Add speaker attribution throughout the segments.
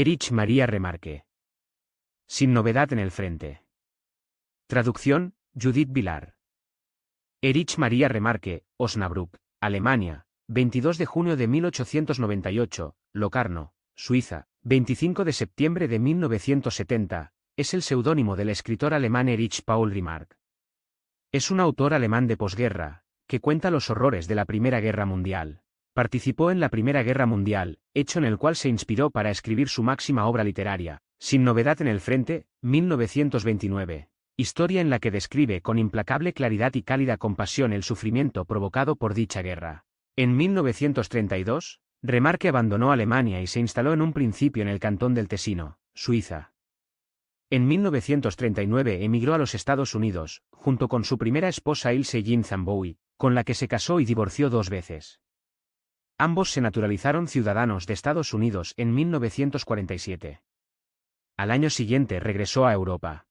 Speaker 1: Erich María Remarque. Sin novedad en el frente. Traducción, Judith Vilar. Erich María Remarque, Osnabrück, Alemania, 22 de junio de 1898, Locarno, Suiza, 25 de septiembre de 1970, es el seudónimo del escritor alemán Erich Paul Remarque. Es un autor alemán de posguerra, que cuenta los horrores de la Primera Guerra Mundial. Participó en la Primera Guerra Mundial, hecho en el cual se inspiró para escribir su máxima obra literaria, Sin novedad en el frente, 1929, historia en la que describe con implacable claridad y cálida compasión el sufrimiento provocado por dicha guerra. En 1932, Remarque abandonó Alemania y se instaló en un principio en el cantón del Tesino, Suiza. En 1939 emigró a los Estados Unidos, junto con su primera esposa Ilse Jean Zamboui, con la que se casó y divorció dos veces. Ambos se naturalizaron ciudadanos de Estados Unidos en 1947. Al año siguiente regresó a Europa.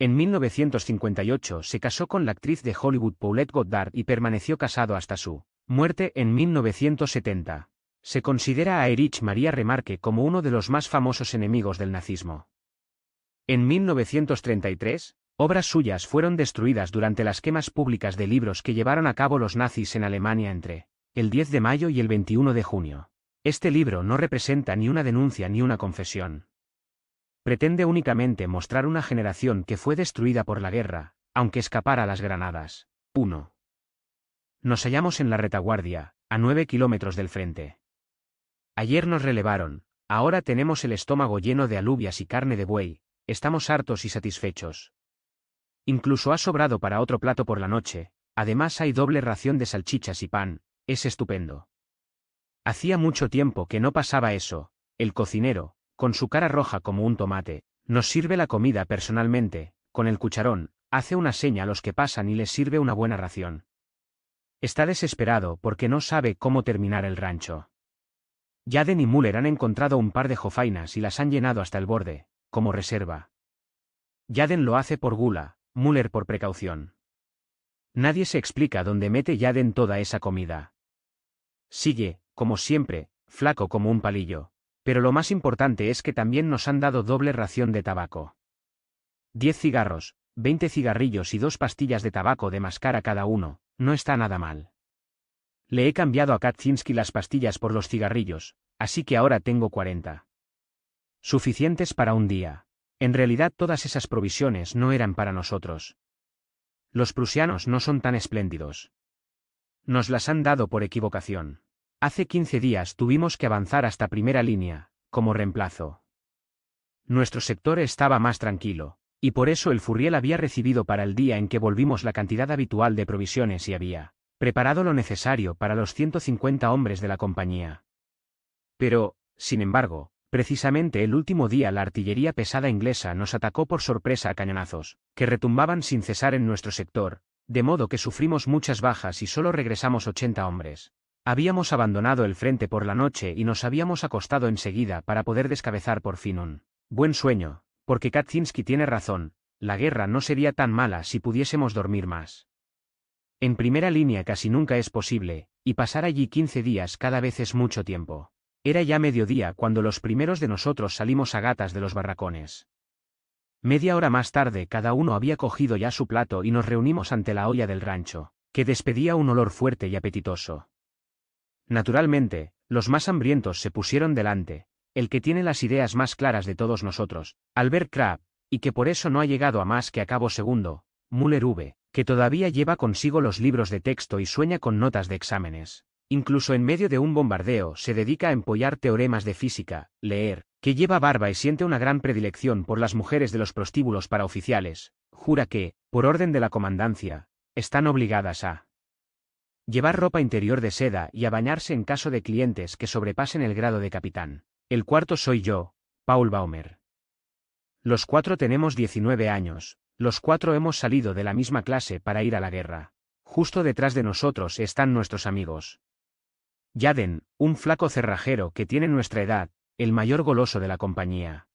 Speaker 1: En 1958 se casó con la actriz de Hollywood Paulette Goddard y permaneció casado hasta su muerte en 1970. Se considera a Erich Maria Remarque como uno de los más famosos enemigos del nazismo. En 1933, obras suyas fueron destruidas durante las quemas públicas de libros que llevaron a cabo los nazis en Alemania entre el 10 de mayo y el 21 de junio. Este libro no representa ni una denuncia ni una confesión. Pretende únicamente mostrar una generación que fue destruida por la guerra, aunque escapara a las granadas. 1. Nos hallamos en la retaguardia, a nueve kilómetros del frente. Ayer nos relevaron, ahora tenemos el estómago lleno de alubias y carne de buey, estamos hartos y satisfechos. Incluso ha sobrado para otro plato por la noche, además hay doble ración de salchichas y pan, es estupendo. Hacía mucho tiempo que no pasaba eso, el cocinero, con su cara roja como un tomate, nos sirve la comida personalmente, con el cucharón, hace una seña a los que pasan y les sirve una buena ración. Está desesperado porque no sabe cómo terminar el rancho. Yaden y Müller han encontrado un par de jofainas y las han llenado hasta el borde, como reserva. Yaden lo hace por gula, Müller por precaución. Nadie se explica dónde mete Yaden toda esa comida. Sigue, como siempre, flaco como un palillo. Pero lo más importante es que también nos han dado doble ración de tabaco. Diez cigarros, 20 cigarrillos y dos pastillas de tabaco de a cada uno, no está nada mal. Le he cambiado a Katzinski las pastillas por los cigarrillos, así que ahora tengo 40. Suficientes para un día. En realidad todas esas provisiones no eran para nosotros. Los prusianos no son tan espléndidos. Nos las han dado por equivocación. Hace 15 días tuvimos que avanzar hasta primera línea, como reemplazo. Nuestro sector estaba más tranquilo, y por eso el Furriel había recibido para el día en que volvimos la cantidad habitual de provisiones y había preparado lo necesario para los 150 hombres de la compañía. Pero, sin embargo, precisamente el último día la artillería pesada inglesa nos atacó por sorpresa a cañonazos, que retumbaban sin cesar en nuestro sector, de modo que sufrimos muchas bajas y solo regresamos 80 hombres. Habíamos abandonado el frente por la noche y nos habíamos acostado enseguida para poder descabezar por fin un buen sueño, porque Kaczynski tiene razón, la guerra no sería tan mala si pudiésemos dormir más. En primera línea casi nunca es posible, y pasar allí 15 días cada vez es mucho tiempo. Era ya mediodía cuando los primeros de nosotros salimos a gatas de los barracones. Media hora más tarde cada uno había cogido ya su plato y nos reunimos ante la olla del rancho, que despedía un olor fuerte y apetitoso. Naturalmente, los más hambrientos se pusieron delante, el que tiene las ideas más claras de todos nosotros, Albert Crabb, y que por eso no ha llegado a más que a cabo segundo, Müller V, que todavía lleva consigo los libros de texto y sueña con notas de exámenes. Incluso en medio de un bombardeo se dedica a empollar teoremas de física, leer, que lleva barba y siente una gran predilección por las mujeres de los prostíbulos para oficiales, jura que, por orden de la comandancia, están obligadas a llevar ropa interior de seda y a bañarse en caso de clientes que sobrepasen el grado de capitán. El cuarto soy yo, Paul Baumer. Los cuatro tenemos 19 años, los cuatro hemos salido de la misma clase para ir a la guerra. Justo detrás de nosotros están nuestros amigos. Yaden, un flaco cerrajero que tiene nuestra edad, el mayor goloso de la compañía.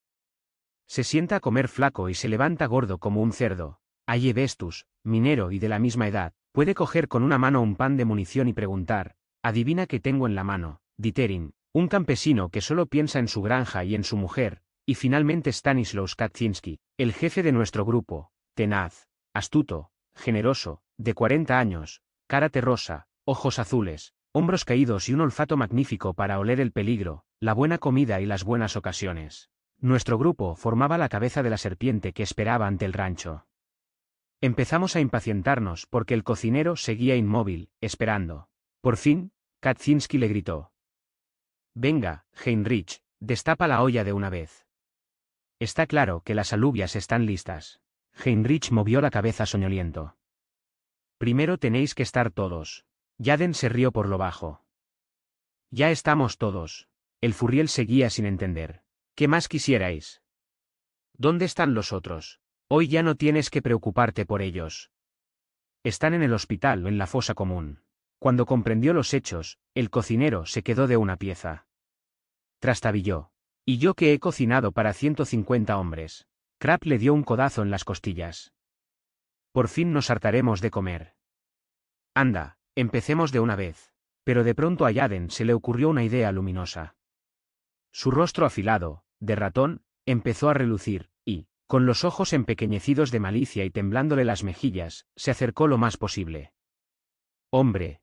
Speaker 1: Se sienta a comer flaco y se levanta gordo como un cerdo. Allí Vestus, minero y de la misma edad, Puede coger con una mano un pan de munición y preguntar, adivina qué tengo en la mano, Diterin, un campesino que solo piensa en su granja y en su mujer, y finalmente Stanislaw Kaczynski, el jefe de nuestro grupo, tenaz, astuto, generoso, de 40 años, cara terrosa, ojos azules, hombros caídos y un olfato magnífico para oler el peligro, la buena comida y las buenas ocasiones. Nuestro grupo formaba la cabeza de la serpiente que esperaba ante el rancho. Empezamos a impacientarnos porque el cocinero seguía inmóvil, esperando. Por fin, Kaczynski le gritó. Venga, Heinrich, destapa la olla de una vez. Está claro que las alubias están listas. Heinrich movió la cabeza soñoliento. Primero tenéis que estar todos. Yaden se rió por lo bajo. Ya estamos todos. El Furriel seguía sin entender. ¿Qué más quisierais? ¿Dónde están los otros? Hoy ya no tienes que preocuparte por ellos. Están en el hospital o en la fosa común. Cuando comprendió los hechos, el cocinero se quedó de una pieza. Trastabilló. Y yo que he cocinado para 150 hombres. Crap le dio un codazo en las costillas. Por fin nos hartaremos de comer. Anda, empecemos de una vez. Pero de pronto a Yaden se le ocurrió una idea luminosa. Su rostro afilado, de ratón, empezó a relucir, con los ojos empequeñecidos de malicia y temblándole las mejillas, se acercó lo más posible. Hombre.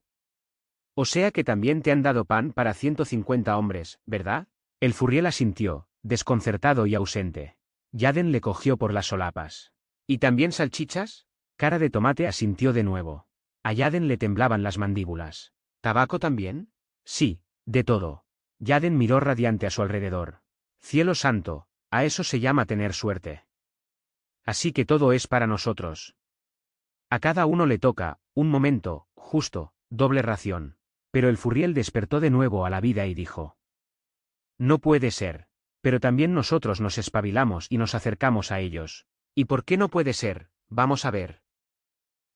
Speaker 1: O sea que también te han dado pan para 150 hombres, ¿verdad? El furriel asintió, desconcertado y ausente. Yaden le cogió por las solapas. ¿Y también salchichas? Cara de tomate asintió de nuevo. A Yaden le temblaban las mandíbulas. ¿Tabaco también? Sí, de todo. Yaden miró radiante a su alrededor. Cielo santo, a eso se llama tener suerte. Así que todo es para nosotros. A cada uno le toca, un momento, justo, doble ración. Pero el furriel despertó de nuevo a la vida y dijo. No puede ser. Pero también nosotros nos espabilamos y nos acercamos a ellos. ¿Y por qué no puede ser? Vamos a ver.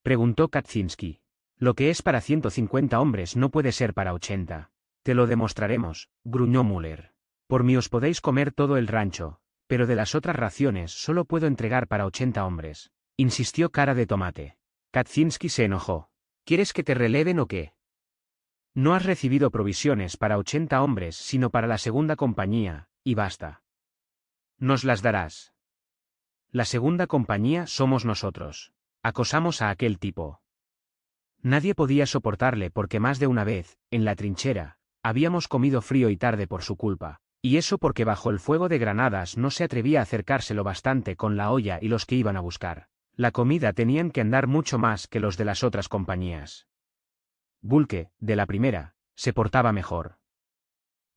Speaker 1: Preguntó Kaczynski. Lo que es para 150 hombres no puede ser para 80. Te lo demostraremos, gruñó Müller. Por mí os podéis comer todo el rancho, pero de las otras raciones solo puedo entregar para 80 hombres. Insistió cara de tomate. Kaczynski se enojó. ¿Quieres que te releven o qué? No has recibido provisiones para 80 hombres sino para la segunda compañía, y basta. Nos las darás. La segunda compañía somos nosotros. Acosamos a aquel tipo. Nadie podía soportarle porque más de una vez, en la trinchera, habíamos comido frío y tarde por su culpa, y eso porque bajo el fuego de granadas no se atrevía a acercárselo bastante con la olla y los que iban a buscar. La comida tenían que andar mucho más que los de las otras compañías. Bulke, de la primera, se portaba mejor.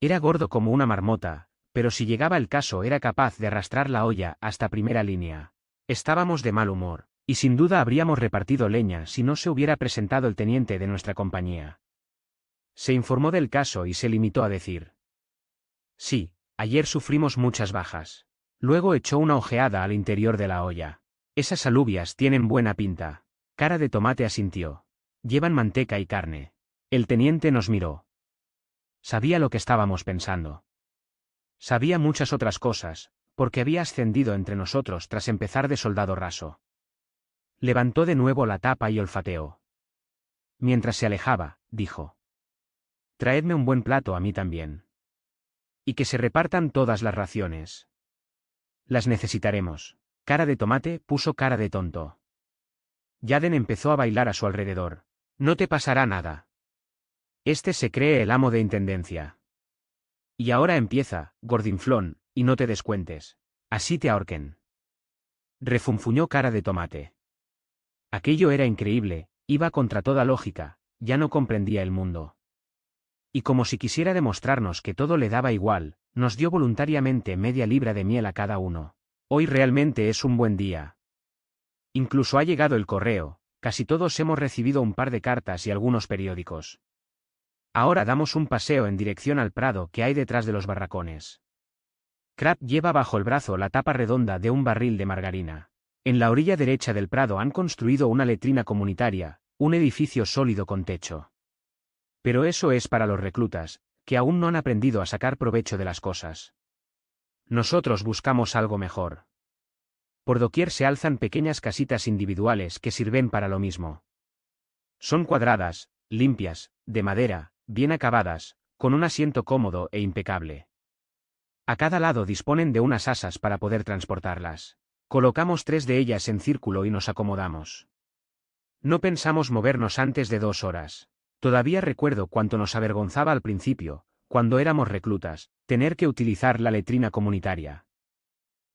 Speaker 1: Era gordo como una marmota, pero si llegaba el caso era capaz de arrastrar la olla hasta primera línea. Estábamos de mal humor, y sin duda habríamos repartido leña si no se hubiera presentado el teniente de nuestra compañía. Se informó del caso y se limitó a decir, Sí, ayer sufrimos muchas bajas. Luego echó una ojeada al interior de la olla. Esas alubias tienen buena pinta. Cara de tomate asintió. Llevan manteca y carne. El teniente nos miró. Sabía lo que estábamos pensando. Sabía muchas otras cosas, porque había ascendido entre nosotros tras empezar de soldado raso. Levantó de nuevo la tapa y olfateó. Mientras se alejaba, dijo. Traedme un buen plato a mí también. Y que se repartan todas las raciones. Las necesitaremos. Cara de tomate puso cara de tonto. Yaden empezó a bailar a su alrededor. No te pasará nada. Este se cree el amo de intendencia. Y ahora empieza, gordinflón, y no te descuentes. Así te ahorquen. Refunfuñó cara de tomate. Aquello era increíble, iba contra toda lógica, ya no comprendía el mundo y como si quisiera demostrarnos que todo le daba igual, nos dio voluntariamente media libra de miel a cada uno. Hoy realmente es un buen día. Incluso ha llegado el correo, casi todos hemos recibido un par de cartas y algunos periódicos. Ahora damos un paseo en dirección al prado que hay detrás de los barracones. Krapp lleva bajo el brazo la tapa redonda de un barril de margarina. En la orilla derecha del prado han construido una letrina comunitaria, un edificio sólido con techo. Pero eso es para los reclutas, que aún no han aprendido a sacar provecho de las cosas. Nosotros buscamos algo mejor. Por doquier se alzan pequeñas casitas individuales que sirven para lo mismo. Son cuadradas, limpias, de madera, bien acabadas, con un asiento cómodo e impecable. A cada lado disponen de unas asas para poder transportarlas. Colocamos tres de ellas en círculo y nos acomodamos. No pensamos movernos antes de dos horas. Todavía recuerdo cuánto nos avergonzaba al principio, cuando éramos reclutas, tener que utilizar la letrina comunitaria.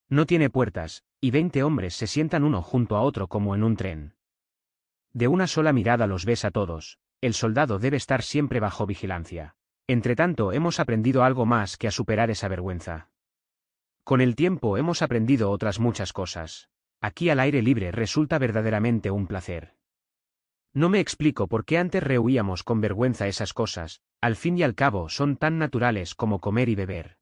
Speaker 1: No tiene puertas, y veinte hombres se sientan uno junto a otro como en un tren. De una sola mirada los ves a todos, el soldado debe estar siempre bajo vigilancia. Entretanto hemos aprendido algo más que a superar esa vergüenza. Con el tiempo hemos aprendido otras muchas cosas. Aquí al aire libre resulta verdaderamente un placer. No me explico por qué antes rehuíamos con vergüenza esas cosas, al fin y al cabo son tan naturales como comer y beber.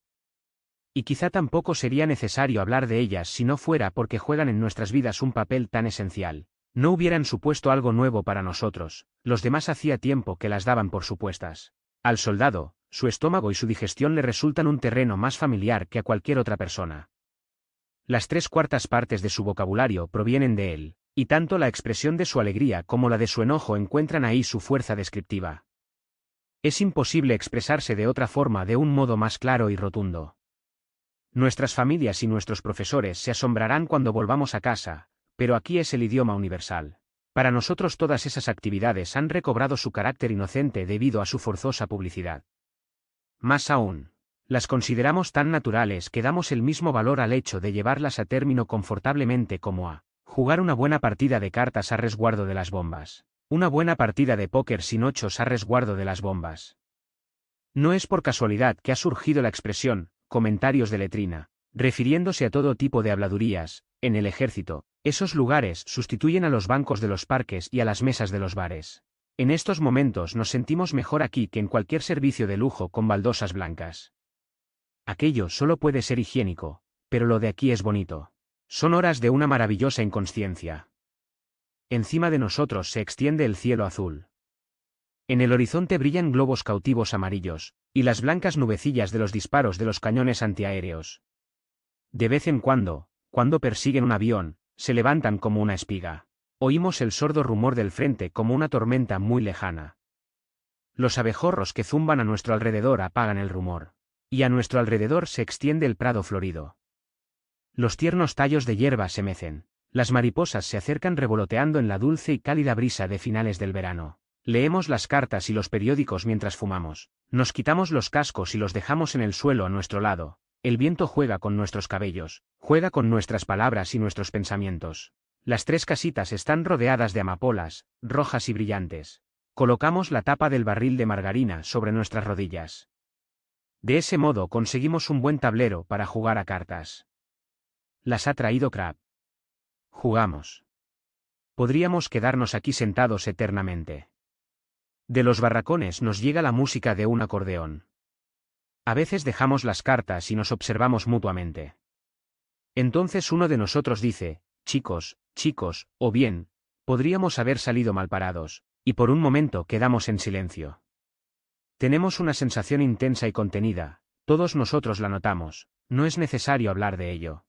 Speaker 1: Y quizá tampoco sería necesario hablar de ellas si no fuera porque juegan en nuestras vidas un papel tan esencial. No hubieran supuesto algo nuevo para nosotros, los demás hacía tiempo que las daban por supuestas. Al soldado, su estómago y su digestión le resultan un terreno más familiar que a cualquier otra persona. Las tres cuartas partes de su vocabulario provienen de él, y tanto la expresión de su alegría como la de su enojo encuentran ahí su fuerza descriptiva. Es imposible expresarse de otra forma de un modo más claro y rotundo. Nuestras familias y nuestros profesores se asombrarán cuando volvamos a casa, pero aquí es el idioma universal. Para nosotros todas esas actividades han recobrado su carácter inocente debido a su forzosa publicidad. Más aún, las consideramos tan naturales que damos el mismo valor al hecho de llevarlas a término confortablemente como a Jugar una buena partida de cartas a resguardo de las bombas. Una buena partida de póker sin ochos a resguardo de las bombas. No es por casualidad que ha surgido la expresión, comentarios de letrina, refiriéndose a todo tipo de habladurías, en el ejército, esos lugares sustituyen a los bancos de los parques y a las mesas de los bares. En estos momentos nos sentimos mejor aquí que en cualquier servicio de lujo con baldosas blancas. Aquello solo puede ser higiénico, pero lo de aquí es bonito. Son horas de una maravillosa inconsciencia. Encima de nosotros se extiende el cielo azul. En el horizonte brillan globos cautivos amarillos, y las blancas nubecillas de los disparos de los cañones antiaéreos. De vez en cuando, cuando persiguen un avión, se levantan como una espiga. Oímos el sordo rumor del frente como una tormenta muy lejana. Los abejorros que zumban a nuestro alrededor apagan el rumor. Y a nuestro alrededor se extiende el prado florido. Los tiernos tallos de hierba se mecen. Las mariposas se acercan revoloteando en la dulce y cálida brisa de finales del verano. Leemos las cartas y los periódicos mientras fumamos. Nos quitamos los cascos y los dejamos en el suelo a nuestro lado. El viento juega con nuestros cabellos, juega con nuestras palabras y nuestros pensamientos. Las tres casitas están rodeadas de amapolas, rojas y brillantes. Colocamos la tapa del barril de margarina sobre nuestras rodillas. De ese modo conseguimos un buen tablero para jugar a cartas las ha traído crap Jugamos. Podríamos quedarnos aquí sentados eternamente. De los barracones nos llega la música de un acordeón. A veces dejamos las cartas y nos observamos mutuamente. Entonces uno de nosotros dice, chicos, chicos, o bien, podríamos haber salido mal parados, y por un momento quedamos en silencio. Tenemos una sensación intensa y contenida, todos nosotros la notamos, no es necesario hablar de ello.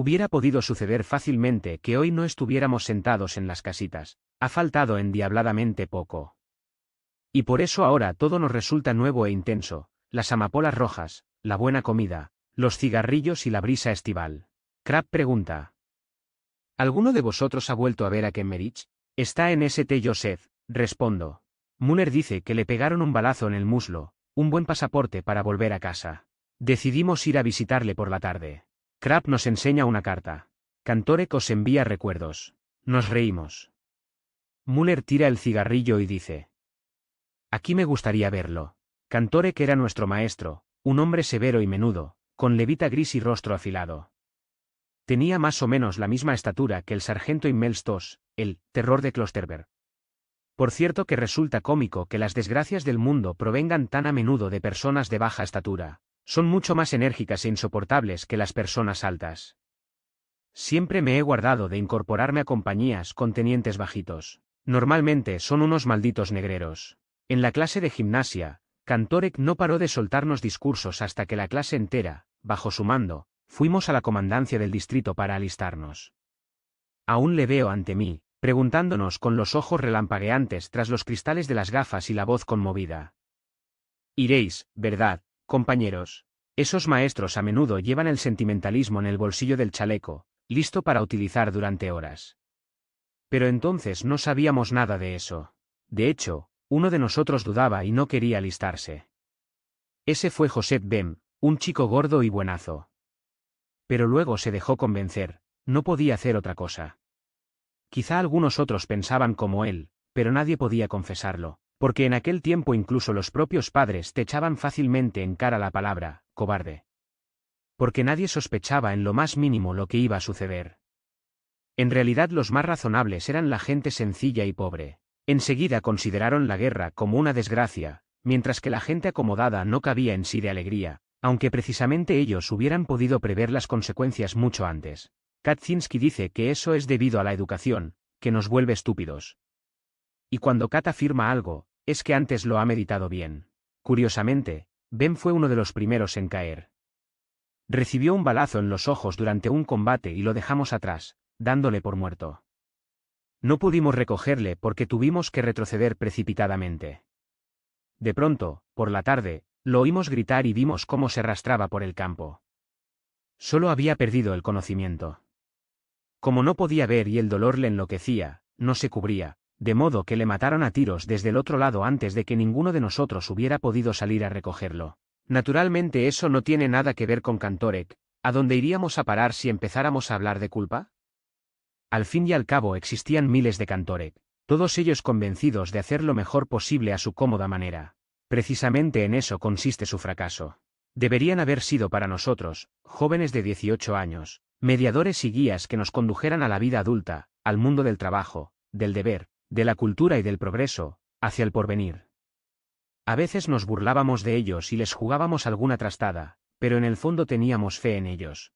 Speaker 1: Hubiera podido suceder fácilmente que hoy no estuviéramos sentados en las casitas, ha faltado endiabladamente poco. Y por eso ahora todo nos resulta nuevo e intenso, las amapolas rojas, la buena comida, los cigarrillos y la brisa estival. Crab pregunta. ¿Alguno de vosotros ha vuelto a ver a Kemmerich? Está en St. Joseph, respondo. Muller dice que le pegaron un balazo en el muslo, un buen pasaporte para volver a casa. Decidimos ir a visitarle por la tarde. Crab nos enseña una carta. Cantorek os envía recuerdos. Nos reímos. Muller tira el cigarrillo y dice. Aquí me gustaría verlo. Cantorek era nuestro maestro, un hombre severo y menudo, con levita gris y rostro afilado. Tenía más o menos la misma estatura que el sargento Stoss, el terror de Klosterberg. Por cierto que resulta cómico que las desgracias del mundo provengan tan a menudo de personas de baja estatura. Son mucho más enérgicas e insoportables que las personas altas. Siempre me he guardado de incorporarme a compañías con tenientes bajitos. Normalmente son unos malditos negreros. En la clase de gimnasia, Kantorek no paró de soltarnos discursos hasta que la clase entera, bajo su mando, fuimos a la comandancia del distrito para alistarnos. Aún le veo ante mí, preguntándonos con los ojos relampagueantes tras los cristales de las gafas y la voz conmovida. Iréis, ¿verdad? Compañeros. Esos maestros a menudo llevan el sentimentalismo en el bolsillo del chaleco, listo para utilizar durante horas. Pero entonces no sabíamos nada de eso. De hecho, uno de nosotros dudaba y no quería alistarse. Ese fue José Bem, un chico gordo y buenazo. Pero luego se dejó convencer, no podía hacer otra cosa. Quizá algunos otros pensaban como él, pero nadie podía confesarlo. Porque en aquel tiempo incluso los propios padres te echaban fácilmente en cara la palabra, cobarde. Porque nadie sospechaba en lo más mínimo lo que iba a suceder. En realidad los más razonables eran la gente sencilla y pobre. Enseguida consideraron la guerra como una desgracia, mientras que la gente acomodada no cabía en sí de alegría, aunque precisamente ellos hubieran podido prever las consecuencias mucho antes. Kaczynski dice que eso es debido a la educación, que nos vuelve estúpidos, y cuando Kat afirma algo, es que antes lo ha meditado bien. Curiosamente, Ben fue uno de los primeros en caer. Recibió un balazo en los ojos durante un combate y lo dejamos atrás, dándole por muerto. No pudimos recogerle porque tuvimos que retroceder precipitadamente. De pronto, por la tarde, lo oímos gritar y vimos cómo se arrastraba por el campo. Solo había perdido el conocimiento. Como no podía ver y el dolor le enloquecía, no se cubría, de modo que le mataron a tiros desde el otro lado antes de que ninguno de nosotros hubiera podido salir a recogerlo. Naturalmente eso no tiene nada que ver con Cantorek, ¿a dónde iríamos a parar si empezáramos a hablar de culpa? Al fin y al cabo existían miles de Cantorek, todos ellos convencidos de hacer lo mejor posible a su cómoda manera. Precisamente en eso consiste su fracaso. Deberían haber sido para nosotros, jóvenes de 18 años, mediadores y guías que nos condujeran a la vida adulta, al mundo del trabajo, del deber, de la cultura y del progreso, hacia el porvenir. A veces nos burlábamos de ellos y les jugábamos alguna trastada, pero en el fondo teníamos fe en ellos.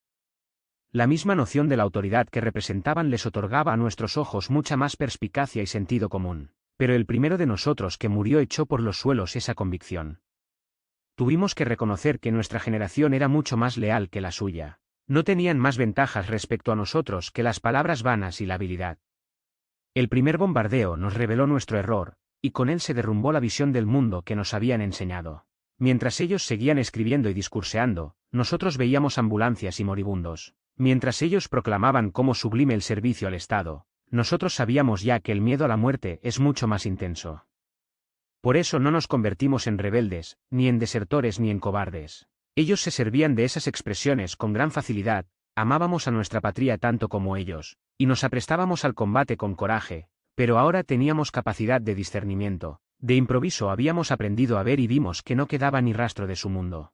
Speaker 1: La misma noción de la autoridad que representaban les otorgaba a nuestros ojos mucha más perspicacia y sentido común, pero el primero de nosotros que murió echó por los suelos esa convicción. Tuvimos que reconocer que nuestra generación era mucho más leal que la suya. No tenían más ventajas respecto a nosotros que las palabras vanas y la habilidad. El primer bombardeo nos reveló nuestro error, y con él se derrumbó la visión del mundo que nos habían enseñado. Mientras ellos seguían escribiendo y discurseando, nosotros veíamos ambulancias y moribundos. Mientras ellos proclamaban cómo sublime el servicio al Estado, nosotros sabíamos ya que el miedo a la muerte es mucho más intenso. Por eso no nos convertimos en rebeldes, ni en desertores ni en cobardes. Ellos se servían de esas expresiones con gran facilidad, amábamos a nuestra patria tanto como ellos, y nos aprestábamos al combate con coraje, pero ahora teníamos capacidad de discernimiento, de improviso habíamos aprendido a ver y vimos que no quedaba ni rastro de su mundo.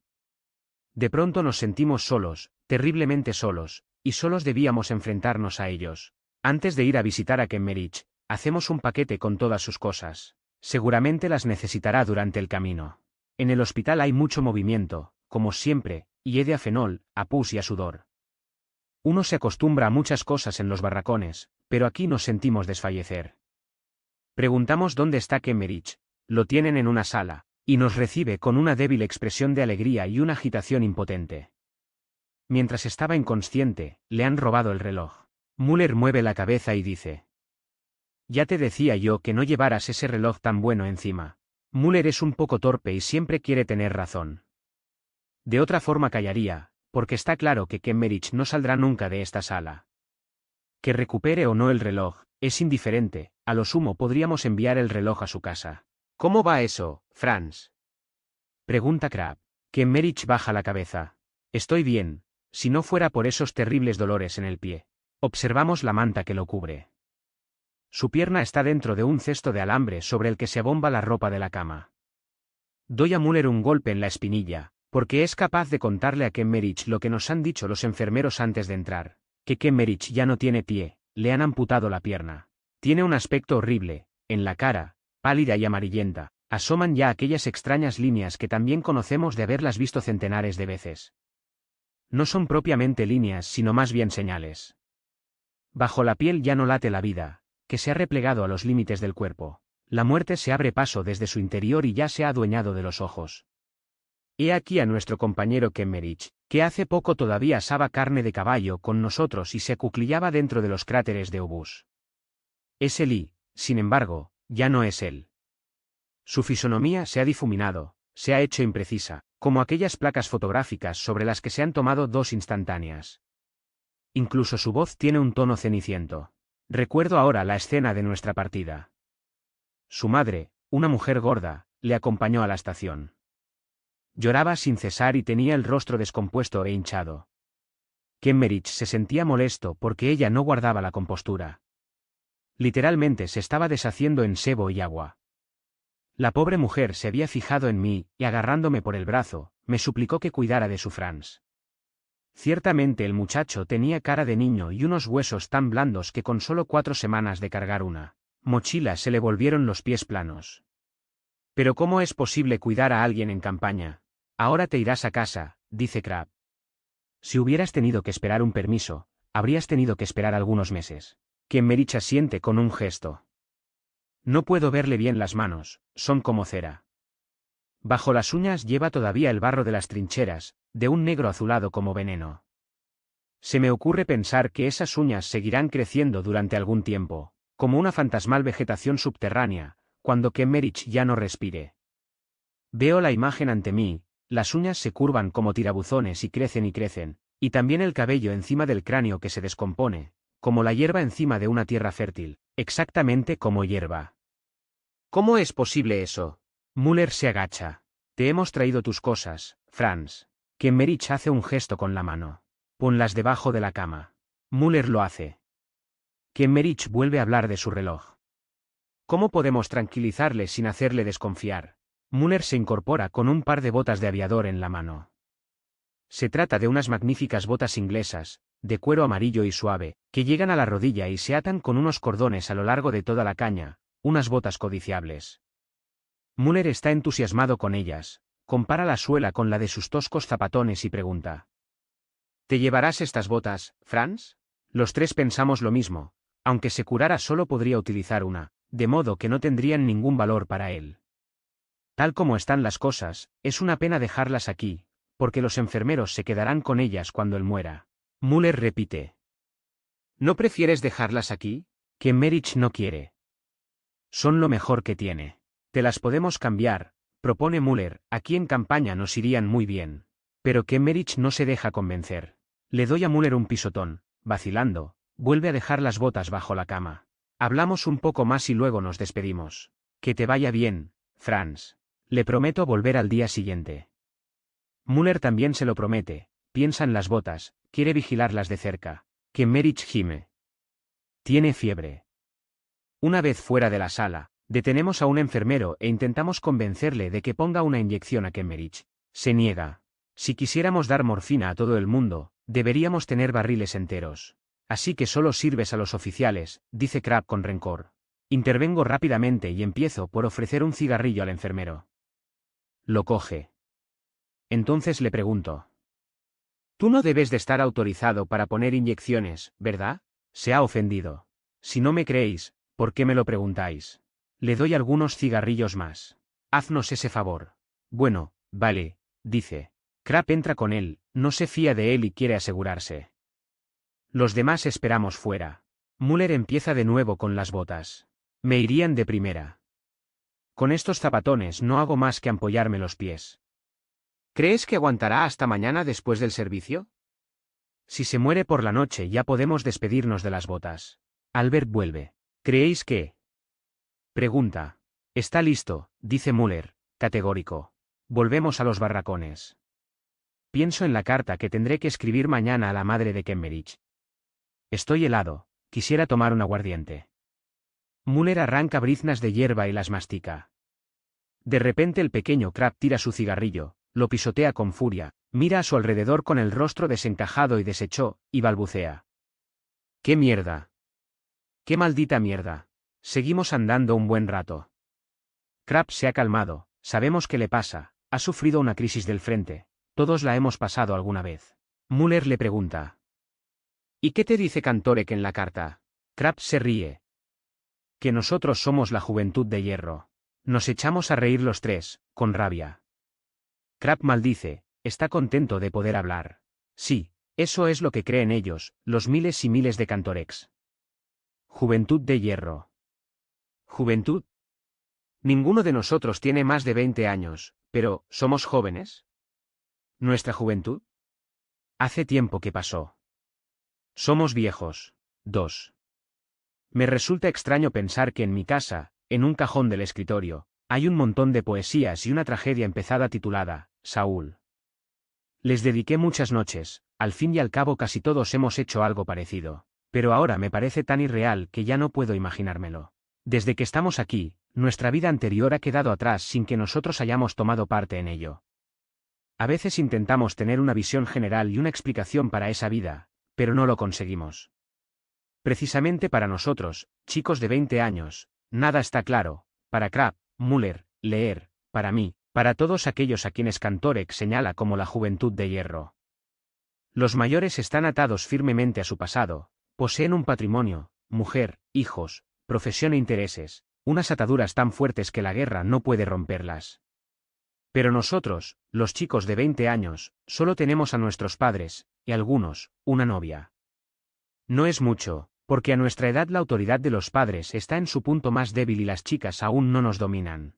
Speaker 1: De pronto nos sentimos solos, terriblemente solos, y solos debíamos enfrentarnos a ellos. Antes de ir a visitar a Kemmerich, hacemos un paquete con todas sus cosas. Seguramente las necesitará durante el camino. En el hospital hay mucho movimiento, como siempre, y de a fenol, a pus y a sudor. Uno se acostumbra a muchas cosas en los barracones, pero aquí nos sentimos desfallecer. Preguntamos dónde está Kemmerich. Lo tienen en una sala, y nos recibe con una débil expresión de alegría y una agitación impotente. Mientras estaba inconsciente, le han robado el reloj. Müller mueve la cabeza y dice. Ya te decía yo que no llevaras ese reloj tan bueno encima. Müller es un poco torpe y siempre quiere tener razón. De otra forma callaría, porque está claro que Kemmerich no saldrá nunca de esta sala. Que recupere o no el reloj, es indiferente, a lo sumo podríamos enviar el reloj a su casa. ¿Cómo va eso, Franz? Pregunta Krapp. Kemmerich baja la cabeza. Estoy bien, si no fuera por esos terribles dolores en el pie. Observamos la manta que lo cubre. Su pierna está dentro de un cesto de alambre sobre el que se abomba la ropa de la cama. Doy a Müller un golpe en la espinilla, porque es capaz de contarle a Kemmerich lo que nos han dicho los enfermeros antes de entrar, que Kemmerich ya no tiene pie, le han amputado la pierna. Tiene un aspecto horrible, en la cara, pálida y amarillenta, asoman ya aquellas extrañas líneas que también conocemos de haberlas visto centenares de veces. No son propiamente líneas, sino más bien señales. Bajo la piel ya no late la vida, que se ha replegado a los límites del cuerpo. La muerte se abre paso desde su interior y ya se ha adueñado de los ojos. He aquí a nuestro compañero Kemmerich, que hace poco todavía asaba carne de caballo con nosotros y se acuclillaba dentro de los cráteres de Obús. Es Eli, sin embargo, ya no es él. Su fisonomía se ha difuminado, se ha hecho imprecisa, como aquellas placas fotográficas sobre las que se han tomado dos instantáneas. Incluso su voz tiene un tono ceniciento. Recuerdo ahora la escena de nuestra partida. Su madre, una mujer gorda, le acompañó a la estación. Lloraba sin cesar y tenía el rostro descompuesto e hinchado. Kemmerich se sentía molesto porque ella no guardaba la compostura. Literalmente se estaba deshaciendo en sebo y agua. La pobre mujer se había fijado en mí, y agarrándome por el brazo, me suplicó que cuidara de su Franz. Ciertamente el muchacho tenía cara de niño y unos huesos tan blandos que con solo cuatro semanas de cargar una mochila se le volvieron los pies planos. Pero ¿cómo es posible cuidar a alguien en campaña, Ahora te irás a casa, dice Crab. Si hubieras tenido que esperar un permiso, habrías tenido que esperar algunos meses. Quien asiente siente con un gesto. No puedo verle bien las manos, son como cera. Bajo las uñas lleva todavía el barro de las trincheras, de un negro azulado como veneno. Se me ocurre pensar que esas uñas seguirán creciendo durante algún tiempo, como una fantasmal vegetación subterránea, cuando Kemmerich ya no respire. Veo la imagen ante mí, las uñas se curvan como tirabuzones y crecen y crecen, y también el cabello encima del cráneo que se descompone, como la hierba encima de una tierra fértil, exactamente como hierba. ¿Cómo es posible eso? Müller se agacha. Te hemos traído tus cosas, Franz. Kemmerich hace un gesto con la mano. Ponlas debajo de la cama. Müller lo hace. Kemmerich vuelve a hablar de su reloj. ¿Cómo podemos tranquilizarle sin hacerle desconfiar? Müller se incorpora con un par de botas de aviador en la mano. Se trata de unas magníficas botas inglesas, de cuero amarillo y suave, que llegan a la rodilla y se atan con unos cordones a lo largo de toda la caña, unas botas codiciables. Muller está entusiasmado con ellas, compara la suela con la de sus toscos zapatones y pregunta. ¿Te llevarás estas botas, Franz? Los tres pensamos lo mismo, aunque se curara solo podría utilizar una, de modo que no tendrían ningún valor para él. Tal como están las cosas, es una pena dejarlas aquí, porque los enfermeros se quedarán con ellas cuando él muera. Müller repite. ¿No prefieres dejarlas aquí? Que Merich no quiere. Son lo mejor que tiene. Te las podemos cambiar, propone Müller, aquí en campaña nos irían muy bien. Pero que Merich no se deja convencer. Le doy a Müller un pisotón, vacilando, vuelve a dejar las botas bajo la cama. Hablamos un poco más y luego nos despedimos. Que te vaya bien, Franz. Le prometo volver al día siguiente. Müller también se lo promete, piensa en las botas, quiere vigilarlas de cerca. Que Merich gime. Tiene fiebre. Una vez fuera de la sala, detenemos a un enfermero e intentamos convencerle de que ponga una inyección a Kemmerich. Se niega. Si quisiéramos dar morfina a todo el mundo, deberíamos tener barriles enteros. Así que solo sirves a los oficiales, dice Krapp con rencor. Intervengo rápidamente y empiezo por ofrecer un cigarrillo al enfermero. Lo coge. Entonces le pregunto. Tú no debes de estar autorizado para poner inyecciones, ¿verdad? Se ha ofendido. Si no me creéis, ¿por qué me lo preguntáis? Le doy algunos cigarrillos más. Haznos ese favor. Bueno, vale, dice. Crap entra con él, no se fía de él y quiere asegurarse. Los demás esperamos fuera. Müller empieza de nuevo con las botas. Me irían de primera. Con estos zapatones no hago más que ampollarme los pies. ¿Crees que aguantará hasta mañana después del servicio? Si se muere por la noche ya podemos despedirnos de las botas. Albert vuelve. ¿Creéis que? Pregunta. Está listo, dice Müller, categórico. Volvemos a los barracones. Pienso en la carta que tendré que escribir mañana a la madre de Kemmerich. Estoy helado, quisiera tomar un aguardiente. Muller arranca briznas de hierba y las mastica. De repente el pequeño Krapp tira su cigarrillo, lo pisotea con furia, mira a su alrededor con el rostro desencajado y deshecho, y balbucea. ¡Qué mierda! ¡Qué maldita mierda! Seguimos andando un buen rato. Krapp se ha calmado, sabemos qué le pasa, ha sufrido una crisis del frente, todos la hemos pasado alguna vez. Muller le pregunta. ¿Y qué te dice Cantorek en la carta? Krapp se ríe, que nosotros somos la juventud de hierro. Nos echamos a reír los tres, con rabia. Crap maldice, está contento de poder hablar. Sí, eso es lo que creen ellos, los miles y miles de Cantorex. Juventud de hierro. Juventud. Ninguno de nosotros tiene más de 20 años, pero ¿somos jóvenes? ¿Nuestra juventud? Hace tiempo que pasó. Somos viejos. dos. Me resulta extraño pensar que en mi casa, en un cajón del escritorio, hay un montón de poesías y una tragedia empezada titulada, Saúl. Les dediqué muchas noches, al fin y al cabo casi todos hemos hecho algo parecido, pero ahora me parece tan irreal que ya no puedo imaginármelo. Desde que estamos aquí, nuestra vida anterior ha quedado atrás sin que nosotros hayamos tomado parte en ello. A veces intentamos tener una visión general y una explicación para esa vida, pero no lo conseguimos. Precisamente para nosotros, chicos de 20 años, nada está claro, para Krapp, Müller, Leer, para mí, para todos aquellos a quienes Cantorek señala como la juventud de hierro. Los mayores están atados firmemente a su pasado, poseen un patrimonio, mujer, hijos, profesión e intereses, unas ataduras tan fuertes que la guerra no puede romperlas. Pero nosotros, los chicos de 20 años, solo tenemos a nuestros padres, y algunos, una novia. No es mucho, porque a nuestra edad la autoridad de los padres está en su punto más débil y las chicas aún no nos dominan.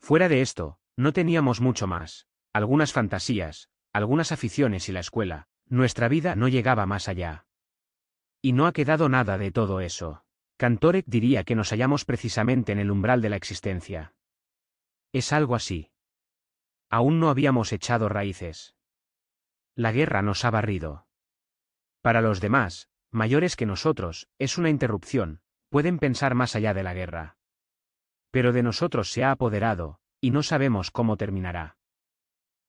Speaker 1: Fuera de esto, no teníamos mucho más, algunas fantasías, algunas aficiones y la escuela, nuestra vida no llegaba más allá. Y no ha quedado nada de todo eso. Cantorek diría que nos hallamos precisamente en el umbral de la existencia. Es algo así. Aún no habíamos echado raíces. La guerra nos ha barrido. Para los demás, mayores que nosotros, es una interrupción, pueden pensar más allá de la guerra. Pero de nosotros se ha apoderado, y no sabemos cómo terminará.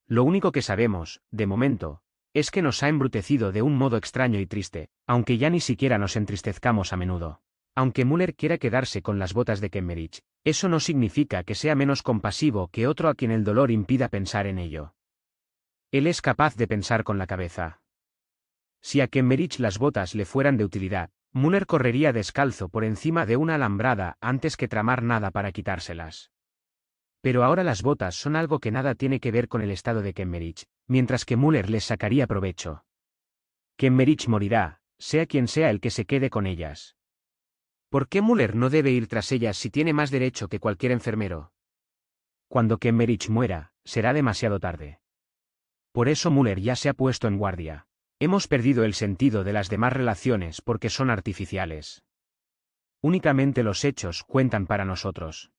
Speaker 1: Lo único que sabemos, de momento, es que nos ha embrutecido de un modo extraño y triste, aunque ya ni siquiera nos entristezcamos a menudo. Aunque Müller quiera quedarse con las botas de Kemmerich, eso no significa que sea menos compasivo que otro a quien el dolor impida pensar en ello. Él es capaz de pensar con la cabeza. Si a Kemmerich las botas le fueran de utilidad, Müller correría descalzo por encima de una alambrada antes que tramar nada para quitárselas. Pero ahora las botas son algo que nada tiene que ver con el estado de Kemmerich, mientras que Müller les sacaría provecho. Kemmerich morirá, sea quien sea el que se quede con ellas. ¿Por qué Müller no debe ir tras ellas si tiene más derecho que cualquier enfermero? Cuando Kemmerich muera, será demasiado tarde. Por eso Müller ya se ha puesto en guardia. Hemos perdido el sentido de las demás relaciones porque son artificiales. Únicamente los hechos cuentan para nosotros.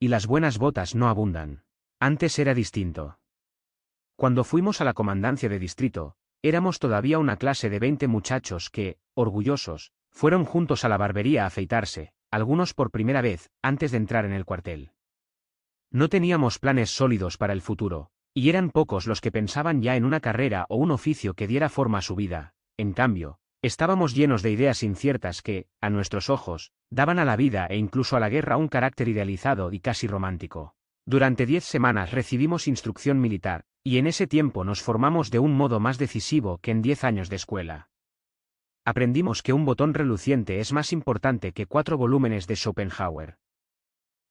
Speaker 1: Y las buenas botas no abundan. Antes era distinto. Cuando fuimos a la comandancia de distrito, éramos todavía una clase de 20 muchachos que, orgullosos, fueron juntos a la barbería a afeitarse, algunos por primera vez, antes de entrar en el cuartel. No teníamos planes sólidos para el futuro, y eran pocos los que pensaban ya en una carrera o un oficio que diera forma a su vida, en cambio, estábamos llenos de ideas inciertas que, a nuestros ojos, daban a la vida e incluso a la guerra un carácter idealizado y casi romántico. Durante diez semanas recibimos instrucción militar, y en ese tiempo nos formamos de un modo más decisivo que en diez años de escuela. Aprendimos que un botón reluciente es más importante que cuatro volúmenes de Schopenhauer.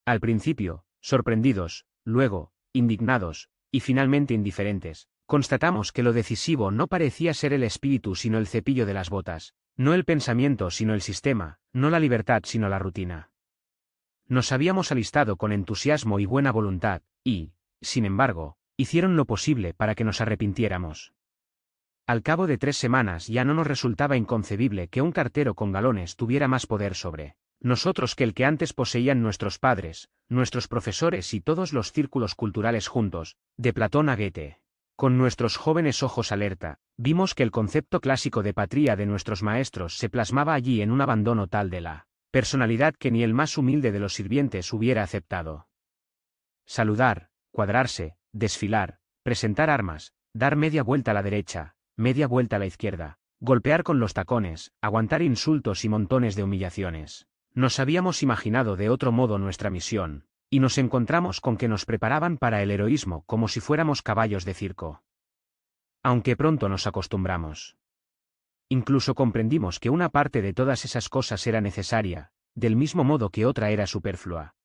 Speaker 1: Al principio, sorprendidos, luego, indignados, y finalmente indiferentes, constatamos que lo decisivo no parecía ser el espíritu sino el cepillo de las botas, no el pensamiento sino el sistema, no la libertad sino la rutina. Nos habíamos alistado con entusiasmo y buena voluntad, y, sin embargo, hicieron lo posible para que nos arrepintiéramos. Al cabo de tres semanas ya no nos resultaba inconcebible que un cartero con galones tuviera más poder sobre nosotros que el que antes poseían nuestros padres, nuestros profesores y todos los círculos culturales juntos, de Platón a Goethe. Con nuestros jóvenes ojos alerta, vimos que el concepto clásico de patria de nuestros maestros se plasmaba allí en un abandono tal de la personalidad que ni el más humilde de los sirvientes hubiera aceptado. Saludar, cuadrarse, desfilar, presentar armas, dar media vuelta a la derecha, media vuelta a la izquierda, golpear con los tacones, aguantar insultos y montones de humillaciones. Nos habíamos imaginado de otro modo nuestra misión, y nos encontramos con que nos preparaban para el heroísmo como si fuéramos caballos de circo. Aunque pronto nos acostumbramos. Incluso comprendimos que una parte de todas esas cosas era necesaria, del mismo modo que otra era superflua.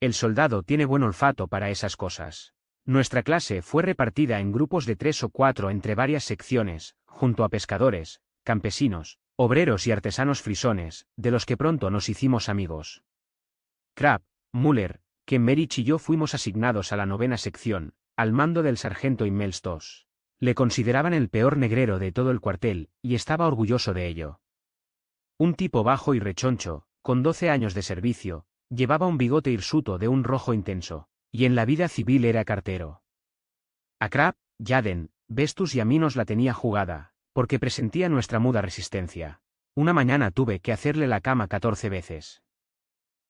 Speaker 1: El soldado tiene buen olfato para esas cosas. Nuestra clase fue repartida en grupos de tres o cuatro entre varias secciones, junto a pescadores, campesinos, obreros y artesanos frisones, de los que pronto nos hicimos amigos. Crab, Müller, Kemmerich y yo fuimos asignados a la novena sección, al mando del sargento Immelstos. Le consideraban el peor negrero de todo el cuartel, y estaba orgulloso de ello. Un tipo bajo y rechoncho, con doce años de servicio, llevaba un bigote hirsuto de un rojo intenso, y en la vida civil era cartero. A Krapp, Yaden, Vestus y a mí la tenía jugada, porque presentía nuestra muda resistencia. Una mañana tuve que hacerle la cama catorce veces.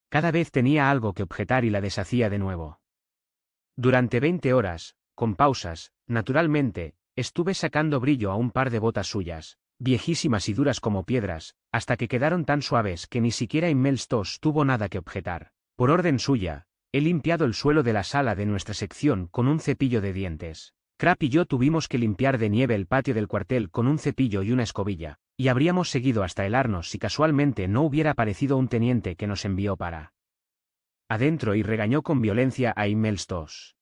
Speaker 1: Cada vez tenía algo que objetar y la deshacía de nuevo. Durante veinte horas, con pausas, naturalmente, estuve sacando brillo a un par de botas suyas, viejísimas y duras como piedras, hasta que quedaron tan suaves que ni siquiera Stoss tuvo nada que objetar. Por orden suya, he limpiado el suelo de la sala de nuestra sección con un cepillo de dientes. Crap y yo tuvimos que limpiar de nieve el patio del cuartel con un cepillo y una escobilla, y habríamos seguido hasta el si casualmente no hubiera aparecido un teniente que nos envió para adentro y regañó con violencia a Immelstos.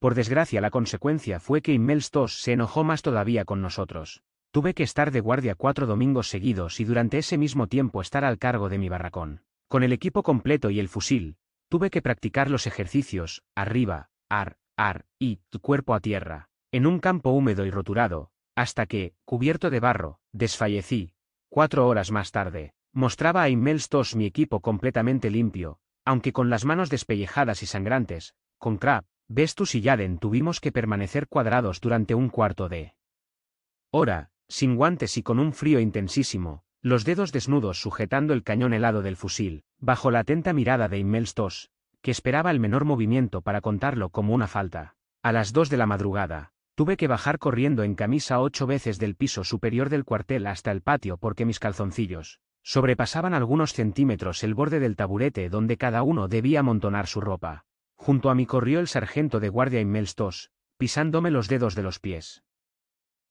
Speaker 1: Por desgracia la consecuencia fue que Immelstos se enojó más todavía con nosotros. Tuve que estar de guardia cuatro domingos seguidos y durante ese mismo tiempo estar al cargo de mi barracón. Con el equipo completo y el fusil, tuve que practicar los ejercicios, arriba, ar, ar, y, tu cuerpo a tierra, en un campo húmedo y roturado, hasta que, cubierto de barro, desfallecí. Cuatro horas más tarde, mostraba a Immelstos mi equipo completamente limpio, aunque con las manos despellejadas y sangrantes, con Crab, Vestus y Yaden tuvimos que permanecer cuadrados durante un cuarto de hora, sin guantes y con un frío intensísimo, los dedos desnudos sujetando el cañón helado del fusil, bajo la atenta mirada de Stoss, que esperaba el menor movimiento para contarlo como una falta. A las 2 de la madrugada, tuve que bajar corriendo en camisa ocho veces del piso superior del cuartel hasta el patio porque mis calzoncillos sobrepasaban algunos centímetros el borde del taburete donde cada uno debía amontonar su ropa. Junto a mí corrió el sargento de guardia Inmelstos, pisándome los dedos de los pies.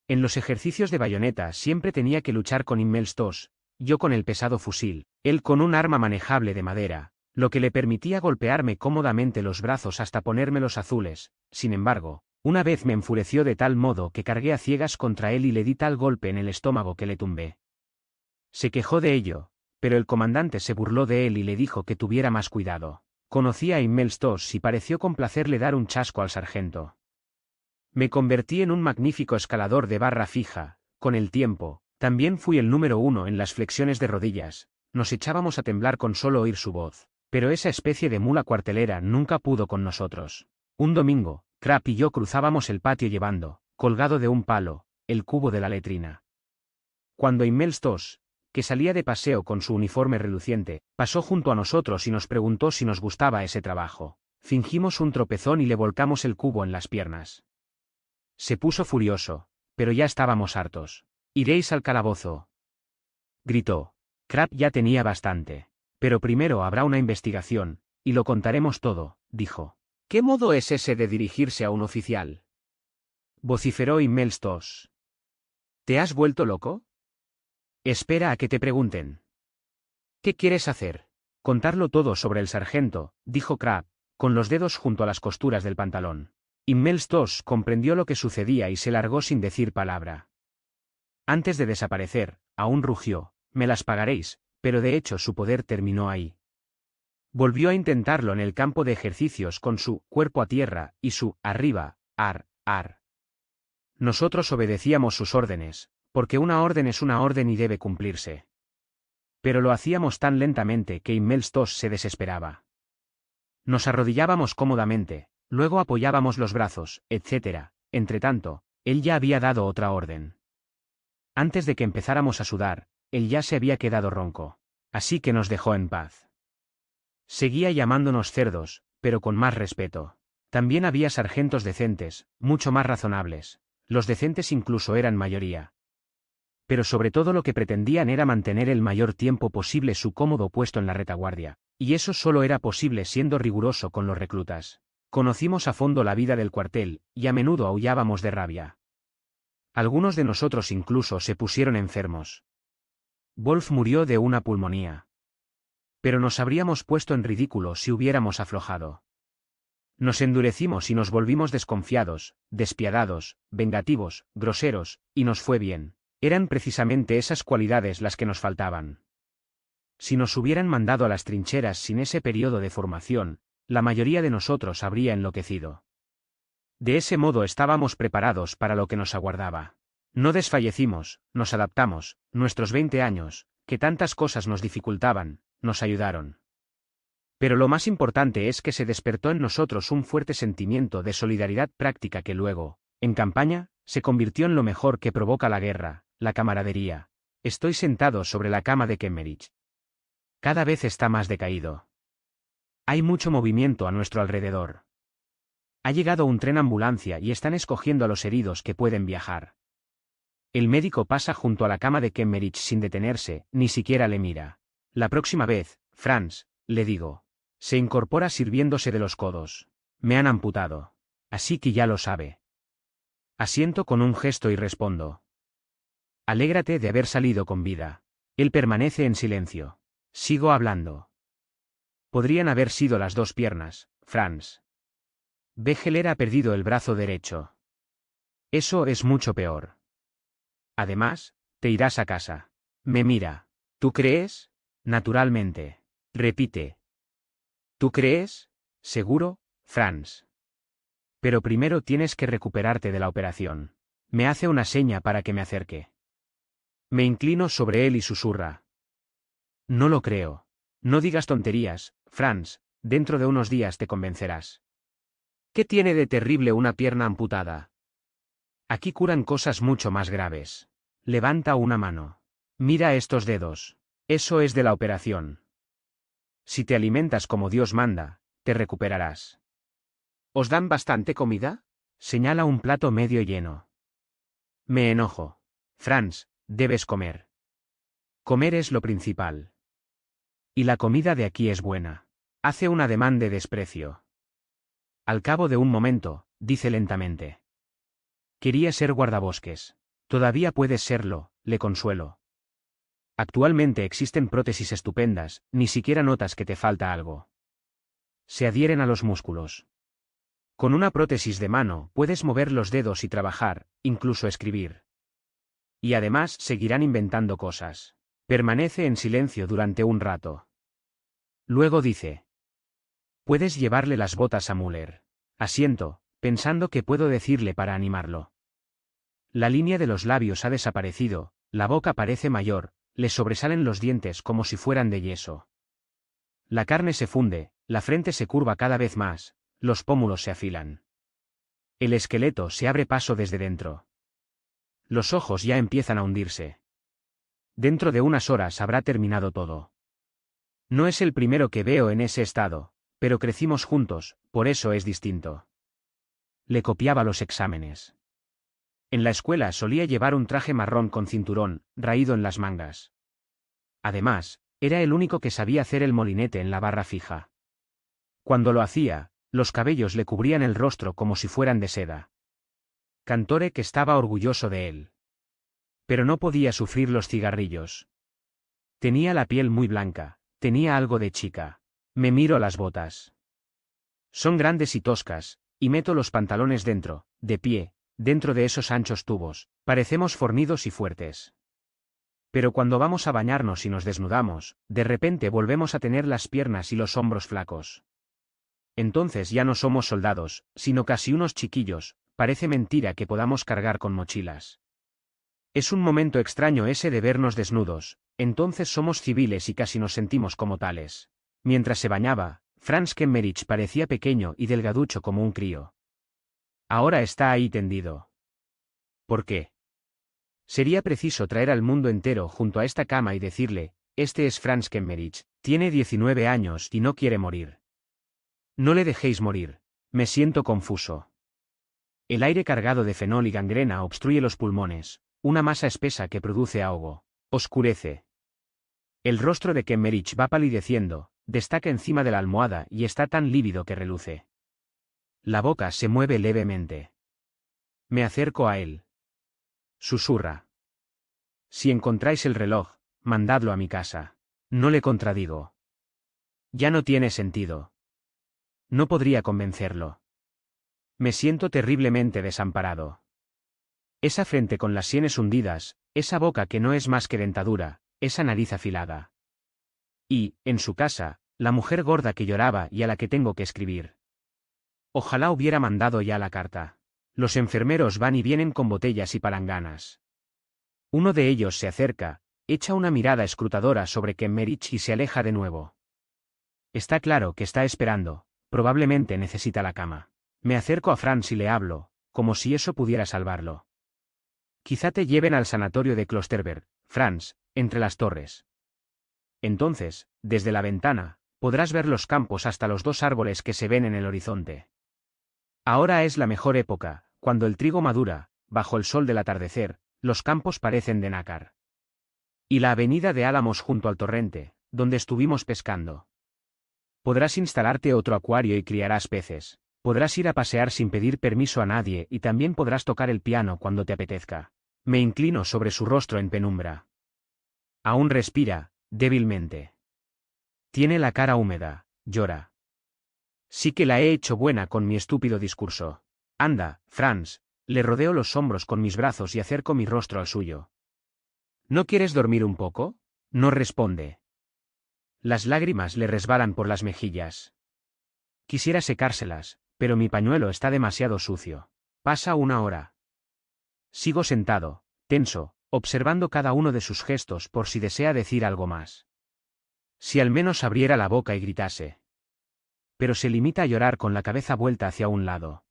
Speaker 1: En los ejercicios de bayoneta siempre tenía que luchar con Inmelstos, yo con el pesado fusil, él con un arma manejable de madera, lo que le permitía golpearme cómodamente los brazos hasta ponérmelos azules, sin embargo, una vez me enfureció de tal modo que cargué a ciegas contra él y le di tal golpe en el estómago que le tumbé. Se quejó de ello, pero el comandante se burló de él y le dijo que tuviera más cuidado. Conocía a Immelstos y pareció complacerle dar un chasco al sargento. Me convertí en un magnífico escalador de barra fija, con el tiempo, también fui el número uno en las flexiones de rodillas, nos echábamos a temblar con solo oír su voz. Pero esa especie de mula cuartelera nunca pudo con nosotros. Un domingo, Crap y yo cruzábamos el patio llevando, colgado de un palo, el cubo de la letrina. Cuando Immel que salía de paseo con su uniforme reluciente, pasó junto a nosotros y nos preguntó si nos gustaba ese trabajo. Fingimos un tropezón y le volcamos el cubo en las piernas. Se puso furioso, pero ya estábamos hartos. Iréis al calabozo. Gritó. Crap ya tenía bastante. Pero primero habrá una investigación, y lo contaremos todo, dijo. ¿Qué modo es ese de dirigirse a un oficial? vociferó Immelstos. ¿Te has vuelto loco? Espera a que te pregunten. ¿Qué quieres hacer? Contarlo todo sobre el sargento, dijo Crab, con los dedos junto a las costuras del pantalón. Immelstos comprendió lo que sucedía y se largó sin decir palabra. Antes de desaparecer, aún rugió, me las pagaréis, pero de hecho su poder terminó ahí. Volvió a intentarlo en el campo de ejercicios con su cuerpo a tierra y su arriba, ar, ar. Nosotros obedecíamos sus órdenes, porque una orden es una orden y debe cumplirse. Pero lo hacíamos tan lentamente que Inmelstos se desesperaba. Nos arrodillábamos cómodamente, luego apoyábamos los brazos, etc. tanto, él ya había dado otra orden. Antes de que empezáramos a sudar, él ya se había quedado ronco. Así que nos dejó en paz. Seguía llamándonos cerdos, pero con más respeto. También había sargentos decentes, mucho más razonables. Los decentes incluso eran mayoría. Pero sobre todo lo que pretendían era mantener el mayor tiempo posible su cómodo puesto en la retaguardia, y eso solo era posible siendo riguroso con los reclutas. Conocimos a fondo la vida del cuartel, y a menudo aullábamos de rabia. Algunos de nosotros incluso se pusieron enfermos. Wolf murió de una pulmonía. Pero nos habríamos puesto en ridículo si hubiéramos aflojado. Nos endurecimos y nos volvimos desconfiados, despiadados, vengativos, groseros, y nos fue bien. Eran precisamente esas cualidades las que nos faltaban. Si nos hubieran mandado a las trincheras sin ese periodo de formación, la mayoría de nosotros habría enloquecido. De ese modo estábamos preparados para lo que nos aguardaba. No desfallecimos, nos adaptamos, nuestros 20 años, que tantas cosas nos dificultaban, nos ayudaron. Pero lo más importante es que se despertó en nosotros un fuerte sentimiento de solidaridad práctica que luego, en campaña, se convirtió en lo mejor que provoca la guerra, la camaradería. Estoy sentado sobre la cama de Kemmerich. Cada vez está más decaído. Hay mucho movimiento a nuestro alrededor. Ha llegado un tren ambulancia y están escogiendo a los heridos que pueden viajar. El médico pasa junto a la cama de Kemmerich sin detenerse, ni siquiera le mira. La próxima vez, Franz, le digo. Se incorpora sirviéndose de los codos. Me han amputado. Así que ya lo sabe. Asiento con un gesto y respondo. Alégrate de haber salido con vida. Él permanece en silencio. Sigo hablando. Podrían haber sido las dos piernas, Franz. Begeler ha perdido el brazo derecho. Eso es mucho peor. Además, te irás a casa. Me mira. ¿Tú crees? Naturalmente. Repite. ¿Tú crees? Seguro, Franz. Pero primero tienes que recuperarte de la operación. Me hace una seña para que me acerque. Me inclino sobre él y susurra. No lo creo. No digas tonterías, Franz, dentro de unos días te convencerás. ¿Qué tiene de terrible una pierna amputada? Aquí curan cosas mucho más graves. Levanta una mano. Mira estos dedos. Eso es de la operación. Si te alimentas como Dios manda, te recuperarás. ¿Os dan bastante comida? Señala un plato medio lleno. Me enojo. Franz, debes comer. Comer es lo principal. Y la comida de aquí es buena. Hace un ademán de desprecio. Al cabo de un momento, dice lentamente. Quería ser guardabosques. Todavía puedes serlo, le consuelo. Actualmente existen prótesis estupendas, ni siquiera notas que te falta algo. Se adhieren a los músculos. Con una prótesis de mano puedes mover los dedos y trabajar, incluso escribir. Y además seguirán inventando cosas. Permanece en silencio durante un rato. Luego dice. Puedes llevarle las botas a Müller. Asiento, pensando que puedo decirle para animarlo. La línea de los labios ha desaparecido, la boca parece mayor, le sobresalen los dientes como si fueran de yeso. La carne se funde, la frente se curva cada vez más, los pómulos se afilan. El esqueleto se abre paso desde dentro. Los ojos ya empiezan a hundirse. Dentro de unas horas habrá terminado todo. No es el primero que veo en ese estado, pero crecimos juntos, por eso es distinto. Le copiaba los exámenes. En la escuela solía llevar un traje marrón con cinturón, raído en las mangas. Además, era el único que sabía hacer el molinete en la barra fija. Cuando lo hacía, los cabellos le cubrían el rostro como si fueran de seda. Cantore que estaba orgulloso de él. Pero no podía sufrir los cigarrillos. Tenía la piel muy blanca, tenía algo de chica. Me miro las botas. Son grandes y toscas, y meto los pantalones dentro, de pie, dentro de esos anchos tubos, parecemos fornidos y fuertes. Pero cuando vamos a bañarnos y nos desnudamos, de repente volvemos a tener las piernas y los hombros flacos. Entonces ya no somos soldados, sino casi unos chiquillos, parece mentira que podamos cargar con mochilas. Es un momento extraño ese de vernos desnudos, entonces somos civiles y casi nos sentimos como tales. Mientras se bañaba, Franz Kemmerich parecía pequeño y delgaducho como un crío. Ahora está ahí tendido. ¿Por qué? Sería preciso traer al mundo entero junto a esta cama y decirle, este es Franz Kemmerich, tiene 19 años y no quiere morir. No le dejéis morir, me siento confuso. El aire cargado de fenol y gangrena obstruye los pulmones, una masa espesa que produce ahogo. Oscurece. El rostro de Kemmerich va palideciendo, destaca encima de la almohada y está tan lívido que reluce. La boca se mueve levemente. Me acerco a él. Susurra. Si encontráis el reloj, mandadlo a mi casa. No le contradigo. Ya no tiene sentido. No podría convencerlo. Me siento terriblemente desamparado. Esa frente con las sienes hundidas, esa boca que no es más que dentadura, esa nariz afilada. Y, en su casa, la mujer gorda que lloraba y a la que tengo que escribir. Ojalá hubiera mandado ya la carta. Los enfermeros van y vienen con botellas y palanganas. Uno de ellos se acerca, echa una mirada escrutadora sobre Kemmerich y se aleja de nuevo. Está claro que está esperando, probablemente necesita la cama. Me acerco a Franz y le hablo, como si eso pudiera salvarlo. Quizá te lleven al sanatorio de Klosterberg, Franz, entre las torres. Entonces, desde la ventana, podrás ver los campos hasta los dos árboles que se ven en el horizonte. Ahora es la mejor época, cuando el trigo madura, bajo el sol del atardecer, los campos parecen de nácar. Y la avenida de Álamos junto al torrente, donde estuvimos pescando. Podrás instalarte otro acuario y criarás peces, podrás ir a pasear sin pedir permiso a nadie y también podrás tocar el piano cuando te apetezca. Me inclino sobre su rostro en penumbra. Aún respira, débilmente. Tiene la cara húmeda, llora. Sí que la he hecho buena con mi estúpido discurso. Anda, Franz, le rodeo los hombros con mis brazos y acerco mi rostro al suyo. ¿No quieres dormir un poco? No responde. Las lágrimas le resbalan por las mejillas. Quisiera secárselas, pero mi pañuelo está demasiado sucio. Pasa una hora. Sigo sentado, tenso, observando cada uno de sus gestos por si desea decir algo más. Si al menos abriera la boca y gritase pero se limita a llorar con la cabeza vuelta hacia un lado.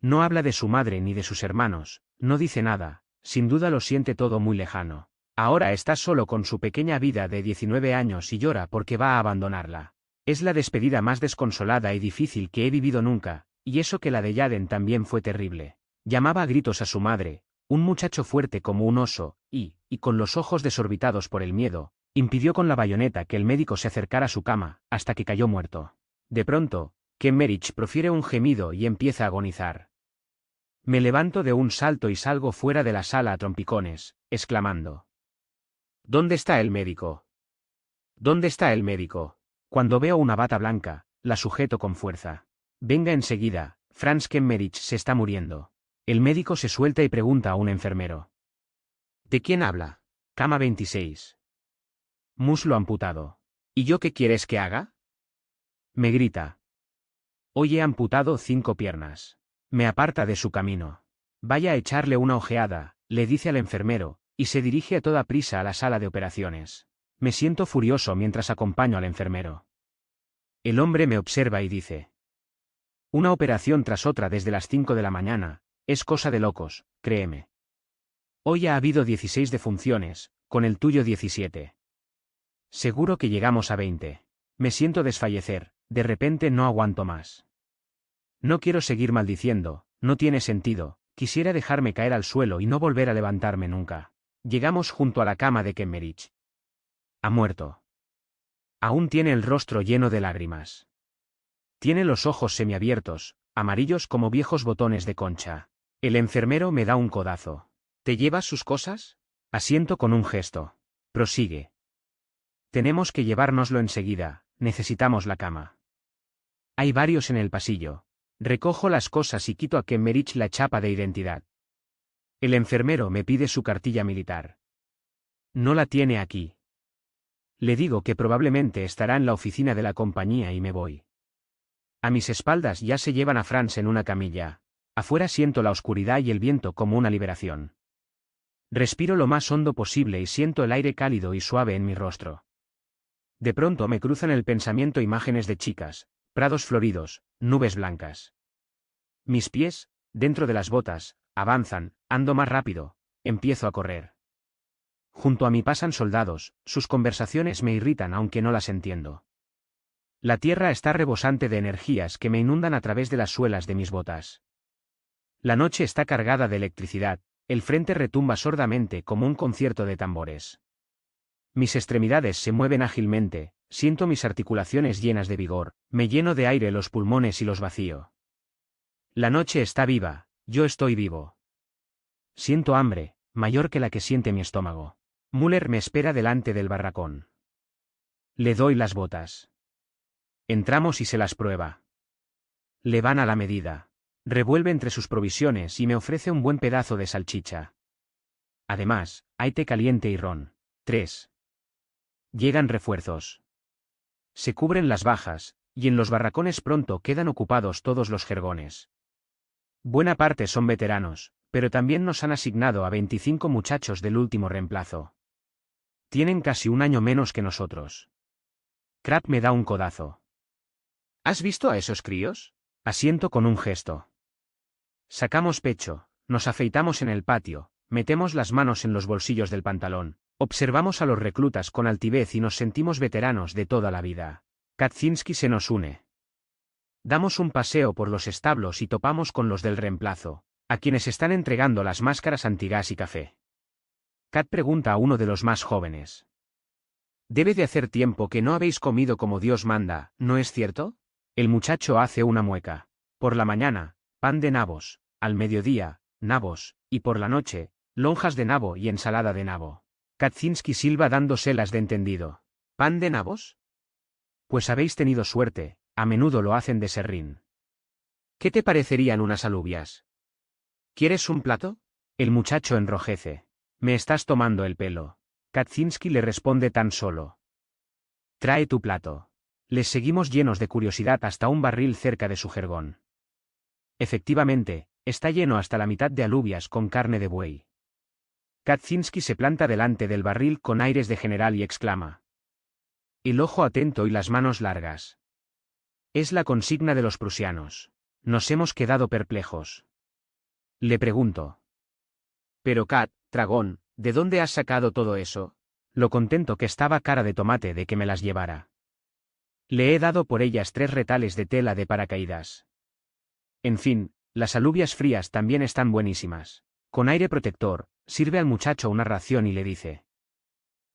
Speaker 1: No habla de su madre ni de sus hermanos, no dice nada, sin duda lo siente todo muy lejano. Ahora está solo con su pequeña vida de 19 años y llora porque va a abandonarla. Es la despedida más desconsolada y difícil que he vivido nunca, y eso que la de Yaden también fue terrible. Llamaba a gritos a su madre, un muchacho fuerte como un oso, y, y con los ojos desorbitados por el miedo, impidió con la bayoneta que el médico se acercara a su cama, hasta que cayó muerto. De pronto, Kemmerich profiere un gemido y empieza a agonizar. Me levanto de un salto y salgo fuera de la sala a trompicones, exclamando. ¿Dónde está el médico? ¿Dónde está el médico? Cuando veo una bata blanca, la sujeto con fuerza. Venga enseguida, Franz Kemmerich se está muriendo. El médico se suelta y pregunta a un enfermero. ¿De quién habla? Cama 26. Muslo amputado. ¿Y yo qué quieres que haga? Me grita. Hoy he amputado cinco piernas. Me aparta de su camino. Vaya a echarle una ojeada, le dice al enfermero, y se dirige a toda prisa a la sala de operaciones. Me siento furioso mientras acompaño al enfermero. El hombre me observa y dice. Una operación tras otra desde las cinco de la mañana, es cosa de locos, créeme. Hoy ha habido 16 defunciones, con el tuyo 17. Seguro que llegamos a 20. Me siento desfallecer, de repente no aguanto más. No quiero seguir maldiciendo, no tiene sentido, quisiera dejarme caer al suelo y no volver a levantarme nunca. Llegamos junto a la cama de Kemmerich. Ha muerto. Aún tiene el rostro lleno de lágrimas. Tiene los ojos semiabiertos, amarillos como viejos botones de concha. El enfermero me da un codazo. ¿Te llevas sus cosas? Asiento con un gesto. Prosigue. Tenemos que llevárnoslo enseguida, necesitamos la cama. Hay varios en el pasillo. Recojo las cosas y quito a kemerich la chapa de identidad. El enfermero me pide su cartilla militar. No la tiene aquí. Le digo que probablemente estará en la oficina de la compañía y me voy. A mis espaldas ya se llevan a Franz en una camilla. Afuera siento la oscuridad y el viento como una liberación. Respiro lo más hondo posible y siento el aire cálido y suave en mi rostro. De pronto me cruzan el pensamiento imágenes de chicas, prados floridos, nubes blancas. Mis pies, dentro de las botas, avanzan, ando más rápido, empiezo a correr. Junto a mí pasan soldados, sus conversaciones me irritan aunque no las entiendo. La tierra está rebosante de energías que me inundan a través de las suelas de mis botas. La noche está cargada de electricidad, el frente retumba sordamente como un concierto de tambores. Mis extremidades se mueven ágilmente, siento mis articulaciones llenas de vigor, me lleno de aire los pulmones y los vacío. La noche está viva, yo estoy vivo. Siento hambre, mayor que la que siente mi estómago. Müller me espera delante del barracón. Le doy las botas. Entramos y se las prueba. Le van a la medida. Revuelve entre sus provisiones y me ofrece un buen pedazo de salchicha. Además, hay té caliente y ron. 3. Llegan refuerzos. Se cubren las bajas, y en los barracones pronto quedan ocupados todos los jergones. Buena parte son veteranos, pero también nos han asignado a 25 muchachos del último reemplazo. Tienen casi un año menos que nosotros. Crap me da un codazo. ¿Has visto a esos críos? Asiento con un gesto. Sacamos pecho, nos afeitamos en el patio, metemos las manos en los bolsillos del pantalón, Observamos a los reclutas con altivez y nos sentimos veteranos de toda la vida. katzinski se nos une. Damos un paseo por los establos y topamos con los del reemplazo, a quienes están entregando las máscaras antigas y café. Kat pregunta a uno de los más jóvenes. Debe de hacer tiempo que no habéis comido como Dios manda, ¿no es cierto? El muchacho hace una mueca. Por la mañana, pan de nabos, al mediodía, nabos, y por la noche, lonjas de nabo y ensalada de nabo. Kaczynski silba dándose las de entendido. ¿Pan de nabos? Pues habéis tenido suerte, a menudo lo hacen de serrín. ¿Qué te parecerían unas alubias? ¿Quieres un plato? El muchacho enrojece. Me estás tomando el pelo. Kaczynski le responde tan solo. Trae tu plato. Les seguimos llenos de curiosidad hasta un barril cerca de su jergón. Efectivamente, está lleno hasta la mitad de alubias con carne de buey katzinski se planta delante del barril con aires de general y exclama. El ojo atento y las manos largas. Es la consigna de los prusianos. Nos hemos quedado perplejos. Le pregunto. Pero Kat, dragón, ¿de dónde has sacado todo eso? Lo contento que estaba cara de tomate de que me las llevara. Le he dado por ellas tres retales de tela de paracaídas. En fin, las alubias frías también están buenísimas. Con aire protector, sirve al muchacho una ración y le dice.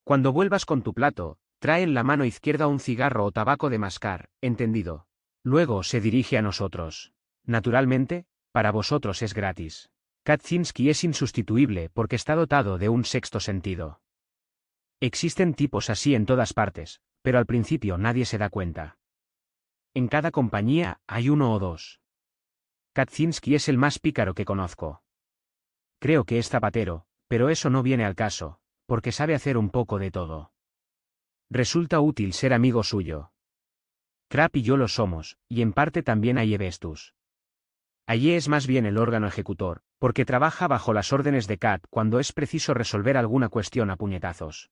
Speaker 1: Cuando vuelvas con tu plato, trae en la mano izquierda un cigarro o tabaco de mascar, entendido. Luego se dirige a nosotros. Naturalmente, para vosotros es gratis. Kaczynski es insustituible porque está dotado de un sexto sentido. Existen tipos así en todas partes, pero al principio nadie se da cuenta. En cada compañía hay uno o dos. Kaczynski es el más pícaro que conozco. Creo que es zapatero, pero eso no viene al caso, porque sabe hacer un poco de todo. Resulta útil ser amigo suyo. Crap y yo lo somos, y en parte también hay Evestus. Allí es más bien el órgano ejecutor, porque trabaja bajo las órdenes de Kat cuando es preciso resolver alguna cuestión a puñetazos.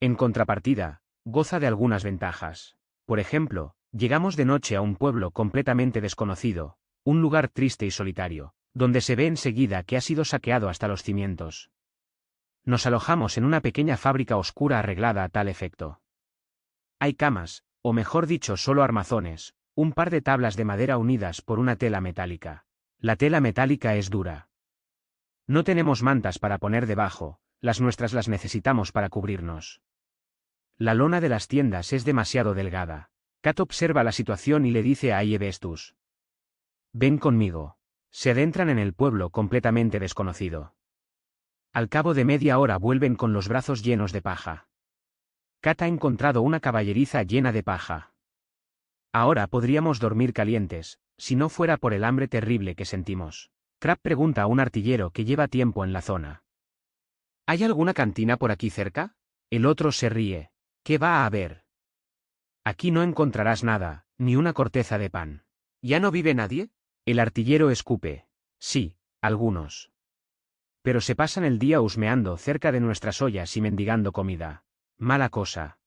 Speaker 1: En contrapartida, goza de algunas ventajas. Por ejemplo, llegamos de noche a un pueblo completamente desconocido, un lugar triste y solitario, donde se ve enseguida que ha sido saqueado hasta los cimientos. Nos alojamos en una pequeña fábrica oscura arreglada a tal efecto. Hay camas, o mejor dicho solo armazones, un par de tablas de madera unidas por una tela metálica. La tela metálica es dura. No tenemos mantas para poner debajo, las nuestras las necesitamos para cubrirnos. La lona de las tiendas es demasiado delgada. Kat observa la situación y le dice a Ievestus. Ven conmigo. Se adentran en el pueblo completamente desconocido. Al cabo de media hora vuelven con los brazos llenos de paja. Kat ha encontrado una caballeriza llena de paja. Ahora podríamos dormir calientes, si no fuera por el hambre terrible que sentimos. Crab pregunta a un artillero que lleva tiempo en la zona. ¿Hay alguna cantina por aquí cerca? El otro se ríe. ¿Qué va a haber? Aquí no encontrarás nada, ni una corteza de pan. ¿Ya no vive nadie? El artillero escupe. Sí, algunos. Pero se pasan el día husmeando cerca de nuestras ollas y mendigando comida. Mala cosa.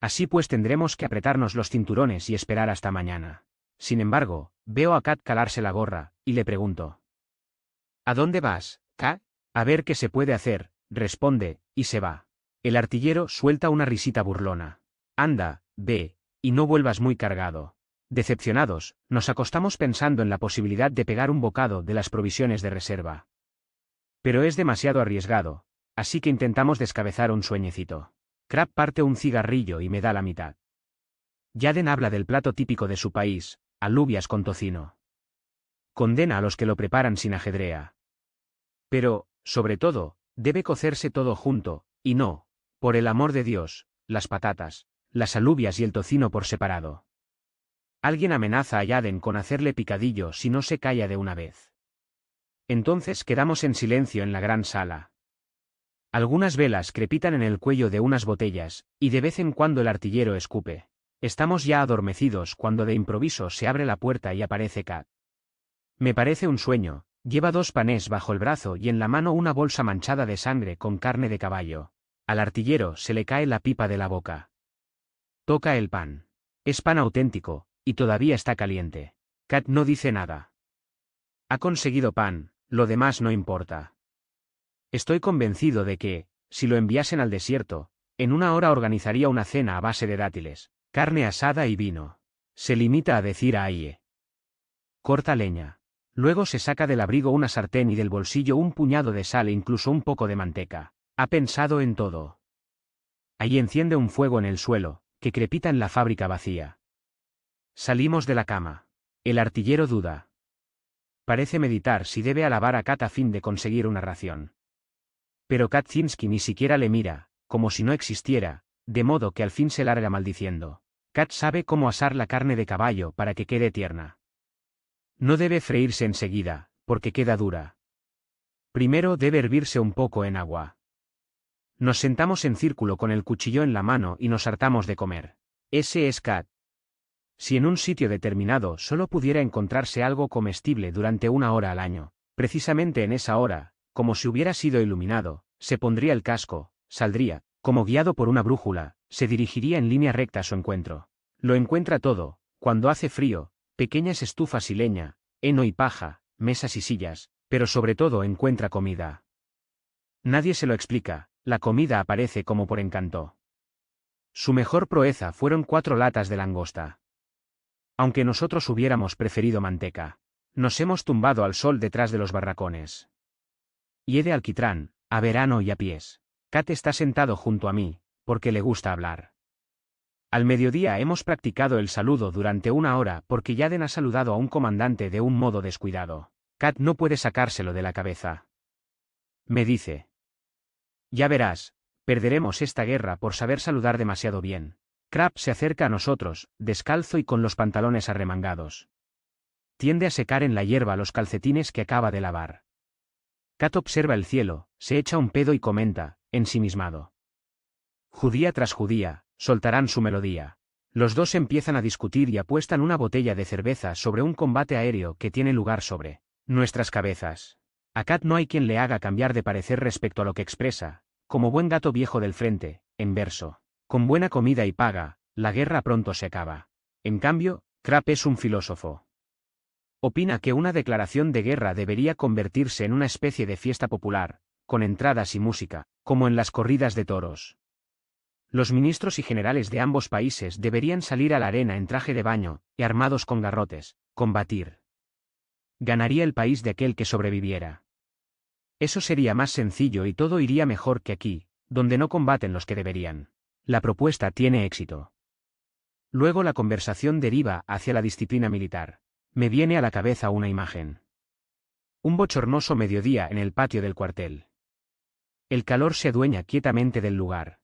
Speaker 1: Así pues tendremos que apretarnos los cinturones y esperar hasta mañana. Sin embargo, veo a Kat calarse la gorra, y le pregunto. ¿A dónde vas, Kat? A ver qué se puede hacer, responde, y se va. El artillero suelta una risita burlona. Anda, ve, y no vuelvas muy cargado. Decepcionados, nos acostamos pensando en la posibilidad de pegar un bocado de las provisiones de reserva. Pero es demasiado arriesgado, así que intentamos descabezar un sueñecito. Crab parte un cigarrillo y me da la mitad. Yaden habla del plato típico de su país, alubias con tocino. Condena a los que lo preparan sin ajedrea. Pero, sobre todo, debe cocerse todo junto, y no, por el amor de Dios, las patatas, las alubias y el tocino por separado. Alguien amenaza a Yaden con hacerle picadillo si no se calla de una vez. Entonces quedamos en silencio en la gran sala. Algunas velas crepitan en el cuello de unas botellas, y de vez en cuando el artillero escupe. Estamos ya adormecidos cuando de improviso se abre la puerta y aparece Kat. Me parece un sueño, lleva dos panes bajo el brazo y en la mano una bolsa manchada de sangre con carne de caballo. Al artillero se le cae la pipa de la boca. Toca el pan. Es pan auténtico, y todavía está caliente. Kat no dice nada. Ha conseguido pan, lo demás no importa. Estoy convencido de que, si lo enviasen al desierto, en una hora organizaría una cena a base de dátiles, carne asada y vino. Se limita a decir a Corta leña. Luego se saca del abrigo una sartén y del bolsillo un puñado de sal e incluso un poco de manteca. Ha pensado en todo. ahí enciende un fuego en el suelo, que crepita en la fábrica vacía. Salimos de la cama. El artillero duda. Parece meditar si debe alabar a Kat a fin de conseguir una ración. Pero Zinsky ni siquiera le mira, como si no existiera, de modo que al fin se larga maldiciendo. Kat sabe cómo asar la carne de caballo para que quede tierna. No debe freírse enseguida, porque queda dura. Primero debe hervirse un poco en agua. Nos sentamos en círculo con el cuchillo en la mano y nos hartamos de comer. Ese es Kat, si en un sitio determinado solo pudiera encontrarse algo comestible durante una hora al año, precisamente en esa hora, como si hubiera sido iluminado, se pondría el casco, saldría, como guiado por una brújula, se dirigiría en línea recta a su encuentro. Lo encuentra todo, cuando hace frío, pequeñas estufas y leña, heno y paja, mesas y sillas, pero sobre todo encuentra comida. Nadie se lo explica, la comida aparece como por encanto. Su mejor proeza fueron cuatro latas de langosta aunque nosotros hubiéramos preferido manteca. Nos hemos tumbado al sol detrás de los barracones. Yede alquitrán, a verano y a pies. Kat está sentado junto a mí, porque le gusta hablar. Al mediodía hemos practicado el saludo durante una hora porque Yaden ha saludado a un comandante de un modo descuidado. Kat no puede sacárselo de la cabeza. Me dice. Ya verás, perderemos esta guerra por saber saludar demasiado bien. Crab se acerca a nosotros, descalzo y con los pantalones arremangados. Tiende a secar en la hierba los calcetines que acaba de lavar. Kat observa el cielo, se echa un pedo y comenta, ensimismado. Judía tras judía, soltarán su melodía. Los dos empiezan a discutir y apuestan una botella de cerveza sobre un combate aéreo que tiene lugar sobre nuestras cabezas. A Kat no hay quien le haga cambiar de parecer respecto a lo que expresa, como buen gato viejo del frente, en verso. Con buena comida y paga, la guerra pronto se acaba. En cambio, Krapp es un filósofo. Opina que una declaración de guerra debería convertirse en una especie de fiesta popular, con entradas y música, como en las corridas de toros. Los ministros y generales de ambos países deberían salir a la arena en traje de baño, y armados con garrotes, combatir. Ganaría el país de aquel que sobreviviera. Eso sería más sencillo y todo iría mejor que aquí, donde no combaten los que deberían. La propuesta tiene éxito. Luego la conversación deriva hacia la disciplina militar. Me viene a la cabeza una imagen. Un bochornoso mediodía en el patio del cuartel. El calor se adueña quietamente del lugar.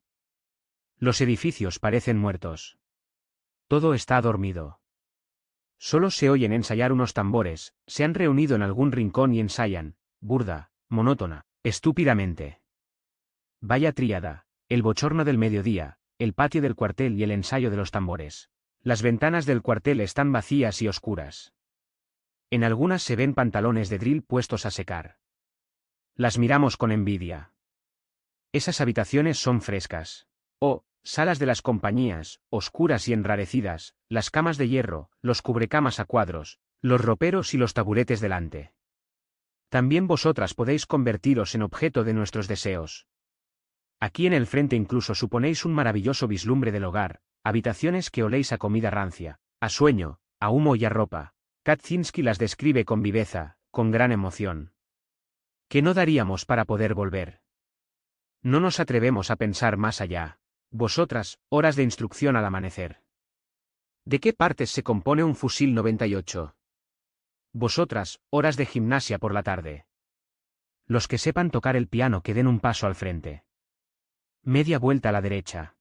Speaker 1: Los edificios parecen muertos. Todo está dormido. Solo se oyen ensayar unos tambores, se han reunido en algún rincón y ensayan, burda, monótona, estúpidamente. Vaya tríada, el bochorno del mediodía, el patio del cuartel y el ensayo de los tambores. Las ventanas del cuartel están vacías y oscuras. En algunas se ven pantalones de drill puestos a secar. Las miramos con envidia. Esas habitaciones son frescas. Oh, salas de las compañías, oscuras y enrarecidas, las camas de hierro, los cubrecamas a cuadros, los roperos y los taburetes delante. También vosotras podéis convertiros en objeto de nuestros deseos. Aquí en el frente incluso suponéis un maravilloso vislumbre del hogar, habitaciones que oléis a comida rancia, a sueño, a humo y a ropa. Kaczynski las describe con viveza, con gran emoción. Que no daríamos para poder volver. No nos atrevemos a pensar más allá. Vosotras, horas de instrucción al amanecer. ¿De qué partes se compone un fusil 98? Vosotras, horas de gimnasia por la tarde. Los que sepan tocar el piano que den un paso al frente. Media vuelta a la derecha.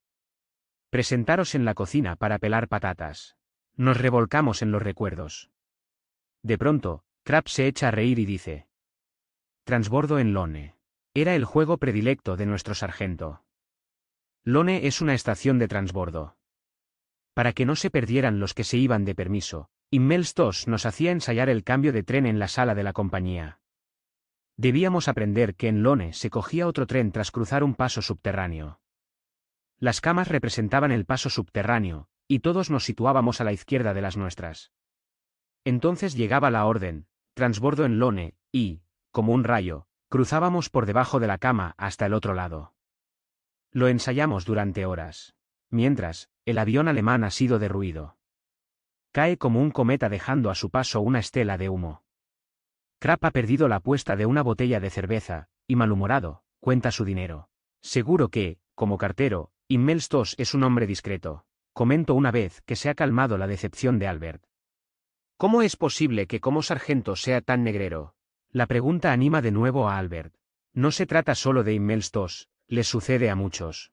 Speaker 1: Presentaros en la cocina para pelar patatas. Nos revolcamos en los recuerdos. De pronto, Krapp se echa a reír y dice. Transbordo en Lone. Era el juego predilecto de nuestro sargento. Lone es una estación de transbordo. Para que no se perdieran los que se iban de permiso, Immelstos nos hacía ensayar el cambio de tren en la sala de la compañía. Debíamos aprender que en Lone se cogía otro tren tras cruzar un paso subterráneo. Las camas representaban el paso subterráneo, y todos nos situábamos a la izquierda de las nuestras. Entonces llegaba la orden, transbordo en Lone, y, como un rayo, cruzábamos por debajo de la cama hasta el otro lado. Lo ensayamos durante horas. Mientras, el avión alemán ha sido derruido. Cae como un cometa dejando a su paso una estela de humo. Crap ha perdido la apuesta de una botella de cerveza, y malhumorado, cuenta su dinero. Seguro que, como cartero, Inmelstos es un hombre discreto. Comento una vez que se ha calmado la decepción de Albert. ¿Cómo es posible que como sargento sea tan negrero? La pregunta anima de nuevo a Albert. No se trata solo de Inmelstos, les sucede a muchos.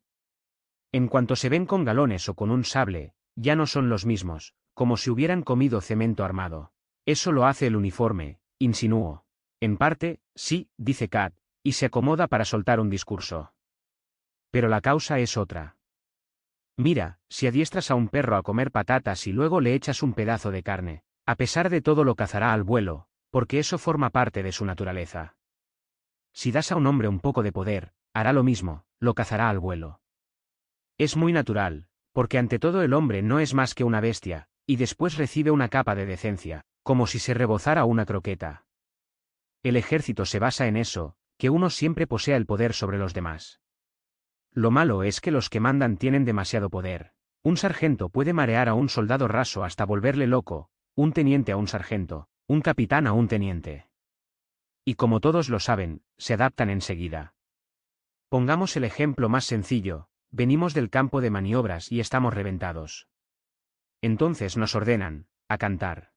Speaker 1: En cuanto se ven con galones o con un sable, ya no son los mismos, como si hubieran comido cemento armado. Eso lo hace el uniforme, Insinúo. En parte, sí, dice Kat, y se acomoda para soltar un discurso. Pero la causa es otra. Mira, si adiestras a un perro a comer patatas y luego le echas un pedazo de carne, a pesar de todo lo cazará al vuelo, porque eso forma parte de su naturaleza. Si das a un hombre un poco de poder, hará lo mismo, lo cazará al vuelo. Es muy natural, porque ante todo el hombre no es más que una bestia, y después recibe una capa de decencia, como si se rebozara una croqueta. El ejército se basa en eso, que uno siempre posea el poder sobre los demás. Lo malo es que los que mandan tienen demasiado poder. Un sargento puede marear a un soldado raso hasta volverle loco, un teniente a un sargento, un capitán a un teniente. Y como todos lo saben, se adaptan enseguida. Pongamos el ejemplo más sencillo, venimos del campo de maniobras y estamos reventados. Entonces nos ordenan, a cantar.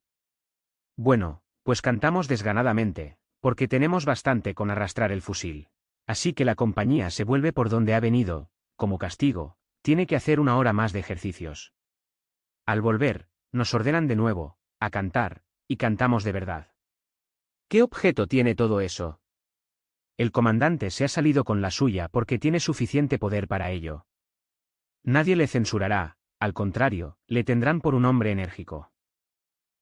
Speaker 1: Bueno, pues cantamos desganadamente, porque tenemos bastante con arrastrar el fusil. Así que la compañía se vuelve por donde ha venido, como castigo, tiene que hacer una hora más de ejercicios. Al volver, nos ordenan de nuevo, a cantar, y cantamos de verdad. ¿Qué objeto tiene todo eso? El comandante se ha salido con la suya porque tiene suficiente poder para ello. Nadie le censurará, al contrario, le tendrán por un hombre enérgico.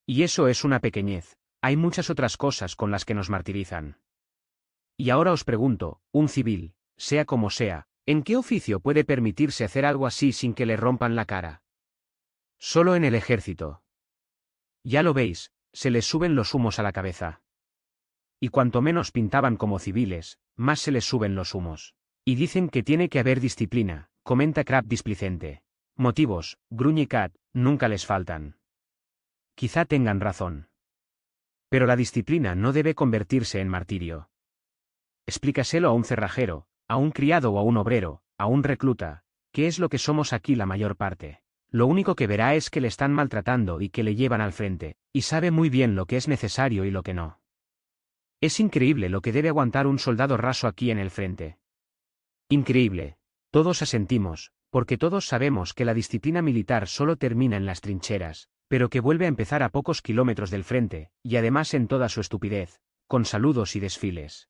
Speaker 1: Y eso es una pequeñez, hay muchas otras cosas con las que nos martirizan. Y ahora os pregunto, un civil, sea como sea, ¿en qué oficio puede permitirse hacer algo así sin que le rompan la cara? Solo en el ejército. Ya lo veis, se les suben los humos a la cabeza. Y cuanto menos pintaban como civiles, más se les suben los humos. Y dicen que tiene que haber disciplina, comenta Crab displicente. Motivos, gruñe nunca les faltan. Quizá tengan razón. Pero la disciplina no debe convertirse en martirio. Explícaselo a un cerrajero, a un criado o a un obrero, a un recluta, que es lo que somos aquí la mayor parte. Lo único que verá es que le están maltratando y que le llevan al frente, y sabe muy bien lo que es necesario y lo que no. Es increíble lo que debe aguantar un soldado raso aquí en el frente. Increíble. Todos asentimos, porque todos sabemos que la disciplina militar solo termina en las trincheras, pero que vuelve a empezar a pocos kilómetros del frente, y además en toda su estupidez, con saludos y desfiles.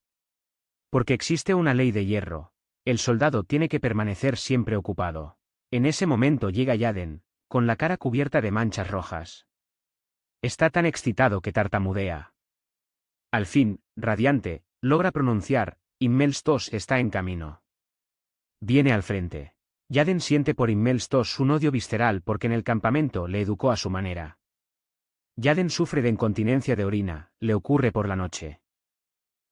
Speaker 1: Porque existe una ley de hierro, el soldado tiene que permanecer siempre ocupado. En ese momento llega Yaden, con la cara cubierta de manchas rojas. Está tan excitado que tartamudea. Al fin, radiante, logra pronunciar, Melstos está en camino. Viene al frente. Yaden siente por Stoss un odio visceral porque en el campamento le educó a su manera. Yaden sufre de incontinencia de orina, le ocurre por la noche.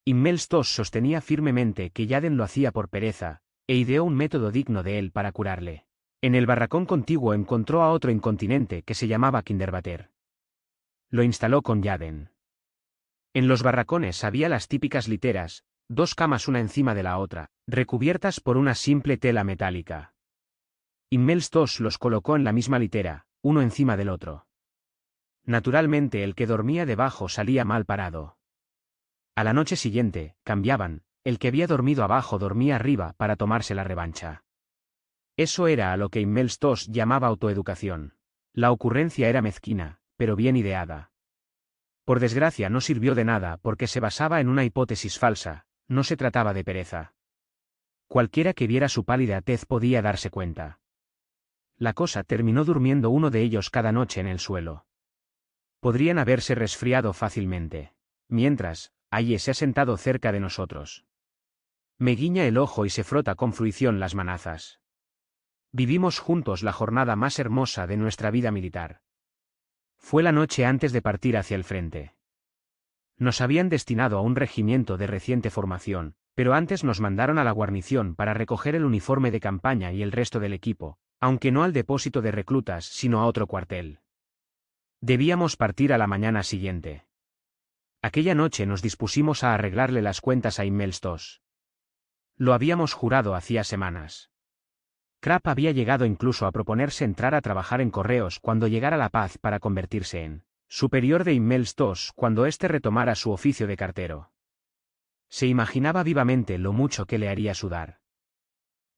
Speaker 1: Stoss sostenía firmemente que Yaden lo hacía por pereza, e ideó un método digno de él para curarle. En el barracón contiguo encontró a otro incontinente que se llamaba Kinderbater. Lo instaló con Yaden. En los barracones había las típicas literas, dos camas una encima de la otra, recubiertas por una simple tela metálica. Inmelstos los colocó en la misma litera, uno encima del otro. Naturalmente el que dormía debajo salía mal parado. A la noche siguiente, cambiaban, el que había dormido abajo dormía arriba para tomarse la revancha. Eso era a lo que Inmelstos llamaba autoeducación. La ocurrencia era mezquina, pero bien ideada. Por desgracia no sirvió de nada porque se basaba en una hipótesis falsa, no se trataba de pereza. Cualquiera que viera su pálida tez podía darse cuenta la cosa terminó durmiendo uno de ellos cada noche en el suelo. Podrían haberse resfriado fácilmente. Mientras, allí se ha sentado cerca de nosotros. Me guiña el ojo y se frota con fruición las manazas. Vivimos juntos la jornada más hermosa de nuestra vida militar. Fue la noche antes de partir hacia el frente. Nos habían destinado a un regimiento de reciente formación, pero antes nos mandaron a la guarnición para recoger el uniforme de campaña y el resto del equipo, aunque no al depósito de reclutas, sino a otro cuartel. Debíamos partir a la mañana siguiente. Aquella noche nos dispusimos a arreglarle las cuentas a Immelstos. Lo habíamos jurado hacía semanas. Crap había llegado incluso a proponerse entrar a trabajar en correos cuando llegara la paz para convertirse en superior de Immelstos cuando éste retomara su oficio de cartero. Se imaginaba vivamente lo mucho que le haría sudar.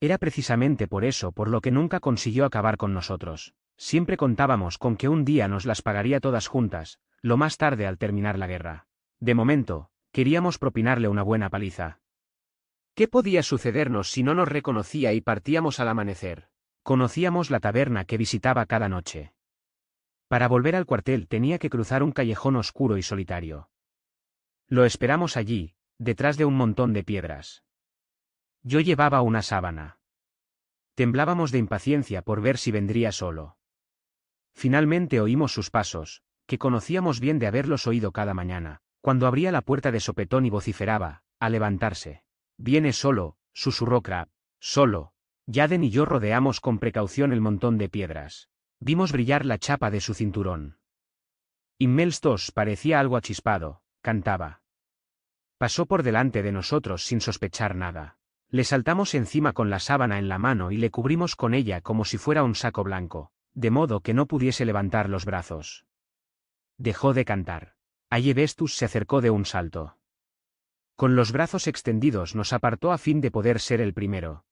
Speaker 1: Era precisamente por eso por lo que nunca consiguió acabar con nosotros. Siempre contábamos con que un día nos las pagaría todas juntas, lo más tarde al terminar la guerra. De momento, queríamos propinarle una buena paliza. ¿Qué podía sucedernos si no nos reconocía y partíamos al amanecer? Conocíamos la taberna que visitaba cada noche. Para volver al cuartel tenía que cruzar un callejón oscuro y solitario. Lo esperamos allí, detrás de un montón de piedras. Yo llevaba una sábana. Temblábamos de impaciencia por ver si vendría solo. Finalmente oímos sus pasos, que conocíamos bien de haberlos oído cada mañana, cuando abría la puerta de sopetón y vociferaba, a levantarse. Viene solo, susurró Crab. Solo. Yaden y yo rodeamos con precaución el montón de piedras. Vimos brillar la chapa de su cinturón. Inmelstos parecía algo achispado, cantaba. Pasó por delante de nosotros sin sospechar nada. Le saltamos encima con la sábana en la mano y le cubrimos con ella como si fuera un saco blanco, de modo que no pudiese levantar los brazos. Dejó de cantar. vestus se acercó de un salto. Con los brazos extendidos nos apartó a fin de poder ser el primero.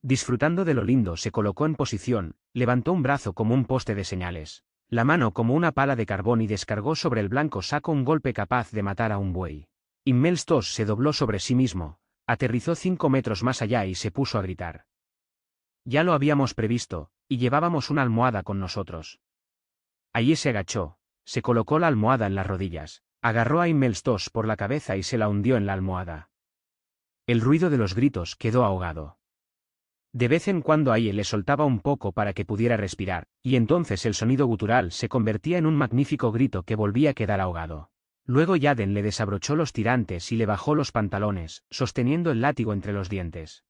Speaker 1: Disfrutando de lo lindo se colocó en posición, levantó un brazo como un poste de señales, la mano como una pala de carbón y descargó sobre el blanco saco un golpe capaz de matar a un buey. Inmelstos se dobló sobre sí mismo, Aterrizó cinco metros más allá y se puso a gritar. Ya lo habíamos previsto, y llevábamos una almohada con nosotros. Allí se agachó, se colocó la almohada en las rodillas, agarró a Inmelstos por la cabeza y se la hundió en la almohada. El ruido de los gritos quedó ahogado. De vez en cuando Aye le soltaba un poco para que pudiera respirar, y entonces el sonido gutural se convertía en un magnífico grito que volvía a quedar ahogado. Luego Yaden le desabrochó los tirantes y le bajó los pantalones, sosteniendo el látigo entre los dientes.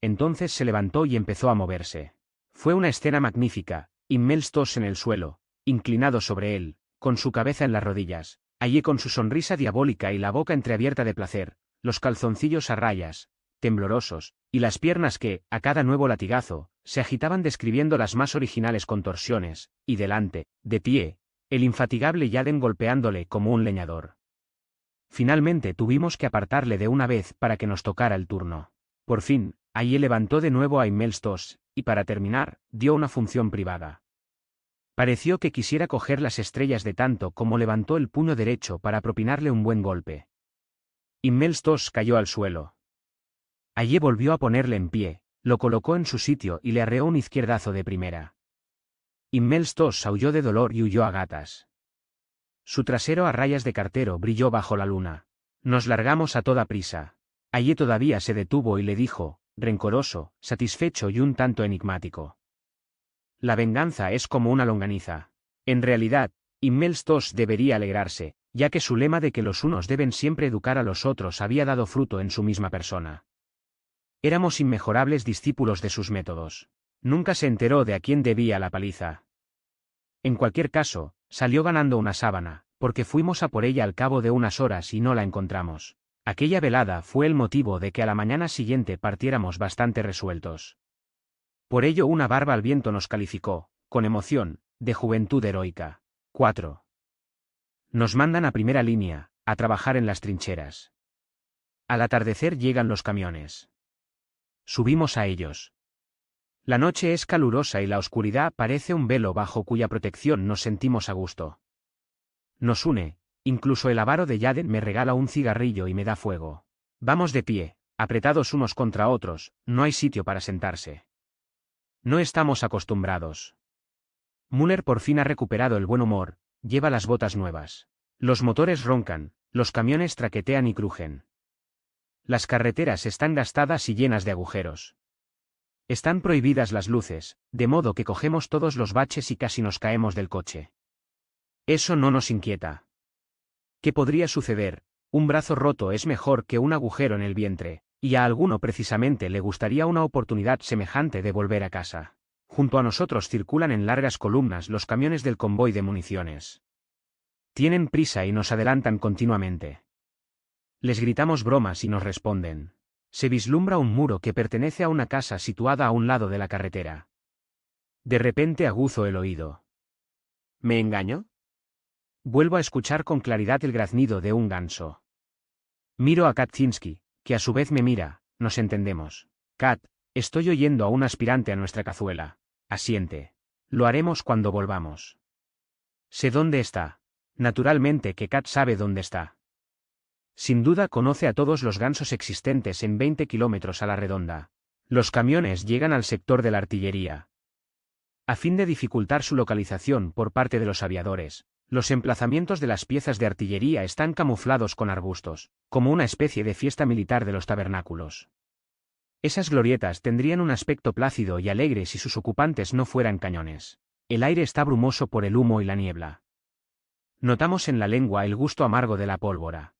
Speaker 1: Entonces se levantó y empezó a moverse. Fue una escena magnífica, inmelstos en el suelo, inclinado sobre él, con su cabeza en las rodillas, allí con su sonrisa diabólica y la boca entreabierta de placer, los calzoncillos a rayas, temblorosos, y las piernas que, a cada nuevo latigazo, se agitaban describiendo las más originales contorsiones, y delante, de pie, el infatigable Yaden golpeándole como un leñador. Finalmente tuvimos que apartarle de una vez para que nos tocara el turno. Por fin, allí levantó de nuevo a Imelstos, y para terminar, dio una función privada. Pareció que quisiera coger las estrellas de tanto como levantó el puño derecho para propinarle un buen golpe. Immelstos cayó al suelo. Allí volvió a ponerle en pie, lo colocó en su sitio y le arreó un izquierdazo de primera. Inmelstos aulló de dolor y huyó a gatas. Su trasero a rayas de cartero brilló bajo la luna. Nos largamos a toda prisa. Allí todavía se detuvo y le dijo, rencoroso, satisfecho y un tanto enigmático. La venganza es como una longaniza. En realidad, Inmelstos debería alegrarse, ya que su lema de que los unos deben siempre educar a los otros había dado fruto en su misma persona. Éramos inmejorables discípulos de sus métodos. Nunca se enteró de a quién debía la paliza. En cualquier caso, salió ganando una sábana, porque fuimos a por ella al cabo de unas horas y no la encontramos. Aquella velada fue el motivo de que a la mañana siguiente partiéramos bastante resueltos. Por ello una barba al viento nos calificó, con emoción, de juventud heroica. 4. Nos mandan a primera línea, a trabajar en las trincheras. Al atardecer llegan los camiones. Subimos a ellos, la noche es calurosa y la oscuridad parece un velo bajo cuya protección nos sentimos a gusto. Nos une, incluso el avaro de Yaden me regala un cigarrillo y me da fuego. Vamos de pie, apretados unos contra otros, no hay sitio para sentarse. No estamos acostumbrados. Müller por fin ha recuperado el buen humor, lleva las botas nuevas. Los motores roncan, los camiones traquetean y crujen. Las carreteras están gastadas y llenas de agujeros. Están prohibidas las luces, de modo que cogemos todos los baches y casi nos caemos del coche. Eso no nos inquieta. ¿Qué podría suceder? Un brazo roto es mejor que un agujero en el vientre, y a alguno precisamente le gustaría una oportunidad semejante de volver a casa. Junto a nosotros circulan en largas columnas los camiones del convoy de municiones. Tienen prisa y nos adelantan continuamente. Les gritamos bromas y nos responden se vislumbra un muro que pertenece a una casa situada a un lado de la carretera. De repente aguzo el oído. ¿Me engaño? Vuelvo a escuchar con claridad el graznido de un ganso. Miro a Katzinski, que a su vez me mira, nos entendemos. Kat, estoy oyendo a un aspirante a nuestra cazuela. Asiente. Lo haremos cuando volvamos. Sé dónde está. Naturalmente que Kat sabe dónde está. Sin duda conoce a todos los gansos existentes en 20 kilómetros a la redonda. Los camiones llegan al sector de la artillería. A fin de dificultar su localización por parte de los aviadores, los emplazamientos de las piezas de artillería están camuflados con arbustos, como una especie de fiesta militar de los tabernáculos. Esas glorietas tendrían un aspecto plácido y alegre si sus ocupantes no fueran cañones. El aire está brumoso por el humo y la niebla. Notamos en la lengua el gusto amargo de la pólvora.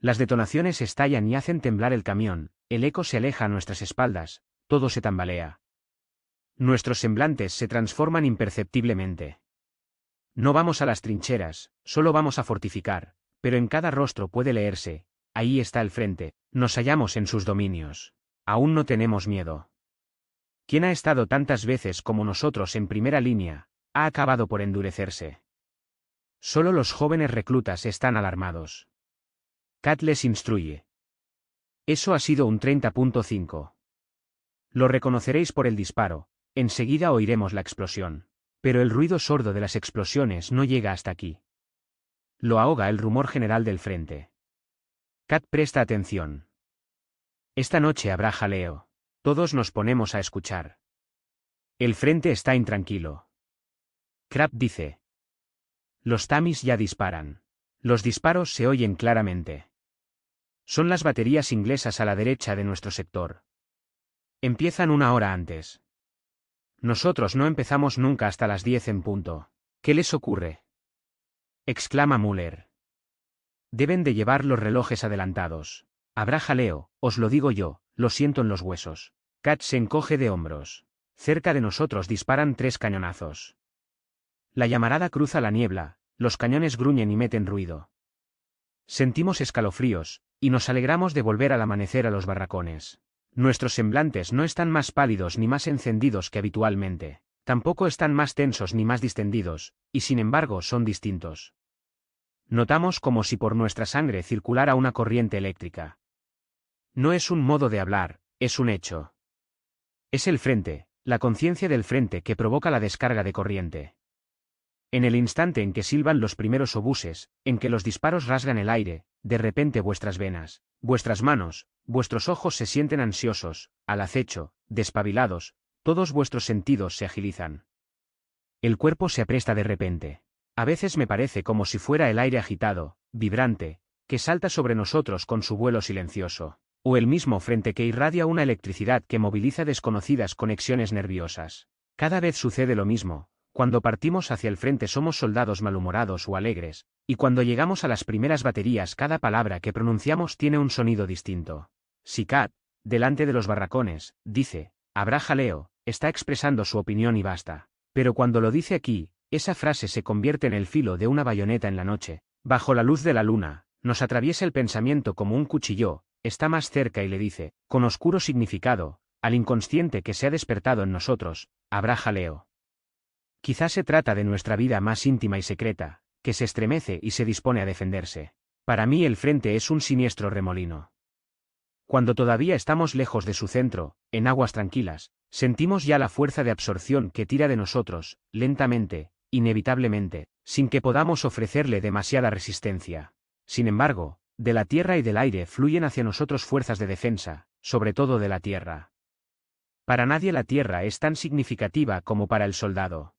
Speaker 1: Las detonaciones estallan y hacen temblar el camión, el eco se aleja a nuestras espaldas, todo se tambalea. Nuestros semblantes se transforman imperceptiblemente. No vamos a las trincheras, solo vamos a fortificar, pero en cada rostro puede leerse, ahí está el frente, nos hallamos en sus dominios. Aún no tenemos miedo. Quien ha estado tantas veces como nosotros en primera línea, ha acabado por endurecerse. Solo los jóvenes reclutas están alarmados. Kat les instruye. Eso ha sido un 30.5. Lo reconoceréis por el disparo, enseguida oiremos la explosión. Pero el ruido sordo de las explosiones no llega hasta aquí. Lo ahoga el rumor general del frente. Kat presta atención. Esta noche habrá jaleo. Todos nos ponemos a escuchar. El frente está intranquilo. Crab dice. Los tamis ya disparan. Los disparos se oyen claramente. Son las baterías inglesas a la derecha de nuestro sector. Empiezan una hora antes. Nosotros no empezamos nunca hasta las diez en punto. ¿Qué les ocurre? exclama Müller. Deben de llevar los relojes adelantados. Habrá jaleo, os lo digo yo, lo siento en los huesos. Katz se encoge de hombros. Cerca de nosotros disparan tres cañonazos. La llamarada cruza la niebla, los cañones gruñen y meten ruido. Sentimos escalofríos, y nos alegramos de volver al amanecer a los barracones. Nuestros semblantes no están más pálidos ni más encendidos que habitualmente, tampoco están más tensos ni más distendidos, y sin embargo son distintos. Notamos como si por nuestra sangre circulara una corriente eléctrica. No es un modo de hablar, es un hecho. Es el frente, la conciencia del frente que provoca la descarga de corriente. En el instante en que silban los primeros obuses, en que los disparos rasgan el aire, de repente vuestras venas, vuestras manos, vuestros ojos se sienten ansiosos, al acecho, despabilados, todos vuestros sentidos se agilizan. El cuerpo se apresta de repente. A veces me parece como si fuera el aire agitado, vibrante, que salta sobre nosotros con su vuelo silencioso, o el mismo frente que irradia una electricidad que moviliza desconocidas conexiones nerviosas. Cada vez sucede lo mismo, cuando partimos hacia el frente somos soldados malhumorados o alegres, y cuando llegamos a las primeras baterías cada palabra que pronunciamos tiene un sonido distinto. Sicat, delante de los barracones, dice, habrá jaleo, está expresando su opinión y basta. Pero cuando lo dice aquí, esa frase se convierte en el filo de una bayoneta en la noche. Bajo la luz de la luna, nos atraviesa el pensamiento como un cuchillo, está más cerca y le dice, con oscuro significado, al inconsciente que se ha despertado en nosotros, habrá jaleo. Quizás se trata de nuestra vida más íntima y secreta, que se estremece y se dispone a defenderse. Para mí el frente es un siniestro remolino. Cuando todavía estamos lejos de su centro, en aguas tranquilas, sentimos ya la fuerza de absorción que tira de nosotros, lentamente, inevitablemente, sin que podamos ofrecerle demasiada resistencia. Sin embargo, de la tierra y del aire fluyen hacia nosotros fuerzas de defensa, sobre todo de la tierra. Para nadie la tierra es tan significativa como para el soldado.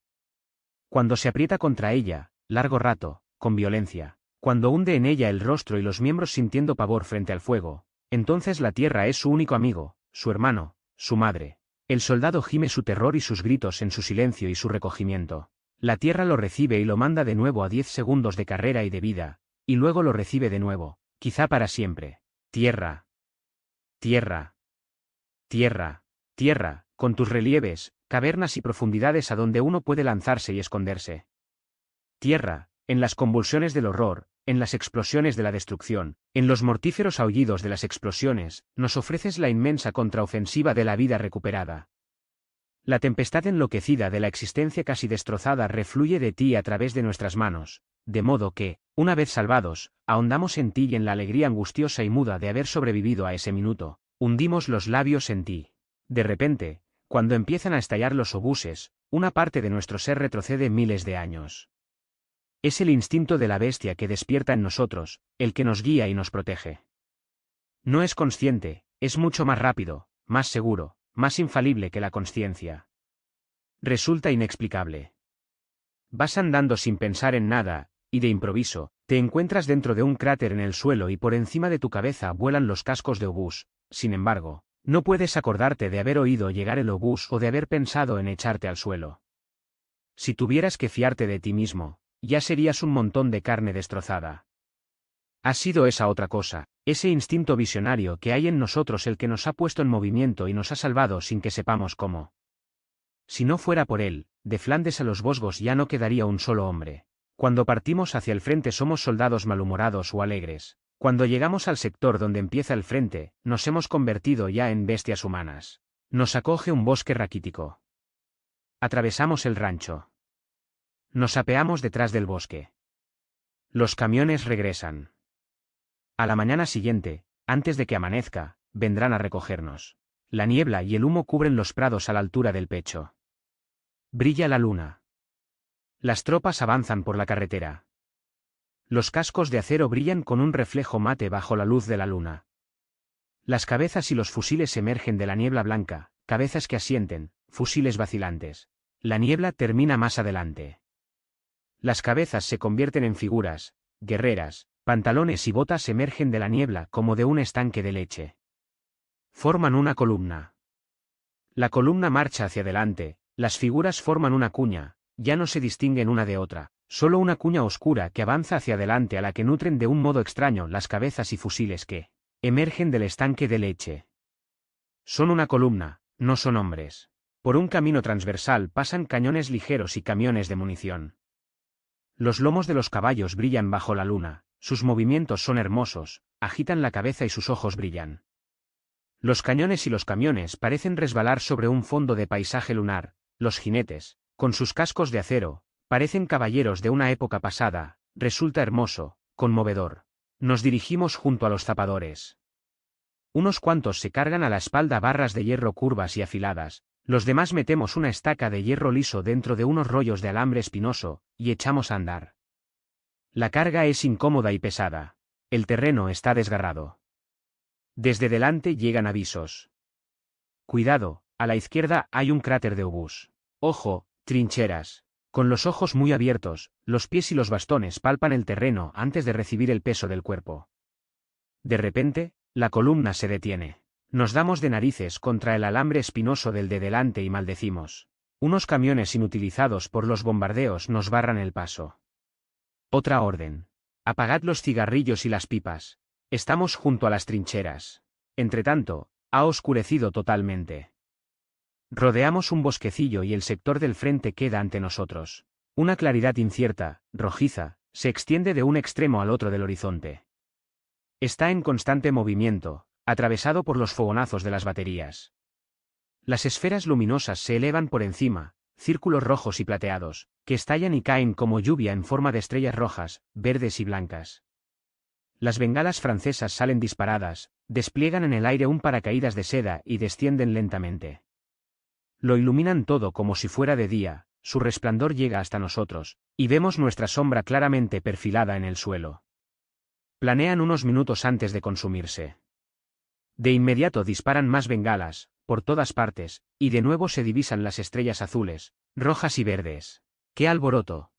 Speaker 1: Cuando se aprieta contra ella, largo rato, con violencia, cuando hunde en ella el rostro y los miembros sintiendo pavor frente al fuego, entonces la tierra es su único amigo, su hermano, su madre. El soldado gime su terror y sus gritos en su silencio y su recogimiento. La tierra lo recibe y lo manda de nuevo a diez segundos de carrera y de vida, y luego lo recibe de nuevo, quizá para siempre. Tierra. Tierra. Tierra. Tierra, con tus relieves, cavernas y profundidades a donde uno puede lanzarse y esconderse. Tierra, en las convulsiones del horror, en las explosiones de la destrucción, en los mortíferos aullidos de las explosiones, nos ofreces la inmensa contraofensiva de la vida recuperada. La tempestad enloquecida de la existencia casi destrozada refluye de ti a través de nuestras manos, de modo que, una vez salvados, ahondamos en ti y en la alegría angustiosa y muda de haber sobrevivido a ese minuto, hundimos los labios en ti. De repente, cuando empiezan a estallar los obuses, una parte de nuestro ser retrocede miles de años. Es el instinto de la bestia que despierta en nosotros, el que nos guía y nos protege. No es consciente, es mucho más rápido, más seguro, más infalible que la conciencia. Resulta inexplicable. Vas andando sin pensar en nada, y de improviso, te encuentras dentro de un cráter en el suelo y por encima de tu cabeza vuelan los cascos de obús, sin embargo, no puedes acordarte de haber oído llegar el obús o de haber pensado en echarte al suelo. Si tuvieras que fiarte de ti mismo, ya serías un montón de carne destrozada. Ha sido esa otra cosa, ese instinto visionario que hay en nosotros el que nos ha puesto en movimiento y nos ha salvado sin que sepamos cómo. Si no fuera por él, de Flandes a los Bosgos ya no quedaría un solo hombre. Cuando partimos hacia el frente somos soldados malhumorados o alegres, cuando llegamos al sector donde empieza el frente, nos hemos convertido ya en bestias humanas. Nos acoge un bosque raquítico. Atravesamos el rancho. Nos apeamos detrás del bosque. Los camiones regresan. A la mañana siguiente, antes de que amanezca, vendrán a recogernos. La niebla y el humo cubren los prados a la altura del pecho. Brilla la luna. Las tropas avanzan por la carretera. Los cascos de acero brillan con un reflejo mate bajo la luz de la luna. Las cabezas y los fusiles emergen de la niebla blanca, cabezas que asienten, fusiles vacilantes. La niebla termina más adelante. Las cabezas se convierten en figuras, guerreras, pantalones y botas emergen de la niebla como de un estanque de leche. Forman una columna. La columna marcha hacia adelante, las figuras forman una cuña, ya no se distinguen una de otra, Solo una cuña oscura que avanza hacia adelante a la que nutren de un modo extraño las cabezas y fusiles que emergen del estanque de leche. Son una columna, no son hombres. Por un camino transversal pasan cañones ligeros y camiones de munición. Los lomos de los caballos brillan bajo la luna, sus movimientos son hermosos, agitan la cabeza y sus ojos brillan. Los cañones y los camiones parecen resbalar sobre un fondo de paisaje lunar, los jinetes, con sus cascos de acero, Parecen caballeros de una época pasada, resulta hermoso, conmovedor. Nos dirigimos junto a los zapadores. Unos cuantos se cargan a la espalda barras de hierro curvas y afiladas, los demás metemos una estaca de hierro liso dentro de unos rollos de alambre espinoso, y echamos a andar. La carga es incómoda y pesada. El terreno está desgarrado. Desde delante llegan avisos. Cuidado, a la izquierda hay un cráter de obús. Ojo, trincheras. Con los ojos muy abiertos, los pies y los bastones palpan el terreno antes de recibir el peso del cuerpo. De repente, la columna se detiene. Nos damos de narices contra el alambre espinoso del de delante y maldecimos. Unos camiones inutilizados por los bombardeos nos barran el paso. Otra orden. Apagad los cigarrillos y las pipas. Estamos junto a las trincheras. Entretanto, ha oscurecido totalmente. Rodeamos un bosquecillo y el sector del frente queda ante nosotros. Una claridad incierta, rojiza, se extiende de un extremo al otro del horizonte. Está en constante movimiento, atravesado por los fogonazos de las baterías. Las esferas luminosas se elevan por encima, círculos rojos y plateados, que estallan y caen como lluvia en forma de estrellas rojas, verdes y blancas. Las bengalas francesas salen disparadas, despliegan en el aire un paracaídas de seda y descienden lentamente lo iluminan todo como si fuera de día, su resplandor llega hasta nosotros, y vemos nuestra sombra claramente perfilada en el suelo. Planean unos minutos antes de consumirse. De inmediato disparan más bengalas, por todas partes, y de nuevo se divisan las estrellas azules, rojas y verdes. ¡Qué alboroto!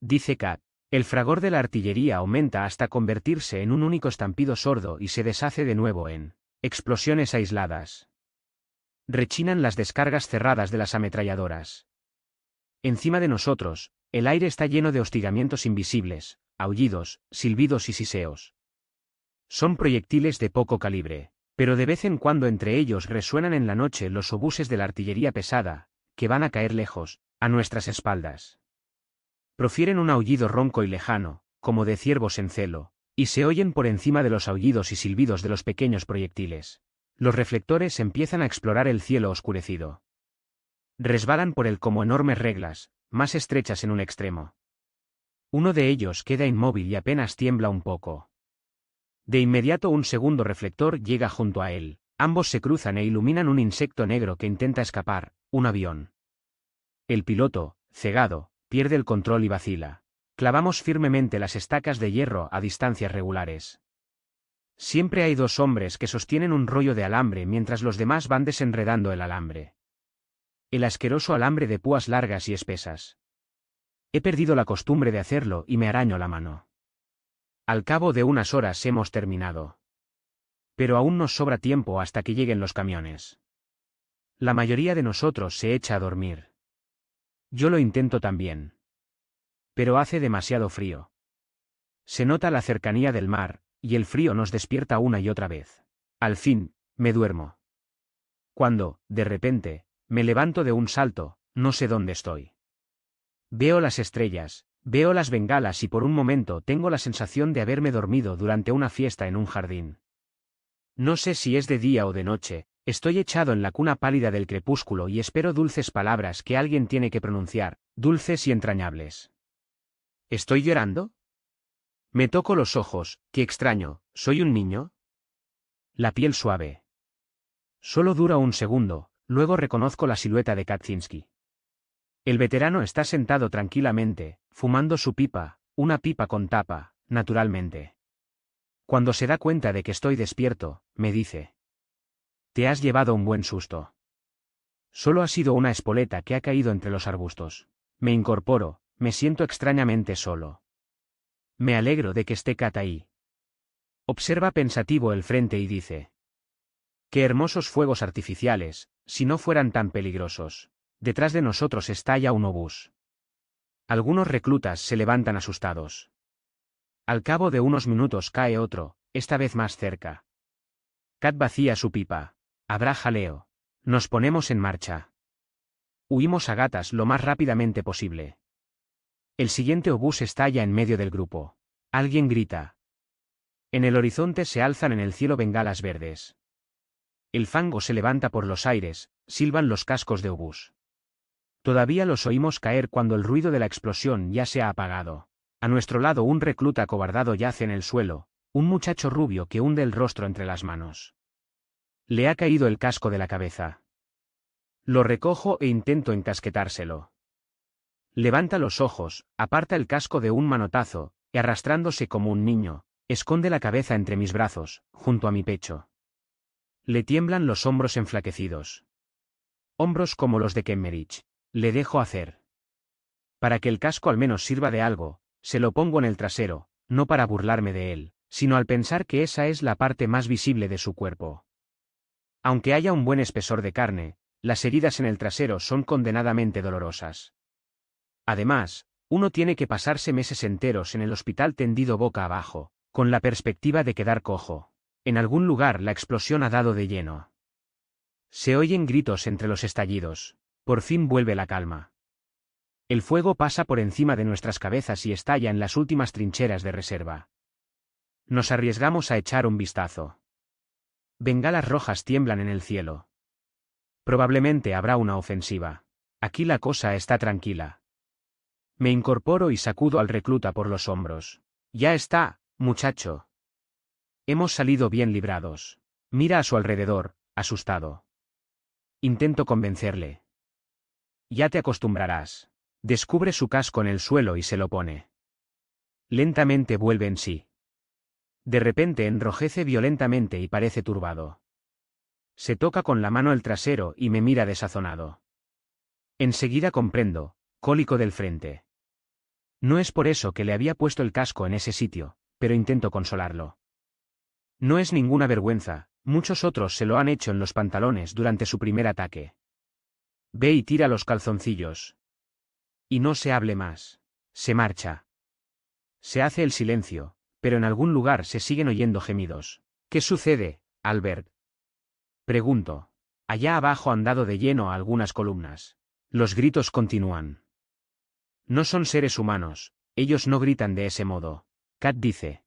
Speaker 1: Dice Kat. El fragor de la artillería aumenta hasta convertirse en un único estampido sordo y se deshace de nuevo en explosiones aisladas rechinan las descargas cerradas de las ametralladoras. Encima de nosotros, el aire está lleno de hostigamientos invisibles, aullidos, silbidos y siseos. Son proyectiles de poco calibre, pero de vez en cuando entre ellos resuenan en la noche los obuses de la artillería pesada, que van a caer lejos, a nuestras espaldas. Profieren un aullido ronco y lejano, como de ciervos en celo, y se oyen por encima de los aullidos y silbidos de los pequeños proyectiles. Los reflectores empiezan a explorar el cielo oscurecido. Resbalan por él como enormes reglas, más estrechas en un extremo. Uno de ellos queda inmóvil y apenas tiembla un poco. De inmediato un segundo reflector llega junto a él. Ambos se cruzan e iluminan un insecto negro que intenta escapar, un avión. El piloto, cegado, pierde el control y vacila. Clavamos firmemente las estacas de hierro a distancias regulares. Siempre hay dos hombres que sostienen un rollo de alambre mientras los demás van desenredando el alambre. El asqueroso alambre de púas largas y espesas. He perdido la costumbre de hacerlo y me araño la mano. Al cabo de unas horas hemos terminado. Pero aún nos sobra tiempo hasta que lleguen los camiones. La mayoría de nosotros se echa a dormir. Yo lo intento también. Pero hace demasiado frío. Se nota la cercanía del mar, y el frío nos despierta una y otra vez. Al fin, me duermo. Cuando, de repente, me levanto de un salto, no sé dónde estoy. Veo las estrellas, veo las bengalas y por un momento tengo la sensación de haberme dormido durante una fiesta en un jardín. No sé si es de día o de noche, estoy echado en la cuna pálida del crepúsculo y espero dulces palabras que alguien tiene que pronunciar, dulces y entrañables. ¿Estoy llorando? Me toco los ojos, qué extraño, ¿soy un niño? La piel suave. Solo dura un segundo, luego reconozco la silueta de Kaczynski. El veterano está sentado tranquilamente, fumando su pipa, una pipa con tapa, naturalmente. Cuando se da cuenta de que estoy despierto, me dice. Te has llevado un buen susto. Solo ha sido una espoleta que ha caído entre los arbustos. Me incorporo, me siento extrañamente solo. Me alegro de que esté Kat ahí. Observa pensativo el frente y dice. Qué hermosos fuegos artificiales, si no fueran tan peligrosos. Detrás de nosotros estalla un obús. Algunos reclutas se levantan asustados. Al cabo de unos minutos cae otro, esta vez más cerca. Kat vacía su pipa. Habrá jaleo. Nos ponemos en marcha. Huimos a gatas lo más rápidamente posible. El siguiente obús estalla en medio del grupo. Alguien grita. En el horizonte se alzan en el cielo bengalas verdes. El fango se levanta por los aires, silban los cascos de obús. Todavía los oímos caer cuando el ruido de la explosión ya se ha apagado. A nuestro lado un recluta acobardado yace en el suelo, un muchacho rubio que hunde el rostro entre las manos. Le ha caído el casco de la cabeza. Lo recojo e intento encasquetárselo. Levanta los ojos, aparta el casco de un manotazo, y arrastrándose como un niño, esconde la cabeza entre mis brazos, junto a mi pecho. Le tiemblan los hombros enflaquecidos. Hombros como los de Kemmerich. Le dejo hacer. Para que el casco al menos sirva de algo, se lo pongo en el trasero, no para burlarme de él, sino al pensar que esa es la parte más visible de su cuerpo. Aunque haya un buen espesor de carne, las heridas en el trasero son condenadamente dolorosas. Además, uno tiene que pasarse meses enteros en el hospital tendido boca abajo, con la perspectiva de quedar cojo. En algún lugar la explosión ha dado de lleno. Se oyen gritos entre los estallidos. Por fin vuelve la calma. El fuego pasa por encima de nuestras cabezas y estalla en las últimas trincheras de reserva. Nos arriesgamos a echar un vistazo. Bengalas rojas tiemblan en el cielo. Probablemente habrá una ofensiva. Aquí la cosa está tranquila. Me incorporo y sacudo al recluta por los hombros. Ya está, muchacho. Hemos salido bien librados. Mira a su alrededor, asustado. Intento convencerle. Ya te acostumbrarás. Descubre su casco en el suelo y se lo pone. Lentamente vuelve en sí. De repente enrojece violentamente y parece turbado. Se toca con la mano el trasero y me mira desazonado. Enseguida comprendo, cólico del frente. No es por eso que le había puesto el casco en ese sitio, pero intento consolarlo. No es ninguna vergüenza, muchos otros se lo han hecho en los pantalones durante su primer ataque. Ve y tira los calzoncillos. Y no se hable más. Se marcha. Se hace el silencio, pero en algún lugar se siguen oyendo gemidos. ¿Qué sucede, Albert? Pregunto. Allá abajo han dado de lleno a algunas columnas. Los gritos continúan. No son seres humanos, ellos no gritan de ese modo. Kat dice.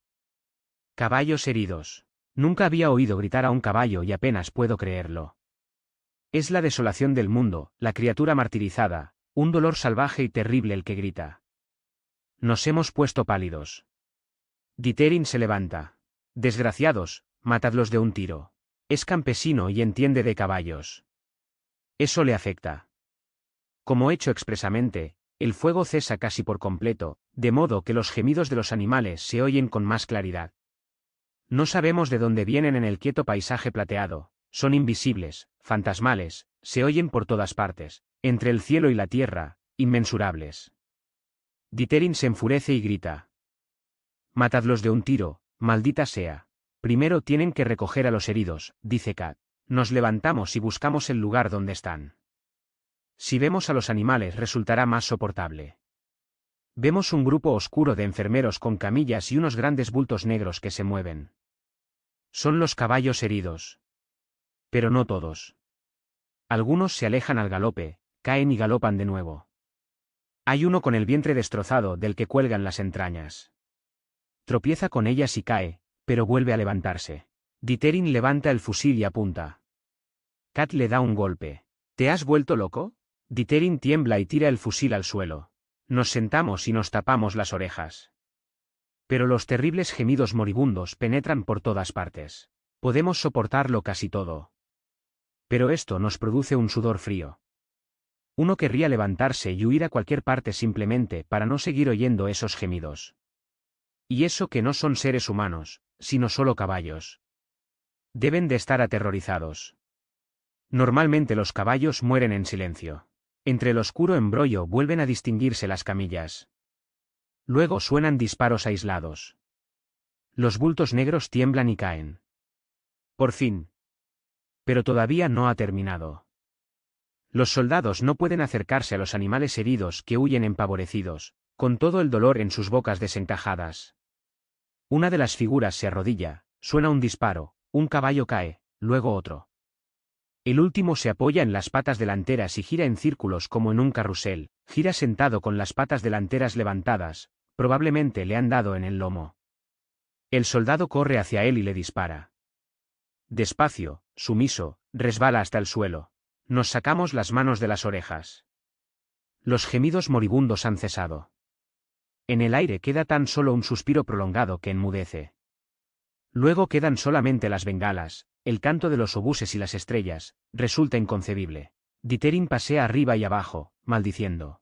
Speaker 1: Caballos heridos. Nunca había oído gritar a un caballo y apenas puedo creerlo. Es la desolación del mundo, la criatura martirizada, un dolor salvaje y terrible el que grita. Nos hemos puesto pálidos. Diterin se levanta. Desgraciados, matadlos de un tiro. Es campesino y entiende de caballos. Eso le afecta. Como hecho expresamente, el fuego cesa casi por completo, de modo que los gemidos de los animales se oyen con más claridad. No sabemos de dónde vienen en el quieto paisaje plateado, son invisibles, fantasmales, se oyen por todas partes, entre el cielo y la tierra, inmensurables. Diterin se enfurece y grita. Matadlos de un tiro, maldita sea. Primero tienen que recoger a los heridos, dice Kat. Nos levantamos y buscamos el lugar donde están. Si vemos a los animales resultará más soportable. Vemos un grupo oscuro de enfermeros con camillas y unos grandes bultos negros que se mueven. Son los caballos heridos. Pero no todos. Algunos se alejan al galope, caen y galopan de nuevo. Hay uno con el vientre destrozado del que cuelgan las entrañas. Tropieza con ellas y cae, pero vuelve a levantarse. Diterin levanta el fusil y apunta. Kat le da un golpe. ¿Te has vuelto loco? Diterin tiembla y tira el fusil al suelo. Nos sentamos y nos tapamos las orejas. Pero los terribles gemidos moribundos penetran por todas partes. Podemos soportarlo casi todo. Pero esto nos produce un sudor frío. Uno querría levantarse y huir a cualquier parte simplemente para no seguir oyendo esos gemidos. Y eso que no son seres humanos, sino solo caballos. Deben de estar aterrorizados. Normalmente los caballos mueren en silencio. Entre el oscuro embrollo vuelven a distinguirse las camillas. Luego suenan disparos aislados. Los bultos negros tiemblan y caen. Por fin. Pero todavía no ha terminado. Los soldados no pueden acercarse a los animales heridos que huyen empavorecidos, con todo el dolor en sus bocas desencajadas. Una de las figuras se arrodilla, suena un disparo, un caballo cae, luego otro. El último se apoya en las patas delanteras y gira en círculos como en un carrusel, gira sentado con las patas delanteras levantadas, probablemente le han dado en el lomo. El soldado corre hacia él y le dispara. Despacio, sumiso, resbala hasta el suelo. Nos sacamos las manos de las orejas. Los gemidos moribundos han cesado. En el aire queda tan solo un suspiro prolongado que enmudece. Luego quedan solamente las bengalas, el canto de los obuses y las estrellas, resulta inconcebible. Diterin pasea arriba y abajo, maldiciendo.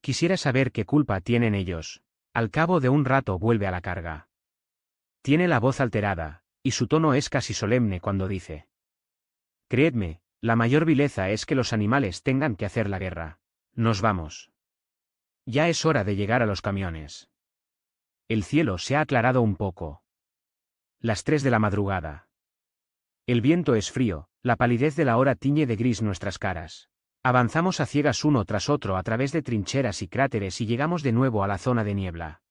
Speaker 1: Quisiera saber qué culpa tienen ellos. Al cabo de un rato vuelve a la carga. Tiene la voz alterada, y su tono es casi solemne cuando dice. Creedme, la mayor vileza es que los animales tengan que hacer la guerra. Nos vamos. Ya es hora de llegar a los camiones. El cielo se ha aclarado un poco. Las tres de la madrugada. El viento es frío, la palidez de la hora tiñe de gris nuestras caras. Avanzamos a ciegas uno tras otro a través de trincheras y cráteres y llegamos de nuevo a la zona de niebla.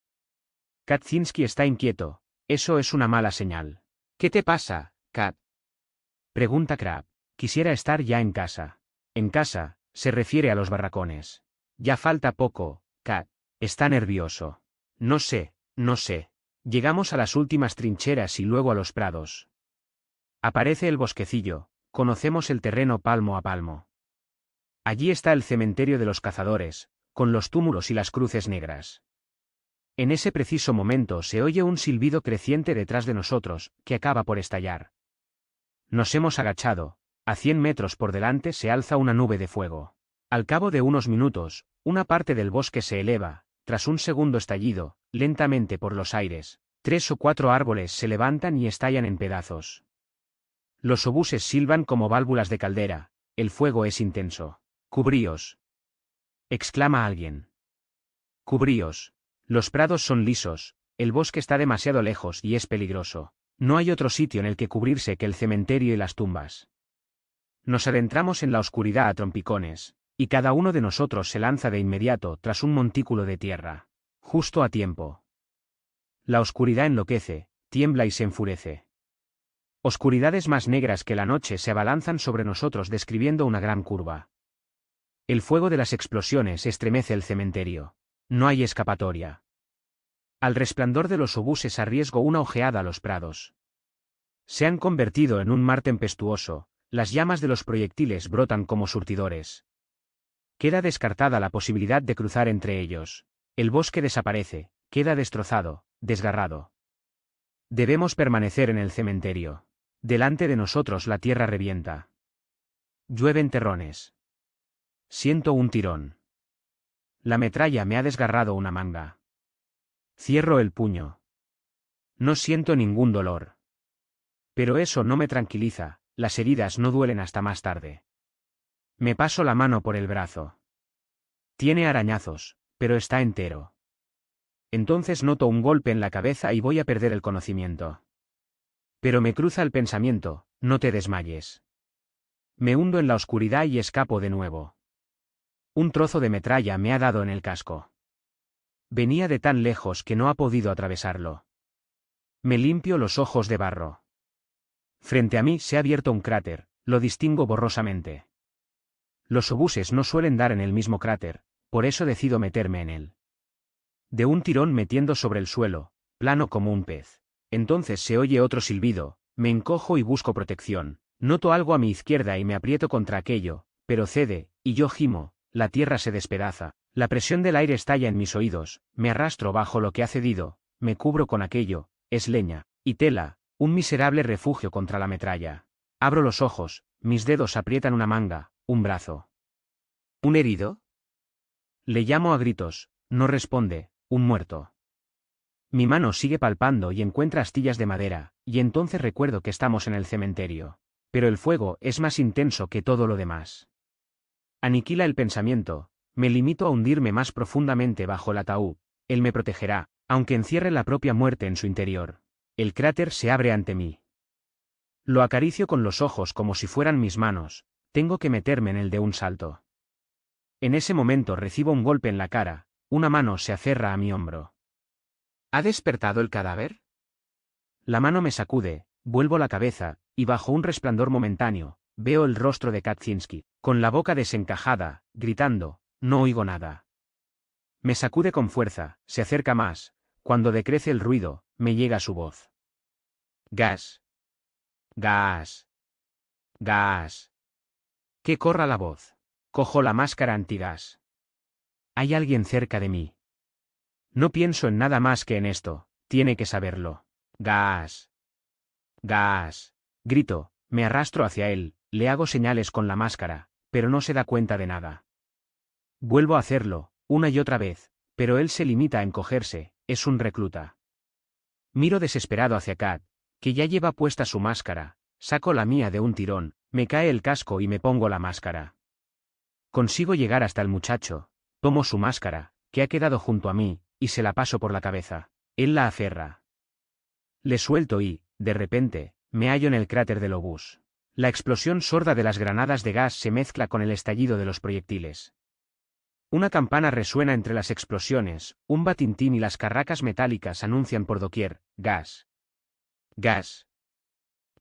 Speaker 1: Katzinski está inquieto, eso es una mala señal. ¿Qué te pasa, Kat? Pregunta Krab, Quisiera estar ya en casa. En casa, se refiere a los barracones. Ya falta poco, Kat. Está nervioso. No sé, no sé. Llegamos a las últimas trincheras y luego a los prados. Aparece el bosquecillo, conocemos el terreno palmo a palmo. Allí está el cementerio de los cazadores, con los túmulos y las cruces negras. En ese preciso momento se oye un silbido creciente detrás de nosotros, que acaba por estallar. Nos hemos agachado, a cien metros por delante se alza una nube de fuego. Al cabo de unos minutos, una parte del bosque se eleva, tras un segundo estallido, lentamente por los aires, tres o cuatro árboles se levantan y estallan en pedazos. Los obuses silban como válvulas de caldera, el fuego es intenso. Cubríos. exclama alguien. Cubríos. Los prados son lisos, el bosque está demasiado lejos y es peligroso. No hay otro sitio en el que cubrirse que el cementerio y las tumbas. Nos adentramos en la oscuridad a trompicones, y cada uno de nosotros se lanza de inmediato tras un montículo de tierra. Justo a tiempo. La oscuridad enloquece, tiembla y se enfurece. Oscuridades más negras que la noche se abalanzan sobre nosotros describiendo una gran curva. El fuego de las explosiones estremece el cementerio. No hay escapatoria. Al resplandor de los obuses arriesgo una ojeada a los prados. Se han convertido en un mar tempestuoso, las llamas de los proyectiles brotan como surtidores. Queda descartada la posibilidad de cruzar entre ellos. El bosque desaparece, queda destrozado, desgarrado. Debemos permanecer en el cementerio. Delante de nosotros la tierra revienta. Llueven terrones. Siento un tirón. La metralla me ha desgarrado una manga. Cierro el puño. No siento ningún dolor. Pero eso no me tranquiliza, las heridas no duelen hasta más tarde. Me paso la mano por el brazo. Tiene arañazos, pero está entero. Entonces noto un golpe en la cabeza y voy a perder el conocimiento. Pero me cruza el pensamiento, no te desmayes. Me hundo en la oscuridad y escapo de nuevo. Un trozo de metralla me ha dado en el casco. Venía de tan lejos que no ha podido atravesarlo. Me limpio los ojos de barro. Frente a mí se ha abierto un cráter, lo distingo borrosamente. Los obuses no suelen dar en el mismo cráter, por eso decido meterme en él. De un tirón metiendo sobre el suelo, plano como un pez. Entonces se oye otro silbido, me encojo y busco protección. Noto algo a mi izquierda y me aprieto contra aquello, pero cede, y yo gimo, la tierra se despedaza. La presión del aire estalla en mis oídos, me arrastro bajo lo que ha cedido, me cubro con aquello, es leña, y tela, un miserable refugio contra la metralla. Abro los ojos, mis dedos aprietan una manga, un brazo. ¿Un herido? Le llamo a gritos, no responde, un muerto. Mi mano sigue palpando y encuentra astillas de madera, y entonces recuerdo que estamos en el cementerio. Pero el fuego es más intenso que todo lo demás. Aniquila el pensamiento, me limito a hundirme más profundamente bajo el ataúd, él me protegerá, aunque encierre la propia muerte en su interior. El cráter se abre ante mí. Lo acaricio con los ojos como si fueran mis manos, tengo que meterme en el de un salto. En ese momento recibo un golpe en la cara, una mano se aferra a mi hombro. ¿Ha despertado el cadáver? La mano me sacude, vuelvo la cabeza, y bajo un resplandor momentáneo, veo el rostro de Kaczynski, con la boca desencajada, gritando, no oigo nada. Me sacude con fuerza, se acerca más, cuando decrece el ruido, me llega su voz. Gas. Gas. Gas. Que corra la voz. Cojo la máscara antigas. Hay alguien cerca de mí. No pienso en nada más que en esto, tiene que saberlo. Gas. Gas. Grito, me arrastro hacia él, le hago señales con la máscara, pero no se da cuenta de nada. Vuelvo a hacerlo, una y otra vez, pero él se limita a encogerse, es un recluta. Miro desesperado hacia Kat, que ya lleva puesta su máscara, saco la mía de un tirón, me cae el casco y me pongo la máscara. Consigo llegar hasta el muchacho, tomo su máscara, que ha quedado junto a mí, y se la paso por la cabeza. Él la aferra. Le suelto y, de repente, me hallo en el cráter del obús. La explosión sorda de las granadas de gas se mezcla con el estallido de los proyectiles. Una campana resuena entre las explosiones, un batintín y las carracas metálicas anuncian por doquier, gas. Gas.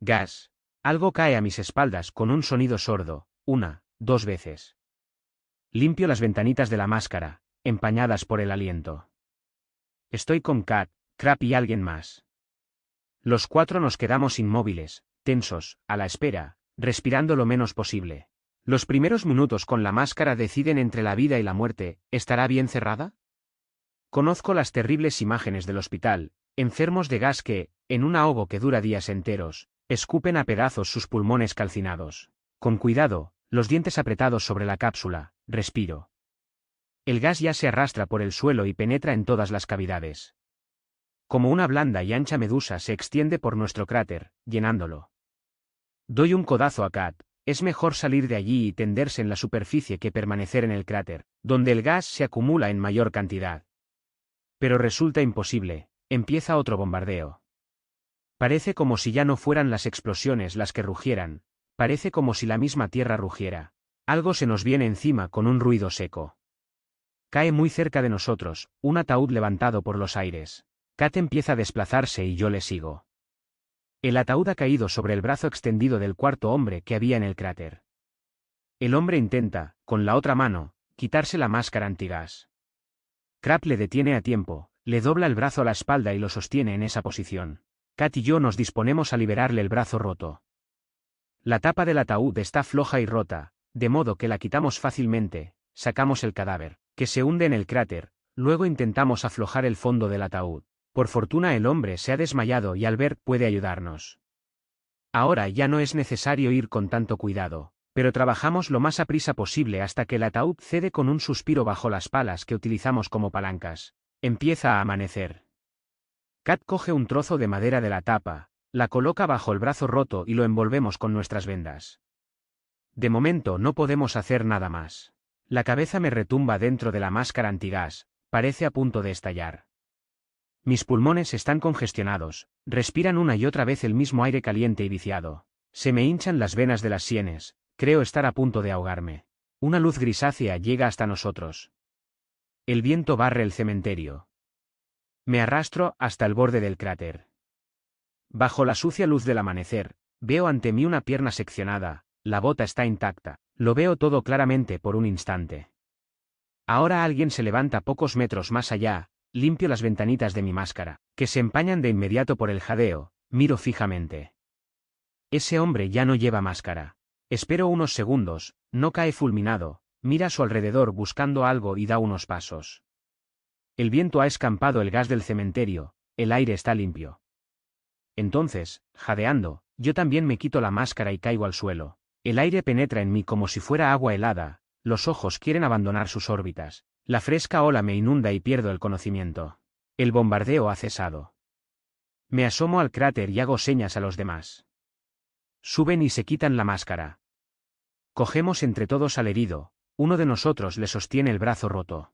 Speaker 1: Gas. Algo cae a mis espaldas con un sonido sordo, una, dos veces. Limpio las ventanitas de la máscara, empañadas por el aliento. Estoy con Kat, Crap y alguien más. Los cuatro nos quedamos inmóviles, tensos, a la espera, respirando lo menos posible. Los primeros minutos con la máscara deciden entre la vida y la muerte, ¿estará bien cerrada? Conozco las terribles imágenes del hospital, enfermos de gas que, en un ahogo que dura días enteros, escupen a pedazos sus pulmones calcinados. Con cuidado, los dientes apretados sobre la cápsula, respiro. El gas ya se arrastra por el suelo y penetra en todas las cavidades. Como una blanda y ancha medusa se extiende por nuestro cráter, llenándolo. Doy un codazo a Kat, es mejor salir de allí y tenderse en la superficie que permanecer en el cráter, donde el gas se acumula en mayor cantidad. Pero resulta imposible, empieza otro bombardeo. Parece como si ya no fueran las explosiones las que rugieran, parece como si la misma tierra rugiera. Algo se nos viene encima con un ruido seco. Cae muy cerca de nosotros, un ataúd levantado por los aires. Kat empieza a desplazarse y yo le sigo. El ataúd ha caído sobre el brazo extendido del cuarto hombre que había en el cráter. El hombre intenta, con la otra mano, quitarse la máscara antigas. Crap le detiene a tiempo, le dobla el brazo a la espalda y lo sostiene en esa posición. Kat y yo nos disponemos a liberarle el brazo roto. La tapa del ataúd está floja y rota, de modo que la quitamos fácilmente, sacamos el cadáver que se hunde en el cráter, luego intentamos aflojar el fondo del ataúd. Por fortuna el hombre se ha desmayado y Albert puede ayudarnos. Ahora ya no es necesario ir con tanto cuidado, pero trabajamos lo más a prisa posible hasta que el ataúd cede con un suspiro bajo las palas que utilizamos como palancas. Empieza a amanecer. Kat coge un trozo de madera de la tapa, la coloca bajo el brazo roto y lo envolvemos con nuestras vendas. De momento no podemos hacer nada más. La cabeza me retumba dentro de la máscara antigás, parece a punto de estallar. Mis pulmones están congestionados, respiran una y otra vez el mismo aire caliente y viciado. Se me hinchan las venas de las sienes, creo estar a punto de ahogarme. Una luz grisácea llega hasta nosotros. El viento barre el cementerio. Me arrastro hasta el borde del cráter. Bajo la sucia luz del amanecer, veo ante mí una pierna seccionada, la bota está intacta, lo veo todo claramente por un instante. Ahora alguien se levanta pocos metros más allá, limpio las ventanitas de mi máscara, que se empañan de inmediato por el jadeo, miro fijamente. Ese hombre ya no lleva máscara. Espero unos segundos, no cae fulminado, mira a su alrededor buscando algo y da unos pasos. El viento ha escampado el gas del cementerio, el aire está limpio. Entonces, jadeando, yo también me quito la máscara y caigo al suelo. El aire penetra en mí como si fuera agua helada, los ojos quieren abandonar sus órbitas, la fresca ola me inunda y pierdo el conocimiento. El bombardeo ha cesado. Me asomo al cráter y hago señas a los demás. Suben y se quitan la máscara. Cogemos entre todos al herido, uno de nosotros le sostiene el brazo roto.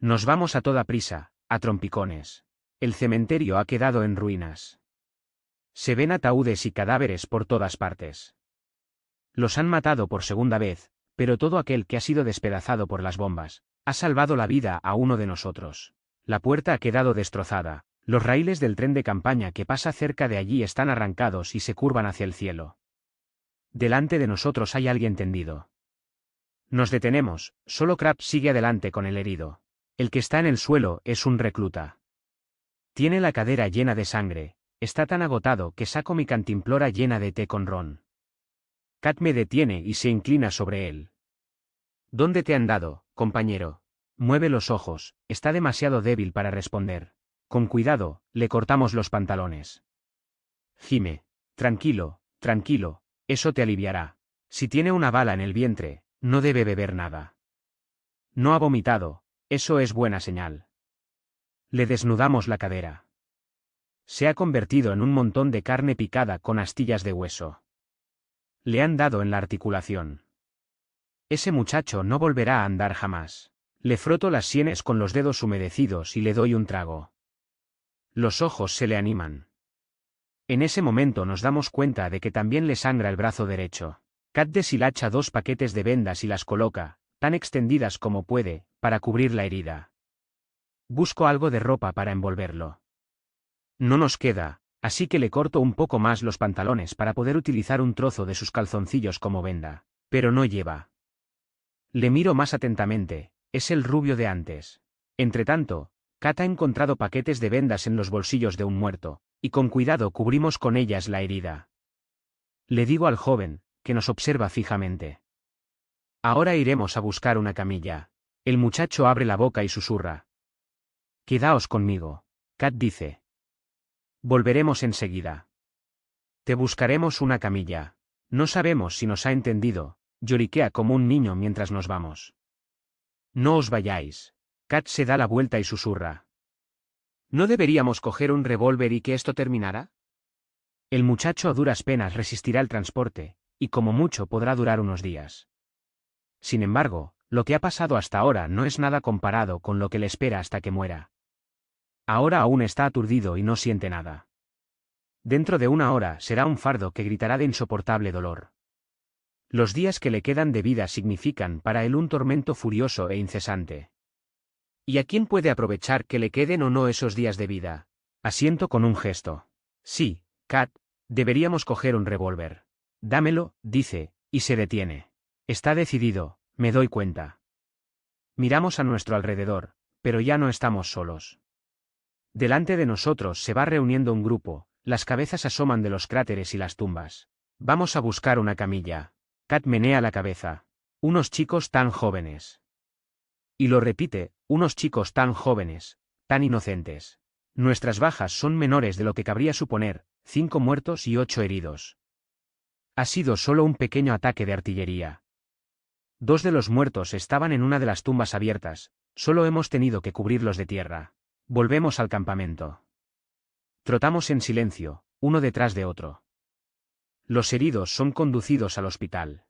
Speaker 1: Nos vamos a toda prisa, a trompicones. El cementerio ha quedado en ruinas. Se ven ataúdes y cadáveres por todas partes. Los han matado por segunda vez, pero todo aquel que ha sido despedazado por las bombas, ha salvado la vida a uno de nosotros. La puerta ha quedado destrozada, los raíles del tren de campaña que pasa cerca de allí están arrancados y se curvan hacia el cielo. Delante de nosotros hay alguien tendido. Nos detenemos, solo Krapp sigue adelante con el herido. El que está en el suelo es un recluta. Tiene la cadera llena de sangre, está tan agotado que saco mi cantimplora llena de té con ron. Kat me detiene y se inclina sobre él. ¿Dónde te han dado, compañero? Mueve los ojos, está demasiado débil para responder. Con cuidado, le cortamos los pantalones. Gime. Tranquilo, tranquilo, eso te aliviará. Si tiene una bala en el vientre, no debe beber nada. No ha vomitado, eso es buena señal. Le desnudamos la cadera. Se ha convertido en un montón de carne picada con astillas de hueso. Le han dado en la articulación. Ese muchacho no volverá a andar jamás. Le froto las sienes con los dedos humedecidos y le doy un trago. Los ojos se le animan. En ese momento nos damos cuenta de que también le sangra el brazo derecho. Kat deshilacha dos paquetes de vendas y las coloca, tan extendidas como puede, para cubrir la herida. Busco algo de ropa para envolverlo. No nos queda, Así que le corto un poco más los pantalones para poder utilizar un trozo de sus calzoncillos como venda. Pero no lleva. Le miro más atentamente, es el rubio de antes. Entretanto, Kat ha encontrado paquetes de vendas en los bolsillos de un muerto, y con cuidado cubrimos con ellas la herida. Le digo al joven, que nos observa fijamente. Ahora iremos a buscar una camilla. El muchacho abre la boca y susurra. Quedaos conmigo. Kat dice. Volveremos enseguida. Te buscaremos una camilla. No sabemos si nos ha entendido, lloriquea como un niño mientras nos vamos. No os vayáis. Kat se da la vuelta y susurra. ¿No deberíamos coger un revólver y que esto terminara? El muchacho a duras penas resistirá el transporte, y como mucho podrá durar unos días. Sin embargo, lo que ha pasado hasta ahora no es nada comparado con lo que le espera hasta que muera. Ahora aún está aturdido y no siente nada. Dentro de una hora será un fardo que gritará de insoportable dolor. Los días que le quedan de vida significan para él un tormento furioso e incesante. ¿Y a quién puede aprovechar que le queden o no esos días de vida? Asiento con un gesto. Sí, Kat, deberíamos coger un revólver. Dámelo, dice, y se detiene. Está decidido, me doy cuenta. Miramos a nuestro alrededor, pero ya no estamos solos. Delante de nosotros se va reuniendo un grupo, las cabezas asoman de los cráteres y las tumbas. Vamos a buscar una camilla. Kat menea la cabeza. Unos chicos tan jóvenes. Y lo repite, unos chicos tan jóvenes, tan inocentes. Nuestras bajas son menores de lo que cabría suponer, cinco muertos y ocho heridos. Ha sido solo un pequeño ataque de artillería. Dos de los muertos estaban en una de las tumbas abiertas, solo hemos tenido que cubrirlos de tierra. Volvemos al campamento. Trotamos en silencio, uno detrás de otro. Los heridos son conducidos al hospital.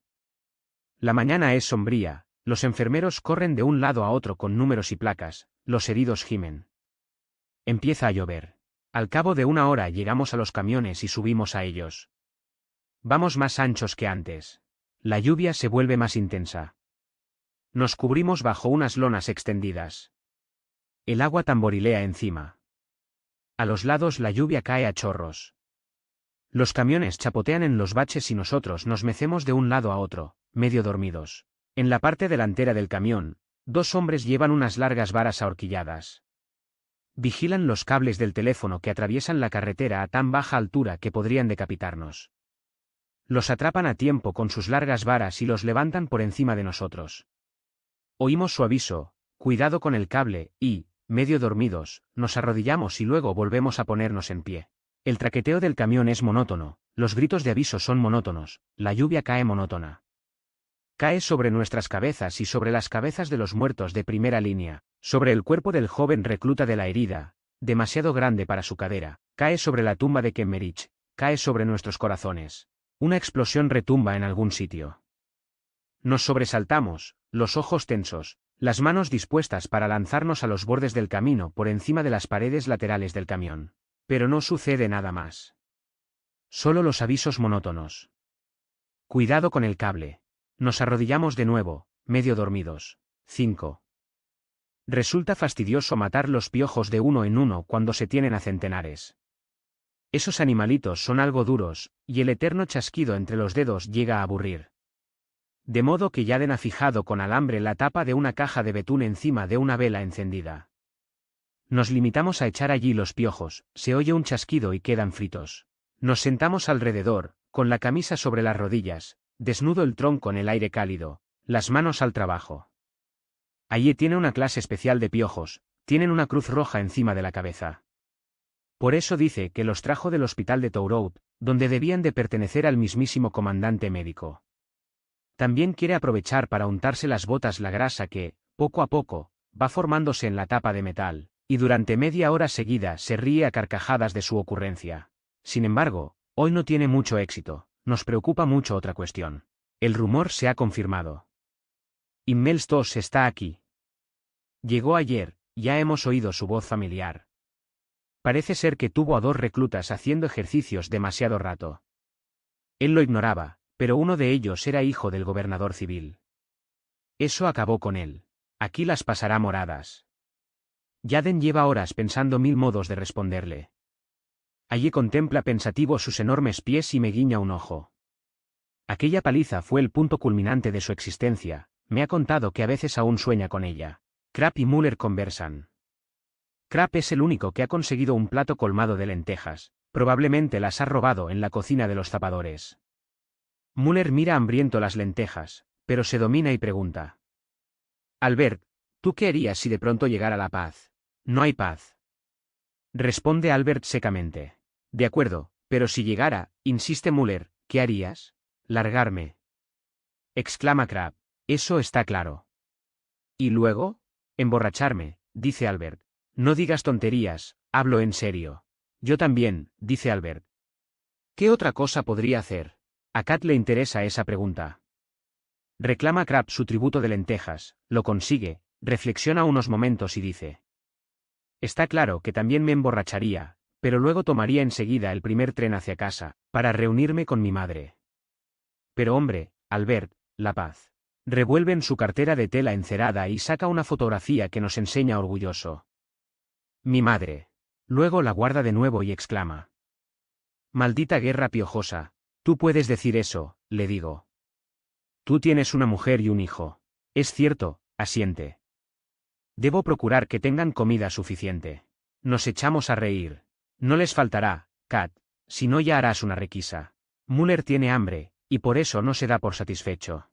Speaker 1: La mañana es sombría, los enfermeros corren de un lado a otro con números y placas, los heridos gimen. Empieza a llover. Al cabo de una hora llegamos a los camiones y subimos a ellos. Vamos más anchos que antes. La lluvia se vuelve más intensa. Nos cubrimos bajo unas lonas extendidas. El agua tamborilea encima. A los lados la lluvia cae a chorros. Los camiones chapotean en los baches y nosotros nos mecemos de un lado a otro, medio dormidos. En la parte delantera del camión, dos hombres llevan unas largas varas ahorquilladas. Vigilan los cables del teléfono que atraviesan la carretera a tan baja altura que podrían decapitarnos. Los atrapan a tiempo con sus largas varas y los levantan por encima de nosotros. Oímos su aviso, cuidado con el cable, y, Medio dormidos, nos arrodillamos y luego volvemos a ponernos en pie. El traqueteo del camión es monótono, los gritos de aviso son monótonos, la lluvia cae monótona. Cae sobre nuestras cabezas y sobre las cabezas de los muertos de primera línea, sobre el cuerpo del joven recluta de la herida, demasiado grande para su cadera, cae sobre la tumba de Kemmerich, cae sobre nuestros corazones. Una explosión retumba en algún sitio. Nos sobresaltamos, los ojos tensos, las manos dispuestas para lanzarnos a los bordes del camino por encima de las paredes laterales del camión. Pero no sucede nada más. Solo los avisos monótonos. Cuidado con el cable. Nos arrodillamos de nuevo, medio dormidos. 5. Resulta fastidioso matar los piojos de uno en uno cuando se tienen a centenares. Esos animalitos son algo duros, y el eterno chasquido entre los dedos llega a aburrir de modo que Yaden ha fijado con alambre la tapa de una caja de betún encima de una vela encendida. Nos limitamos a echar allí los piojos, se oye un chasquido y quedan fritos. Nos sentamos alrededor, con la camisa sobre las rodillas, desnudo el tronco en el aire cálido, las manos al trabajo. Allí tiene una clase especial de piojos, tienen una cruz roja encima de la cabeza. Por eso dice que los trajo del hospital de Tourout, donde debían de pertenecer al mismísimo comandante médico. También quiere aprovechar para untarse las botas la grasa que, poco a poco, va formándose en la tapa de metal, y durante media hora seguida se ríe a carcajadas de su ocurrencia. Sin embargo, hoy no tiene mucho éxito, nos preocupa mucho otra cuestión. El rumor se ha confirmado. Inmelstos está aquí. Llegó ayer, ya hemos oído su voz familiar. Parece ser que tuvo a dos reclutas haciendo ejercicios demasiado rato. Él lo ignoraba, pero uno de ellos era hijo del gobernador civil. Eso acabó con él. Aquí las pasará moradas. Yaden lleva horas pensando mil modos de responderle. Allí contempla pensativo sus enormes pies y me guiña un ojo. Aquella paliza fue el punto culminante de su existencia, me ha contado que a veces aún sueña con ella. Krapp y Müller conversan. Krapp es el único que ha conseguido un plato colmado de lentejas, probablemente las ha robado en la cocina de los zapadores. Müller mira hambriento las lentejas, pero se domina y pregunta. Albert, ¿tú qué harías si de pronto llegara la paz? No hay paz. Responde Albert secamente. De acuerdo, pero si llegara, insiste Müller, ¿qué harías? Largarme. Exclama Crab. Eso está claro. ¿Y luego? Emborracharme, dice Albert. No digas tonterías, hablo en serio. Yo también, dice Albert. ¿Qué otra cosa podría hacer? A Kat le interesa esa pregunta. Reclama a su tributo de lentejas, lo consigue, reflexiona unos momentos y dice. Está claro que también me emborracharía, pero luego tomaría enseguida el primer tren hacia casa, para reunirme con mi madre. Pero hombre, Albert, la paz. Revuelve en su cartera de tela encerada y saca una fotografía que nos enseña orgulloso. Mi madre. Luego la guarda de nuevo y exclama. Maldita guerra piojosa, Tú puedes decir eso, le digo. Tú tienes una mujer y un hijo. Es cierto, asiente. Debo procurar que tengan comida suficiente. Nos echamos a reír. No les faltará, Kat, si no ya harás una requisa. Muller tiene hambre, y por eso no se da por satisfecho.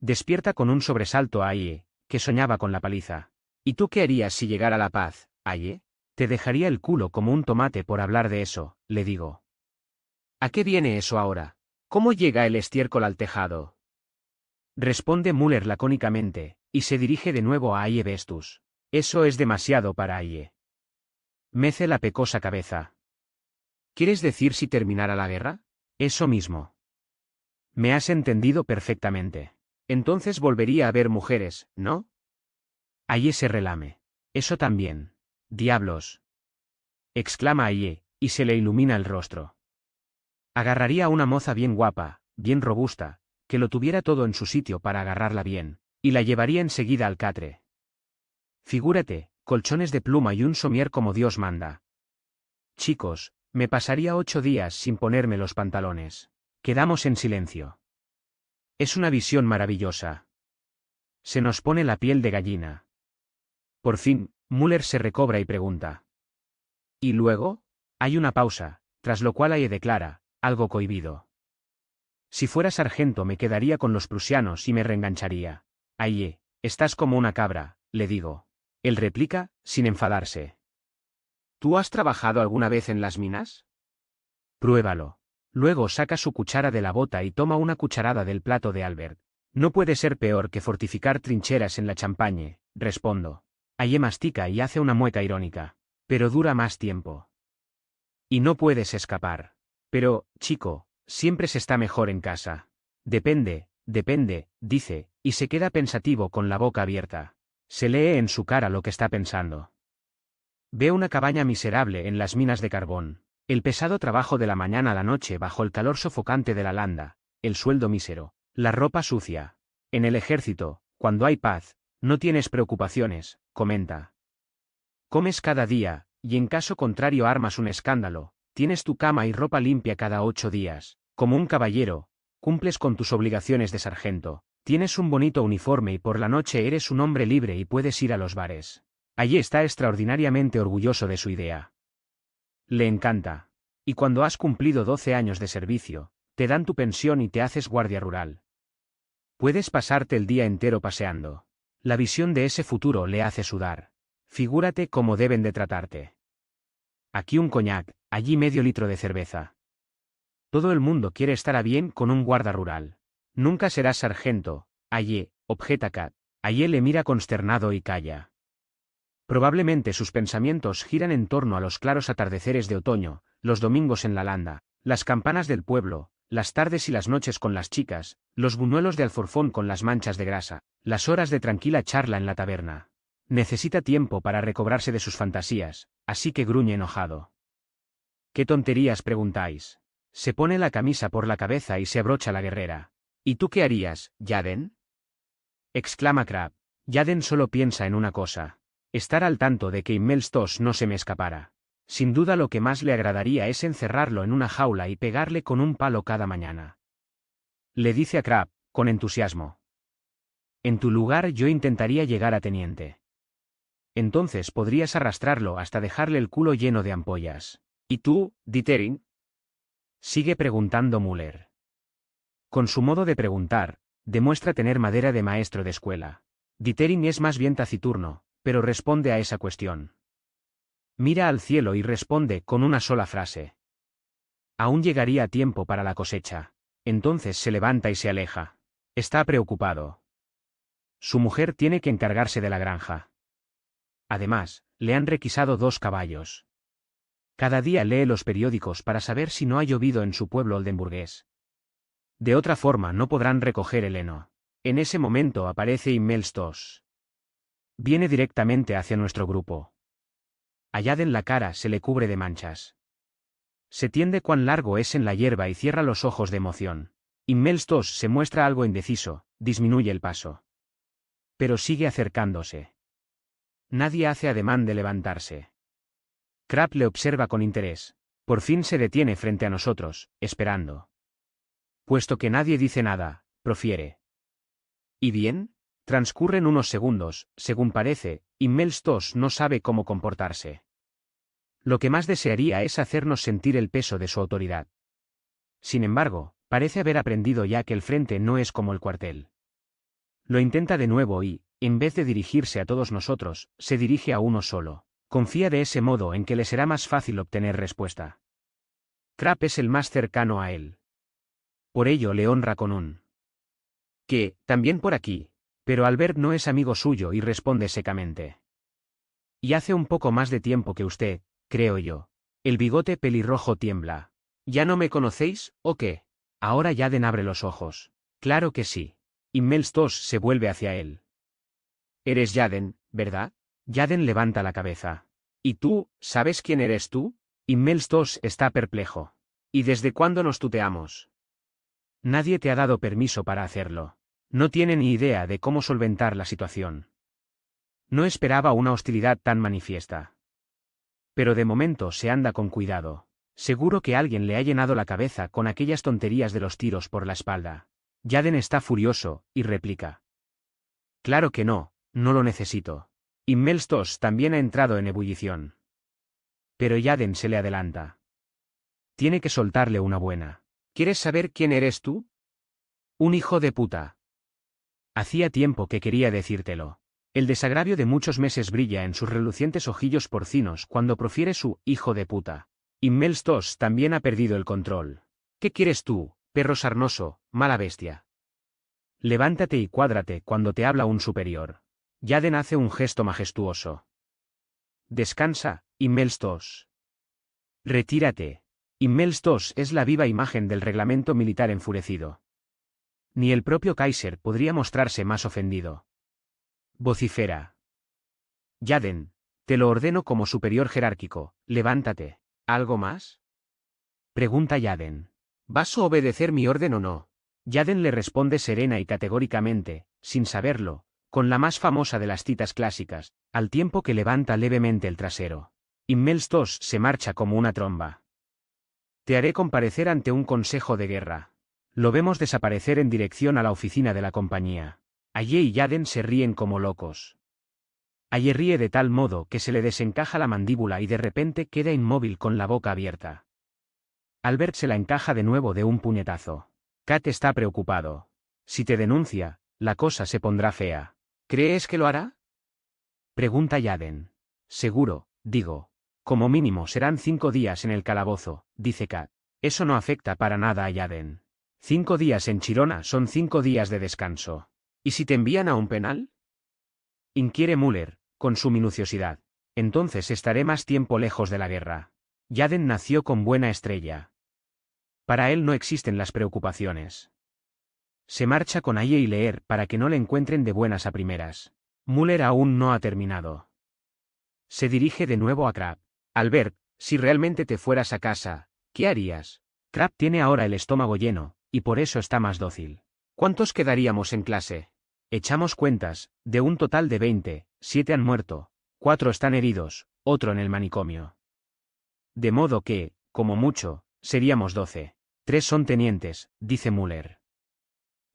Speaker 1: Despierta con un sobresalto a Aye, que soñaba con la paliza. ¿Y tú qué harías si llegara la paz, Aye? Te dejaría el culo como un tomate por hablar de eso, le digo. ¿A qué viene eso ahora? ¿Cómo llega el estiércol al tejado? Responde Müller lacónicamente, y se dirige de nuevo a Aye Vestus. Eso es demasiado para Aye. Mece la pecosa cabeza. ¿Quieres decir si terminara la guerra? Eso mismo. Me has entendido perfectamente. Entonces volvería a ver mujeres, ¿no? Aye se relame. Eso también. Diablos. exclama Aye, y se le ilumina el rostro. Agarraría a una moza bien guapa, bien robusta, que lo tuviera todo en su sitio para agarrarla bien, y la llevaría enseguida al catre. Figúrate, colchones de pluma y un somier como Dios manda. Chicos, me pasaría ocho días sin ponerme los pantalones. Quedamos en silencio. Es una visión maravillosa. Se nos pone la piel de gallina. Por fin, Müller se recobra y pregunta. Y luego, hay una pausa, tras lo cual Aye declara, algo cohibido. Si fuera sargento me quedaría con los prusianos y me reengancharía. Aye, estás como una cabra, le digo. Él replica, sin enfadarse. ¿Tú has trabajado alguna vez en las minas? Pruébalo. Luego saca su cuchara de la bota y toma una cucharada del plato de Albert. No puede ser peor que fortificar trincheras en la champaña respondo. Aye mastica y hace una mueca irónica. Pero dura más tiempo. Y no puedes escapar. Pero, chico, siempre se está mejor en casa. Depende, depende, dice, y se queda pensativo con la boca abierta. Se lee en su cara lo que está pensando. Ve una cabaña miserable en las minas de carbón, el pesado trabajo de la mañana a la noche bajo el calor sofocante de la landa, el sueldo mísero, la ropa sucia. En el ejército, cuando hay paz, no tienes preocupaciones, comenta. Comes cada día, y en caso contrario armas un escándalo, tienes tu cama y ropa limpia cada ocho días, como un caballero, cumples con tus obligaciones de sargento, tienes un bonito uniforme y por la noche eres un hombre libre y puedes ir a los bares. Allí está extraordinariamente orgulloso de su idea. Le encanta. Y cuando has cumplido 12 años de servicio, te dan tu pensión y te haces guardia rural. Puedes pasarte el día entero paseando. La visión de ese futuro le hace sudar. Figúrate cómo deben de tratarte. Aquí un coñac, Allí medio litro de cerveza. Todo el mundo quiere estar a bien con un guarda rural. Nunca serás sargento, allí, objeta Kat. Allí le mira consternado y calla. Probablemente sus pensamientos giran en torno a los claros atardeceres de otoño, los domingos en la landa, las campanas del pueblo, las tardes y las noches con las chicas, los buñuelos de alforfón con las manchas de grasa, las horas de tranquila charla en la taberna. Necesita tiempo para recobrarse de sus fantasías, así que gruñe enojado. ¿Qué tonterías preguntáis? Se pone la camisa por la cabeza y se abrocha la guerrera. ¿Y tú qué harías, Yaden? exclama Crab. Yaden solo piensa en una cosa. Estar al tanto de que Immelstos no se me escapara. Sin duda lo que más le agradaría es encerrarlo en una jaula y pegarle con un palo cada mañana. Le dice a Crab, con entusiasmo. En tu lugar yo intentaría llegar a teniente. Entonces podrías arrastrarlo hasta dejarle el culo lleno de ampollas. ¿Y tú, Dieterin? Sigue preguntando Müller. Con su modo de preguntar, demuestra tener madera de maestro de escuela. Dieterin es más bien taciturno, pero responde a esa cuestión. Mira al cielo y responde con una sola frase. Aún llegaría a tiempo para la cosecha. Entonces se levanta y se aleja. Está preocupado. Su mujer tiene que encargarse de la granja. Además, le han requisado dos caballos. Cada día lee los periódicos para saber si no ha llovido en su pueblo oldenburgués. De otra forma no podrán recoger el heno. En ese momento aparece Immelstos. Viene directamente hacia nuestro grupo. Allá en la cara se le cubre de manchas. Se tiende cuán largo es en la hierba y cierra los ojos de emoción. Immelstos se muestra algo indeciso, disminuye el paso. Pero sigue acercándose. Nadie hace ademán de levantarse. Crab le observa con interés. Por fin se detiene frente a nosotros, esperando. Puesto que nadie dice nada, profiere. ¿Y bien? Transcurren unos segundos, según parece, y Melstos no sabe cómo comportarse. Lo que más desearía es hacernos sentir el peso de su autoridad. Sin embargo, parece haber aprendido ya que el frente no es como el cuartel. Lo intenta de nuevo y, en vez de dirigirse a todos nosotros, se dirige a uno solo confía de ese modo en que le será más fácil obtener respuesta. Trap es el más cercano a él. Por ello le honra con un que, también por aquí, pero Albert no es amigo suyo y responde secamente. Y hace un poco más de tiempo que usted, creo yo. El bigote pelirrojo tiembla. ¿Ya no me conocéis, o qué? Ahora Yaden abre los ojos. Claro que sí. Y Melstos se vuelve hacia él. Eres Yaden, ¿verdad? Yaden levanta la cabeza. ¿Y tú, sabes quién eres tú? Y Melstos está perplejo. ¿Y desde cuándo nos tuteamos? Nadie te ha dado permiso para hacerlo. No tiene ni idea de cómo solventar la situación. No esperaba una hostilidad tan manifiesta. Pero de momento se anda con cuidado. Seguro que alguien le ha llenado la cabeza con aquellas tonterías de los tiros por la espalda. Yaden está furioso, y replica. Claro que no, no lo necesito. Y también ha entrado en ebullición. Pero Yaden se le adelanta. Tiene que soltarle una buena. ¿Quieres saber quién eres tú? Un hijo de puta. Hacía tiempo que quería decírtelo. El desagravio de muchos meses brilla en sus relucientes ojillos porcinos cuando profiere su hijo de puta. Y Melstos también ha perdido el control. ¿Qué quieres tú, perro sarnoso, mala bestia? Levántate y cuádrate cuando te habla un superior. Yaden hace un gesto majestuoso. Descansa, Immelstos. Retírate. Immelstos es la viva imagen del reglamento militar enfurecido. Ni el propio Kaiser podría mostrarse más ofendido. Vocifera. Yaden, te lo ordeno como superior jerárquico, levántate. ¿Algo más? Pregunta Yaden. ¿Vas a obedecer mi orden o no? Yaden le responde serena y categóricamente, sin saberlo, con la más famosa de las citas clásicas, al tiempo que levanta levemente el trasero. y se marcha como una tromba. Te haré comparecer ante un consejo de guerra. Lo vemos desaparecer en dirección a la oficina de la compañía. allí y Yaden se ríen como locos. allí ríe de tal modo que se le desencaja la mandíbula y de repente queda inmóvil con la boca abierta. Albert se la encaja de nuevo de un puñetazo. Kat está preocupado. Si te denuncia, la cosa se pondrá fea. ¿Crees que lo hará? Pregunta Yaden. Seguro, digo. Como mínimo serán cinco días en el calabozo, dice Kat. Eso no afecta para nada a Yaden. Cinco días en Chirona son cinco días de descanso. ¿Y si te envían a un penal? Inquiere Müller, con su minuciosidad. Entonces estaré más tiempo lejos de la guerra. Yaden nació con buena estrella. Para él no existen las preocupaciones. Se marcha con Aye y Leer para que no le encuentren de buenas a primeras. Müller aún no ha terminado. Se dirige de nuevo a Krapp. Albert, si realmente te fueras a casa, ¿qué harías? Krapp tiene ahora el estómago lleno, y por eso está más dócil. ¿Cuántos quedaríamos en clase? Echamos cuentas, de un total de 20, 7 han muerto, 4 están heridos, otro en el manicomio. De modo que, como mucho, seríamos 12. Tres son tenientes, dice Müller.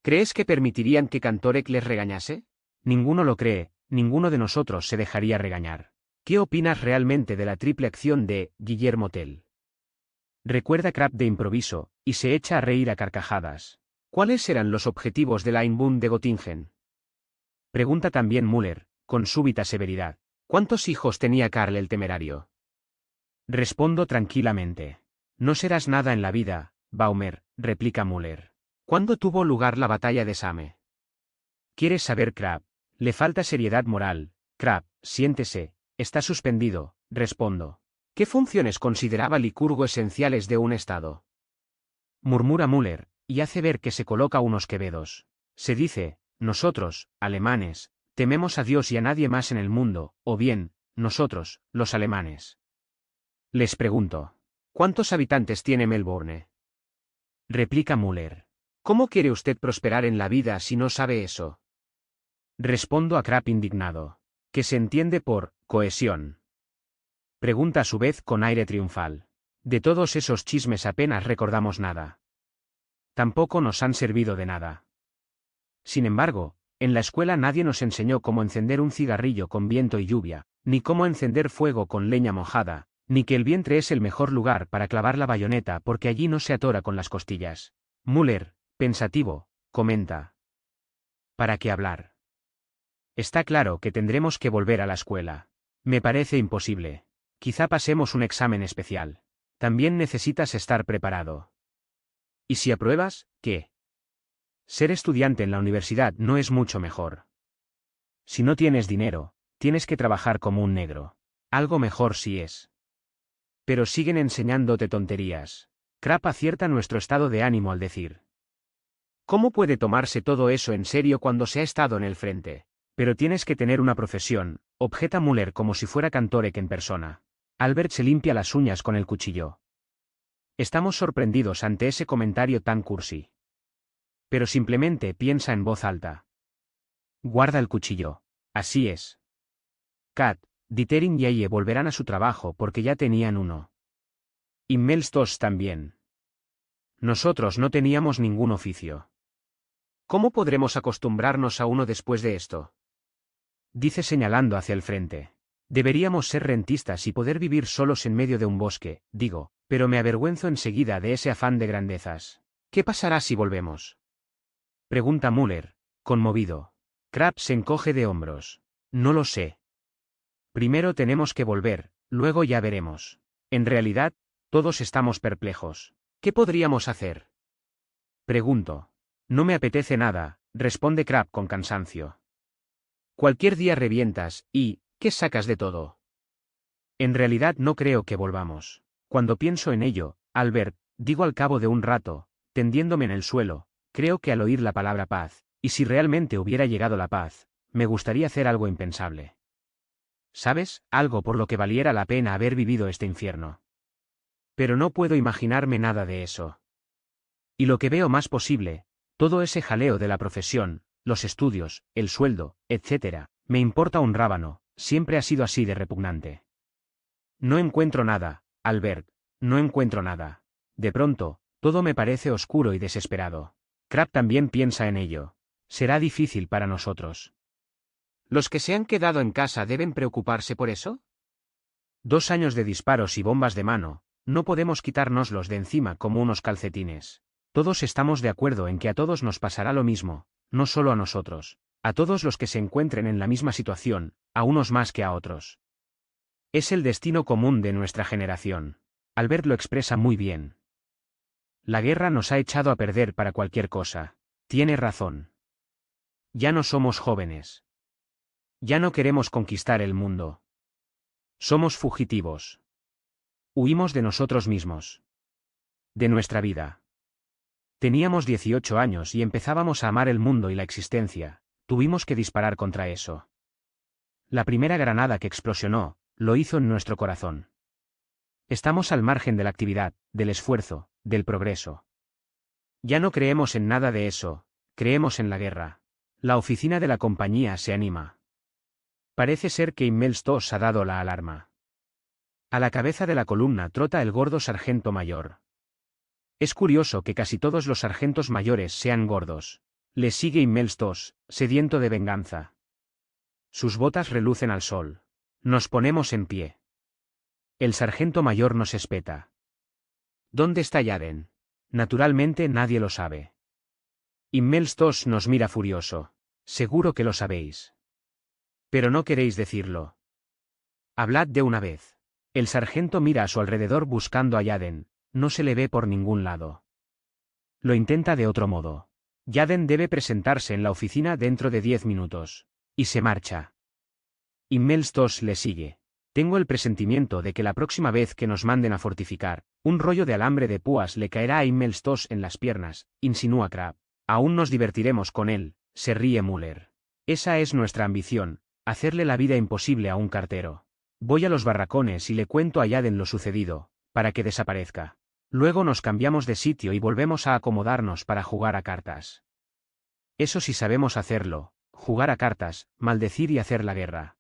Speaker 1: ¿Crees que permitirían que Cantorek les regañase? Ninguno lo cree, ninguno de nosotros se dejaría regañar. ¿Qué opinas realmente de la triple acción de Guillermo Tell? Recuerda Krapp de improviso, y se echa a reír a carcajadas. ¿Cuáles eran los objetivos del Einbund de Gotingen? Pregunta también Müller, con súbita severidad. ¿Cuántos hijos tenía Karl el temerario? Respondo tranquilamente. No serás nada en la vida, Baumer, replica Müller. ¿Cuándo tuvo lugar la batalla de Same? ¿Quieres saber, Crab? Le falta seriedad moral. Crab, siéntese, está suspendido, respondo. ¿Qué funciones consideraba Licurgo esenciales de un Estado? Murmura Müller, y hace ver que se coloca unos quevedos. Se dice, nosotros, alemanes, tememos a Dios y a nadie más en el mundo, o bien, nosotros, los alemanes. Les pregunto, ¿cuántos habitantes tiene Melbourne? Replica Müller. ¿Cómo quiere usted prosperar en la vida si no sabe eso? Respondo a Crap indignado, que se entiende por cohesión. Pregunta a su vez con aire triunfal. De todos esos chismes apenas recordamos nada. Tampoco nos han servido de nada. Sin embargo, en la escuela nadie nos enseñó cómo encender un cigarrillo con viento y lluvia, ni cómo encender fuego con leña mojada, ni que el vientre es el mejor lugar para clavar la bayoneta porque allí no se atora con las costillas. Müller, Pensativo, comenta. ¿Para qué hablar? Está claro que tendremos que volver a la escuela. Me parece imposible. Quizá pasemos un examen especial. También necesitas estar preparado. ¿Y si apruebas, qué? Ser estudiante en la universidad no es mucho mejor. Si no tienes dinero, tienes que trabajar como un negro. Algo mejor si es. Pero siguen enseñándote tonterías. Crap acierta nuestro estado de ánimo al decir. ¿Cómo puede tomarse todo eso en serio cuando se ha estado en el frente? Pero tienes que tener una profesión, objeta Müller como si fuera Cantorek en persona. Albert se limpia las uñas con el cuchillo. Estamos sorprendidos ante ese comentario tan cursi. Pero simplemente piensa en voz alta. Guarda el cuchillo. Así es. Kat, Dietering y Aye volverán a su trabajo porque ya tenían uno. Y Melstos también. Nosotros no teníamos ningún oficio. ¿Cómo podremos acostumbrarnos a uno después de esto? Dice señalando hacia el frente. Deberíamos ser rentistas y poder vivir solos en medio de un bosque, digo, pero me avergüenzo enseguida de ese afán de grandezas. ¿Qué pasará si volvemos? Pregunta Müller, conmovido. Krapp se encoge de hombros. No lo sé. Primero tenemos que volver, luego ya veremos. En realidad, todos estamos perplejos. ¿Qué podríamos hacer? Pregunto. No me apetece nada, responde Crab con cansancio. Cualquier día revientas, y, ¿qué sacas de todo? En realidad no creo que volvamos. Cuando pienso en ello, Albert, digo al cabo de un rato, tendiéndome en el suelo, creo que al oír la palabra paz, y si realmente hubiera llegado la paz, me gustaría hacer algo impensable. ¿Sabes? Algo por lo que valiera la pena haber vivido este infierno. Pero no puedo imaginarme nada de eso. Y lo que veo más posible, todo ese jaleo de la profesión, los estudios, el sueldo, etc., me importa un rábano, siempre ha sido así de repugnante. No encuentro nada, Albert, no encuentro nada. De pronto, todo me parece oscuro y desesperado. Crab también piensa en ello. Será difícil para nosotros. ¿Los que se han quedado en casa deben preocuparse por eso? Dos años de disparos y bombas de mano, no podemos quitárnoslos de encima como unos calcetines. Todos estamos de acuerdo en que a todos nos pasará lo mismo, no solo a nosotros, a todos los que se encuentren en la misma situación, a unos más que a otros. Es el destino común de nuestra generación. Albert lo expresa muy bien. La guerra nos ha echado a perder para cualquier cosa. Tiene razón. Ya no somos jóvenes. Ya no queremos conquistar el mundo. Somos fugitivos. Huimos de nosotros mismos. De nuestra vida. Teníamos 18 años y empezábamos a amar el mundo y la existencia, tuvimos que disparar contra eso. La primera granada que explosionó, lo hizo en nuestro corazón. Estamos al margen de la actividad, del esfuerzo, del progreso. Ya no creemos en nada de eso, creemos en la guerra. La oficina de la compañía se anima. Parece ser que Immelstos ha dado la alarma. A la cabeza de la columna trota el gordo sargento mayor. Es curioso que casi todos los sargentos mayores sean gordos. Le sigue Immelstos, sediento de venganza. Sus botas relucen al sol. Nos ponemos en pie. El sargento mayor nos espeta. ¿Dónde está Yaden? Naturalmente nadie lo sabe. Immelstos nos mira furioso. Seguro que lo sabéis. Pero no queréis decirlo. Hablad de una vez. El sargento mira a su alrededor buscando a Yaden, no se le ve por ningún lado. Lo intenta de otro modo. Yaden debe presentarse en la oficina dentro de diez minutos. Y se marcha. Inmelstos le sigue. Tengo el presentimiento de que la próxima vez que nos manden a fortificar, un rollo de alambre de púas le caerá a Immelstos en las piernas, insinúa Crab. Aún nos divertiremos con él, se ríe Muller. Esa es nuestra ambición, hacerle la vida imposible a un cartero. Voy a los barracones y le cuento a Yaden lo sucedido, para que desaparezca. Luego nos cambiamos de sitio y volvemos a acomodarnos para jugar a cartas. Eso sí sabemos hacerlo, jugar a cartas, maldecir y hacer la guerra.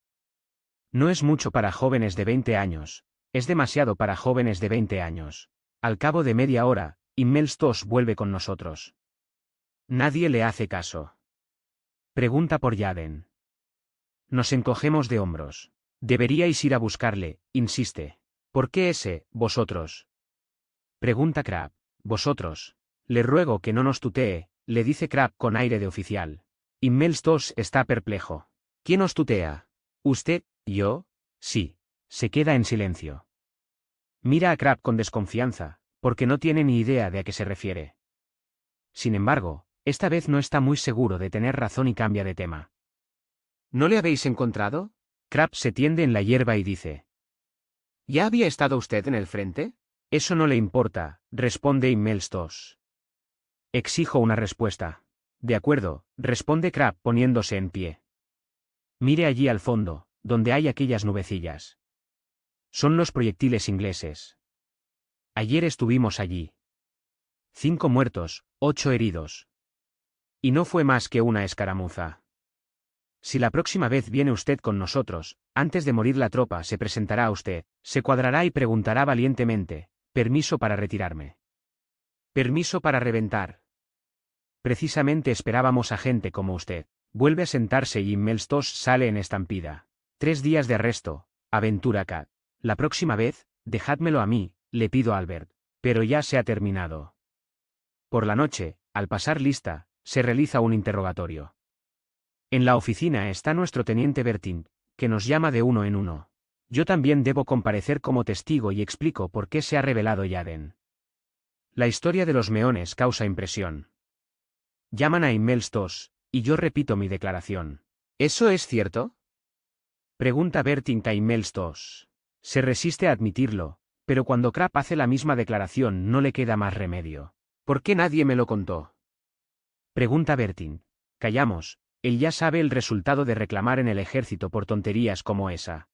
Speaker 1: No es mucho para jóvenes de 20 años, es demasiado para jóvenes de 20 años. Al cabo de media hora, Immelstos vuelve con nosotros. Nadie le hace caso. Pregunta por Yaden. Nos encogemos de hombros. Deberíais ir a buscarle, insiste. ¿Por qué ese, vosotros? Pregunta Crab. Vosotros. Le ruego que no nos tutee, le dice Crab con aire de oficial. Y Stoss está perplejo. ¿Quién os tutea? ¿Usted? ¿Yo? Sí. Se queda en silencio. Mira a Crab con desconfianza, porque no tiene ni idea de a qué se refiere. Sin embargo, esta vez no está muy seguro de tener razón y cambia de tema. ¿No le habéis encontrado? Crab se tiende en la hierba y dice. ¿Ya había estado usted en el frente? Eso no le importa, responde Immelstos. Exijo una respuesta. De acuerdo, responde Krapp poniéndose en pie. Mire allí al fondo, donde hay aquellas nubecillas. Son los proyectiles ingleses. Ayer estuvimos allí. Cinco muertos, ocho heridos. Y no fue más que una escaramuza. Si la próxima vez viene usted con nosotros, antes de morir la tropa se presentará a usted, se cuadrará y preguntará valientemente, Permiso para retirarme. Permiso para reventar. Precisamente esperábamos a gente como usted. Vuelve a sentarse y Melstos sale en estampida. Tres días de arresto, aventura Cat. La próxima vez, dejádmelo a mí, le pido Albert. Pero ya se ha terminado. Por la noche, al pasar lista, se realiza un interrogatorio. En la oficina está nuestro teniente Bertin, que nos llama de uno en uno. Yo también debo comparecer como testigo y explico por qué se ha revelado Yaden. La historia de los meones causa impresión. Llaman a Imelstos, y yo repito mi declaración. ¿Eso es cierto? Pregunta Bertin a Imelstos. Se resiste a admitirlo, pero cuando Krapp hace la misma declaración no le queda más remedio. ¿Por qué nadie me lo contó? Pregunta Bertin. Callamos, él ya sabe el resultado de reclamar en el ejército por tonterías como esa.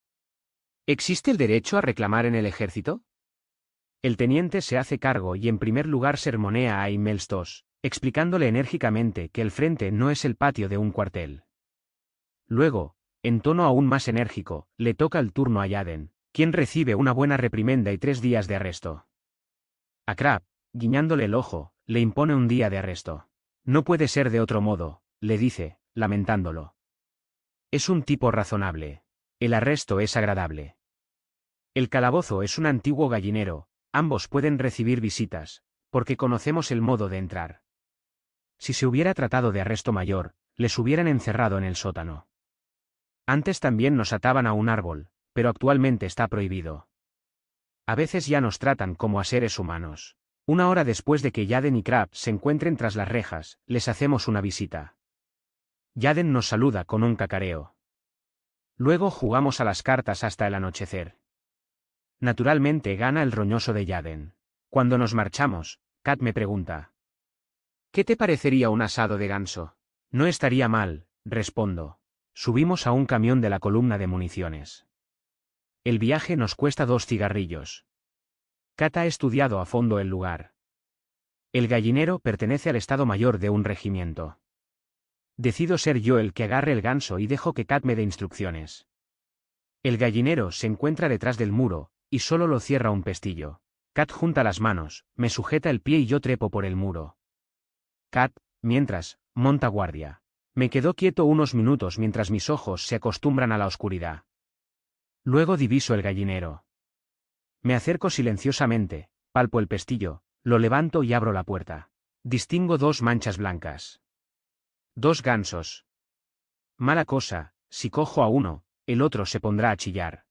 Speaker 1: ¿Existe el derecho a reclamar en el ejército? El teniente se hace cargo y en primer lugar sermonea a Imelstos, explicándole enérgicamente que el frente no es el patio de un cuartel. Luego, en tono aún más enérgico, le toca el turno a Yaden, quien recibe una buena reprimenda y tres días de arresto. A Crab, guiñándole el ojo, le impone un día de arresto. No puede ser de otro modo, le dice, lamentándolo. Es un tipo razonable. El arresto es agradable. El calabozo es un antiguo gallinero, ambos pueden recibir visitas, porque conocemos el modo de entrar. Si se hubiera tratado de arresto mayor, les hubieran encerrado en el sótano. Antes también nos ataban a un árbol, pero actualmente está prohibido. A veces ya nos tratan como a seres humanos. Una hora después de que Yaden y Crab se encuentren tras las rejas, les hacemos una visita. Yaden nos saluda con un cacareo. Luego jugamos a las cartas hasta el anochecer. Naturalmente gana el roñoso de Yaden. Cuando nos marchamos, Kat me pregunta. ¿Qué te parecería un asado de ganso? No estaría mal, respondo. Subimos a un camión de la columna de municiones. El viaje nos cuesta dos cigarrillos. Kat ha estudiado a fondo el lugar. El gallinero pertenece al estado mayor de un regimiento. Decido ser yo el que agarre el ganso y dejo que Kat me dé instrucciones. El gallinero se encuentra detrás del muro, y solo lo cierra un pestillo. Kat junta las manos, me sujeta el pie y yo trepo por el muro. Kat, mientras, monta guardia. Me quedo quieto unos minutos mientras mis ojos se acostumbran a la oscuridad. Luego diviso el gallinero. Me acerco silenciosamente, palpo el pestillo, lo levanto y abro la puerta. Distingo dos manchas blancas. Dos gansos. Mala cosa, si cojo a uno, el otro se pondrá a chillar.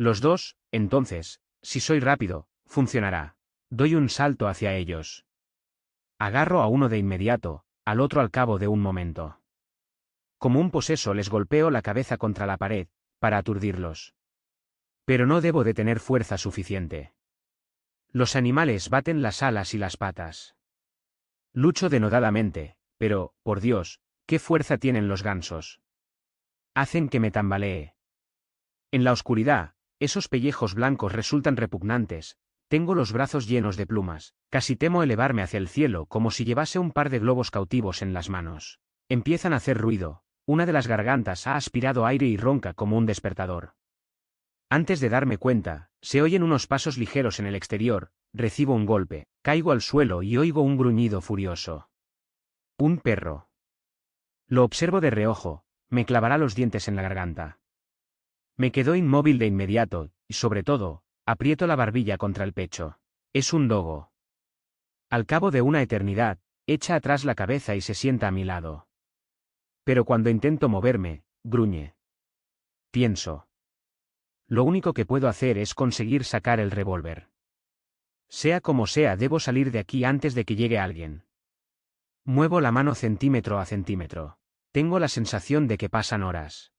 Speaker 1: Los dos, entonces, si soy rápido, funcionará. Doy un salto hacia ellos. Agarro a uno de inmediato, al otro al cabo de un momento. Como un poseso les golpeo la cabeza contra la pared, para aturdirlos. Pero no debo de tener fuerza suficiente. Los animales baten las alas y las patas. Lucho denodadamente, pero, por Dios, qué fuerza tienen los gansos. Hacen que me tambalee. En la oscuridad, esos pellejos blancos resultan repugnantes, tengo los brazos llenos de plumas, casi temo elevarme hacia el cielo como si llevase un par de globos cautivos en las manos. Empiezan a hacer ruido, una de las gargantas ha aspirado aire y ronca como un despertador. Antes de darme cuenta, se oyen unos pasos ligeros en el exterior, recibo un golpe, caigo al suelo y oigo un gruñido furioso. Un perro. Lo observo de reojo, me clavará los dientes en la garganta. Me quedo inmóvil de inmediato, y sobre todo, aprieto la barbilla contra el pecho. Es un dogo. Al cabo de una eternidad, echa atrás la cabeza y se sienta a mi lado. Pero cuando intento moverme, gruñe. Pienso. Lo único que puedo hacer es conseguir sacar el revólver. Sea como sea, debo salir de aquí antes de que llegue alguien. Muevo la mano centímetro a centímetro. Tengo la sensación de que pasan horas.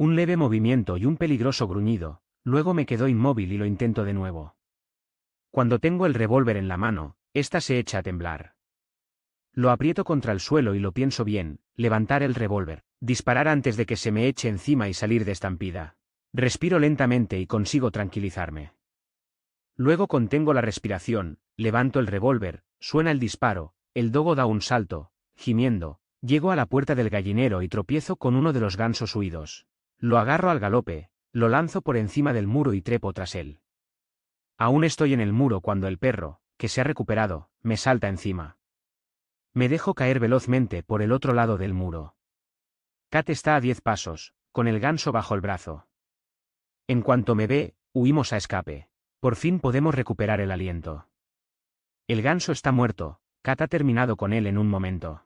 Speaker 1: Un leve movimiento y un peligroso gruñido, luego me quedo inmóvil y lo intento de nuevo. Cuando tengo el revólver en la mano, ésta se echa a temblar. Lo aprieto contra el suelo y lo pienso bien, levantar el revólver, disparar antes de que se me eche encima y salir de estampida. Respiro lentamente y consigo tranquilizarme. Luego contengo la respiración, levanto el revólver, suena el disparo, el dogo da un salto, gimiendo, llego a la puerta del gallinero y tropiezo con uno de los gansos huidos. Lo agarro al galope, lo lanzo por encima del muro y trepo tras él. Aún estoy en el muro cuando el perro, que se ha recuperado, me salta encima. Me dejo caer velozmente por el otro lado del muro. Kat está a diez pasos, con el ganso bajo el brazo. En cuanto me ve, huimos a escape. Por fin podemos recuperar el aliento. El ganso está muerto, Kat ha terminado con él en un momento.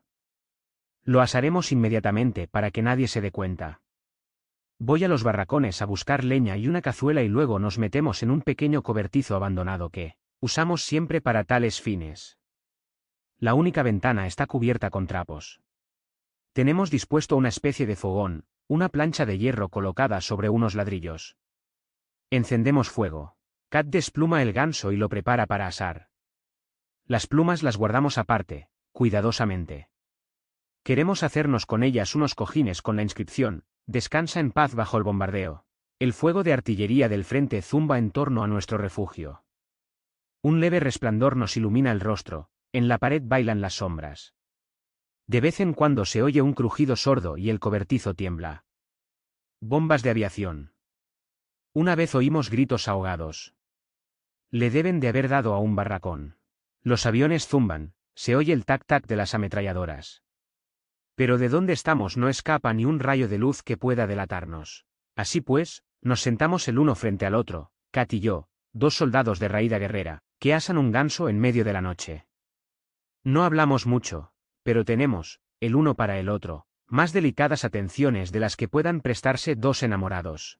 Speaker 1: Lo asaremos inmediatamente para que nadie se dé cuenta. Voy a los barracones a buscar leña y una cazuela y luego nos metemos en un pequeño cobertizo abandonado que usamos siempre para tales fines. La única ventana está cubierta con trapos. Tenemos dispuesto una especie de fogón, una plancha de hierro colocada sobre unos ladrillos. Encendemos fuego. Kat despluma el ganso y lo prepara para asar. Las plumas las guardamos aparte, cuidadosamente. Queremos hacernos con ellas unos cojines con la inscripción, Descansa en paz bajo el bombardeo. El fuego de artillería del frente zumba en torno a nuestro refugio. Un leve resplandor nos ilumina el rostro, en la pared bailan las sombras. De vez en cuando se oye un crujido sordo y el cobertizo tiembla. Bombas de aviación. Una vez oímos gritos ahogados. Le deben de haber dado a un barracón. Los aviones zumban, se oye el tac-tac de las ametralladoras. Pero de dónde estamos no escapa ni un rayo de luz que pueda delatarnos. Así pues, nos sentamos el uno frente al otro, Kat y yo, dos soldados de raída guerrera, que asan un ganso en medio de la noche. No hablamos mucho, pero tenemos, el uno para el otro, más delicadas atenciones de las que puedan prestarse dos enamorados.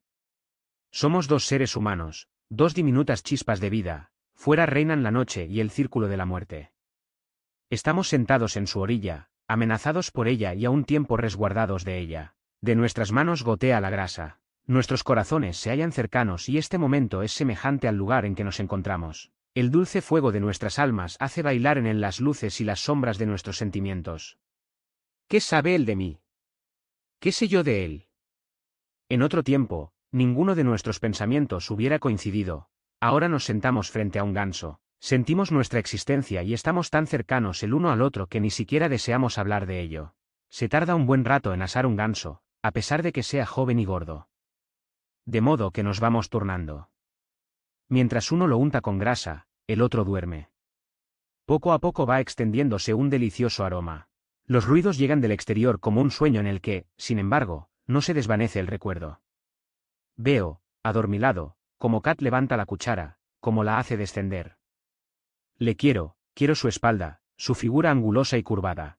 Speaker 1: Somos dos seres humanos, dos diminutas chispas de vida, fuera reinan la noche y el círculo de la muerte. Estamos sentados en su orilla, amenazados por ella y a un tiempo resguardados de ella. De nuestras manos gotea la grasa. Nuestros corazones se hallan cercanos y este momento es semejante al lugar en que nos encontramos. El dulce fuego de nuestras almas hace bailar en él las luces y las sombras de nuestros sentimientos. ¿Qué sabe él de mí? ¿Qué sé yo de él? En otro tiempo, ninguno de nuestros pensamientos hubiera coincidido. Ahora nos sentamos frente a un ganso, Sentimos nuestra existencia y estamos tan cercanos el uno al otro que ni siquiera deseamos hablar de ello. Se tarda un buen rato en asar un ganso, a pesar de que sea joven y gordo. De modo que nos vamos turnando. Mientras uno lo unta con grasa, el otro duerme. Poco a poco va extendiéndose un delicioso aroma. Los ruidos llegan del exterior como un sueño en el que, sin embargo, no se desvanece el recuerdo. Veo, adormilado, como Kat levanta la cuchara, como la hace descender. Le quiero, quiero su espalda, su figura angulosa y curvada.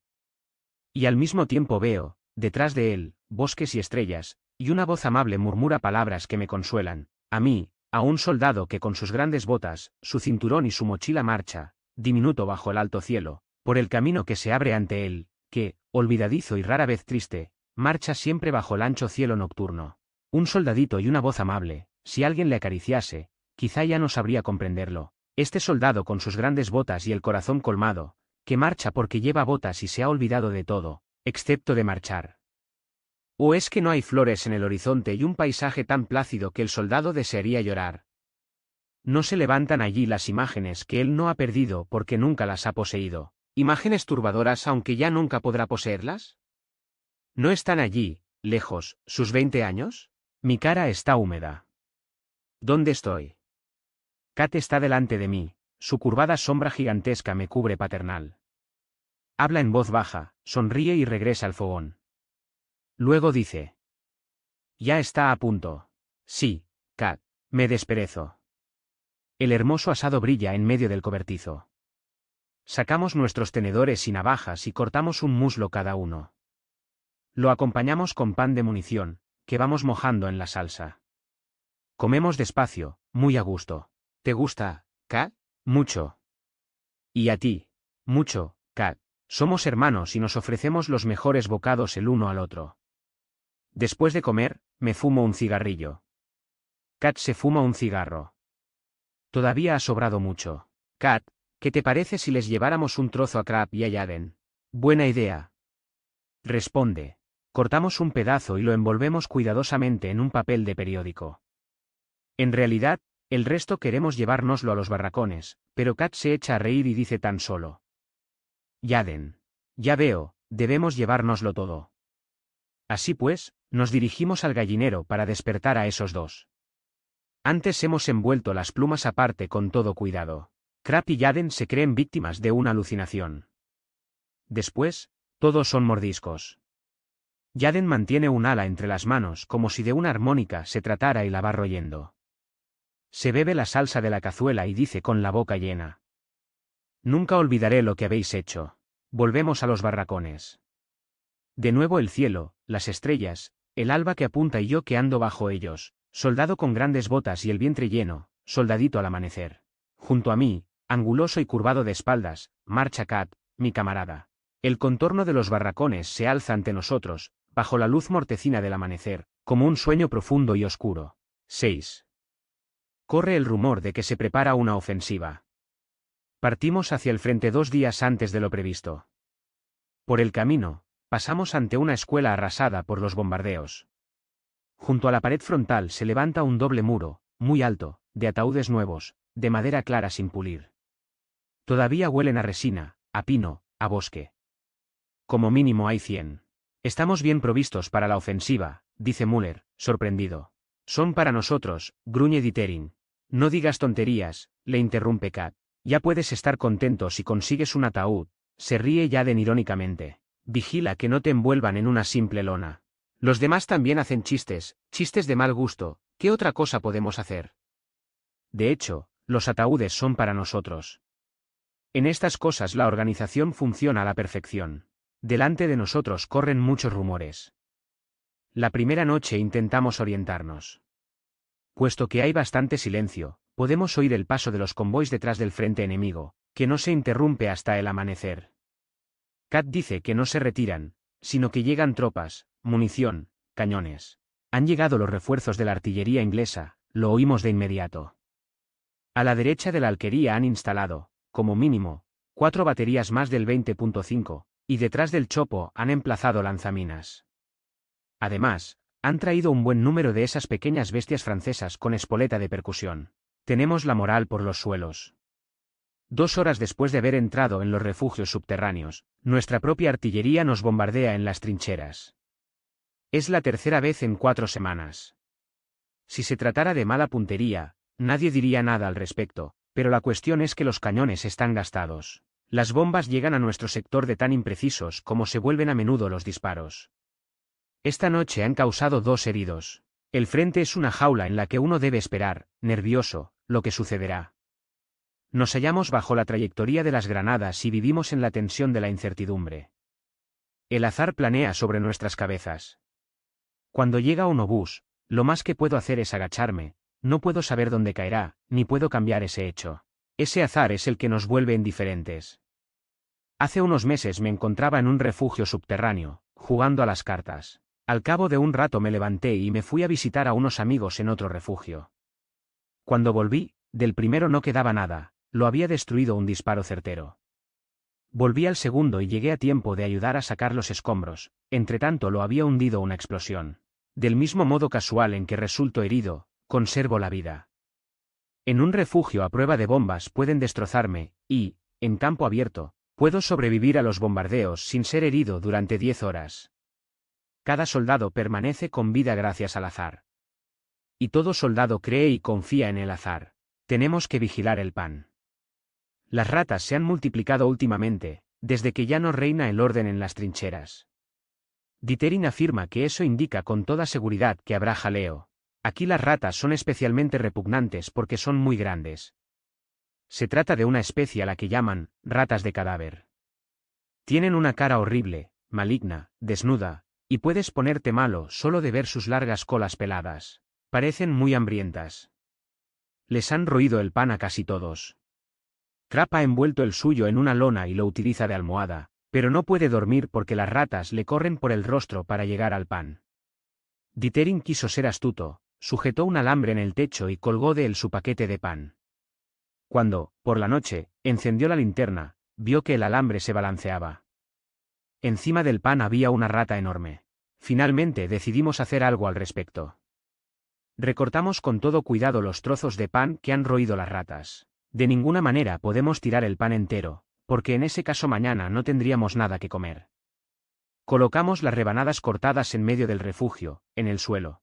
Speaker 1: Y al mismo tiempo veo, detrás de él, bosques y estrellas, y una voz amable murmura palabras que me consuelan, a mí, a un soldado que con sus grandes botas, su cinturón y su mochila marcha, diminuto bajo el alto cielo, por el camino que se abre ante él, que, olvidadizo y rara vez triste, marcha siempre bajo el ancho cielo nocturno. Un soldadito y una voz amable, si alguien le acariciase, quizá ya no sabría comprenderlo, este soldado con sus grandes botas y el corazón colmado, que marcha porque lleva botas y se ha olvidado de todo, excepto de marchar. ¿O es que no hay flores en el horizonte y un paisaje tan plácido que el soldado desearía llorar? No se levantan allí las imágenes que él no ha perdido porque nunca las ha poseído, imágenes turbadoras aunque ya nunca podrá poseerlas? ¿No están allí, lejos, sus veinte años? Mi cara está húmeda. ¿Dónde estoy? Kat está delante de mí, su curvada sombra gigantesca me cubre paternal. Habla en voz baja, sonríe y regresa al fogón. Luego dice. Ya está a punto. Sí, Kat, me desperezo. El hermoso asado brilla en medio del cobertizo. Sacamos nuestros tenedores y navajas y cortamos un muslo cada uno. Lo acompañamos con pan de munición, que vamos mojando en la salsa. Comemos despacio, muy a gusto. Te gusta, Kat, mucho. Y a ti, mucho, Kat. Somos hermanos y nos ofrecemos los mejores bocados el uno al otro. Después de comer, me fumo un cigarrillo. Kat se fuma un cigarro. Todavía ha sobrado mucho. Kat, ¿qué te parece si les lleváramos un trozo a Crab y a Yaden? Buena idea. Responde. Cortamos un pedazo y lo envolvemos cuidadosamente en un papel de periódico. En realidad, el resto queremos llevárnoslo a los barracones, pero Kat se echa a reír y dice tan solo. Yaden. Ya veo, debemos llevárnoslo todo. Así pues, nos dirigimos al gallinero para despertar a esos dos. Antes hemos envuelto las plumas aparte con todo cuidado. Crap y Yaden se creen víctimas de una alucinación. Después, todos son mordiscos. Yaden mantiene un ala entre las manos como si de una armónica se tratara y la va royendo. Se bebe la salsa de la cazuela y dice con la boca llena. Nunca olvidaré lo que habéis hecho. Volvemos a los barracones. De nuevo el cielo, las estrellas, el alba que apunta y yo que ando bajo ellos, soldado con grandes botas y el vientre lleno, soldadito al amanecer. Junto a mí, anguloso y curvado de espaldas, marcha Cat, mi camarada. El contorno de los barracones se alza ante nosotros, bajo la luz mortecina del amanecer, como un sueño profundo y oscuro. 6 corre el rumor de que se prepara una ofensiva. Partimos hacia el frente dos días antes de lo previsto. Por el camino, pasamos ante una escuela arrasada por los bombardeos. Junto a la pared frontal se levanta un doble muro, muy alto, de ataúdes nuevos, de madera clara sin pulir. Todavía huelen a resina, a pino, a bosque. Como mínimo hay cien. Estamos bien provistos para la ofensiva, dice Müller, sorprendido. Son para nosotros, gruñe no digas tonterías, le interrumpe Kat. Ya puedes estar contento si consigues un ataúd. Se ríe Yaden irónicamente. Vigila que no te envuelvan en una simple lona. Los demás también hacen chistes, chistes de mal gusto. ¿Qué otra cosa podemos hacer? De hecho, los ataúdes son para nosotros. En estas cosas la organización funciona a la perfección. Delante de nosotros corren muchos rumores. La primera noche intentamos orientarnos. Puesto que hay bastante silencio, podemos oír el paso de los convoys detrás del frente enemigo, que no se interrumpe hasta el amanecer. Kat dice que no se retiran, sino que llegan tropas, munición, cañones. Han llegado los refuerzos de la artillería inglesa, lo oímos de inmediato. A la derecha de la alquería han instalado, como mínimo, cuatro baterías más del 20.5, y detrás del chopo han emplazado lanzaminas. Además, han traído un buen número de esas pequeñas bestias francesas con espoleta de percusión. Tenemos la moral por los suelos. Dos horas después de haber entrado en los refugios subterráneos, nuestra propia artillería nos bombardea en las trincheras. Es la tercera vez en cuatro semanas. Si se tratara de mala puntería, nadie diría nada al respecto, pero la cuestión es que los cañones están gastados. Las bombas llegan a nuestro sector de tan imprecisos como se vuelven a menudo los disparos. Esta noche han causado dos heridos. El frente es una jaula en la que uno debe esperar, nervioso, lo que sucederá. Nos hallamos bajo la trayectoria de las granadas y vivimos en la tensión de la incertidumbre. El azar planea sobre nuestras cabezas. Cuando llega un obús, lo más que puedo hacer es agacharme, no puedo saber dónde caerá, ni puedo cambiar ese hecho. Ese azar es el que nos vuelve indiferentes. Hace unos meses me encontraba en un refugio subterráneo, jugando a las cartas. Al cabo de un rato me levanté y me fui a visitar a unos amigos en otro refugio. Cuando volví, del primero no quedaba nada, lo había destruido un disparo certero. Volví al segundo y llegué a tiempo de ayudar a sacar los escombros, entretanto lo había hundido una explosión. Del mismo modo casual en que resulto herido, conservo la vida. En un refugio a prueba de bombas pueden destrozarme, y, en campo abierto, puedo sobrevivir a los bombardeos sin ser herido durante diez horas. Cada soldado permanece con vida gracias al azar. Y todo soldado cree y confía en el azar. Tenemos que vigilar el pan. Las ratas se han multiplicado últimamente, desde que ya no reina el orden en las trincheras. Diterin afirma que eso indica con toda seguridad que habrá jaleo. Aquí las ratas son especialmente repugnantes porque son muy grandes. Se trata de una especie a la que llaman ratas de cadáver. Tienen una cara horrible, maligna, desnuda, y puedes ponerte malo solo de ver sus largas colas peladas. Parecen muy hambrientas. Les han roído el pan a casi todos. Crap ha envuelto el suyo en una lona y lo utiliza de almohada, pero no puede dormir porque las ratas le corren por el rostro para llegar al pan. Diterin quiso ser astuto, sujetó un alambre en el techo y colgó de él su paquete de pan. Cuando, por la noche, encendió la linterna, vio que el alambre se balanceaba. Encima del pan había una rata enorme. Finalmente decidimos hacer algo al respecto. Recortamos con todo cuidado los trozos de pan que han roído las ratas. De ninguna manera podemos tirar el pan entero, porque en ese caso mañana no tendríamos nada que comer. Colocamos las rebanadas cortadas en medio del refugio, en el suelo.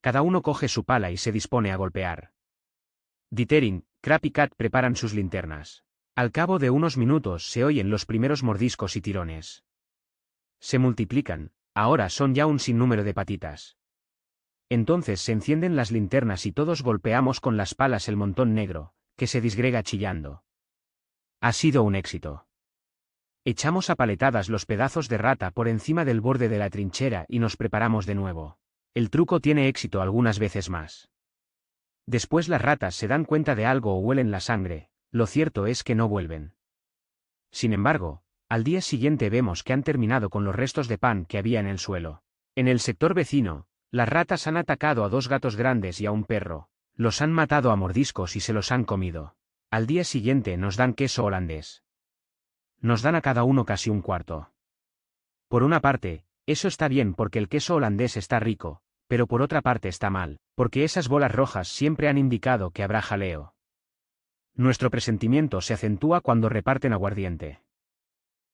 Speaker 1: Cada uno coge su pala y se dispone a golpear. Diterin, Crap y Cat preparan sus linternas. Al cabo de unos minutos se oyen los primeros mordiscos y tirones. Se multiplican, Ahora son ya un sinnúmero de patitas. Entonces se encienden las linternas y todos golpeamos con las palas el montón negro, que se disgrega chillando. Ha sido un éxito. Echamos a paletadas los pedazos de rata por encima del borde de la trinchera y nos preparamos de nuevo. El truco tiene éxito algunas veces más. Después las ratas se dan cuenta de algo o huelen la sangre, lo cierto es que no vuelven. Sin embargo, al día siguiente vemos que han terminado con los restos de pan que había en el suelo. En el sector vecino, las ratas han atacado a dos gatos grandes y a un perro. Los han matado a mordiscos y se los han comido. Al día siguiente nos dan queso holandés. Nos dan a cada uno casi un cuarto. Por una parte, eso está bien porque el queso holandés está rico, pero por otra parte está mal, porque esas bolas rojas siempre han indicado que habrá jaleo. Nuestro presentimiento se acentúa cuando reparten aguardiente.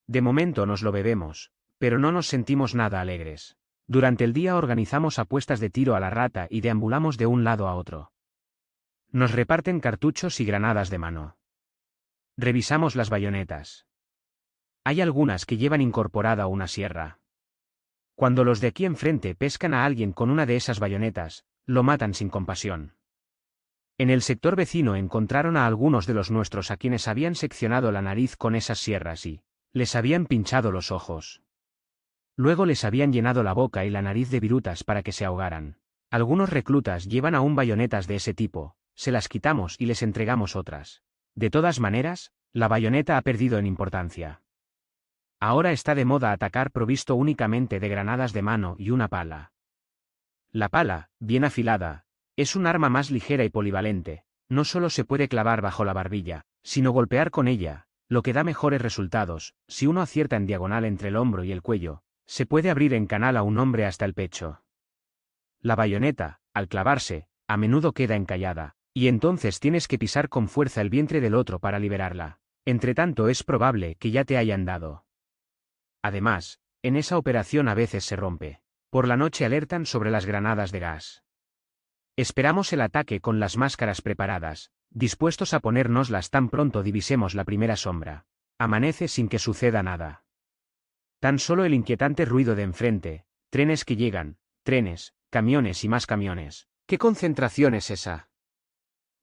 Speaker 1: De momento nos lo bebemos, pero no nos sentimos nada alegres. Durante el día organizamos apuestas de tiro a la rata y deambulamos de un lado a otro. Nos reparten cartuchos y granadas de mano. Revisamos las bayonetas. Hay algunas que llevan incorporada una sierra. Cuando los de aquí enfrente pescan a alguien con una de esas bayonetas, lo matan sin compasión. En el sector vecino encontraron a algunos de los nuestros a quienes habían seccionado la nariz con esas sierras y, les habían pinchado los ojos. Luego les habían llenado la boca y la nariz de virutas para que se ahogaran. Algunos reclutas llevan aún bayonetas de ese tipo, se las quitamos y les entregamos otras. De todas maneras, la bayoneta ha perdido en importancia. Ahora está de moda atacar provisto únicamente de granadas de mano y una pala. La pala, bien afilada, es un arma más ligera y polivalente, no solo se puede clavar bajo la barbilla, sino golpear con ella, lo que da mejores resultados, si uno acierta en diagonal entre el hombro y el cuello, se puede abrir en canal a un hombre hasta el pecho. La bayoneta, al clavarse, a menudo queda encallada, y entonces tienes que pisar con fuerza el vientre del otro para liberarla. tanto es probable que ya te hayan dado. Además, en esa operación a veces se rompe. Por la noche alertan sobre las granadas de gas. Esperamos el ataque con las máscaras preparadas, dispuestos a ponérnoslas tan pronto divisemos la primera sombra. Amanece sin que suceda nada. Tan solo el inquietante ruido de enfrente, trenes que llegan, trenes, camiones y más camiones. ¿Qué concentración es esa?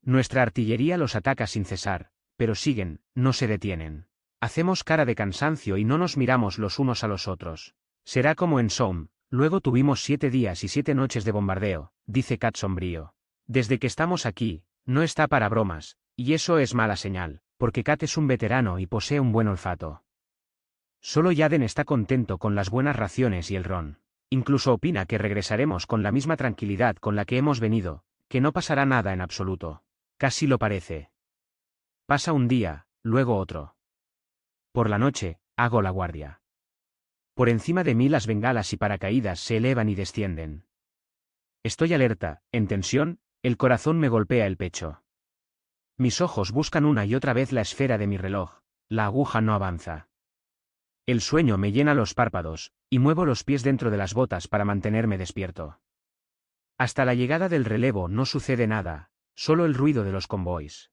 Speaker 1: Nuestra artillería los ataca sin cesar, pero siguen, no se detienen. Hacemos cara de cansancio y no nos miramos los unos a los otros. Será como en Somme, luego tuvimos siete días y siete noches de bombardeo, dice Kat sombrío. Desde que estamos aquí, no está para bromas, y eso es mala señal, porque Kat es un veterano y posee un buen olfato. Solo Yaden está contento con las buenas raciones y el ron. Incluso opina que regresaremos con la misma tranquilidad con la que hemos venido, que no pasará nada en absoluto. Casi lo parece. Pasa un día, luego otro. Por la noche, hago la guardia. Por encima de mí las bengalas y paracaídas se elevan y descienden. Estoy alerta, en tensión, el corazón me golpea el pecho. Mis ojos buscan una y otra vez la esfera de mi reloj. La aguja no avanza. El sueño me llena los párpados, y muevo los pies dentro de las botas para mantenerme despierto. Hasta la llegada del relevo no sucede nada, solo el ruido de los convoys.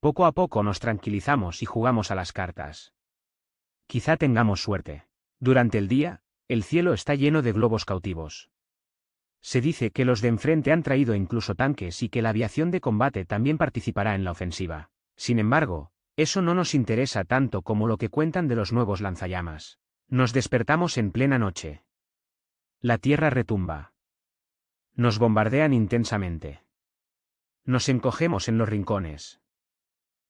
Speaker 1: Poco a poco nos tranquilizamos y jugamos a las cartas. Quizá tengamos suerte. Durante el día, el cielo está lleno de globos cautivos. Se dice que los de enfrente han traído incluso tanques y que la aviación de combate también participará en la ofensiva. Sin embargo, eso no nos interesa tanto como lo que cuentan de los nuevos lanzallamas. Nos despertamos en plena noche. La tierra retumba. Nos bombardean intensamente. Nos encogemos en los rincones.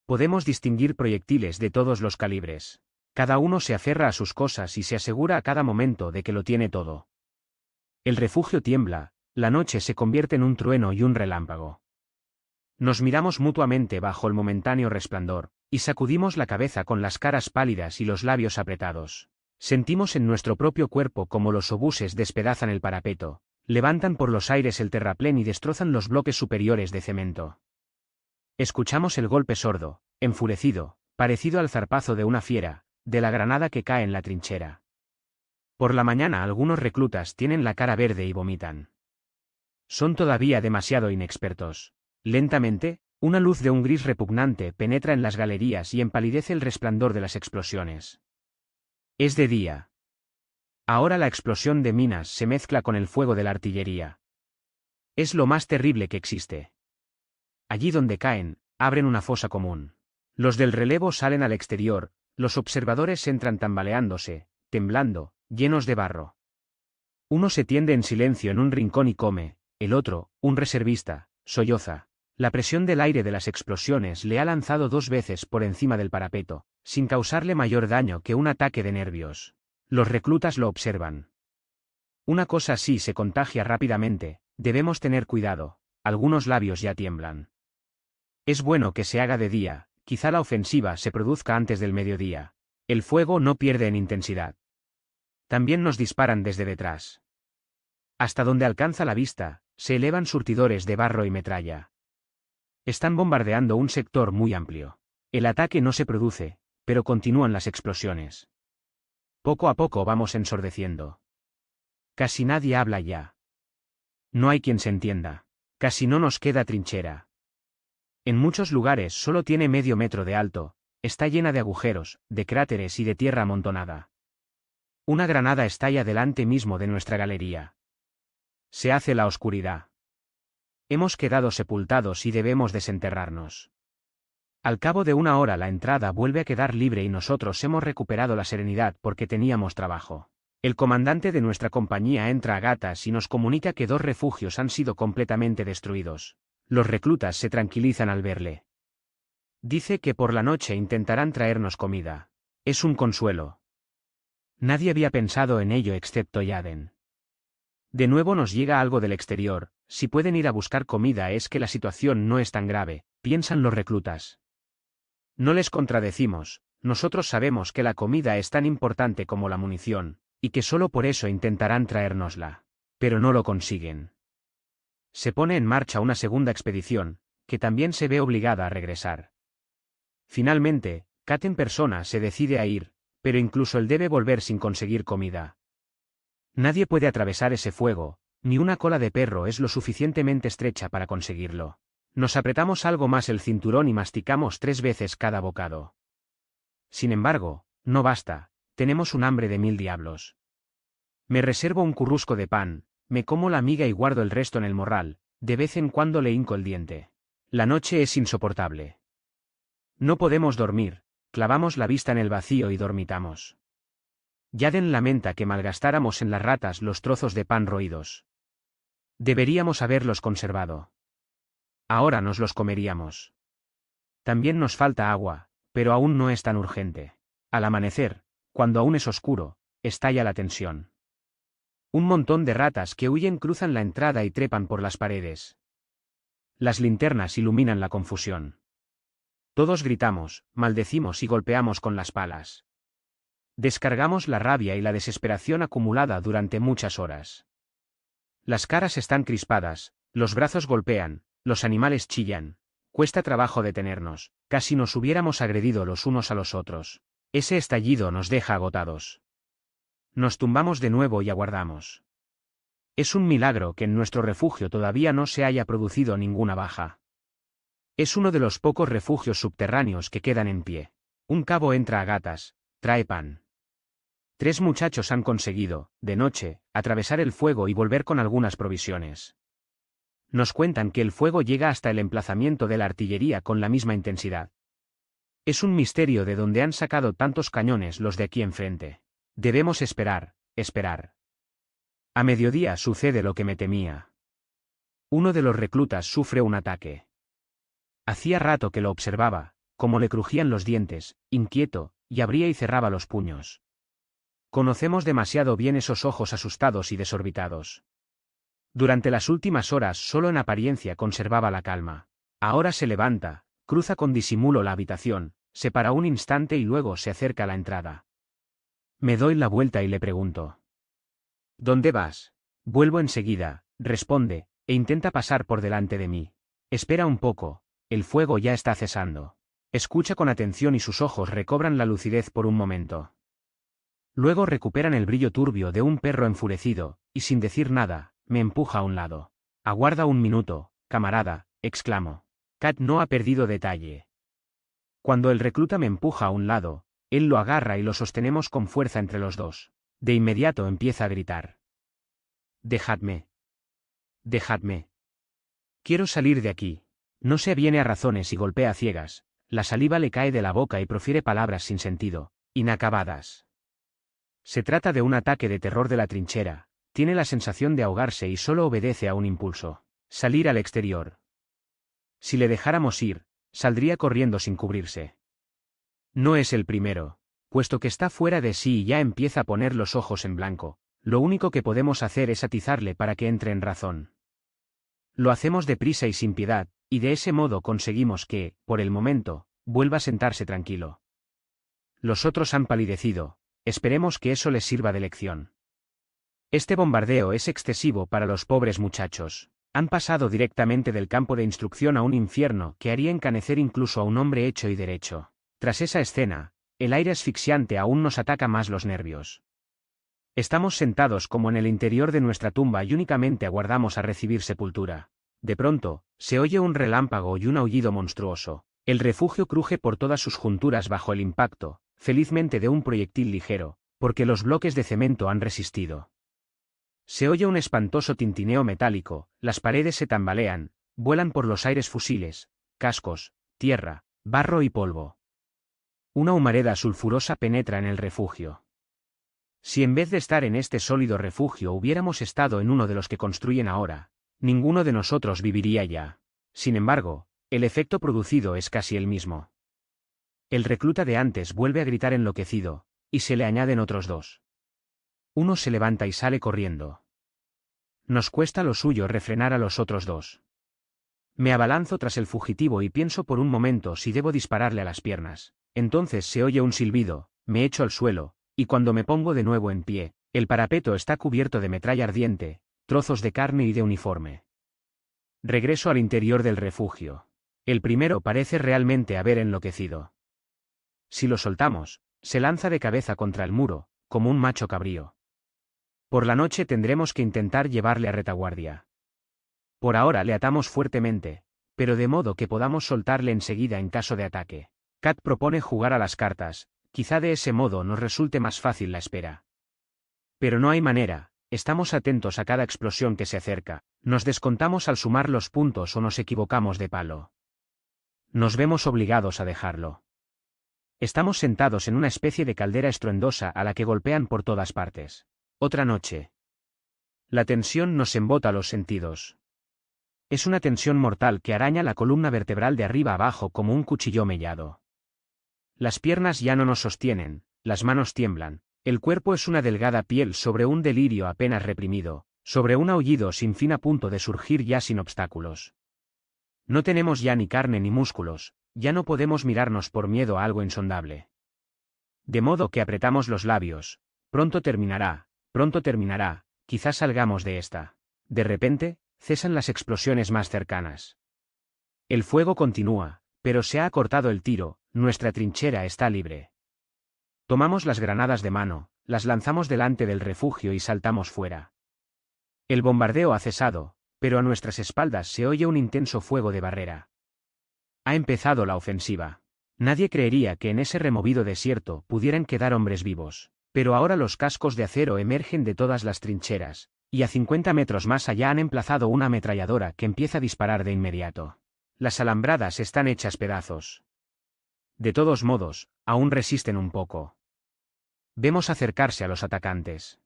Speaker 1: Podemos distinguir proyectiles de todos los calibres. Cada uno se aferra a sus cosas y se asegura a cada momento de que lo tiene todo. El refugio tiembla, la noche se convierte en un trueno y un relámpago. Nos miramos mutuamente bajo el momentáneo resplandor, y sacudimos la cabeza con las caras pálidas y los labios apretados. Sentimos en nuestro propio cuerpo como los obuses despedazan el parapeto, levantan por los aires el terraplén y destrozan los bloques superiores de cemento. Escuchamos el golpe sordo, enfurecido, parecido al zarpazo de una fiera, de la granada que cae en la trinchera. Por la mañana algunos reclutas tienen la cara verde y vomitan. Son todavía demasiado inexpertos. Lentamente, una luz de un gris repugnante penetra en las galerías y empalidece el resplandor de las explosiones. Es de día. Ahora la explosión de minas se mezcla con el fuego de la artillería. Es lo más terrible que existe. Allí donde caen, abren una fosa común. Los del relevo salen al exterior, los observadores entran tambaleándose, temblando, llenos de barro. Uno se tiende en silencio en un rincón y come, el otro, un reservista, solloza. La presión del aire de las explosiones le ha lanzado dos veces por encima del parapeto, sin causarle mayor daño que un ataque de nervios. Los reclutas lo observan. Una cosa así se contagia rápidamente, debemos tener cuidado, algunos labios ya tiemblan. Es bueno que se haga de día, quizá la ofensiva se produzca antes del mediodía. El fuego no pierde en intensidad. También nos disparan desde detrás. Hasta donde alcanza la vista, se elevan surtidores de barro y metralla. Están bombardeando un sector muy amplio. El ataque no se produce, pero continúan las explosiones. Poco a poco vamos ensordeciendo. Casi nadie habla ya. No hay quien se entienda. Casi no nos queda trinchera. En muchos lugares solo tiene medio metro de alto, está llena de agujeros, de cráteres y de tierra amontonada. Una granada estalla delante mismo de nuestra galería. Se hace la oscuridad. Hemos quedado sepultados y debemos desenterrarnos. Al cabo de una hora la entrada vuelve a quedar libre y nosotros hemos recuperado la serenidad porque teníamos trabajo. El comandante de nuestra compañía entra a gatas y nos comunica que dos refugios han sido completamente destruidos. Los reclutas se tranquilizan al verle. Dice que por la noche intentarán traernos comida. Es un consuelo. Nadie había pensado en ello excepto Yaden. De nuevo nos llega algo del exterior, si pueden ir a buscar comida es que la situación no es tan grave, piensan los reclutas. No les contradecimos, nosotros sabemos que la comida es tan importante como la munición, y que solo por eso intentarán traérnosla. Pero no lo consiguen. Se pone en marcha una segunda expedición, que también se ve obligada a regresar. Finalmente, Kat en persona se decide a ir, pero incluso él debe volver sin conseguir comida. Nadie puede atravesar ese fuego, ni una cola de perro es lo suficientemente estrecha para conseguirlo. Nos apretamos algo más el cinturón y masticamos tres veces cada bocado. Sin embargo, no basta, tenemos un hambre de mil diablos. Me reservo un currusco de pan, me como la miga y guardo el resto en el morral, de vez en cuando le hinco el diente. La noche es insoportable. No podemos dormir, clavamos la vista en el vacío y dormitamos. Yaden lamenta que malgastáramos en las ratas los trozos de pan roídos. Deberíamos haberlos conservado. Ahora nos los comeríamos. También nos falta agua, pero aún no es tan urgente. Al amanecer, cuando aún es oscuro, estalla la tensión. Un montón de ratas que huyen cruzan la entrada y trepan por las paredes. Las linternas iluminan la confusión. Todos gritamos, maldecimos y golpeamos con las palas. Descargamos la rabia y la desesperación acumulada durante muchas horas. Las caras están crispadas, los brazos golpean, los animales chillan. Cuesta trabajo detenernos, casi nos hubiéramos agredido los unos a los otros. Ese estallido nos deja agotados. Nos tumbamos de nuevo y aguardamos. Es un milagro que en nuestro refugio todavía no se haya producido ninguna baja. Es uno de los pocos refugios subterráneos que quedan en pie. Un cabo entra a gatas, trae pan. Tres muchachos han conseguido, de noche, atravesar el fuego y volver con algunas provisiones. Nos cuentan que el fuego llega hasta el emplazamiento de la artillería con la misma intensidad. Es un misterio de dónde han sacado tantos cañones los de aquí enfrente. Debemos esperar, esperar. A mediodía sucede lo que me temía. Uno de los reclutas sufre un ataque. Hacía rato que lo observaba, como le crujían los dientes, inquieto, y abría y cerraba los puños. Conocemos demasiado bien esos ojos asustados y desorbitados. Durante las últimas horas solo en apariencia conservaba la calma. Ahora se levanta, cruza con disimulo la habitación, se para un instante y luego se acerca a la entrada. Me doy la vuelta y le pregunto. ¿Dónde vas? Vuelvo enseguida, responde, e intenta pasar por delante de mí. Espera un poco, el fuego ya está cesando. Escucha con atención y sus ojos recobran la lucidez por un momento. Luego recuperan el brillo turbio de un perro enfurecido, y sin decir nada, me empuja a un lado. Aguarda un minuto, camarada, exclamo. cat no ha perdido detalle. Cuando el recluta me empuja a un lado, él lo agarra y lo sostenemos con fuerza entre los dos. De inmediato empieza a gritar. Dejadme. Dejadme. Quiero salir de aquí. No se viene a razones y golpea ciegas, la saliva le cae de la boca y profiere palabras sin sentido, inacabadas. Se trata de un ataque de terror de la trinchera, tiene la sensación de ahogarse y solo obedece a un impulso, salir al exterior. Si le dejáramos ir, saldría corriendo sin cubrirse. No es el primero, puesto que está fuera de sí y ya empieza a poner los ojos en blanco, lo único que podemos hacer es atizarle para que entre en razón. Lo hacemos deprisa y sin piedad, y de ese modo conseguimos que, por el momento, vuelva a sentarse tranquilo. Los otros han palidecido, esperemos que eso les sirva de lección. Este bombardeo es excesivo para los pobres muchachos. Han pasado directamente del campo de instrucción a un infierno que haría encanecer incluso a un hombre hecho y derecho. Tras esa escena, el aire asfixiante aún nos ataca más los nervios. Estamos sentados como en el interior de nuestra tumba y únicamente aguardamos a recibir sepultura. De pronto, se oye un relámpago y un aullido monstruoso. El refugio cruje por todas sus junturas bajo el impacto, felizmente de un proyectil ligero, porque los bloques de cemento han resistido. Se oye un espantoso tintineo metálico, las paredes se tambalean, vuelan por los aires fusiles, cascos, tierra, barro y polvo. Una humareda sulfurosa penetra en el refugio. Si en vez de estar en este sólido refugio hubiéramos estado en uno de los que construyen ahora, ninguno de nosotros viviría ya. Sin embargo, el efecto producido es casi el mismo. El recluta de antes vuelve a gritar enloquecido, y se le añaden otros dos. Uno se levanta y sale corriendo. Nos cuesta lo suyo refrenar a los otros dos. Me abalanzo tras el fugitivo y pienso por un momento si debo dispararle a las piernas. Entonces se oye un silbido, me echo al suelo, y cuando me pongo de nuevo en pie, el parapeto está cubierto de metralla ardiente, trozos de carne y de uniforme. Regreso al interior del refugio. El primero parece realmente haber enloquecido. Si lo soltamos, se lanza de cabeza contra el muro, como un macho cabrío. Por la noche tendremos que intentar llevarle a retaguardia. Por ahora le atamos fuertemente, pero de modo que podamos soltarle enseguida en caso de ataque. Kat propone jugar a las cartas, quizá de ese modo nos resulte más fácil la espera. Pero no hay manera, estamos atentos a cada explosión que se acerca, nos descontamos al sumar los puntos o nos equivocamos de palo. Nos vemos obligados a dejarlo. Estamos sentados en una especie de caldera estruendosa a la que golpean por todas partes. Otra noche. La tensión nos embota los sentidos. Es una tensión mortal que araña la columna vertebral de arriba abajo como un cuchillo mellado. Las piernas ya no nos sostienen, las manos tiemblan, el cuerpo es una delgada piel sobre un delirio apenas reprimido, sobre un aullido sin fin a punto de surgir ya sin obstáculos. No tenemos ya ni carne ni músculos, ya no podemos mirarnos por miedo a algo insondable. De modo que apretamos los labios, pronto terminará, pronto terminará, quizás salgamos de esta. De repente, cesan las explosiones más cercanas. El fuego continúa, pero se ha acortado el tiro, nuestra trinchera está libre. Tomamos las granadas de mano, las lanzamos delante del refugio y saltamos fuera. El bombardeo ha cesado, pero a nuestras espaldas se oye un intenso fuego de barrera. Ha empezado la ofensiva. Nadie creería que en ese removido desierto pudieran quedar hombres vivos, pero ahora los cascos de acero emergen de todas las trincheras, y a 50 metros más allá han emplazado una ametralladora que empieza a disparar de inmediato. Las alambradas están hechas pedazos. De todos modos, aún resisten un poco. Vemos acercarse a los atacantes.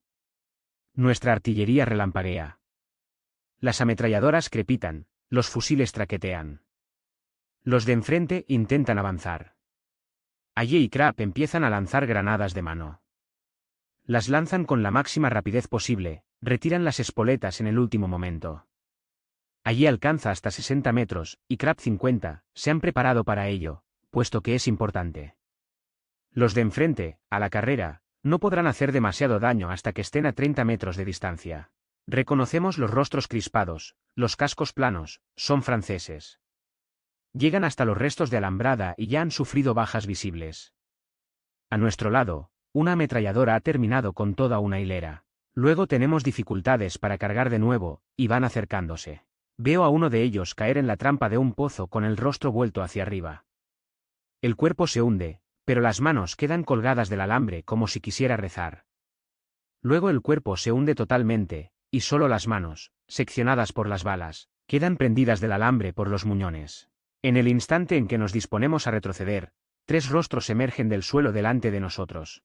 Speaker 1: Nuestra artillería relampaguea. Las ametralladoras crepitan, los fusiles traquetean. Los de enfrente intentan avanzar. Allí y Crap empiezan a lanzar granadas de mano. Las lanzan con la máxima rapidez posible, retiran las espoletas en el último momento. Allí alcanza hasta 60 metros, y Crap 50, se han preparado para ello, puesto que es importante. Los de enfrente, a la carrera, no podrán hacer demasiado daño hasta que estén a 30 metros de distancia. Reconocemos los rostros crispados, los cascos planos, son franceses. Llegan hasta los restos de alambrada y ya han sufrido bajas visibles. A nuestro lado, una ametralladora ha terminado con toda una hilera. Luego tenemos dificultades para cargar de nuevo, y van acercándose. Veo a uno de ellos caer en la trampa de un pozo con el rostro vuelto hacia arriba. El cuerpo se hunde, pero las manos quedan colgadas del alambre como si quisiera rezar. Luego el cuerpo se hunde totalmente, y solo las manos, seccionadas por las balas, quedan prendidas del alambre por los muñones. En el instante en que nos disponemos a retroceder, tres rostros emergen del suelo delante de nosotros.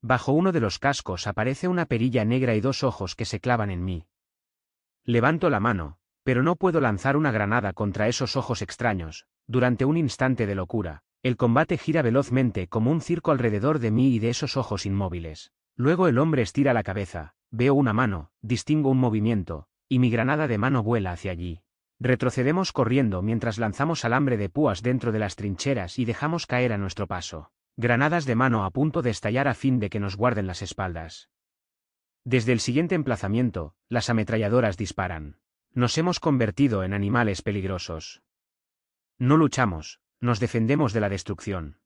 Speaker 1: Bajo uno de los cascos aparece una perilla negra y dos ojos que se clavan en mí. Levanto la mano, pero no puedo lanzar una granada contra esos ojos extraños, durante un instante de locura, el combate gira velozmente como un circo alrededor de mí y de esos ojos inmóviles. Luego el hombre estira la cabeza, veo una mano, distingo un movimiento, y mi granada de mano vuela hacia allí. Retrocedemos corriendo mientras lanzamos alambre de púas dentro de las trincheras y dejamos caer a nuestro paso. Granadas de mano a punto de estallar a fin de que nos guarden las espaldas. Desde el siguiente emplazamiento, las ametralladoras disparan. Nos hemos convertido en animales peligrosos. No luchamos, nos defendemos de la destrucción.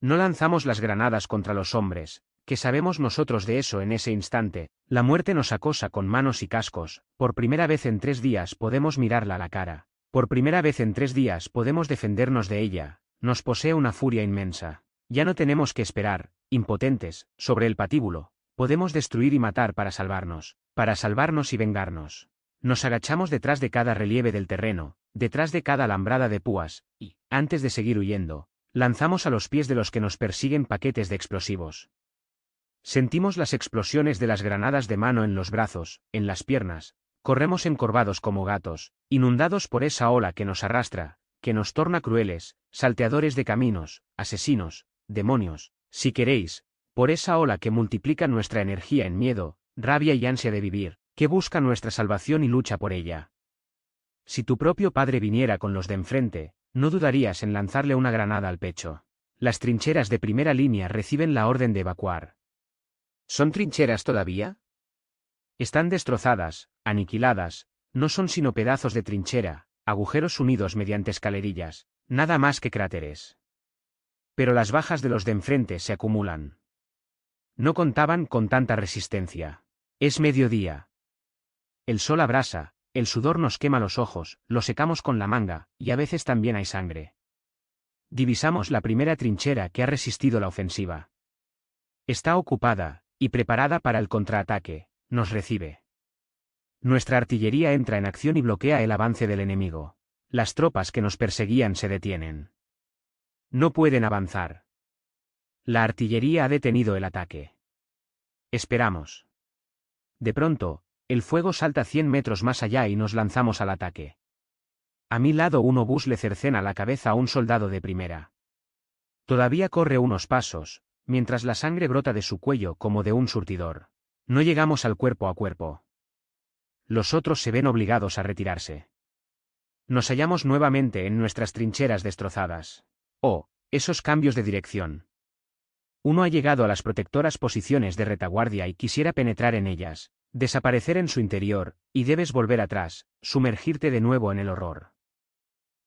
Speaker 1: No lanzamos las granadas contra los hombres, que sabemos nosotros de eso en ese instante, la muerte nos acosa con manos y cascos, por primera vez en tres días podemos mirarla a la cara, por primera vez en tres días podemos defendernos de ella, nos posee una furia inmensa, ya no tenemos que esperar, impotentes, sobre el patíbulo, podemos destruir y matar para salvarnos, para salvarnos y vengarnos. Nos agachamos detrás de cada relieve del terreno, detrás de cada alambrada de púas, y, antes de seguir huyendo, lanzamos a los pies de los que nos persiguen paquetes de explosivos. Sentimos las explosiones de las granadas de mano en los brazos, en las piernas, corremos encorvados como gatos, inundados por esa ola que nos arrastra, que nos torna crueles, salteadores de caminos, asesinos, demonios, si queréis, por esa ola que multiplica nuestra energía en miedo, rabia y ansia de vivir, que busca nuestra salvación y lucha por ella. Si tu propio padre viniera con los de enfrente, no dudarías en lanzarle una granada al pecho. Las trincheras de primera línea reciben la orden de evacuar. ¿Son trincheras todavía? Están destrozadas, aniquiladas, no son sino pedazos de trinchera, agujeros unidos mediante escalerillas, nada más que cráteres. Pero las bajas de los de enfrente se acumulan. No contaban con tanta resistencia. Es mediodía, el sol abrasa, el sudor nos quema los ojos, lo secamos con la manga, y a veces también hay sangre. Divisamos la primera trinchera que ha resistido la ofensiva. Está ocupada, y preparada para el contraataque, nos recibe. Nuestra artillería entra en acción y bloquea el avance del enemigo. Las tropas que nos perseguían se detienen. No pueden avanzar. La artillería ha detenido el ataque. Esperamos. De pronto, el fuego salta 100 metros más allá y nos lanzamos al ataque. A mi lado un obús le cercena la cabeza a un soldado de primera. Todavía corre unos pasos, mientras la sangre brota de su cuello como de un surtidor. No llegamos al cuerpo a cuerpo. Los otros se ven obligados a retirarse. Nos hallamos nuevamente en nuestras trincheras destrozadas. Oh, esos cambios de dirección. Uno ha llegado a las protectoras posiciones de retaguardia y quisiera penetrar en ellas, desaparecer en su interior, y debes volver atrás, sumergirte de nuevo en el horror.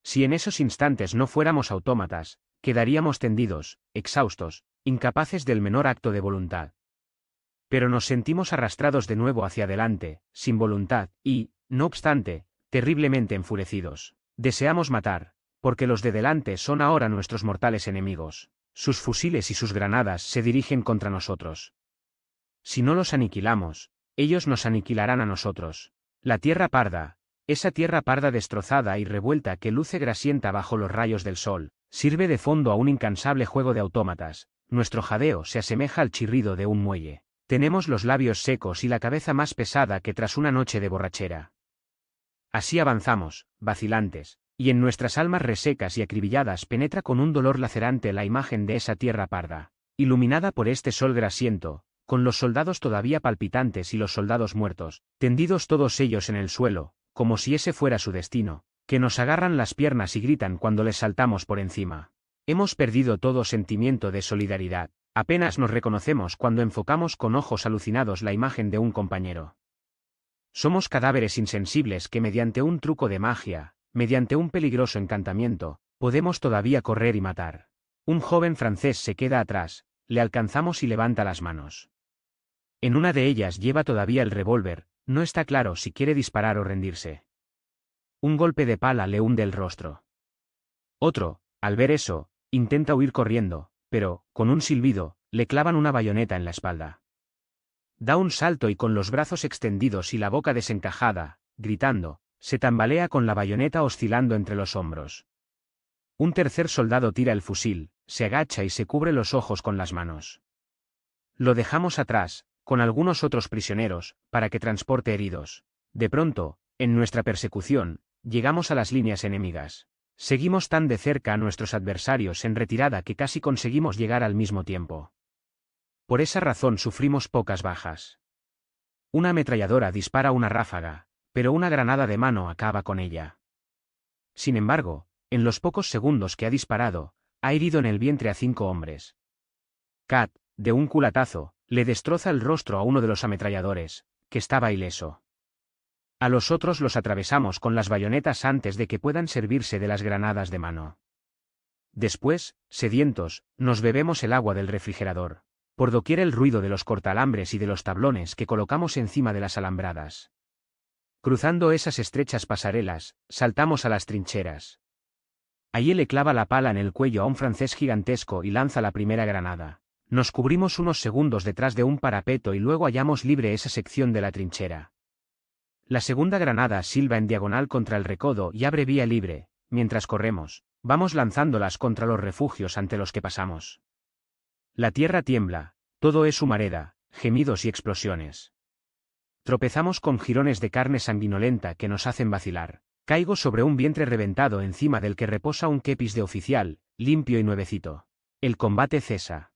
Speaker 1: Si en esos instantes no fuéramos autómatas, quedaríamos tendidos, exhaustos, incapaces del menor acto de voluntad. Pero nos sentimos arrastrados de nuevo hacia adelante, sin voluntad, y, no obstante, terriblemente enfurecidos. Deseamos matar, porque los de delante son ahora nuestros mortales enemigos. Sus fusiles y sus granadas se dirigen contra nosotros. Si no los aniquilamos, ellos nos aniquilarán a nosotros. La tierra parda, esa tierra parda destrozada y revuelta que luce grasienta bajo los rayos del sol, sirve de fondo a un incansable juego de autómatas, nuestro jadeo se asemeja al chirrido de un muelle. Tenemos los labios secos y la cabeza más pesada que tras una noche de borrachera. Así avanzamos, vacilantes, y en nuestras almas resecas y acribilladas penetra con un dolor lacerante la imagen de esa tierra parda, iluminada por este sol grasiento, con los soldados todavía palpitantes y los soldados muertos, tendidos todos ellos en el suelo, como si ese fuera su destino, que nos agarran las piernas y gritan cuando les saltamos por encima. Hemos perdido todo sentimiento de solidaridad, apenas nos reconocemos cuando enfocamos con ojos alucinados la imagen de un compañero. Somos cadáveres insensibles que mediante un truco de magia, mediante un peligroso encantamiento, podemos todavía correr y matar. Un joven francés se queda atrás, le alcanzamos y levanta las manos. En una de ellas lleva todavía el revólver, no está claro si quiere disparar o rendirse. Un golpe de pala le hunde el rostro. Otro, al ver eso, intenta huir corriendo, pero, con un silbido, le clavan una bayoneta en la espalda. Da un salto y con los brazos extendidos y la boca desencajada, gritando, se tambalea con la bayoneta oscilando entre los hombros. Un tercer soldado tira el fusil, se agacha y se cubre los ojos con las manos. Lo dejamos atrás, con algunos otros prisioneros, para que transporte heridos. De pronto, en nuestra persecución, llegamos a las líneas enemigas. Seguimos tan de cerca a nuestros adversarios en retirada que casi conseguimos llegar al mismo tiempo. Por esa razón sufrimos pocas bajas. Una ametralladora dispara una ráfaga, pero una granada de mano acaba con ella. Sin embargo, en los pocos segundos que ha disparado, ha herido en el vientre a cinco hombres. Kat, de un culatazo, le destroza el rostro a uno de los ametralladores, que estaba ileso. A los otros los atravesamos con las bayonetas antes de que puedan servirse de las granadas de mano. Después, sedientos, nos bebemos el agua del refrigerador. Por doquier el ruido de los cortalambres y de los tablones que colocamos encima de las alambradas. Cruzando esas estrechas pasarelas, saltamos a las trincheras. Allí le clava la pala en el cuello a un francés gigantesco y lanza la primera granada. Nos cubrimos unos segundos detrás de un parapeto y luego hallamos libre esa sección de la trinchera. La segunda granada silba en diagonal contra el recodo y abre vía libre, mientras corremos, vamos lanzándolas contra los refugios ante los que pasamos. La tierra tiembla, todo es humareda, gemidos y explosiones. Tropezamos con jirones de carne sanguinolenta que nos hacen vacilar. Caigo sobre un vientre reventado encima del que reposa un kepis de oficial, limpio y nuevecito. El combate cesa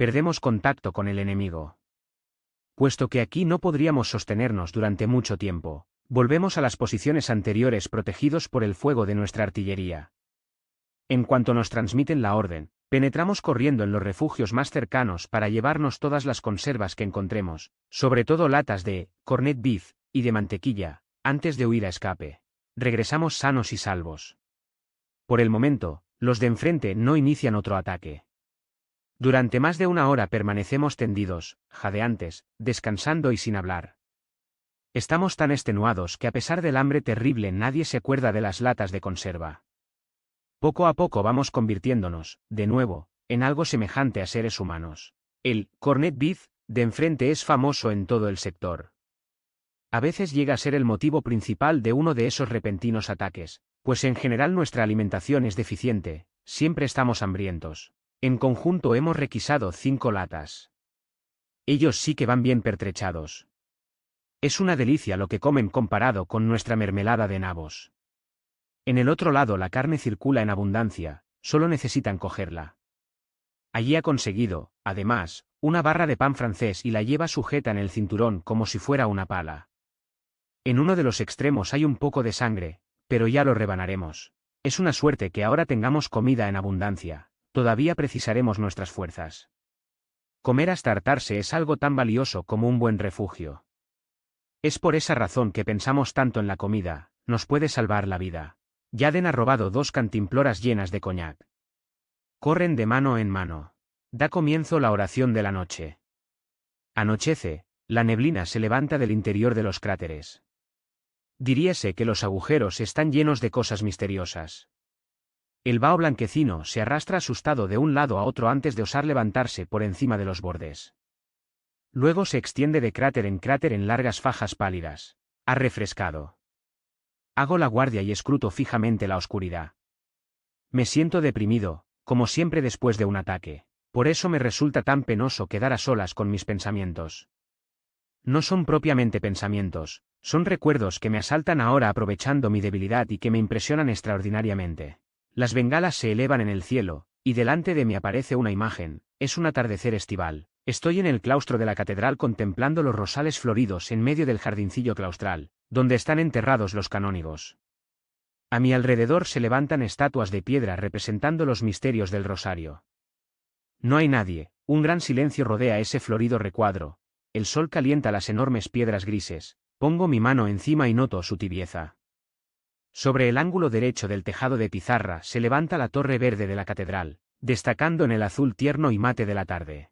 Speaker 1: perdemos contacto con el enemigo. Puesto que aquí no podríamos sostenernos durante mucho tiempo, volvemos a las posiciones anteriores protegidos por el fuego de nuestra artillería. En cuanto nos transmiten la orden, penetramos corriendo en los refugios más cercanos para llevarnos todas las conservas que encontremos, sobre todo latas de cornet beef y de mantequilla, antes de huir a escape. Regresamos sanos y salvos. Por el momento, los de enfrente no inician otro ataque. Durante más de una hora permanecemos tendidos, jadeantes, descansando y sin hablar. Estamos tan extenuados que a pesar del hambre terrible nadie se acuerda de las latas de conserva. Poco a poco vamos convirtiéndonos, de nuevo, en algo semejante a seres humanos. El cornet beef de enfrente es famoso en todo el sector. A veces llega a ser el motivo principal de uno de esos repentinos ataques, pues en general nuestra alimentación es deficiente, siempre estamos hambrientos. En conjunto hemos requisado cinco latas. Ellos sí que van bien pertrechados. Es una delicia lo que comen comparado con nuestra mermelada de nabos. En el otro lado la carne circula en abundancia, solo necesitan cogerla. Allí ha conseguido, además, una barra de pan francés y la lleva sujeta en el cinturón como si fuera una pala. En uno de los extremos hay un poco de sangre, pero ya lo rebanaremos. Es una suerte que ahora tengamos comida en abundancia todavía precisaremos nuestras fuerzas. Comer hasta hartarse es algo tan valioso como un buen refugio. Es por esa razón que pensamos tanto en la comida, nos puede salvar la vida. Yaden ha robado dos cantimploras llenas de coñac. Corren de mano en mano. Da comienzo la oración de la noche. Anochece, la neblina se levanta del interior de los cráteres. Diríase que los agujeros están llenos de cosas misteriosas. El vaho blanquecino se arrastra asustado de un lado a otro antes de osar levantarse por encima de los bordes. Luego se extiende de cráter en cráter en largas fajas pálidas. Ha refrescado. Hago la guardia y escruto fijamente la oscuridad. Me siento deprimido, como siempre después de un ataque. Por eso me resulta tan penoso quedar a solas con mis pensamientos. No son propiamente pensamientos, son recuerdos que me asaltan ahora aprovechando mi debilidad y que me impresionan extraordinariamente. Las bengalas se elevan en el cielo, y delante de mí aparece una imagen, es un atardecer estival. Estoy en el claustro de la catedral contemplando los rosales floridos en medio del jardincillo claustral, donde están enterrados los canónigos. A mi alrededor se levantan estatuas de piedra representando los misterios del rosario. No hay nadie, un gran silencio rodea ese florido recuadro, el sol calienta las enormes piedras grises, pongo mi mano encima y noto su tibieza. Sobre el ángulo derecho del tejado de pizarra se levanta la torre verde de la catedral, destacando en el azul tierno y mate de la tarde.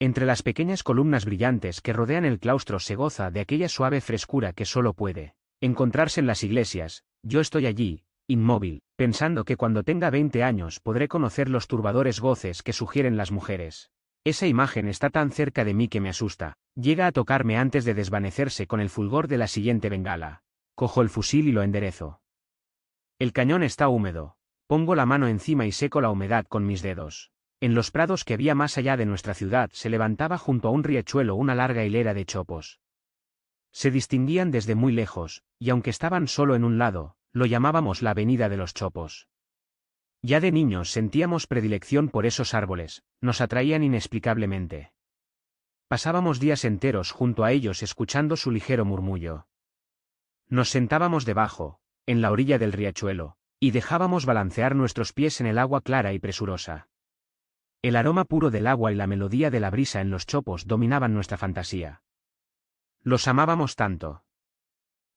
Speaker 1: Entre las pequeñas columnas brillantes que rodean el claustro se goza de aquella suave frescura que solo puede encontrarse en las iglesias, yo estoy allí, inmóvil, pensando que cuando tenga 20 años podré conocer los turbadores goces que sugieren las mujeres. Esa imagen está tan cerca de mí que me asusta, llega a tocarme antes de desvanecerse con el fulgor de la siguiente bengala. Cojo el fusil y lo enderezo. El cañón está húmedo. Pongo la mano encima y seco la humedad con mis dedos. En los prados que había más allá de nuestra ciudad se levantaba junto a un riachuelo una larga hilera de chopos. Se distinguían desde muy lejos, y aunque estaban solo en un lado, lo llamábamos la Avenida de los Chopos. Ya de niños sentíamos predilección por esos árboles, nos atraían inexplicablemente. Pasábamos días enteros junto a ellos escuchando su ligero murmullo. Nos sentábamos debajo, en la orilla del riachuelo, y dejábamos balancear nuestros pies en el agua clara y presurosa. El aroma puro del agua y la melodía de la brisa en los chopos dominaban nuestra fantasía. Los amábamos tanto.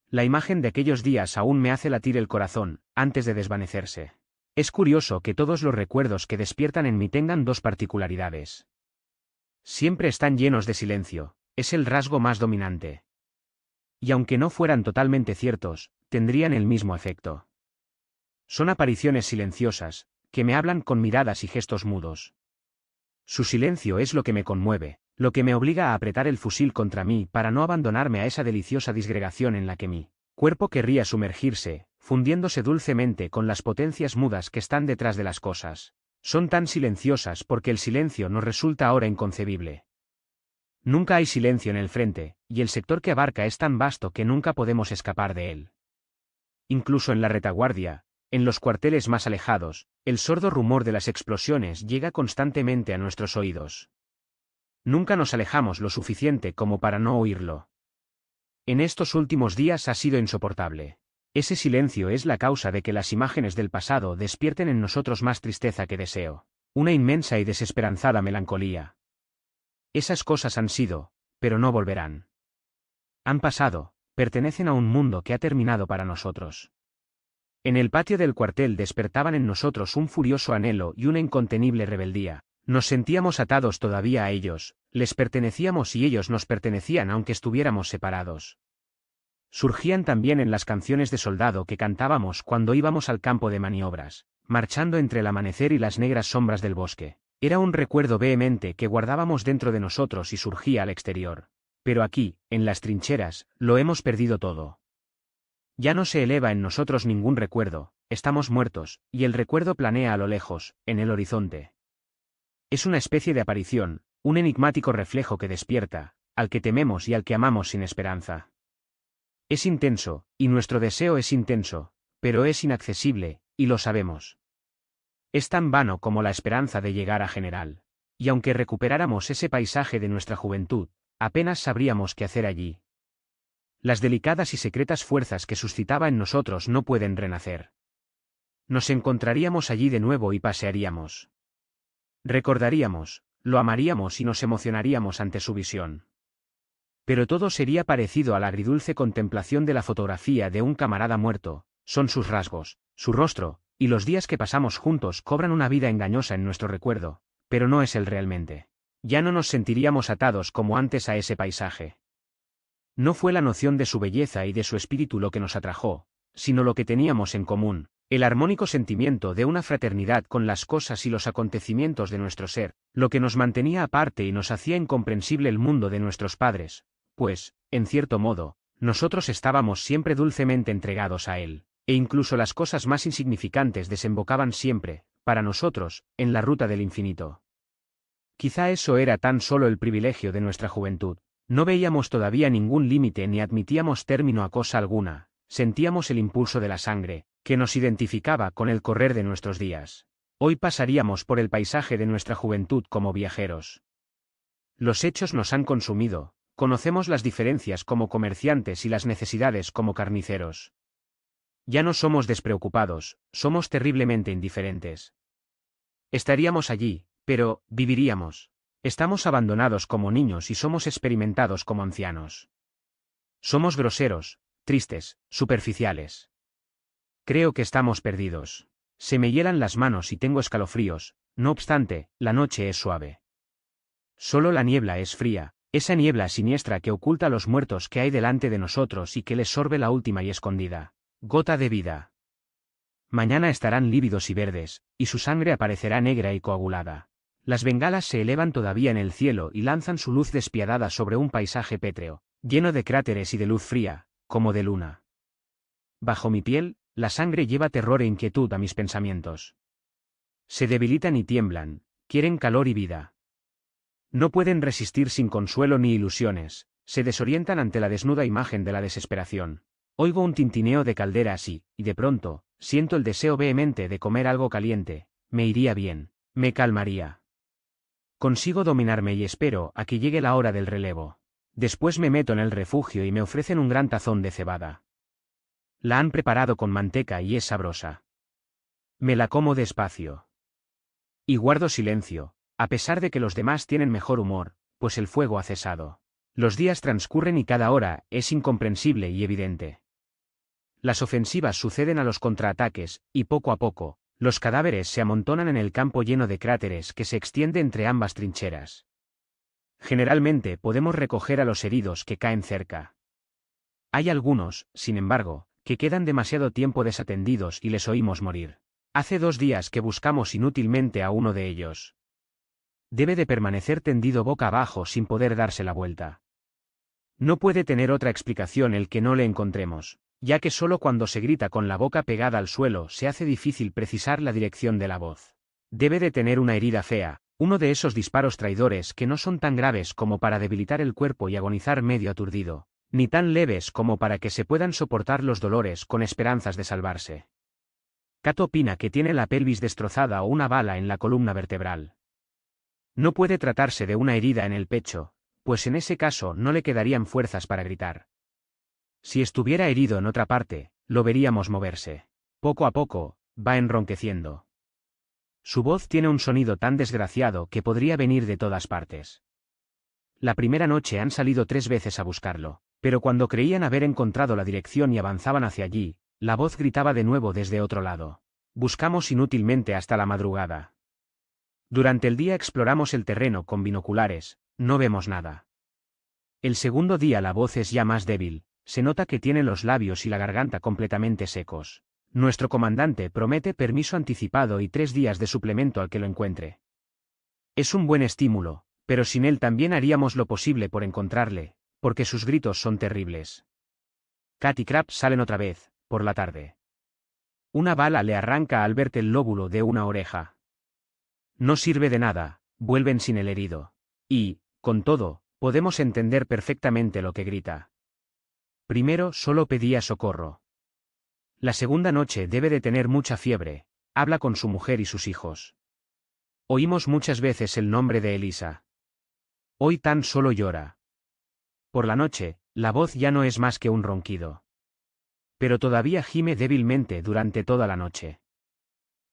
Speaker 1: La imagen de aquellos días aún me hace latir el corazón, antes de desvanecerse. Es curioso que todos los recuerdos que despiertan en mí tengan dos particularidades. Siempre están llenos de silencio, es el rasgo más dominante y aunque no fueran totalmente ciertos, tendrían el mismo efecto. Son apariciones silenciosas, que me hablan con miradas y gestos mudos. Su silencio es lo que me conmueve, lo que me obliga a apretar el fusil contra mí para no abandonarme a esa deliciosa disgregación en la que mi cuerpo querría sumergirse, fundiéndose dulcemente con las potencias mudas que están detrás de las cosas. Son tan silenciosas porque el silencio nos resulta ahora inconcebible. Nunca hay silencio en el frente, y el sector que abarca es tan vasto que nunca podemos escapar de él. Incluso en la retaguardia, en los cuarteles más alejados, el sordo rumor de las explosiones llega constantemente a nuestros oídos. Nunca nos alejamos lo suficiente como para no oírlo. En estos últimos días ha sido insoportable. Ese silencio es la causa de que las imágenes del pasado despierten en nosotros más tristeza que deseo, una inmensa y desesperanzada melancolía, esas cosas han sido, pero no volverán. Han pasado, pertenecen a un mundo que ha terminado para nosotros. En el patio del cuartel despertaban en nosotros un furioso anhelo y una incontenible rebeldía. Nos sentíamos atados todavía a ellos, les pertenecíamos y ellos nos pertenecían aunque estuviéramos separados. Surgían también en las canciones de soldado que cantábamos cuando íbamos al campo de maniobras, marchando entre el amanecer y las negras sombras del bosque. Era un recuerdo vehemente que guardábamos dentro de nosotros y surgía al exterior. Pero aquí, en las trincheras, lo hemos perdido todo. Ya no se eleva en nosotros ningún recuerdo, estamos muertos, y el recuerdo planea a lo lejos, en el horizonte. Es una especie de aparición, un enigmático reflejo que despierta, al que tememos y al que amamos sin esperanza. Es intenso, y nuestro deseo es intenso, pero es inaccesible, y lo sabemos es tan vano como la esperanza de llegar a general. Y aunque recuperáramos ese paisaje de nuestra juventud, apenas sabríamos qué hacer allí. Las delicadas y secretas fuerzas que suscitaba en nosotros no pueden renacer. Nos encontraríamos allí de nuevo y pasearíamos. Recordaríamos, lo amaríamos y nos emocionaríamos ante su visión. Pero todo sería parecido a la agridulce contemplación de la fotografía de un camarada muerto, son sus rasgos, su rostro, y los días que pasamos juntos cobran una vida engañosa en nuestro recuerdo, pero no es el realmente. Ya no nos sentiríamos atados como antes a ese paisaje. No fue la noción de su belleza y de su espíritu lo que nos atrajo, sino lo que teníamos en común, el armónico sentimiento de una fraternidad con las cosas y los acontecimientos de nuestro ser, lo que nos mantenía aparte y nos hacía incomprensible el mundo de nuestros padres, pues, en cierto modo, nosotros estábamos siempre dulcemente entregados a él e incluso las cosas más insignificantes desembocaban siempre, para nosotros, en la ruta del infinito. Quizá eso era tan solo el privilegio de nuestra juventud. No veíamos todavía ningún límite ni admitíamos término a cosa alguna, sentíamos el impulso de la sangre, que nos identificaba con el correr de nuestros días. Hoy pasaríamos por el paisaje de nuestra juventud como viajeros. Los hechos nos han consumido, conocemos las diferencias como comerciantes y las necesidades como carniceros. Ya no somos despreocupados, somos terriblemente indiferentes. Estaríamos allí, pero, viviríamos. Estamos abandonados como niños y somos experimentados como ancianos. Somos groseros, tristes, superficiales. Creo que estamos perdidos. Se me hielan las manos y tengo escalofríos, no obstante, la noche es suave. Solo la niebla es fría, esa niebla siniestra que oculta a los muertos que hay delante de nosotros y que les sorbe la última y escondida. Gota de vida. Mañana estarán lívidos y verdes, y su sangre aparecerá negra y coagulada. Las bengalas se elevan todavía en el cielo y lanzan su luz despiadada sobre un paisaje pétreo, lleno de cráteres y de luz fría, como de luna. Bajo mi piel, la sangre lleva terror e inquietud a mis pensamientos. Se debilitan y tiemblan, quieren calor y vida. No pueden resistir sin consuelo ni ilusiones, se desorientan ante la desnuda imagen de la desesperación. Oigo un tintineo de caldera así, y de pronto, siento el deseo vehemente de comer algo caliente, me iría bien, me calmaría. Consigo dominarme y espero a que llegue la hora del relevo. Después me meto en el refugio y me ofrecen un gran tazón de cebada. La han preparado con manteca y es sabrosa. Me la como despacio. Y guardo silencio, a pesar de que los demás tienen mejor humor, pues el fuego ha cesado. Los días transcurren y cada hora es incomprensible y evidente. Las ofensivas suceden a los contraataques, y poco a poco, los cadáveres se amontonan en el campo lleno de cráteres que se extiende entre ambas trincheras. Generalmente podemos recoger a los heridos que caen cerca. Hay algunos, sin embargo, que quedan demasiado tiempo desatendidos y les oímos morir. Hace dos días que buscamos inútilmente a uno de ellos. Debe de permanecer tendido boca abajo sin poder darse la vuelta. No puede tener otra explicación el que no le encontremos ya que solo cuando se grita con la boca pegada al suelo se hace difícil precisar la dirección de la voz. Debe de tener una herida fea, uno de esos disparos traidores que no son tan graves como para debilitar el cuerpo y agonizar medio aturdido, ni tan leves como para que se puedan soportar los dolores con esperanzas de salvarse. cato opina que tiene la pelvis destrozada o una bala en la columna vertebral. No puede tratarse de una herida en el pecho, pues en ese caso no le quedarían fuerzas para gritar. Si estuviera herido en otra parte, lo veríamos moverse. Poco a poco, va enronqueciendo. Su voz tiene un sonido tan desgraciado que podría venir de todas partes. La primera noche han salido tres veces a buscarlo, pero cuando creían haber encontrado la dirección y avanzaban hacia allí, la voz gritaba de nuevo desde otro lado. Buscamos inútilmente hasta la madrugada. Durante el día exploramos el terreno con binoculares, no vemos nada. El segundo día la voz es ya más débil, se nota que tiene los labios y la garganta completamente secos. Nuestro comandante promete permiso anticipado y tres días de suplemento al que lo encuentre. Es un buen estímulo, pero sin él también haríamos lo posible por encontrarle, porque sus gritos son terribles. Kat y Crab salen otra vez, por la tarde. Una bala le arranca al verte el lóbulo de una oreja. No sirve de nada, vuelven sin el herido. Y, con todo, podemos entender perfectamente lo que grita. Primero solo pedía socorro. La segunda noche debe de tener mucha fiebre, habla con su mujer y sus hijos. Oímos muchas veces el nombre de Elisa. Hoy tan solo llora. Por la noche, la voz ya no es más que un ronquido. Pero todavía gime débilmente durante toda la noche.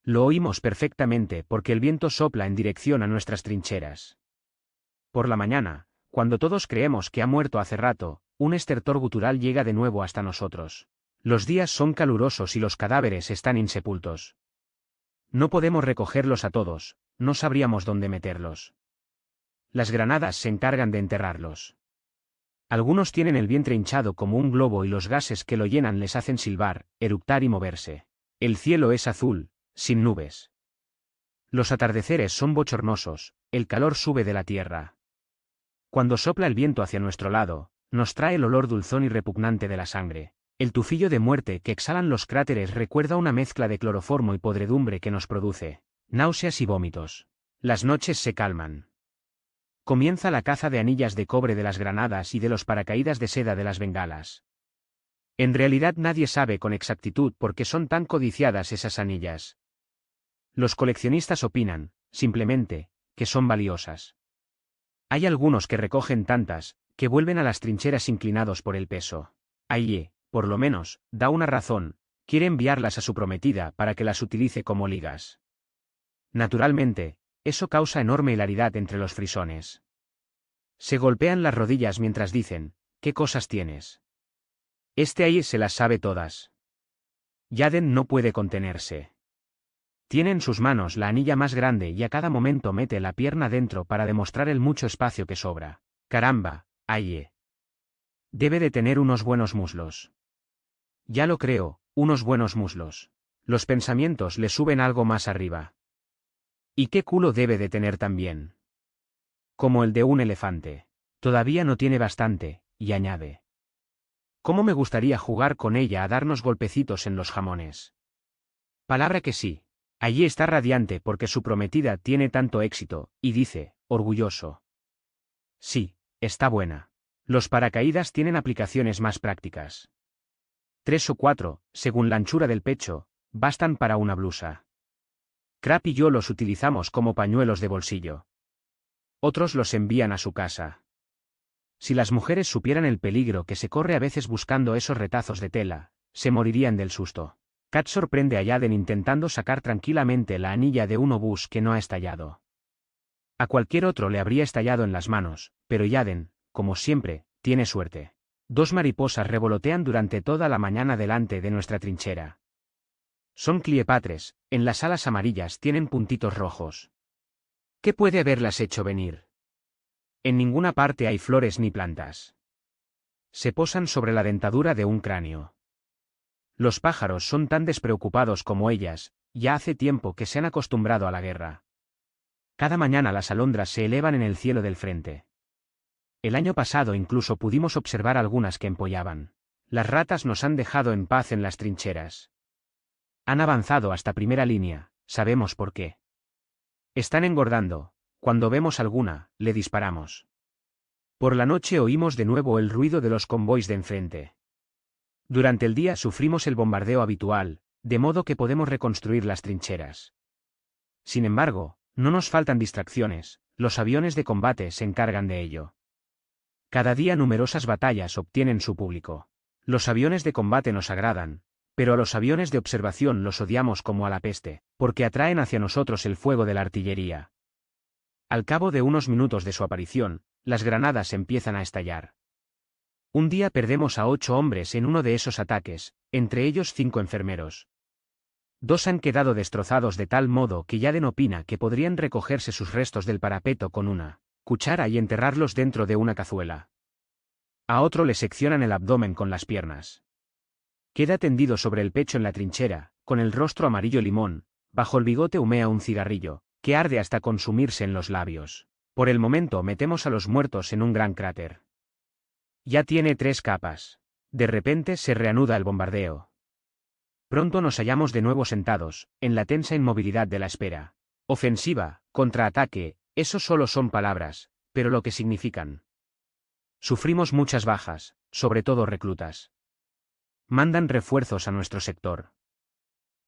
Speaker 1: Lo oímos perfectamente porque el viento sopla en dirección a nuestras trincheras. Por la mañana, cuando todos creemos que ha muerto hace rato, un estertor gutural llega de nuevo hasta nosotros. Los días son calurosos y los cadáveres están insepultos. No podemos recogerlos a todos, no sabríamos dónde meterlos. Las granadas se encargan de enterrarlos. Algunos tienen el vientre hinchado como un globo y los gases que lo llenan les hacen silbar, eructar y moverse. El cielo es azul, sin nubes. Los atardeceres son bochornosos, el calor sube de la tierra. Cuando sopla el viento hacia nuestro lado, nos trae el olor dulzón y repugnante de la sangre. El tufillo de muerte que exhalan los cráteres recuerda una mezcla de cloroformo y podredumbre que nos produce náuseas y vómitos. Las noches se calman. Comienza la caza de anillas de cobre de las granadas y de los paracaídas de seda de las bengalas. En realidad nadie sabe con exactitud por qué son tan codiciadas esas anillas. Los coleccionistas opinan, simplemente, que son valiosas. Hay algunos que recogen tantas, que vuelven a las trincheras inclinados por el peso. Aye, por lo menos, da una razón, quiere enviarlas a su prometida para que las utilice como ligas. Naturalmente, eso causa enorme hilaridad entre los frisones. Se golpean las rodillas mientras dicen, ¿qué cosas tienes? Este ahí se las sabe todas. Yaden no puede contenerse. Tiene en sus manos la anilla más grande y a cada momento mete la pierna dentro para demostrar el mucho espacio que sobra. Caramba, Debe de tener unos buenos muslos. Ya lo creo, unos buenos muslos. Los pensamientos le suben algo más arriba. ¿Y qué culo debe de tener también? Como el de un elefante. Todavía no tiene bastante, y añade. ¿Cómo me gustaría jugar con ella a darnos golpecitos en los jamones? Palabra que sí. Allí está radiante porque su prometida tiene tanto éxito, y dice, orgulloso. Sí, Está buena. Los paracaídas tienen aplicaciones más prácticas. Tres o cuatro, según la anchura del pecho, bastan para una blusa. Crap y yo los utilizamos como pañuelos de bolsillo. Otros los envían a su casa. Si las mujeres supieran el peligro que se corre a veces buscando esos retazos de tela, se morirían del susto. Kat sorprende a Yaden intentando sacar tranquilamente la anilla de un obús que no ha estallado. A cualquier otro le habría estallado en las manos, pero Yaden, como siempre, tiene suerte. Dos mariposas revolotean durante toda la mañana delante de nuestra trinchera. Son cleopatres, en las alas amarillas tienen puntitos rojos. ¿Qué puede haberlas hecho venir? En ninguna parte hay flores ni plantas. Se posan sobre la dentadura de un cráneo. Los pájaros son tan despreocupados como ellas, ya hace tiempo que se han acostumbrado a la guerra. Cada mañana las alondras se elevan en el cielo del frente. El año pasado incluso pudimos observar algunas que empollaban. Las ratas nos han dejado en paz en las trincheras. Han avanzado hasta primera línea, sabemos por qué. Están engordando, cuando vemos alguna, le disparamos. Por la noche oímos de nuevo el ruido de los convoys de enfrente. Durante el día sufrimos el bombardeo habitual, de modo que podemos reconstruir las trincheras. Sin embargo, no nos faltan distracciones, los aviones de combate se encargan de ello. Cada día numerosas batallas obtienen su público. Los aviones de combate nos agradan, pero a los aviones de observación los odiamos como a la peste, porque atraen hacia nosotros el fuego de la artillería. Al cabo de unos minutos de su aparición, las granadas empiezan a estallar. Un día perdemos a ocho hombres en uno de esos ataques, entre ellos cinco enfermeros. Dos han quedado destrozados de tal modo que Yaden opina que podrían recogerse sus restos del parapeto con una cuchara y enterrarlos dentro de una cazuela. A otro le seccionan el abdomen con las piernas. Queda tendido sobre el pecho en la trinchera, con el rostro amarillo limón, bajo el bigote humea un cigarrillo, que arde hasta consumirse en los labios. Por el momento metemos a los muertos en un gran cráter. Ya tiene tres capas. De repente se reanuda el bombardeo. Pronto nos hallamos de nuevo sentados, en la tensa inmovilidad de la espera. Ofensiva, contraataque, eso solo son palabras, pero lo que significan. Sufrimos muchas bajas, sobre todo reclutas. Mandan refuerzos a nuestro sector.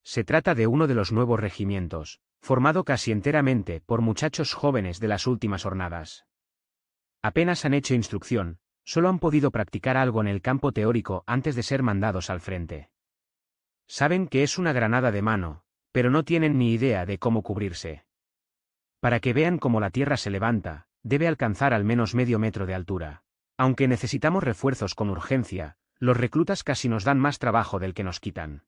Speaker 1: Se trata de uno de los nuevos regimientos, formado casi enteramente por muchachos jóvenes de las últimas jornadas. Apenas han hecho instrucción, solo han podido practicar algo en el campo teórico antes de ser mandados al frente. Saben que es una granada de mano, pero no tienen ni idea de cómo cubrirse. Para que vean cómo la Tierra se levanta, debe alcanzar al menos medio metro de altura. Aunque necesitamos refuerzos con urgencia, los reclutas casi nos dan más trabajo del que nos quitan.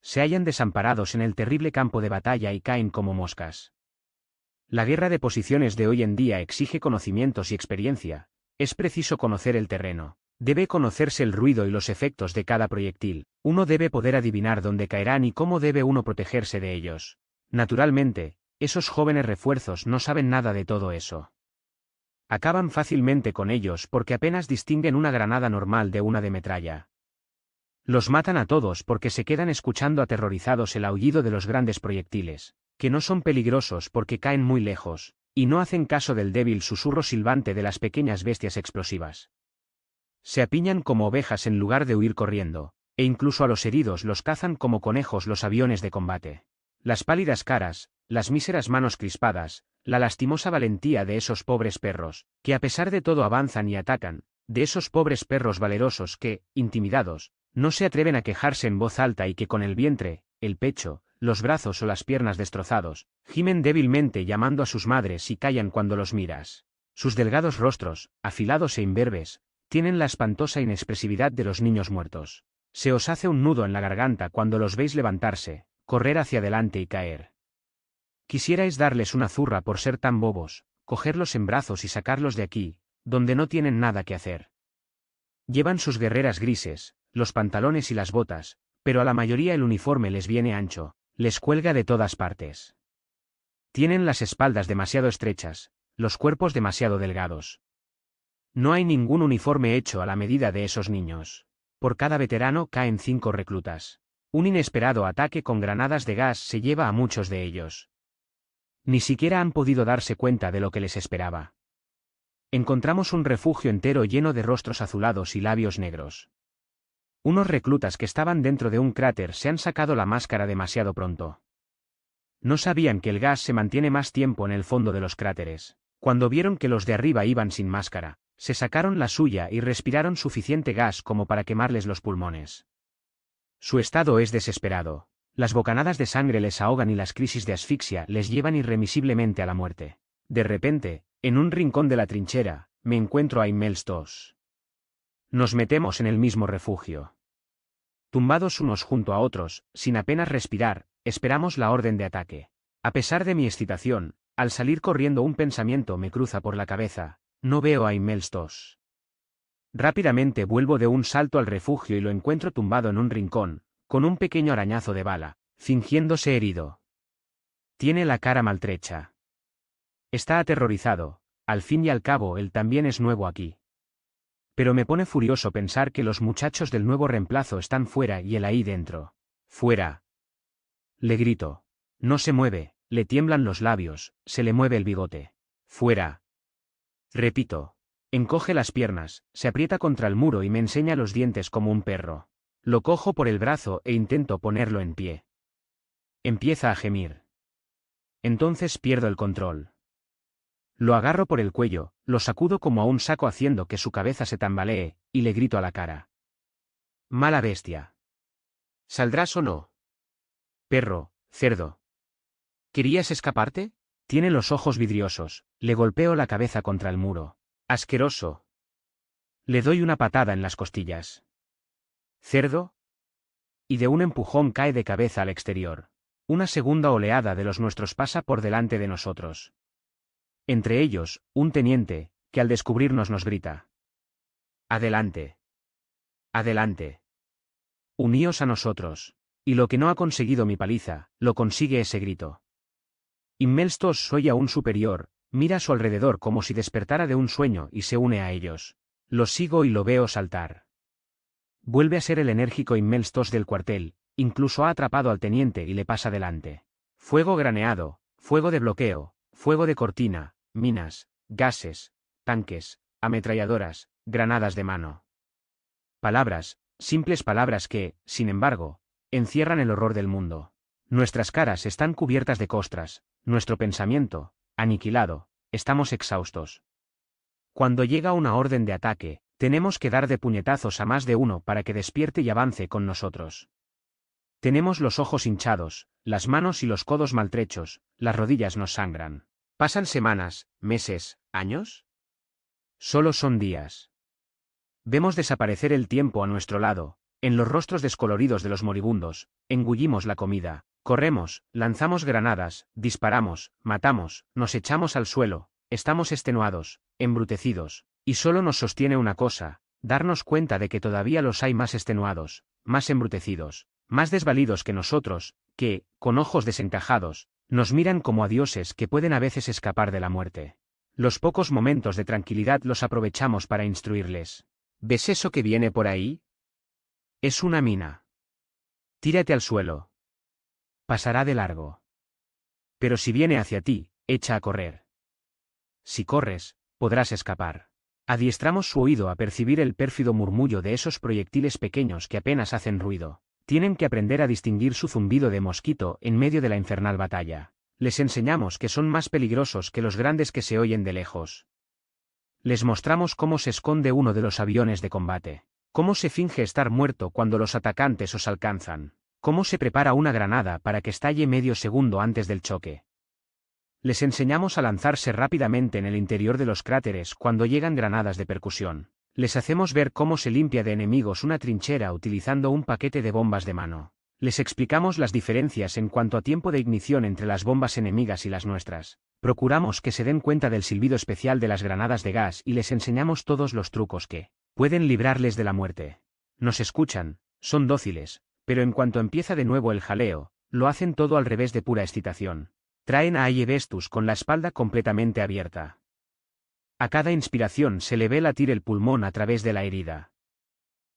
Speaker 1: Se hallan desamparados en el terrible campo de batalla y caen como moscas. La guerra de posiciones de hoy en día exige conocimientos y experiencia, es preciso conocer el terreno. Debe conocerse el ruido y los efectos de cada proyectil, uno debe poder adivinar dónde caerán y cómo debe uno protegerse de ellos. Naturalmente, esos jóvenes refuerzos no saben nada de todo eso. Acaban fácilmente con ellos porque apenas distinguen una granada normal de una de metralla. Los matan a todos porque se quedan escuchando aterrorizados el aullido de los grandes proyectiles, que no son peligrosos porque caen muy lejos, y no hacen caso del débil susurro silbante de las pequeñas bestias explosivas. Se apiñan como ovejas en lugar de huir corriendo, e incluso a los heridos los cazan como conejos los aviones de combate. Las pálidas caras, las míseras manos crispadas, la lastimosa valentía de esos pobres perros, que a pesar de todo avanzan y atacan, de esos pobres perros valerosos que, intimidados, no se atreven a quejarse en voz alta y que con el vientre, el pecho, los brazos o las piernas destrozados, gimen débilmente llamando a sus madres y callan cuando los miras. Sus delgados rostros, afilados e imberbes, tienen la espantosa inexpresividad de los niños muertos. Se os hace un nudo en la garganta cuando los veis levantarse, correr hacia adelante y caer. Quisierais darles una zurra por ser tan bobos, cogerlos en brazos y sacarlos de aquí, donde no tienen nada que hacer. Llevan sus guerreras grises, los pantalones y las botas, pero a la mayoría el uniforme les viene ancho, les cuelga de todas partes. Tienen las espaldas demasiado estrechas, los cuerpos demasiado delgados. No hay ningún uniforme hecho a la medida de esos niños. Por cada veterano caen cinco reclutas. Un inesperado ataque con granadas de gas se lleva a muchos de ellos. Ni siquiera han podido darse cuenta de lo que les esperaba. Encontramos un refugio entero lleno de rostros azulados y labios negros. Unos reclutas que estaban dentro de un cráter se han sacado la máscara demasiado pronto. No sabían que el gas se mantiene más tiempo en el fondo de los cráteres. Cuando vieron que los de arriba iban sin máscara, se sacaron la suya y respiraron suficiente gas como para quemarles los pulmones. Su estado es desesperado. Las bocanadas de sangre les ahogan y las crisis de asfixia les llevan irremisiblemente a la muerte. De repente, en un rincón de la trinchera, me encuentro a Immelstos. Nos metemos en el mismo refugio. Tumbados unos junto a otros, sin apenas respirar, esperamos la orden de ataque. A pesar de mi excitación, al salir corriendo un pensamiento me cruza por la cabeza. No veo a Immelstos. Rápidamente vuelvo de un salto al refugio y lo encuentro tumbado en un rincón, con un pequeño arañazo de bala, fingiéndose herido. Tiene la cara maltrecha. Está aterrorizado, al fin y al cabo él también es nuevo aquí. Pero me pone furioso pensar que los muchachos del nuevo reemplazo están fuera y él ahí dentro. Fuera. Le grito. No se mueve, le tiemblan los labios, se le mueve el bigote. Fuera. Repito. Encoge las piernas, se aprieta contra el muro y me enseña los dientes como un perro. Lo cojo por el brazo e intento ponerlo en pie. Empieza a gemir. Entonces pierdo el control. Lo agarro por el cuello, lo sacudo como a un saco haciendo que su cabeza se tambalee, y le grito a la cara. Mala bestia. ¿Saldrás o no? Perro, cerdo. ¿Querías escaparte? Tiene los ojos vidriosos, le golpeo la cabeza contra el muro. Asqueroso. Le doy una patada en las costillas cerdo, y de un empujón cae de cabeza al exterior. Una segunda oleada de los nuestros pasa por delante de nosotros. Entre ellos, un teniente, que al descubrirnos nos grita. Adelante. Adelante. Uníos a nosotros. Y lo que no ha conseguido mi paliza, lo consigue ese grito. Inmelstos soy aún superior, mira a su alrededor como si despertara de un sueño y se une a ellos. Lo sigo y lo veo saltar. Vuelve a ser el enérgico Inmelstos del cuartel, incluso ha atrapado al teniente y le pasa delante. Fuego graneado, fuego de bloqueo, fuego de cortina, minas, gases, tanques, ametralladoras, granadas de mano. Palabras, simples palabras que, sin embargo, encierran el horror del mundo. Nuestras caras están cubiertas de costras, nuestro pensamiento, aniquilado, estamos exhaustos. Cuando llega una orden de ataque, tenemos que dar de puñetazos a más de uno para que despierte y avance con nosotros. Tenemos los ojos hinchados, las manos y los codos maltrechos, las rodillas nos sangran. ¿Pasan semanas, meses, años? Solo son días. Vemos desaparecer el tiempo a nuestro lado, en los rostros descoloridos de los moribundos, engullimos la comida, corremos, lanzamos granadas, disparamos, matamos, nos echamos al suelo, estamos extenuados, embrutecidos, y solo nos sostiene una cosa, darnos cuenta de que todavía los hay más extenuados, más embrutecidos, más desvalidos que nosotros, que, con ojos desencajados, nos miran como a dioses que pueden a veces escapar de la muerte. Los pocos momentos de tranquilidad los aprovechamos para instruirles. ¿Ves eso que viene por ahí? Es una mina. Tírate al suelo. Pasará de largo. Pero si viene hacia ti, echa a correr. Si corres, podrás escapar. Adiestramos su oído a percibir el pérfido murmullo de esos proyectiles pequeños que apenas hacen ruido. Tienen que aprender a distinguir su zumbido de mosquito en medio de la infernal batalla. Les enseñamos que son más peligrosos que los grandes que se oyen de lejos. Les mostramos cómo se esconde uno de los aviones de combate, cómo se finge estar muerto cuando los atacantes os alcanzan, cómo se prepara una granada para que estalle medio segundo antes del choque, les enseñamos a lanzarse rápidamente en el interior de los cráteres cuando llegan granadas de percusión. Les hacemos ver cómo se limpia de enemigos una trinchera utilizando un paquete de bombas de mano. Les explicamos las diferencias en cuanto a tiempo de ignición entre las bombas enemigas y las nuestras. Procuramos que se den cuenta del silbido especial de las granadas de gas y les enseñamos todos los trucos que pueden librarles de la muerte. Nos escuchan, son dóciles, pero en cuanto empieza de nuevo el jaleo, lo hacen todo al revés de pura excitación. Traen a vestus con la espalda completamente abierta. A cada inspiración se le ve latir el pulmón a través de la herida.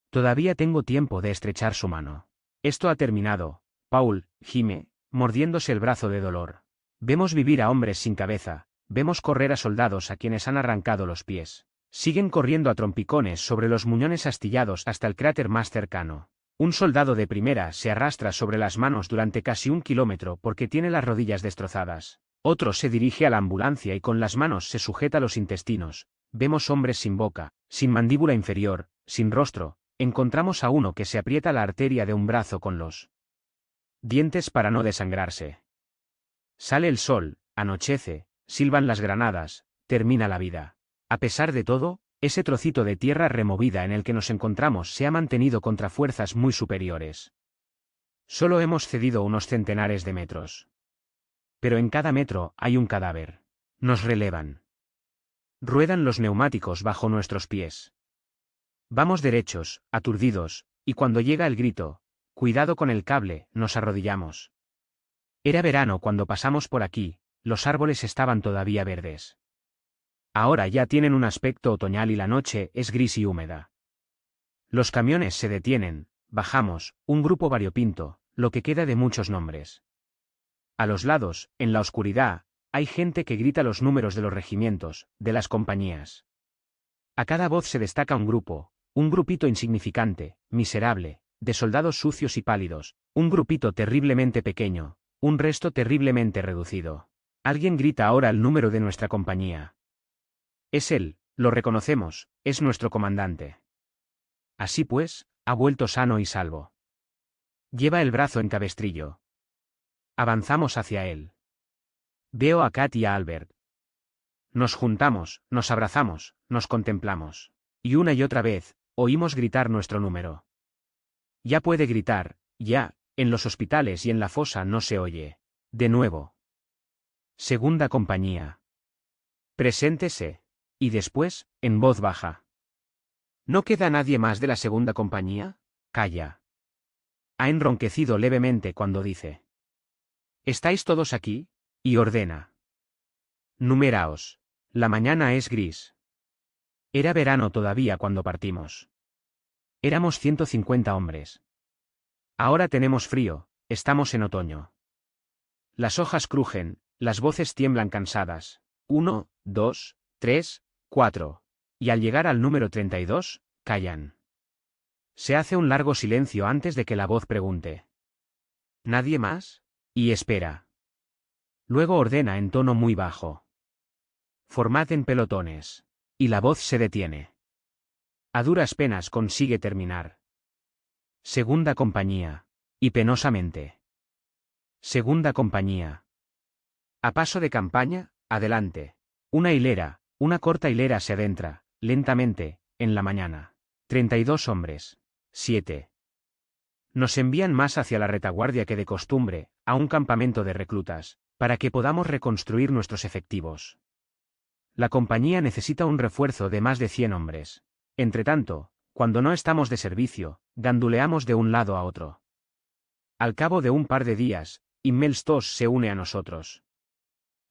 Speaker 1: Todavía tengo tiempo de estrechar su mano. Esto ha terminado. Paul, gime, mordiéndose el brazo de dolor. Vemos vivir a hombres sin cabeza, vemos correr a soldados a quienes han arrancado los pies. Siguen corriendo a trompicones sobre los muñones astillados hasta el cráter más cercano. Un soldado de primera se arrastra sobre las manos durante casi un kilómetro porque tiene las rodillas destrozadas. Otro se dirige a la ambulancia y con las manos se sujeta los intestinos. Vemos hombres sin boca, sin mandíbula inferior, sin rostro. Encontramos a uno que se aprieta la arteria de un brazo con los dientes para no desangrarse. Sale el sol, anochece, silban las granadas, termina la vida. A pesar de todo, ese trocito de tierra removida en el que nos encontramos se ha mantenido contra fuerzas muy superiores. Solo hemos cedido unos centenares de metros. Pero en cada metro hay un cadáver. Nos relevan. Ruedan los neumáticos bajo nuestros pies. Vamos derechos, aturdidos, y cuando llega el grito, cuidado con el cable, nos arrodillamos. Era verano cuando pasamos por aquí, los árboles estaban todavía verdes. Ahora ya tienen un aspecto otoñal y la noche es gris y húmeda. Los camiones se detienen, bajamos, un grupo variopinto, lo que queda de muchos nombres. A los lados, en la oscuridad, hay gente que grita los números de los regimientos, de las compañías. A cada voz se destaca un grupo, un grupito insignificante, miserable, de soldados sucios y pálidos, un grupito terriblemente pequeño, un resto terriblemente reducido. Alguien grita ahora el número de nuestra compañía. Es él, lo reconocemos, es nuestro comandante. Así pues, ha vuelto sano y salvo. Lleva el brazo en cabestrillo. Avanzamos hacia él. Veo a Kat y a Albert. Nos juntamos, nos abrazamos, nos contemplamos. Y una y otra vez, oímos gritar nuestro número. Ya puede gritar, ya, en los hospitales y en la fosa no se oye. De nuevo. Segunda compañía. Preséntese. Y después, en voz baja. ¿No queda nadie más de la segunda compañía? Calla. Ha enronquecido levemente cuando dice. ¿Estáis todos aquí? Y ordena. Numeraos. La mañana es gris. Era verano todavía cuando partimos. Éramos 150 hombres. Ahora tenemos frío, estamos en otoño. Las hojas crujen, las voces tiemblan cansadas. Uno, dos, tres, y al llegar al número 32, callan. Se hace un largo silencio antes de que la voz pregunte. ¿Nadie más? Y espera. Luego ordena en tono muy bajo. Formad en pelotones. Y la voz se detiene. A duras penas consigue terminar. Segunda compañía. Y penosamente. Segunda compañía. A paso de campaña, adelante. Una hilera, una corta hilera se adentra, lentamente, en la mañana. 32 hombres. 7. Nos envían más hacia la retaguardia que de costumbre, a un campamento de reclutas, para que podamos reconstruir nuestros efectivos. La compañía necesita un refuerzo de más de 100 hombres. Entretanto, cuando no estamos de servicio, ganduleamos de un lado a otro. Al cabo de un par de días, Immelstos se une a nosotros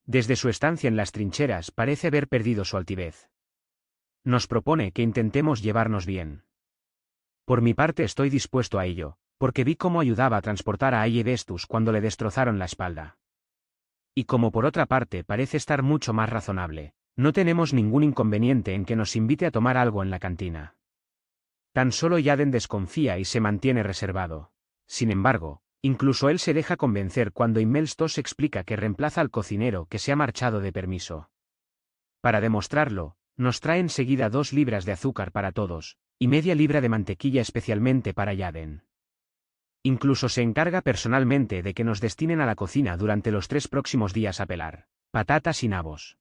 Speaker 1: desde su estancia en las trincheras parece haber perdido su altivez. Nos propone que intentemos llevarnos bien. Por mi parte estoy dispuesto a ello, porque vi cómo ayudaba a transportar a Vestus cuando le destrozaron la espalda. Y como por otra parte parece estar mucho más razonable, no tenemos ningún inconveniente en que nos invite a tomar algo en la cantina. Tan solo Yaden desconfía y se mantiene reservado. Sin embargo, Incluso él se deja convencer cuando Imelstos explica que reemplaza al cocinero que se ha marchado de permiso. Para demostrarlo, nos trae enseguida dos libras de azúcar para todos, y media libra de mantequilla especialmente para Yaden. Incluso se encarga personalmente de que nos destinen a la cocina durante los tres próximos días a pelar, patatas y nabos.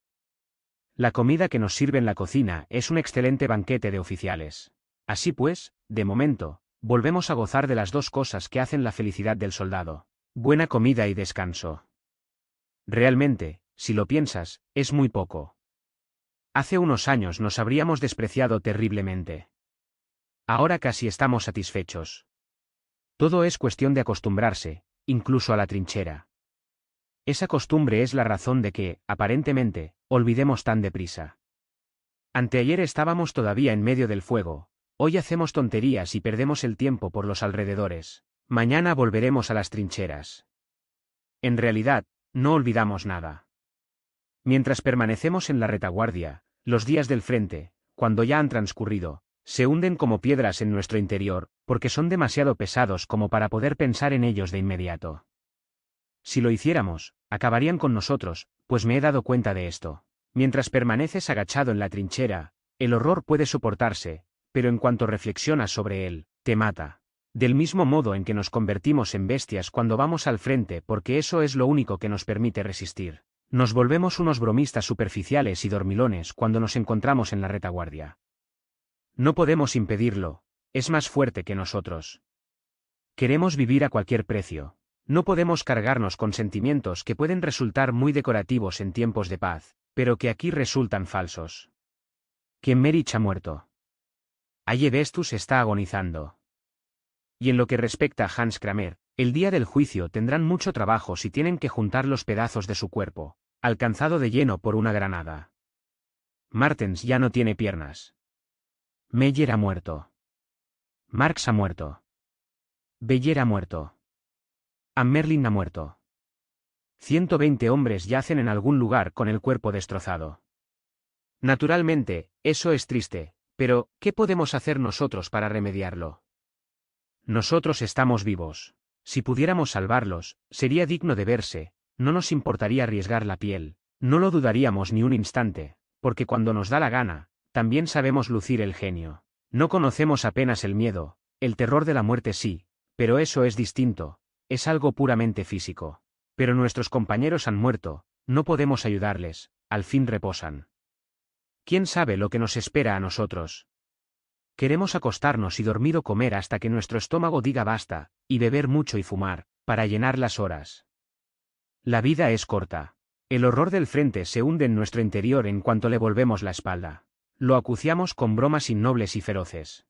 Speaker 1: La comida que nos sirve en la cocina es un excelente banquete de oficiales. Así pues, de momento, volvemos a gozar de las dos cosas que hacen la felicidad del soldado, buena comida y descanso. Realmente, si lo piensas, es muy poco. Hace unos años nos habríamos despreciado terriblemente. Ahora casi estamos satisfechos. Todo es cuestión de acostumbrarse, incluso a la trinchera. Esa costumbre es la razón de que, aparentemente, olvidemos tan deprisa. Anteayer estábamos todavía en medio del fuego, Hoy hacemos tonterías y perdemos el tiempo por los alrededores. Mañana volveremos a las trincheras. En realidad, no olvidamos nada. Mientras permanecemos en la retaguardia, los días del frente, cuando ya han transcurrido, se hunden como piedras en nuestro interior, porque son demasiado pesados como para poder pensar en ellos de inmediato. Si lo hiciéramos, acabarían con nosotros, pues me he dado cuenta de esto. Mientras permaneces agachado en la trinchera, el horror puede soportarse, pero en cuanto reflexionas sobre él, te mata. Del mismo modo en que nos convertimos en bestias cuando vamos al frente porque eso es lo único que nos permite resistir. Nos volvemos unos bromistas superficiales y dormilones cuando nos encontramos en la retaguardia. No podemos impedirlo, es más fuerte que nosotros. Queremos vivir a cualquier precio. No podemos cargarnos con sentimientos que pueden resultar muy decorativos en tiempos de paz, pero que aquí resultan falsos. Quien Merich ha muerto. Vestus está agonizando. Y en lo que respecta a Hans Kramer, el día del juicio tendrán mucho trabajo si tienen que juntar los pedazos de su cuerpo, alcanzado de lleno por una granada. Martens ya no tiene piernas. Meyer ha muerto. Marx ha muerto. Beller ha muerto. Ammerlin ha muerto. 120 hombres yacen en algún lugar con el cuerpo destrozado. Naturalmente, eso es triste, pero, ¿qué podemos hacer nosotros para remediarlo? Nosotros estamos vivos. Si pudiéramos salvarlos, sería digno de verse, no nos importaría arriesgar la piel, no lo dudaríamos ni un instante, porque cuando nos da la gana, también sabemos lucir el genio. No conocemos apenas el miedo, el terror de la muerte sí, pero eso es distinto, es algo puramente físico. Pero nuestros compañeros han muerto, no podemos ayudarles, al fin reposan. ¿Quién sabe lo que nos espera a nosotros? Queremos acostarnos y dormir o comer hasta que nuestro estómago diga basta, y beber mucho y fumar, para llenar las horas. La vida es corta. El horror del frente se hunde en nuestro interior en cuanto le volvemos la espalda. Lo acuciamos con bromas innobles y feroces.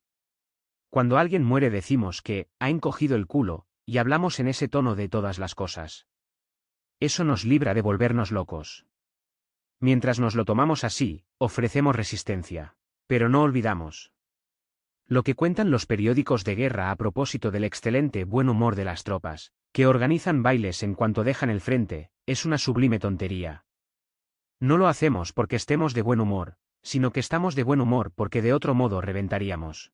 Speaker 1: Cuando alguien muere decimos que, ha encogido el culo, y hablamos en ese tono de todas las cosas. Eso nos libra de volvernos locos. Mientras nos lo tomamos así, ofrecemos resistencia. Pero no olvidamos. Lo que cuentan los periódicos de guerra a propósito del excelente buen humor de las tropas, que organizan bailes en cuanto dejan el frente, es una sublime tontería. No lo hacemos porque estemos de buen humor, sino que estamos de buen humor porque de otro modo reventaríamos.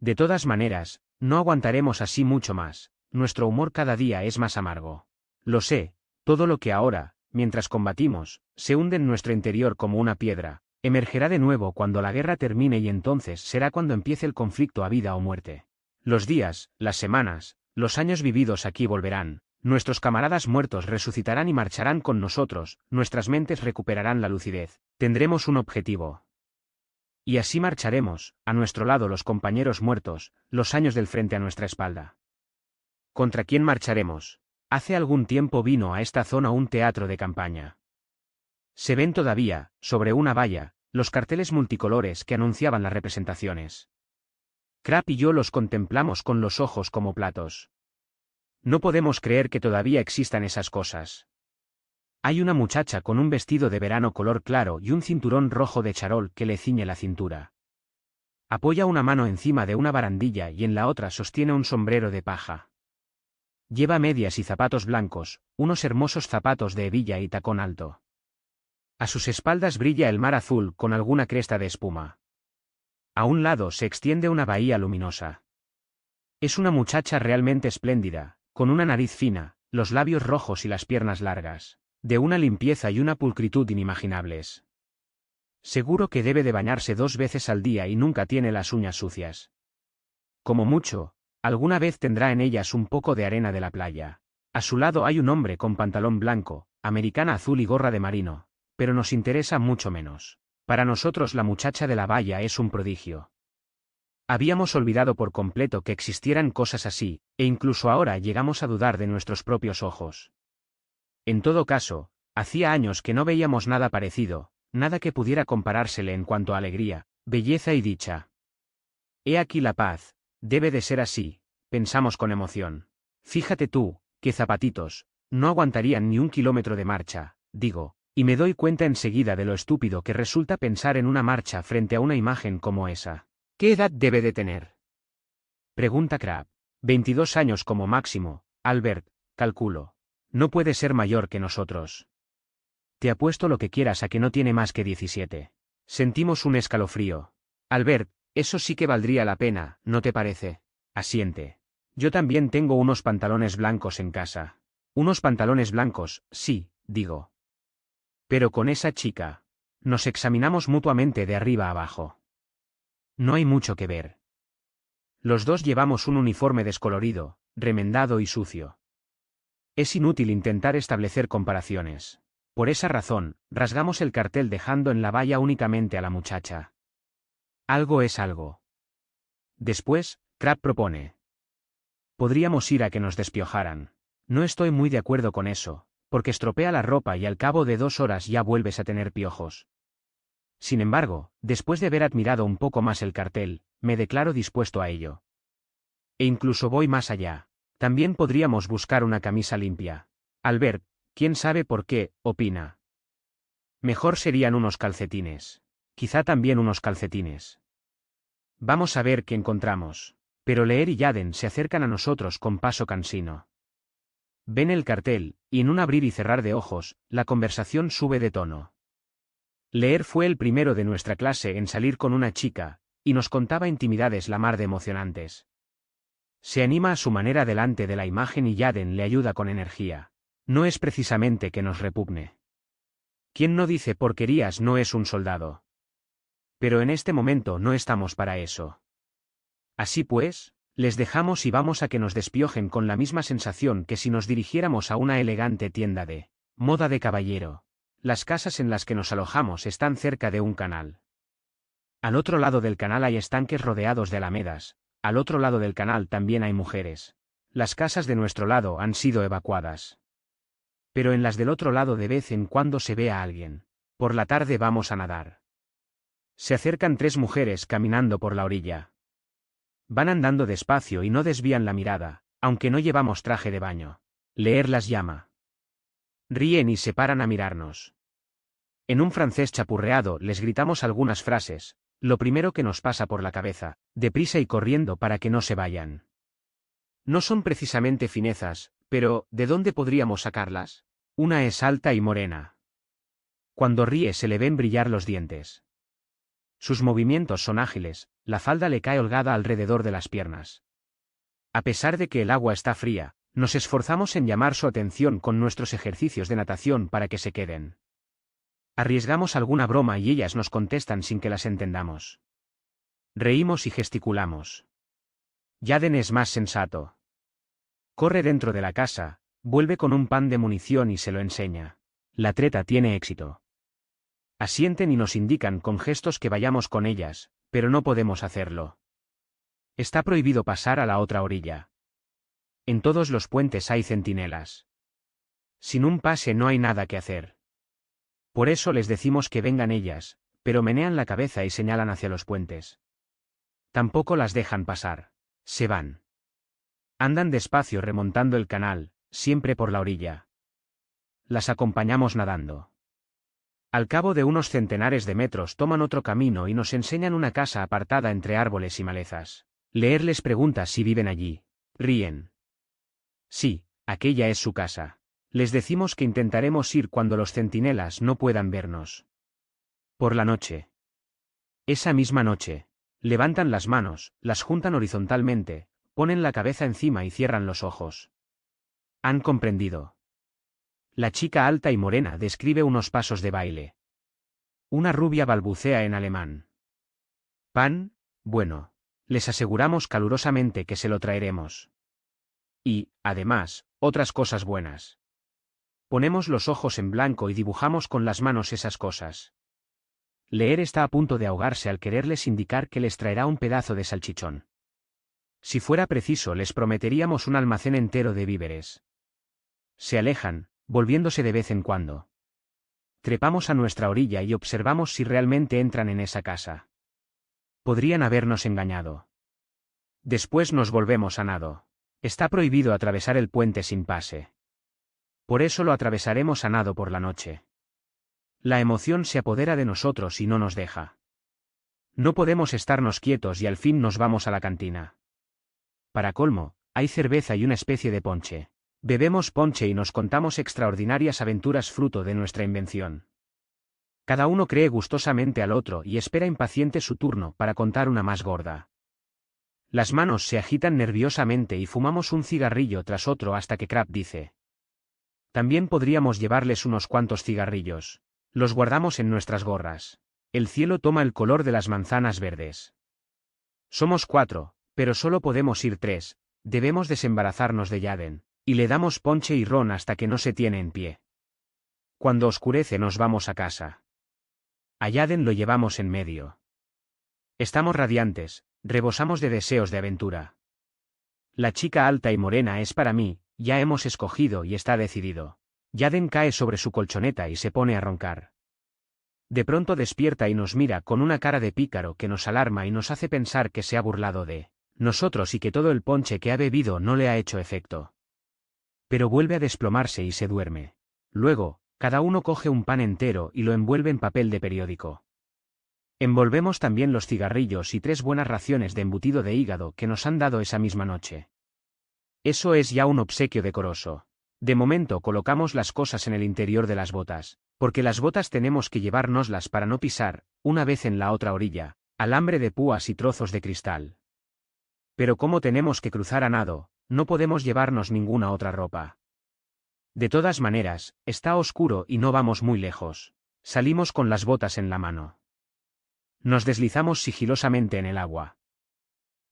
Speaker 1: De todas maneras, no aguantaremos así mucho más, nuestro humor cada día es más amargo. Lo sé, todo lo que ahora, mientras combatimos, se hunde en nuestro interior como una piedra, emergerá de nuevo cuando la guerra termine y entonces será cuando empiece el conflicto a vida o muerte. Los días, las semanas, los años vividos aquí volverán, nuestros camaradas muertos resucitarán y marcharán con nosotros, nuestras mentes recuperarán la lucidez, tendremos un objetivo. Y así marcharemos, a nuestro lado los compañeros muertos, los años del frente a nuestra espalda. ¿Contra quién marcharemos? Hace algún tiempo vino a esta zona un teatro de campaña. Se ven todavía, sobre una valla, los carteles multicolores que anunciaban las representaciones. Crap y yo los contemplamos con los ojos como platos. No podemos creer que todavía existan esas cosas. Hay una muchacha con un vestido de verano color claro y un cinturón rojo de charol que le ciñe la cintura. Apoya una mano encima de una barandilla y en la otra sostiene un sombrero de paja. Lleva medias y zapatos blancos, unos hermosos zapatos de hebilla y tacón alto. A sus espaldas brilla el mar azul con alguna cresta de espuma. A un lado se extiende una bahía luminosa. Es una muchacha realmente espléndida, con una nariz fina, los labios rojos y las piernas largas, de una limpieza y una pulcritud inimaginables. Seguro que debe de bañarse dos veces al día y nunca tiene las uñas sucias. Como mucho, Alguna vez tendrá en ellas un poco de arena de la playa. A su lado hay un hombre con pantalón blanco, americana azul y gorra de marino, pero nos interesa mucho menos. Para nosotros la muchacha de la valla es un prodigio. Habíamos olvidado por completo que existieran cosas así, e incluso ahora llegamos a dudar de nuestros propios ojos. En todo caso, hacía años que no veíamos nada parecido, nada que pudiera comparársele en cuanto a alegría, belleza y dicha. He aquí la paz, Debe de ser así, pensamos con emoción. Fíjate tú, qué zapatitos, no aguantarían ni un kilómetro de marcha, digo, y me doy cuenta enseguida de lo estúpido que resulta pensar en una marcha frente a una imagen como esa. ¿Qué edad debe de tener? Pregunta Crab. 22 años como máximo, Albert, calculo. No puede ser mayor que nosotros. Te apuesto lo que quieras a que no tiene más que 17. Sentimos un escalofrío. Albert, eso sí que valdría la pena, ¿no te parece? Asiente. Yo también tengo unos pantalones blancos en casa. Unos pantalones blancos, sí, digo. Pero con esa chica. Nos examinamos mutuamente de arriba abajo. No hay mucho que ver. Los dos llevamos un uniforme descolorido, remendado y sucio. Es inútil intentar establecer comparaciones. Por esa razón, rasgamos el cartel dejando en la valla únicamente a la muchacha. Algo es algo. Después, Crab propone. Podríamos ir a que nos despiojaran. No estoy muy de acuerdo con eso, porque estropea la ropa y al cabo de dos horas ya vuelves a tener piojos. Sin embargo, después de haber admirado un poco más el cartel, me declaro dispuesto a ello. E incluso voy más allá. También podríamos buscar una camisa limpia. Albert, quién sabe por qué, opina. Mejor serían unos calcetines. Quizá también unos calcetines. Vamos a ver qué encontramos. Pero Leer y Yaden se acercan a nosotros con paso cansino. Ven el cartel, y en un abrir y cerrar de ojos, la conversación sube de tono. Leer fue el primero de nuestra clase en salir con una chica, y nos contaba intimidades la mar de emocionantes. Se anima a su manera delante de la imagen y Yaden le ayuda con energía. No es precisamente que nos repugne. Quien no dice porquerías no es un soldado. Pero en este momento no estamos para eso. Así pues, les dejamos y vamos a que nos despiojen con la misma sensación que si nos dirigiéramos a una elegante tienda de moda de caballero. Las casas en las que nos alojamos están cerca de un canal. Al otro lado del canal hay estanques rodeados de alamedas, al otro lado del canal también hay mujeres. Las casas de nuestro lado han sido evacuadas. Pero en las del otro lado de vez en cuando se ve a alguien. Por la tarde vamos a nadar. Se acercan tres mujeres caminando por la orilla. Van andando despacio y no desvían la mirada, aunque no llevamos traje de baño. Leer las llama. Ríen y se paran a mirarnos. En un francés chapurreado les gritamos algunas frases, lo primero que nos pasa por la cabeza, deprisa y corriendo para que no se vayan. No son precisamente finezas, pero ¿de dónde podríamos sacarlas? Una es alta y morena. Cuando ríe se le ven brillar los dientes. Sus movimientos son ágiles, la falda le cae holgada alrededor de las piernas. A pesar de que el agua está fría, nos esforzamos en llamar su atención con nuestros ejercicios de natación para que se queden. Arriesgamos alguna broma y ellas nos contestan sin que las entendamos. Reímos y gesticulamos. Yaden es más sensato. Corre dentro de la casa, vuelve con un pan de munición y se lo enseña. La treta tiene éxito. Asienten y nos indican con gestos que vayamos con ellas, pero no podemos hacerlo. Está prohibido pasar a la otra orilla. En todos los puentes hay centinelas. Sin un pase no hay nada que hacer. Por eso les decimos que vengan ellas, pero menean la cabeza y señalan hacia los puentes. Tampoco las dejan pasar. Se van. Andan despacio remontando el canal, siempre por la orilla. Las acompañamos nadando. Al cabo de unos centenares de metros toman otro camino y nos enseñan una casa apartada entre árboles y malezas. Leerles preguntas si viven allí. Ríen. Sí, aquella es su casa. Les decimos que intentaremos ir cuando los centinelas no puedan vernos. Por la noche. Esa misma noche. Levantan las manos, las juntan horizontalmente, ponen la cabeza encima y cierran los ojos. Han comprendido. La chica alta y morena describe unos pasos de baile. Una rubia balbucea en alemán. Pan, bueno, les aseguramos calurosamente que se lo traeremos. Y, además, otras cosas buenas. Ponemos los ojos en blanco y dibujamos con las manos esas cosas. Leer está a punto de ahogarse al quererles indicar que les traerá un pedazo de salchichón. Si fuera preciso, les prometeríamos un almacén entero de víveres. Se alejan, volviéndose de vez en cuando. Trepamos a nuestra orilla y observamos si realmente entran en esa casa. Podrían habernos engañado. Después nos volvemos a nado. Está prohibido atravesar el puente sin pase. Por eso lo atravesaremos a nado por la noche. La emoción se apodera de nosotros y no nos deja. No podemos estarnos quietos y al fin nos vamos a la cantina. Para colmo, hay cerveza y una especie de ponche. Bebemos ponche y nos contamos extraordinarias aventuras fruto de nuestra invención. Cada uno cree gustosamente al otro y espera impaciente su turno para contar una más gorda. Las manos se agitan nerviosamente y fumamos un cigarrillo tras otro hasta que Crab dice. También podríamos llevarles unos cuantos cigarrillos. Los guardamos en nuestras gorras. El cielo toma el color de las manzanas verdes. Somos cuatro, pero solo podemos ir tres, debemos desembarazarnos de Yaden. Y le damos ponche y ron hasta que no se tiene en pie. Cuando oscurece nos vamos a casa. A Yaden lo llevamos en medio. Estamos radiantes, rebosamos de deseos de aventura. La chica alta y morena es para mí, ya hemos escogido y está decidido. Yaden cae sobre su colchoneta y se pone a roncar. De pronto despierta y nos mira con una cara de pícaro que nos alarma y nos hace pensar que se ha burlado de nosotros y que todo el ponche que ha bebido no le ha hecho efecto pero vuelve a desplomarse y se duerme. Luego, cada uno coge un pan entero y lo envuelve en papel de periódico. Envolvemos también los cigarrillos y tres buenas raciones de embutido de hígado que nos han dado esa misma noche. Eso es ya un obsequio decoroso. De momento colocamos las cosas en el interior de las botas, porque las botas tenemos que llevárnoslas para no pisar, una vez en la otra orilla, alambre de púas y trozos de cristal. Pero ¿cómo tenemos que cruzar a nado, no podemos llevarnos ninguna otra ropa. De todas maneras, está oscuro y no vamos muy lejos. Salimos con las botas en la mano. Nos deslizamos sigilosamente en el agua.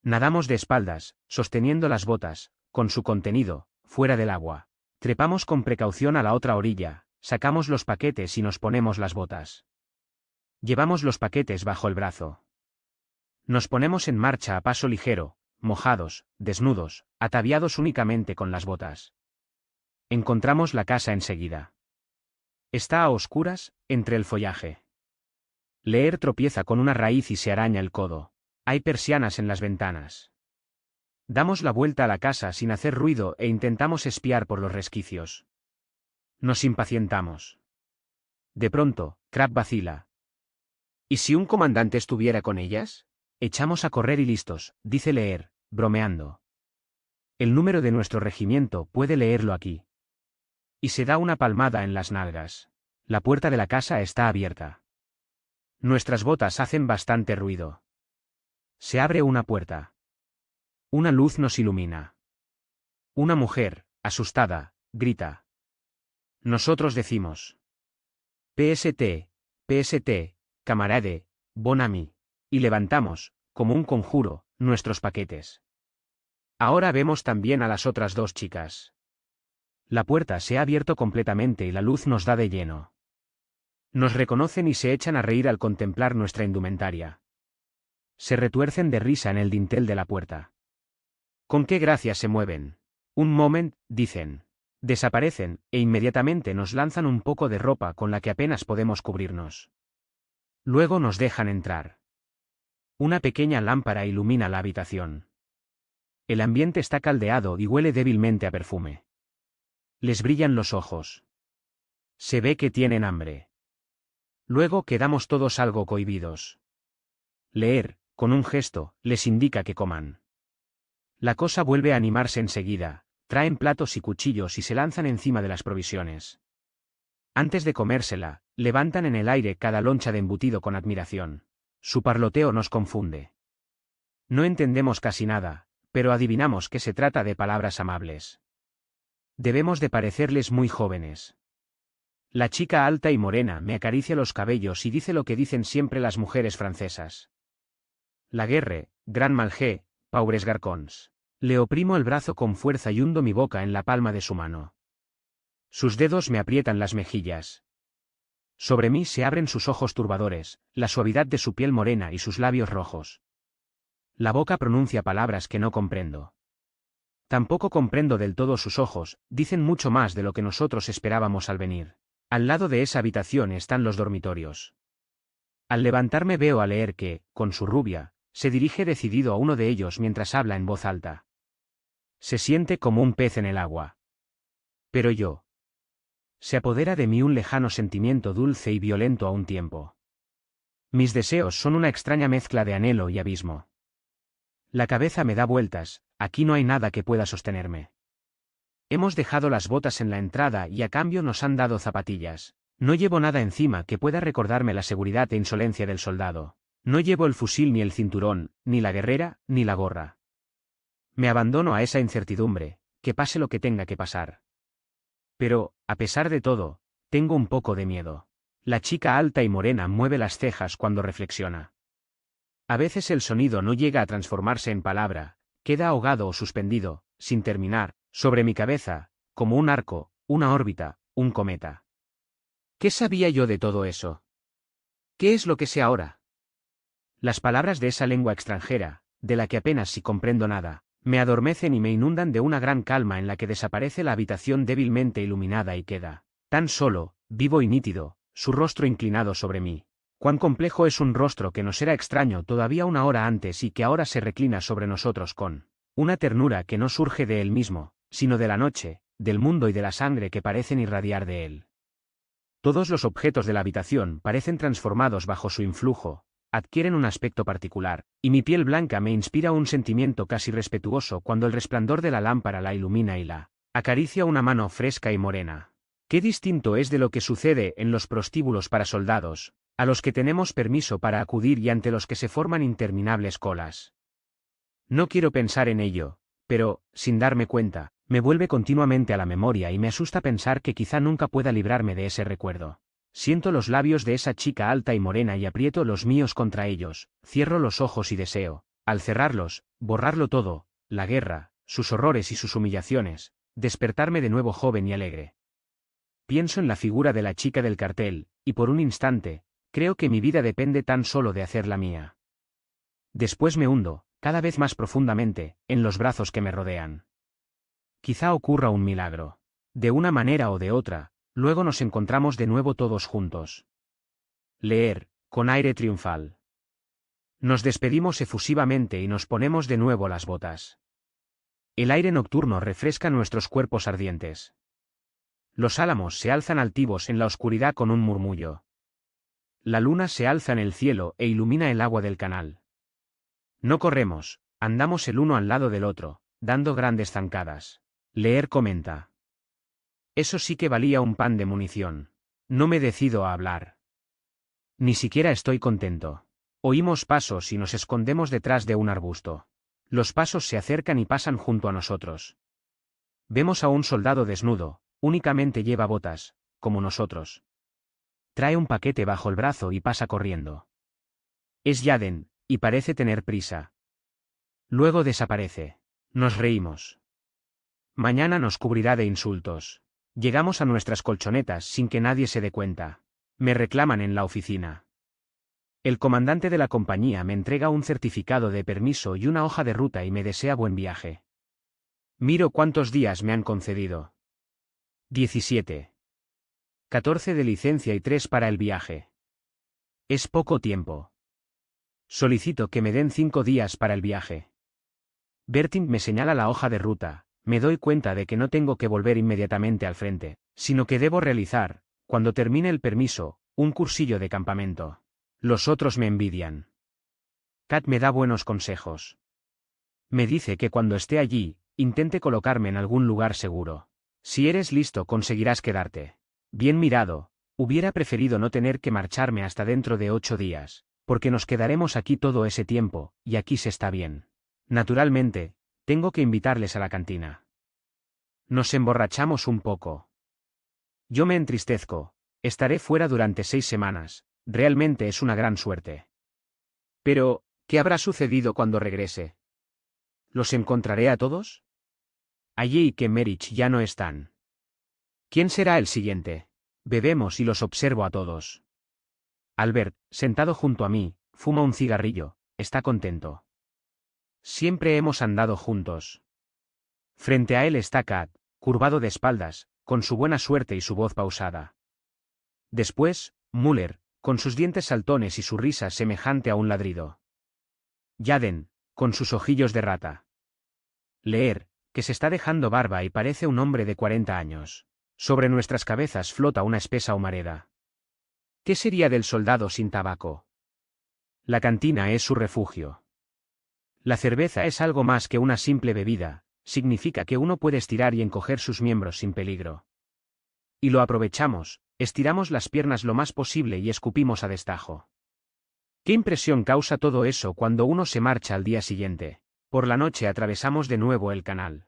Speaker 1: Nadamos de espaldas, sosteniendo las botas, con su contenido, fuera del agua. Trepamos con precaución a la otra orilla, sacamos los paquetes y nos ponemos las botas. Llevamos los paquetes bajo el brazo. Nos ponemos en marcha a paso ligero, mojados, desnudos, ataviados únicamente con las botas. Encontramos la casa enseguida. Está a oscuras, entre el follaje. Leer tropieza con una raíz y se araña el codo. Hay persianas en las ventanas. Damos la vuelta a la casa sin hacer ruido e intentamos espiar por los resquicios. Nos impacientamos. De pronto, Crab vacila. ¿Y si un comandante estuviera con ellas? Echamos a correr y listos, dice Leer, bromeando. El número de nuestro regimiento puede leerlo aquí. Y se da una palmada en las nalgas. La puerta de la casa está abierta. Nuestras botas hacen bastante ruido. Se abre una puerta. Una luz nos ilumina. Una mujer, asustada, grita. Nosotros decimos. PST, PST, camarade, bon ami y levantamos, como un conjuro, nuestros paquetes. Ahora vemos también a las otras dos chicas. La puerta se ha abierto completamente y la luz nos da de lleno. Nos reconocen y se echan a reír al contemplar nuestra indumentaria. Se retuercen de risa en el dintel de la puerta. Con qué gracia se mueven. Un moment, dicen. Desaparecen, e inmediatamente nos lanzan un poco de ropa con la que apenas podemos cubrirnos. Luego nos dejan entrar. Una pequeña lámpara ilumina la habitación. El ambiente está caldeado y huele débilmente a perfume. Les brillan los ojos. Se ve que tienen hambre. Luego quedamos todos algo cohibidos. Leer, con un gesto, les indica que coman. La cosa vuelve a animarse enseguida, traen platos y cuchillos y se lanzan encima de las provisiones. Antes de comérsela, levantan en el aire cada loncha de embutido con admiración. Su parloteo nos confunde. No entendemos casi nada, pero adivinamos que se trata de palabras amables. Debemos de parecerles muy jóvenes. La chica alta y morena me acaricia los cabellos y dice lo que dicen siempre las mujeres francesas. La guerre, gran malgé, pobres garcons. Le oprimo el brazo con fuerza y hundo mi boca en la palma de su mano. Sus dedos me aprietan las mejillas, sobre mí se abren sus ojos turbadores, la suavidad de su piel morena y sus labios rojos. La boca pronuncia palabras que no comprendo. Tampoco comprendo del todo sus ojos, dicen mucho más de lo que nosotros esperábamos al venir. Al lado de esa habitación están los dormitorios. Al levantarme veo a leer que, con su rubia, se dirige decidido a uno de ellos mientras habla en voz alta. Se siente como un pez en el agua. Pero yo, se apodera de mí un lejano sentimiento dulce y violento a un tiempo. Mis deseos son una extraña mezcla de anhelo y abismo. La cabeza me da vueltas, aquí no hay nada que pueda sostenerme. Hemos dejado las botas en la entrada y a cambio nos han dado zapatillas. No llevo nada encima que pueda recordarme la seguridad e insolencia del soldado. No llevo el fusil ni el cinturón, ni la guerrera, ni la gorra. Me abandono a esa incertidumbre, que pase lo que tenga que pasar. Pero, a pesar de todo, tengo un poco de miedo. La chica alta y morena mueve las cejas cuando reflexiona. A veces el sonido no llega a transformarse en palabra, queda ahogado o suspendido, sin terminar, sobre mi cabeza, como un arco, una órbita, un cometa. ¿Qué sabía yo de todo eso? ¿Qué es lo que sé ahora? Las palabras de esa lengua extranjera, de la que apenas si comprendo nada, me adormecen y me inundan de una gran calma en la que desaparece la habitación débilmente iluminada y queda, tan solo, vivo y nítido, su rostro inclinado sobre mí. Cuán complejo es un rostro que nos era extraño todavía una hora antes y que ahora se reclina sobre nosotros con una ternura que no surge de él mismo, sino de la noche, del mundo y de la sangre que parecen irradiar de él. Todos los objetos de la habitación parecen transformados bajo su influjo, adquieren un aspecto particular, y mi piel blanca me inspira un sentimiento casi respetuoso cuando el resplandor de la lámpara la ilumina y la acaricia una mano fresca y morena. Qué distinto es de lo que sucede en los prostíbulos para soldados, a los que tenemos permiso para acudir y ante los que se forman interminables colas. No quiero pensar en ello, pero, sin darme cuenta, me vuelve continuamente a la memoria y me asusta pensar que quizá nunca pueda librarme de ese recuerdo. Siento los labios de esa chica alta y morena y aprieto los míos contra ellos, cierro los ojos y deseo, al cerrarlos, borrarlo todo, la guerra, sus horrores y sus humillaciones, despertarme de nuevo joven y alegre. Pienso en la figura de la chica del cartel, y por un instante, creo que mi vida depende tan solo de hacer la mía. Después me hundo, cada vez más profundamente, en los brazos que me rodean. Quizá ocurra un milagro. De una manera o de otra, Luego nos encontramos de nuevo todos juntos. Leer, con aire triunfal. Nos despedimos efusivamente y nos ponemos de nuevo las botas. El aire nocturno refresca nuestros cuerpos ardientes. Los álamos se alzan altivos en la oscuridad con un murmullo. La luna se alza en el cielo e ilumina el agua del canal. No corremos, andamos el uno al lado del otro, dando grandes zancadas. Leer comenta. Eso sí que valía un pan de munición. No me decido a hablar. Ni siquiera estoy contento. Oímos pasos y nos escondemos detrás de un arbusto. Los pasos se acercan y pasan junto a nosotros. Vemos a un soldado desnudo, únicamente lleva botas, como nosotros. Trae un paquete bajo el brazo y pasa corriendo. Es Yaden, y parece tener prisa. Luego desaparece. Nos reímos. Mañana nos cubrirá de insultos. Llegamos a nuestras colchonetas sin que nadie se dé cuenta. Me reclaman en la oficina. El comandante de la compañía me entrega un certificado de permiso y una hoja de ruta y me desea buen viaje. Miro cuántos días me han concedido. 17. 14 de licencia y 3 para el viaje. Es poco tiempo. Solicito que me den 5 días para el viaje. Bertin me señala la hoja de ruta, me doy cuenta de que no tengo que volver inmediatamente al frente, sino que debo realizar, cuando termine el permiso, un cursillo de campamento. Los otros me envidian. Kat me da buenos consejos. Me dice que cuando esté allí, intente colocarme en algún lugar seguro. Si eres listo conseguirás quedarte. Bien mirado, hubiera preferido no tener que marcharme hasta dentro de ocho días, porque nos quedaremos aquí todo ese tiempo, y aquí se está bien. Naturalmente, tengo que invitarles a la cantina. Nos emborrachamos un poco. Yo me entristezco, estaré fuera durante seis semanas, realmente es una gran suerte. Pero, ¿qué habrá sucedido cuando regrese? ¿Los encontraré a todos? Allí que Merich ya no están. ¿Quién será el siguiente? Bebemos y los observo a todos. Albert, sentado junto a mí, fuma un cigarrillo, está contento. Siempre hemos andado juntos. Frente a él está Kat, curvado de espaldas, con su buena suerte y su voz pausada. Después, Müller, con sus dientes saltones y su risa semejante a un ladrido. Yaden, con sus ojillos de rata. Leer, que se está dejando barba y parece un hombre de cuarenta años. Sobre nuestras cabezas flota una espesa humareda. ¿Qué sería del soldado sin tabaco? La cantina es su refugio. La cerveza es algo más que una simple bebida, significa que uno puede estirar y encoger sus miembros sin peligro. Y lo aprovechamos, estiramos las piernas lo más posible y escupimos a destajo. ¿Qué impresión causa todo eso cuando uno se marcha al día siguiente? Por la noche atravesamos de nuevo el canal.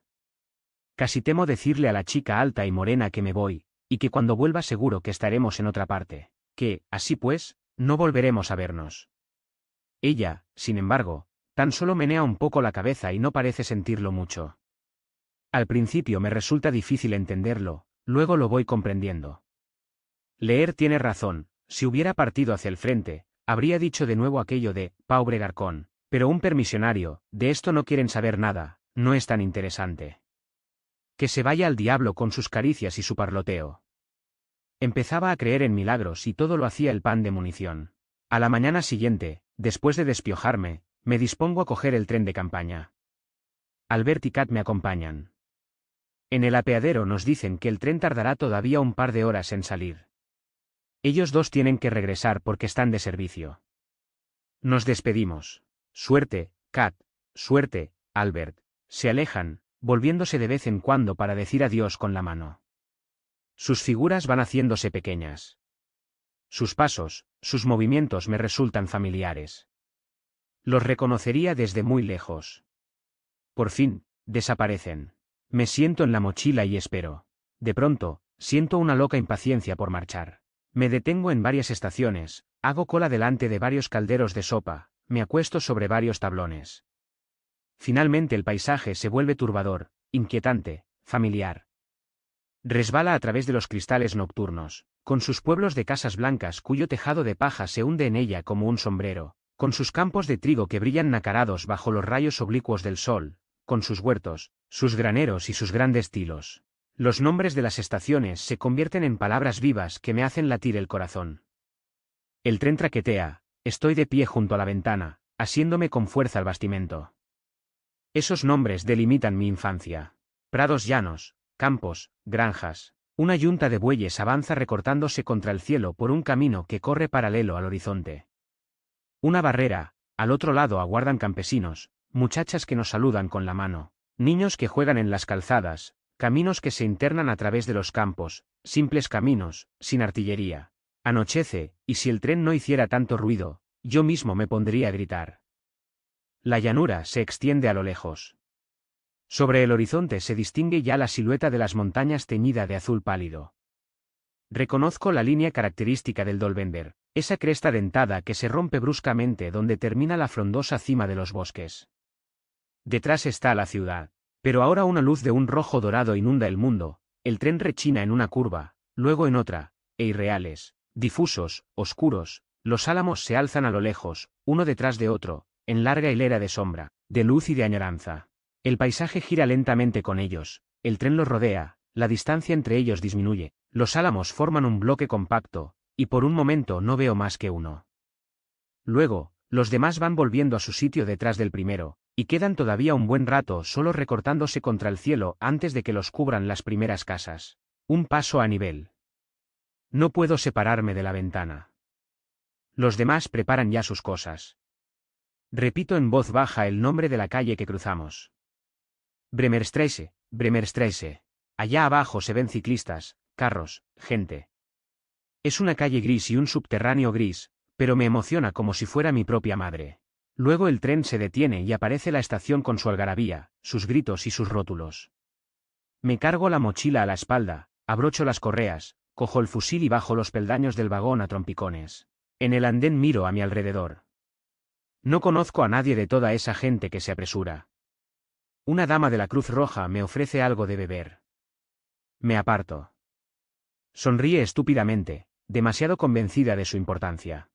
Speaker 1: Casi temo decirle a la chica alta y morena que me voy, y que cuando vuelva seguro que estaremos en otra parte, que, así pues, no volveremos a vernos. Ella, sin embargo, Tan solo menea un poco la cabeza y no parece sentirlo mucho. Al principio me resulta difícil entenderlo, luego lo voy comprendiendo. Leer tiene razón, si hubiera partido hacia el frente, habría dicho de nuevo aquello de, pobre Garcón, pero un permisionario, de esto no quieren saber nada, no es tan interesante. Que se vaya al diablo con sus caricias y su parloteo. Empezaba a creer en milagros y todo lo hacía el pan de munición. A la mañana siguiente, después de despiojarme, me dispongo a coger el tren de campaña. Albert y Kat me acompañan. En el apeadero nos dicen que el tren tardará todavía un par de horas en salir. Ellos dos tienen que regresar porque están de servicio. Nos despedimos. Suerte, Kat, suerte, Albert. Se alejan, volviéndose de vez en cuando para decir adiós con la mano. Sus figuras van haciéndose pequeñas. Sus pasos, sus movimientos me resultan familiares. Los reconocería desde muy lejos. Por fin, desaparecen. Me siento en la mochila y espero. De pronto, siento una loca impaciencia por marchar. Me detengo en varias estaciones, hago cola delante de varios calderos de sopa, me acuesto sobre varios tablones. Finalmente el paisaje se vuelve turbador, inquietante, familiar. Resbala a través de los cristales nocturnos, con sus pueblos de casas blancas cuyo tejado de paja se hunde en ella como un sombrero, con sus campos de trigo que brillan nacarados bajo los rayos oblicuos del sol, con sus huertos, sus graneros y sus grandes tilos. Los nombres de las estaciones se convierten en palabras vivas que me hacen latir el corazón. El tren traquetea, estoy de pie junto a la ventana, asiéndome con fuerza al bastimento. Esos nombres delimitan mi infancia. Prados llanos, campos, granjas. Una yunta de bueyes avanza recortándose contra el cielo por un camino que corre paralelo al horizonte. Una barrera, al otro lado aguardan campesinos, muchachas que nos saludan con la mano, niños que juegan en las calzadas, caminos que se internan a través de los campos, simples caminos, sin artillería. Anochece, y si el tren no hiciera tanto ruido, yo mismo me pondría a gritar. La llanura se extiende a lo lejos. Sobre el horizonte se distingue ya la silueta de las montañas teñida de azul pálido. Reconozco la línea característica del Dolbender, esa cresta dentada que se rompe bruscamente donde termina la frondosa cima de los bosques. Detrás está la ciudad, pero ahora una luz de un rojo dorado inunda el mundo, el tren rechina en una curva, luego en otra, e irreales, difusos, oscuros, los álamos se alzan a lo lejos, uno detrás de otro, en larga hilera de sombra, de luz y de añoranza. El paisaje gira lentamente con ellos, el tren los rodea, la distancia entre ellos disminuye, los álamos forman un bloque compacto, y por un momento no veo más que uno. Luego, los demás van volviendo a su sitio detrás del primero, y quedan todavía un buen rato solo recortándose contra el cielo antes de que los cubran las primeras casas. Un paso a nivel. No puedo separarme de la ventana. Los demás preparan ya sus cosas. Repito en voz baja el nombre de la calle que cruzamos. Bremerstrasse, Bremerstrasse. Allá abajo se ven ciclistas, carros, gente. Es una calle gris y un subterráneo gris, pero me emociona como si fuera mi propia madre. Luego el tren se detiene y aparece la estación con su algarabía, sus gritos y sus rótulos. Me cargo la mochila a la espalda, abrocho las correas, cojo el fusil y bajo los peldaños del vagón a trompicones. En el andén miro a mi alrededor. No conozco a nadie de toda esa gente que se apresura. Una dama de la Cruz Roja me ofrece algo de beber. Me aparto. Sonríe estúpidamente, demasiado convencida de su importancia.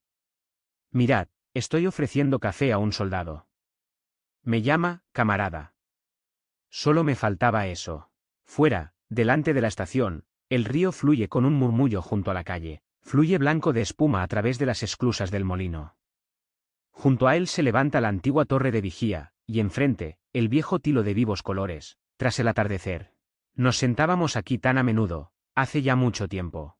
Speaker 1: Mirad, estoy ofreciendo café a un soldado. Me llama, camarada. Solo me faltaba eso. Fuera, delante de la estación, el río fluye con un murmullo junto a la calle, fluye blanco de espuma a través de las esclusas del molino. Junto a él se levanta la antigua torre de vigía, y enfrente, el viejo tilo de vivos colores, tras el atardecer. Nos sentábamos aquí tan a menudo, hace ya mucho tiempo.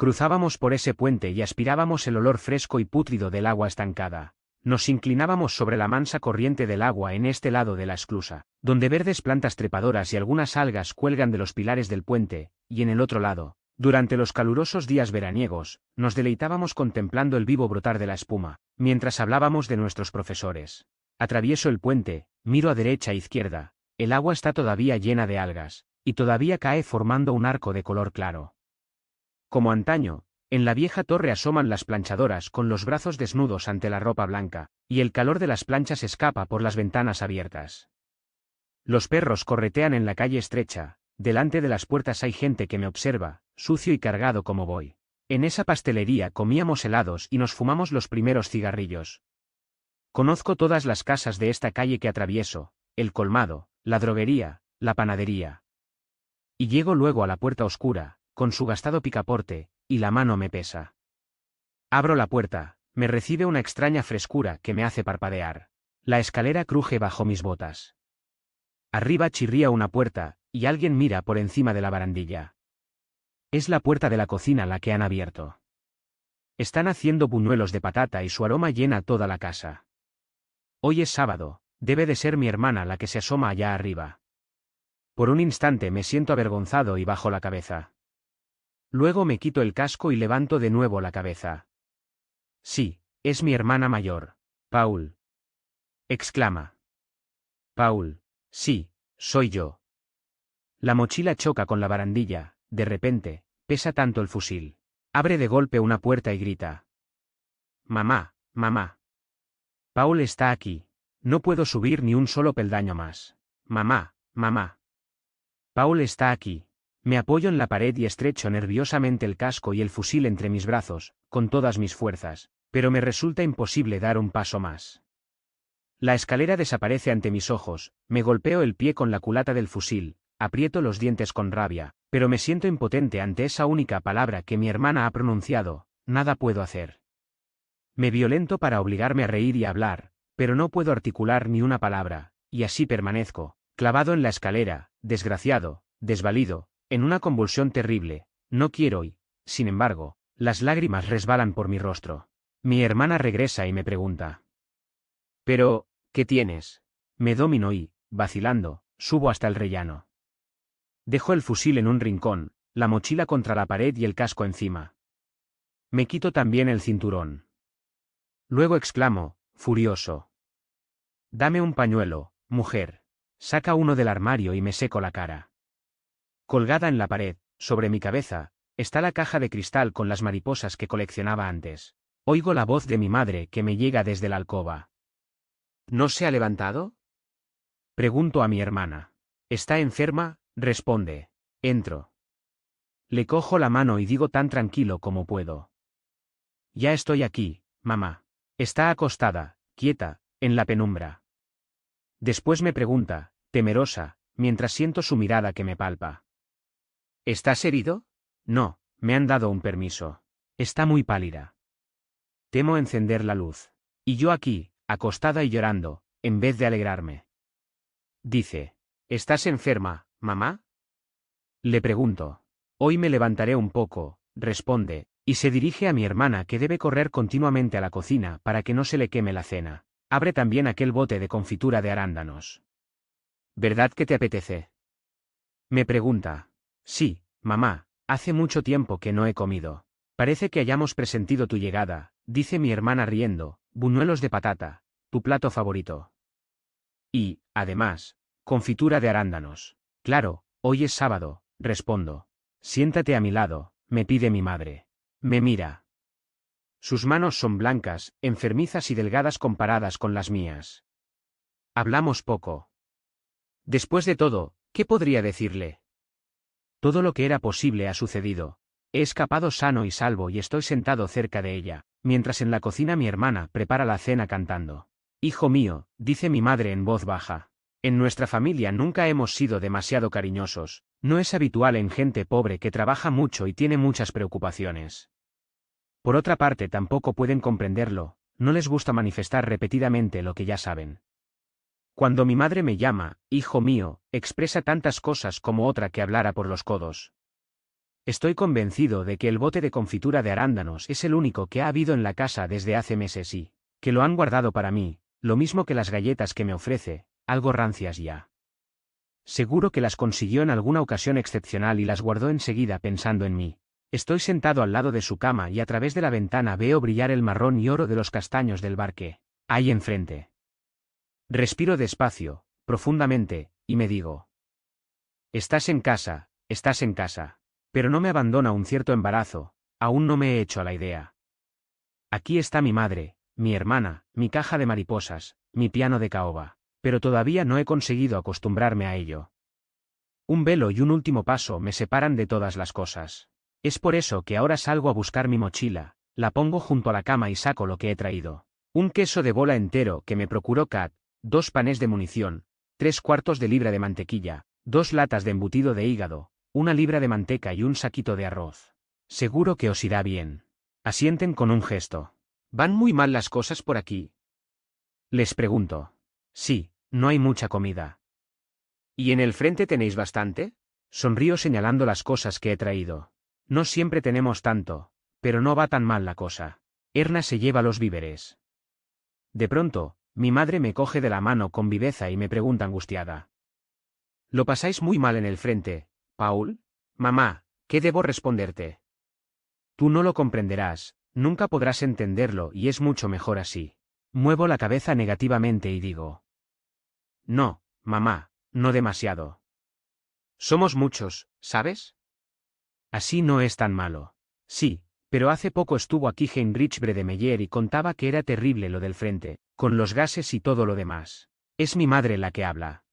Speaker 1: Cruzábamos por ese puente y aspirábamos el olor fresco y pútrido del agua estancada. Nos inclinábamos sobre la mansa corriente del agua en este lado de la esclusa, donde verdes plantas trepadoras y algunas algas cuelgan de los pilares del puente, y en el otro lado, durante los calurosos días veraniegos, nos deleitábamos contemplando el vivo brotar de la espuma, mientras hablábamos de nuestros profesores. Atravieso el puente, miro a derecha e izquierda. El agua está todavía llena de algas, y todavía cae formando un arco de color claro. Como antaño, en la vieja torre asoman las planchadoras con los brazos desnudos ante la ropa blanca, y el calor de las planchas escapa por las ventanas abiertas. Los perros corretean en la calle estrecha, delante de las puertas hay gente que me observa, sucio y cargado como voy. En esa pastelería comíamos helados y nos fumamos los primeros cigarrillos. Conozco todas las casas de esta calle que atravieso, el colmado, la droguería, la panadería. Y llego luego a la puerta oscura, con su gastado picaporte, y la mano me pesa. Abro la puerta, me recibe una extraña frescura que me hace parpadear. La escalera cruje bajo mis botas. Arriba chirría una puerta, y alguien mira por encima de la barandilla. Es la puerta de la cocina la que han abierto. Están haciendo buñuelos de patata y su aroma llena toda la casa. Hoy es sábado, debe de ser mi hermana la que se asoma allá arriba. Por un instante me siento avergonzado y bajo la cabeza. Luego me quito el casco y levanto de nuevo la cabeza. Sí, es mi hermana mayor. Paul. Exclama. Paul. Sí, soy yo. La mochila choca con la barandilla, de repente, pesa tanto el fusil. Abre de golpe una puerta y grita. Mamá, mamá. Paul está aquí. No puedo subir ni un solo peldaño más. Mamá, mamá. Paul está aquí. Me apoyo en la pared y estrecho nerviosamente el casco y el fusil entre mis brazos, con todas mis fuerzas, pero me resulta imposible dar un paso más. La escalera desaparece ante mis ojos, me golpeo el pie con la culata del fusil, aprieto los dientes con rabia, pero me siento impotente ante esa única palabra que mi hermana ha pronunciado, nada puedo hacer. Me violento para obligarme a reír y hablar, pero no puedo articular ni una palabra, y así permanezco, clavado en la escalera, desgraciado, desvalido, en una convulsión terrible, no quiero y, sin embargo, las lágrimas resbalan por mi rostro. Mi hermana regresa y me pregunta. Pero, ¿qué tienes? Me domino y, vacilando, subo hasta el rellano. Dejo el fusil en un rincón, la mochila contra la pared y el casco encima. Me quito también el cinturón. Luego exclamo, furioso. Dame un pañuelo, mujer. Saca uno del armario y me seco la cara. Colgada en la pared, sobre mi cabeza, está la caja de cristal con las mariposas que coleccionaba antes. Oigo la voz de mi madre que me llega desde la alcoba. ¿No se ha levantado? Pregunto a mi hermana. ¿Está enferma? responde. Entro. Le cojo la mano y digo tan tranquilo como puedo. Ya estoy aquí, mamá. Está acostada, quieta, en la penumbra. Después me pregunta, temerosa, mientras siento su mirada que me palpa. ¿Estás herido? No, me han dado un permiso. Está muy pálida. Temo encender la luz. Y yo aquí, acostada y llorando, en vez de alegrarme. Dice, ¿estás enferma, mamá? Le pregunto. Hoy me levantaré un poco, responde, y se dirige a mi hermana que debe correr continuamente a la cocina para que no se le queme la cena. Abre también aquel bote de confitura de arándanos. ¿Verdad que te apetece? Me pregunta, Sí, mamá, hace mucho tiempo que no he comido. Parece que hayamos presentido tu llegada, dice mi hermana riendo, buñuelos de patata, tu plato favorito. Y, además, confitura de arándanos. Claro, hoy es sábado, respondo. Siéntate a mi lado, me pide mi madre. Me mira. Sus manos son blancas, enfermizas y delgadas comparadas con las mías. Hablamos poco. Después de todo, ¿qué podría decirle? Todo lo que era posible ha sucedido. He escapado sano y salvo y estoy sentado cerca de ella, mientras en la cocina mi hermana prepara la cena cantando. Hijo mío, dice mi madre en voz baja. En nuestra familia nunca hemos sido demasiado cariñosos, no es habitual en gente pobre que trabaja mucho y tiene muchas preocupaciones. Por otra parte tampoco pueden comprenderlo, no les gusta manifestar repetidamente lo que ya saben. Cuando mi madre me llama, hijo mío, expresa tantas cosas como otra que hablara por los codos. Estoy convencido de que el bote de confitura de arándanos es el único que ha habido en la casa desde hace meses y, que lo han guardado para mí, lo mismo que las galletas que me ofrece, algo rancias ya. Seguro que las consiguió en alguna ocasión excepcional y las guardó enseguida pensando en mí. Estoy sentado al lado de su cama y a través de la ventana veo brillar el marrón y oro de los castaños del barque. Ahí enfrente. Respiro despacio, profundamente, y me digo. Estás en casa, estás en casa. Pero no me abandona un cierto embarazo, aún no me he hecho a la idea. Aquí está mi madre, mi hermana, mi caja de mariposas, mi piano de caoba, pero todavía no he conseguido acostumbrarme a ello. Un velo y un último paso me separan de todas las cosas. Es por eso que ahora salgo a buscar mi mochila, la pongo junto a la cama y saco lo que he traído. Un queso de bola entero que me procuró Kat, dos panes de munición, tres cuartos de libra de mantequilla, dos latas de embutido de hígado, una libra de manteca y un saquito de arroz. Seguro que os irá bien. Asienten con un gesto. ¿Van muy mal las cosas por aquí? Les pregunto. Sí, no hay mucha comida. ¿Y en el frente tenéis bastante? Sonrío señalando las cosas que he traído. No siempre tenemos tanto, pero no va tan mal la cosa. Erna se lleva los víveres. De pronto, mi madre me coge de la mano con viveza y me pregunta angustiada. ¿Lo pasáis muy mal en el frente, Paul? Mamá, ¿qué debo responderte? Tú no lo comprenderás, nunca podrás entenderlo y es mucho mejor así. Muevo la cabeza negativamente y digo. No, mamá, no demasiado. Somos muchos, ¿sabes? Así no es tan malo. Sí, pero hace poco estuvo aquí Heinrich Bredemeyer y contaba que era terrible lo del frente, con los gases y todo lo demás. Es mi madre la que habla.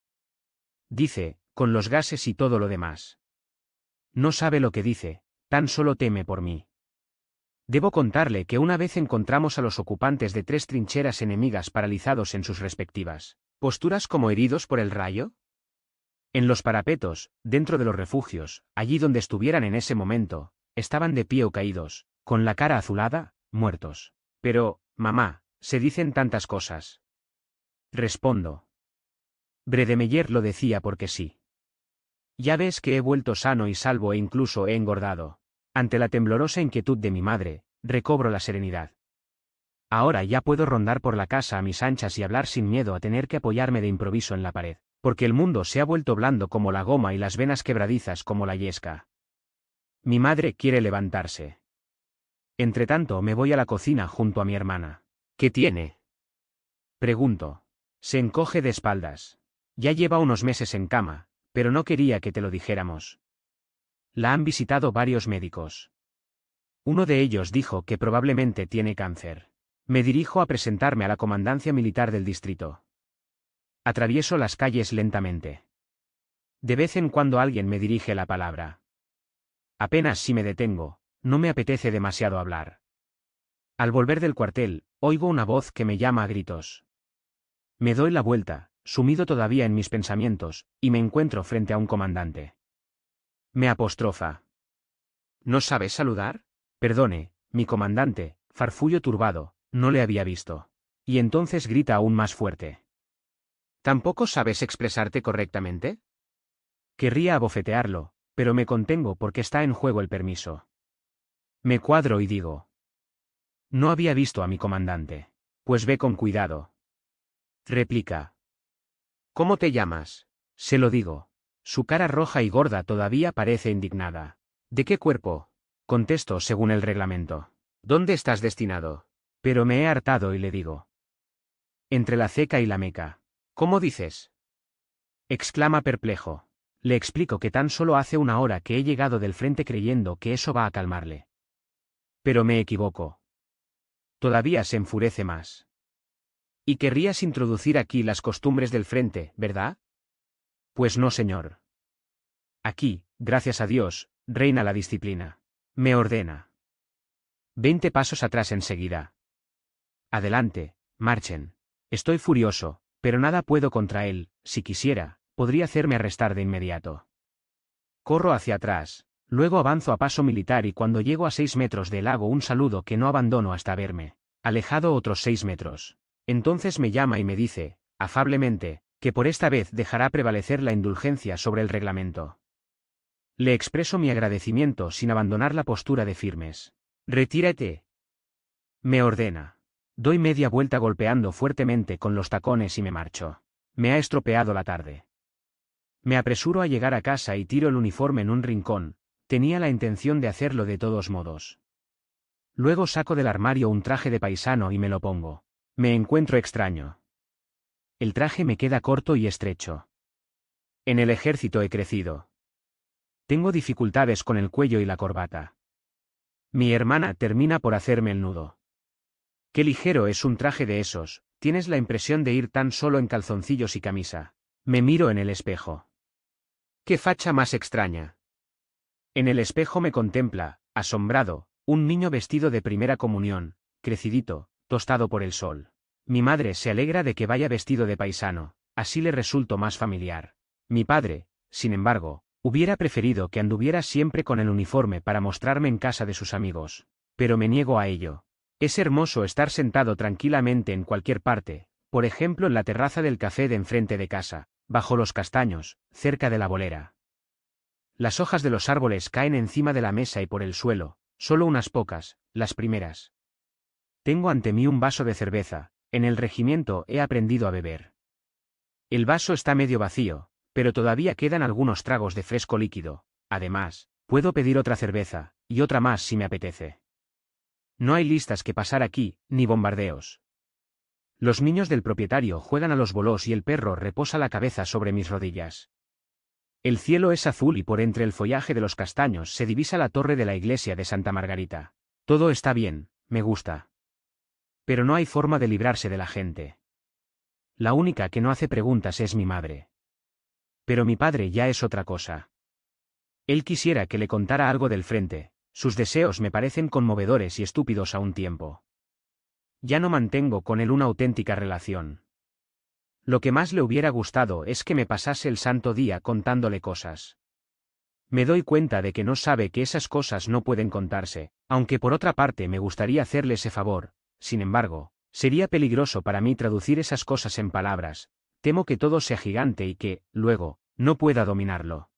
Speaker 1: Dice, con los gases y todo lo demás. No sabe lo que dice, tan solo teme por mí. Debo contarle que una vez encontramos a los ocupantes de tres trincheras enemigas paralizados en sus respectivas posturas como heridos por el rayo. En los parapetos, dentro de los refugios, allí donde estuvieran en ese momento, Estaban de pie o caídos, con la cara azulada, muertos. Pero, mamá, se dicen tantas cosas. Respondo. Bredemeyer lo decía porque sí. Ya ves que he vuelto sano y salvo e incluso he engordado. Ante la temblorosa inquietud de mi madre, recobro la serenidad. Ahora ya puedo rondar por la casa a mis anchas y hablar sin miedo a tener que apoyarme de improviso en la pared, porque el mundo se ha vuelto blando como la goma y las venas quebradizas como la yesca. Mi madre quiere levantarse. Entretanto me voy a la cocina junto a mi hermana. ¿Qué tiene? Pregunto. Se encoge de espaldas. Ya lleva unos meses en cama, pero no quería que te lo dijéramos. La han visitado varios médicos. Uno de ellos dijo que probablemente tiene cáncer. Me dirijo a presentarme a la comandancia militar del distrito. Atravieso las calles lentamente. De vez en cuando alguien me dirige la palabra. Apenas si me detengo, no me apetece demasiado hablar. Al volver del cuartel, oigo una voz que me llama a gritos. Me doy la vuelta, sumido todavía en mis pensamientos, y me encuentro frente a un comandante. Me apostrofa. ¿No sabes saludar? Perdone, mi comandante, farfullo turbado, no le había visto. Y entonces grita aún más fuerte. ¿Tampoco sabes expresarte correctamente? Querría abofetearlo, pero me contengo porque está en juego el permiso. Me cuadro y digo. No había visto a mi comandante. Pues ve con cuidado. Replica. ¿Cómo te llamas? Se lo digo. Su cara roja y gorda todavía parece indignada. ¿De qué cuerpo? Contesto según el reglamento. ¿Dónde estás destinado? Pero me he hartado y le digo. Entre la ceca y la meca. ¿Cómo dices? exclama perplejo. Le explico que tan solo hace una hora que he llegado del frente creyendo que eso va a calmarle. Pero me equivoco. Todavía se enfurece más. Y querrías introducir aquí las costumbres del frente, ¿verdad? Pues no, señor. Aquí, gracias a Dios, reina la disciplina. Me ordena. Veinte pasos atrás enseguida. Adelante, marchen. Estoy furioso, pero nada puedo contra él, si quisiera, podría hacerme arrestar de inmediato. Corro hacia atrás, luego avanzo a paso militar y cuando llego a seis metros del lago un saludo que no abandono hasta verme, alejado otros seis metros. Entonces me llama y me dice, afablemente, que por esta vez dejará prevalecer la indulgencia sobre el reglamento. Le expreso mi agradecimiento sin abandonar la postura de firmes. Retírate. Me ordena. Doy media vuelta golpeando fuertemente con los tacones y me marcho. Me ha estropeado la tarde. Me apresuro a llegar a casa y tiro el uniforme en un rincón, tenía la intención de hacerlo de todos modos. Luego saco del armario un traje de paisano y me lo pongo. Me encuentro extraño. El traje me queda corto y estrecho. En el ejército he crecido. Tengo dificultades con el cuello y la corbata. Mi hermana termina por hacerme el nudo. Qué ligero es un traje de esos, tienes la impresión de ir tan solo en calzoncillos y camisa. Me miro en el espejo. ¡Qué facha más extraña! En el espejo me contempla, asombrado, un niño vestido de primera comunión, crecidito, tostado por el sol. Mi madre se alegra de que vaya vestido de paisano, así le resulto más familiar. Mi padre, sin embargo, hubiera preferido que anduviera siempre con el uniforme para mostrarme en casa de sus amigos, pero me niego a ello. Es hermoso estar sentado tranquilamente en cualquier parte, por ejemplo en la terraza del café de enfrente de casa, Bajo los castaños, cerca de la bolera. Las hojas de los árboles caen encima de la mesa y por el suelo, solo unas pocas, las primeras. Tengo ante mí un vaso de cerveza, en el regimiento he aprendido a beber. El vaso está medio vacío, pero todavía quedan algunos tragos de fresco líquido. Además, puedo pedir otra cerveza, y otra más si me apetece. No hay listas que pasar aquí, ni bombardeos. Los niños del propietario juegan a los bolos y el perro reposa la cabeza sobre mis rodillas. El cielo es azul y por entre el follaje de los castaños se divisa la torre de la iglesia de Santa Margarita. Todo está bien, me gusta. Pero no hay forma de librarse de la gente. La única que no hace preguntas es mi madre. Pero mi padre ya es otra cosa. Él quisiera que le contara algo del frente, sus deseos me parecen conmovedores y estúpidos a un tiempo ya no mantengo con él una auténtica relación. Lo que más le hubiera gustado es que me pasase el santo día contándole cosas. Me doy cuenta de que no sabe que esas cosas no pueden contarse, aunque por otra parte me gustaría hacerle ese favor, sin embargo, sería peligroso para mí traducir esas cosas en palabras, temo que todo sea gigante y que, luego, no pueda dominarlo.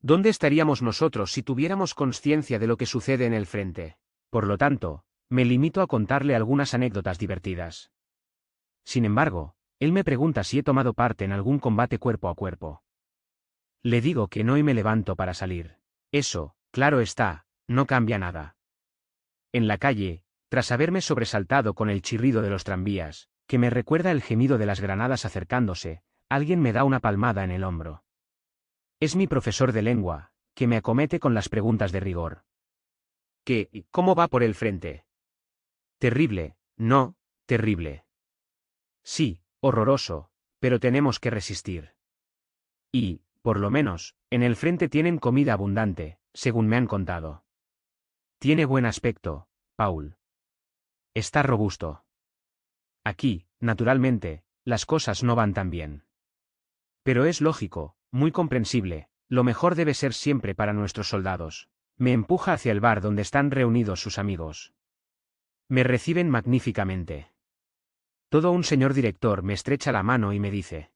Speaker 1: ¿Dónde estaríamos nosotros si tuviéramos conciencia de lo que sucede en el frente? Por lo tanto, me limito a contarle algunas anécdotas divertidas. Sin embargo, él me pregunta si he tomado parte en algún combate cuerpo a cuerpo. Le digo que no y me levanto para salir. Eso, claro está, no cambia nada. En la calle, tras haberme sobresaltado con el chirrido de los tranvías, que me recuerda el gemido de las granadas acercándose, alguien me da una palmada en el hombro. Es mi profesor de lengua, que me acomete con las preguntas de rigor. ¿Qué, cómo va por el frente? Terrible, no, terrible. Sí, horroroso, pero tenemos que resistir. Y, por lo menos, en el frente tienen comida abundante, según me han contado. Tiene buen aspecto, Paul. Está robusto. Aquí, naturalmente, las cosas no van tan bien. Pero es lógico, muy comprensible, lo mejor debe ser siempre para nuestros soldados. Me empuja hacia el bar donde están reunidos sus amigos. Me reciben magníficamente. Todo un señor director me estrecha la mano y me dice.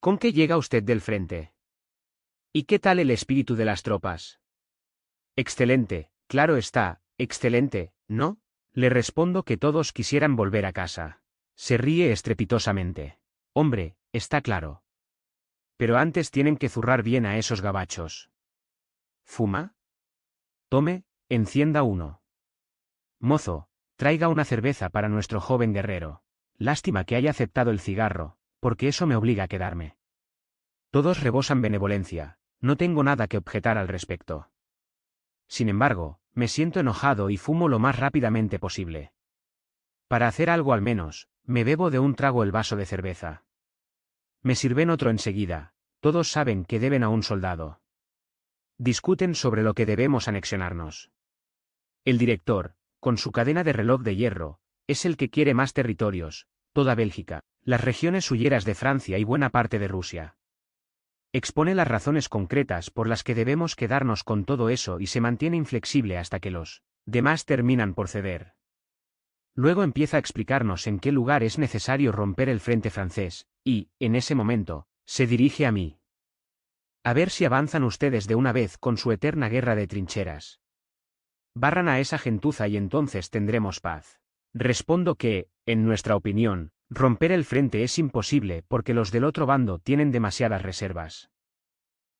Speaker 1: ¿Con qué llega usted del frente? ¿Y qué tal el espíritu de las tropas? Excelente, claro está, excelente, ¿no? Le respondo que todos quisieran volver a casa. Se ríe estrepitosamente. Hombre, está claro. Pero antes tienen que zurrar bien a esos gabachos. ¿Fuma? Tome, encienda uno. Mozo, Traiga una cerveza para nuestro joven guerrero. Lástima que haya aceptado el cigarro, porque eso me obliga a quedarme. Todos rebosan benevolencia, no tengo nada que objetar al respecto. Sin embargo, me siento enojado y fumo lo más rápidamente posible. Para hacer algo al menos, me bebo de un trago el vaso de cerveza. Me sirven otro enseguida, todos saben que deben a un soldado. Discuten sobre lo que debemos anexionarnos. El director, con su cadena de reloj de hierro, es el que quiere más territorios, toda Bélgica, las regiones huyeras de Francia y buena parte de Rusia. Expone las razones concretas por las que debemos quedarnos con todo eso y se mantiene inflexible hasta que los demás terminan por ceder. Luego empieza a explicarnos en qué lugar es necesario romper el frente francés, y, en ese momento, se dirige a mí. A ver si avanzan ustedes de una vez con su eterna guerra de trincheras. Barran a esa gentuza y entonces tendremos paz. Respondo que, en nuestra opinión, romper el frente es imposible porque los del otro bando tienen demasiadas reservas.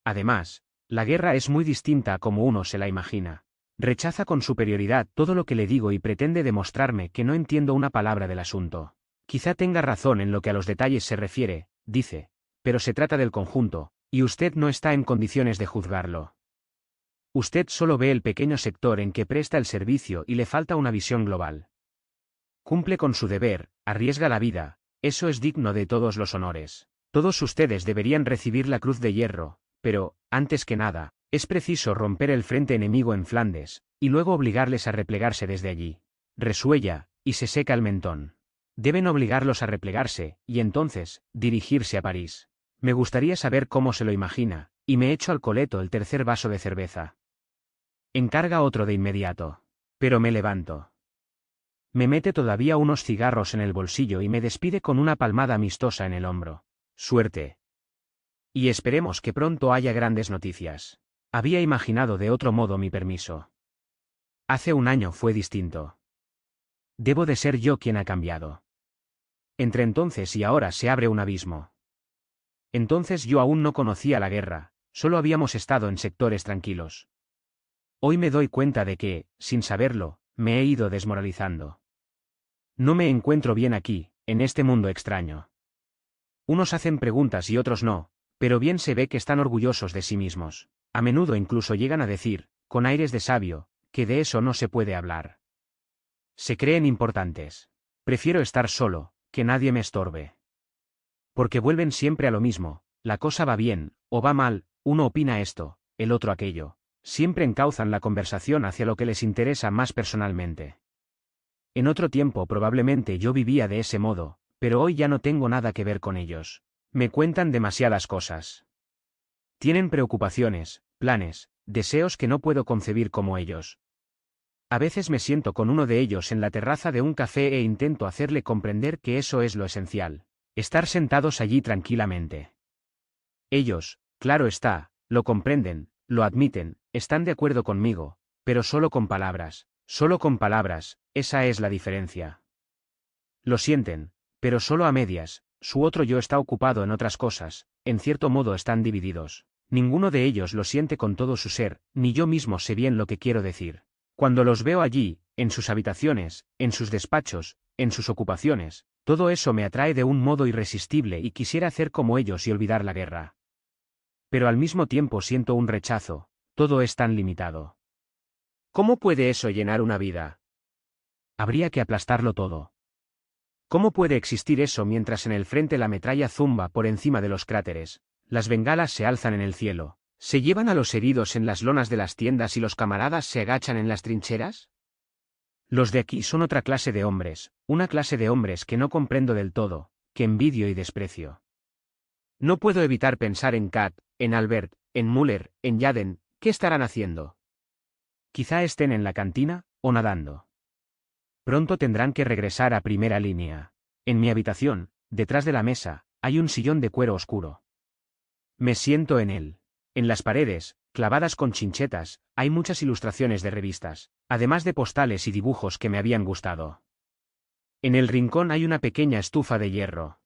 Speaker 1: Además, la guerra es muy distinta a como uno se la imagina. Rechaza con superioridad todo lo que le digo y pretende demostrarme que no entiendo una palabra del asunto. Quizá tenga razón en lo que a los detalles se refiere, dice, pero se trata del conjunto, y usted no está en condiciones de juzgarlo. Usted solo ve el pequeño sector en que presta el servicio y le falta una visión global. Cumple con su deber, arriesga la vida, eso es digno de todos los honores. Todos ustedes deberían recibir la Cruz de Hierro, pero, antes que nada, es preciso romper el frente enemigo en Flandes, y luego obligarles a replegarse desde allí. Resuella, y se seca el mentón. Deben obligarlos a replegarse, y entonces, dirigirse a París. Me gustaría saber cómo se lo imagina, y me echo al coleto el tercer vaso de cerveza. Encarga otro de inmediato. Pero me levanto. Me mete todavía unos cigarros en el bolsillo y me despide con una palmada amistosa en el hombro. Suerte. Y esperemos que pronto haya grandes noticias. Había imaginado de otro modo mi permiso. Hace un año fue distinto. Debo de ser yo quien ha cambiado. Entre entonces y ahora se abre un abismo. Entonces yo aún no conocía la guerra, solo habíamos estado en sectores tranquilos. Hoy me doy cuenta de que, sin saberlo, me he ido desmoralizando. No me encuentro bien aquí, en este mundo extraño. Unos hacen preguntas y otros no, pero bien se ve que están orgullosos de sí mismos. A menudo incluso llegan a decir, con aires de sabio, que de eso no se puede hablar. Se creen importantes. Prefiero estar solo, que nadie me estorbe. Porque vuelven siempre a lo mismo, la cosa va bien, o va mal, uno opina esto, el otro aquello, Siempre encauzan la conversación hacia lo que les interesa más personalmente. En otro tiempo probablemente yo vivía de ese modo, pero hoy ya no tengo nada que ver con ellos. Me cuentan demasiadas cosas. Tienen preocupaciones, planes, deseos que no puedo concebir como ellos. A veces me siento con uno de ellos en la terraza de un café e intento hacerle comprender que eso es lo esencial, estar sentados allí tranquilamente. Ellos, claro está, lo comprenden, lo admiten, están de acuerdo conmigo, pero solo con palabras, solo con palabras, esa es la diferencia. Lo sienten, pero solo a medias, su otro yo está ocupado en otras cosas, en cierto modo están divididos. Ninguno de ellos lo siente con todo su ser, ni yo mismo sé bien lo que quiero decir. Cuando los veo allí, en sus habitaciones, en sus despachos, en sus ocupaciones, todo eso me atrae de un modo irresistible y quisiera hacer como ellos y olvidar la guerra pero al mismo tiempo siento un rechazo, todo es tan limitado. ¿Cómo puede eso llenar una vida? Habría que aplastarlo todo. ¿Cómo puede existir eso mientras en el frente la metralla zumba por encima de los cráteres, las bengalas se alzan en el cielo, se llevan a los heridos en las lonas de las tiendas y los camaradas se agachan en las trincheras? Los de aquí son otra clase de hombres, una clase de hombres que no comprendo del todo, que envidio y desprecio. No puedo evitar pensar en Kat, en Albert, en Müller, en Yaden, ¿qué estarán haciendo? Quizá estén en la cantina, o nadando. Pronto tendrán que regresar a primera línea. En mi habitación, detrás de la mesa, hay un sillón de cuero oscuro. Me siento en él. En las paredes, clavadas con chinchetas, hay muchas ilustraciones de revistas, además de postales y dibujos que me habían gustado. En el rincón hay una pequeña estufa de hierro,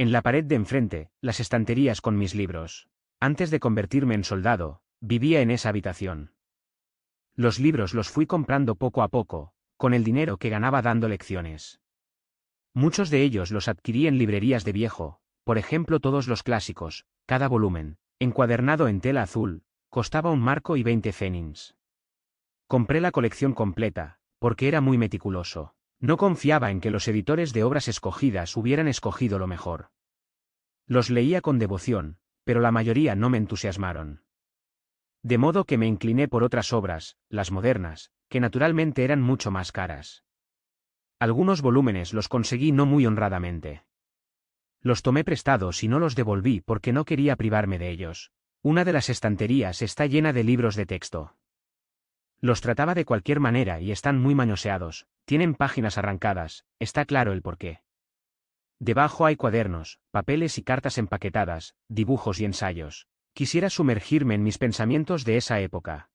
Speaker 1: en la pared de enfrente, las estanterías con mis libros. Antes de convertirme en soldado, vivía en esa habitación. Los libros los fui comprando poco a poco, con el dinero que ganaba dando lecciones. Muchos de ellos los adquirí en librerías de viejo, por ejemplo todos los clásicos, cada volumen, encuadernado en tela azul, costaba un marco y 20 cénims. Compré la colección completa, porque era muy meticuloso. No confiaba en que los editores de obras escogidas hubieran escogido lo mejor. Los leía con devoción, pero la mayoría no me entusiasmaron. De modo que me incliné por otras obras, las modernas, que naturalmente eran mucho más caras. Algunos volúmenes los conseguí no muy honradamente. Los tomé prestados y no los devolví porque no quería privarme de ellos. Una de las estanterías está llena de libros de texto. Los trataba de cualquier manera y están muy manoseados, tienen páginas arrancadas, está claro el porqué. Debajo hay cuadernos, papeles y cartas empaquetadas, dibujos y ensayos. Quisiera sumergirme en mis pensamientos de esa época.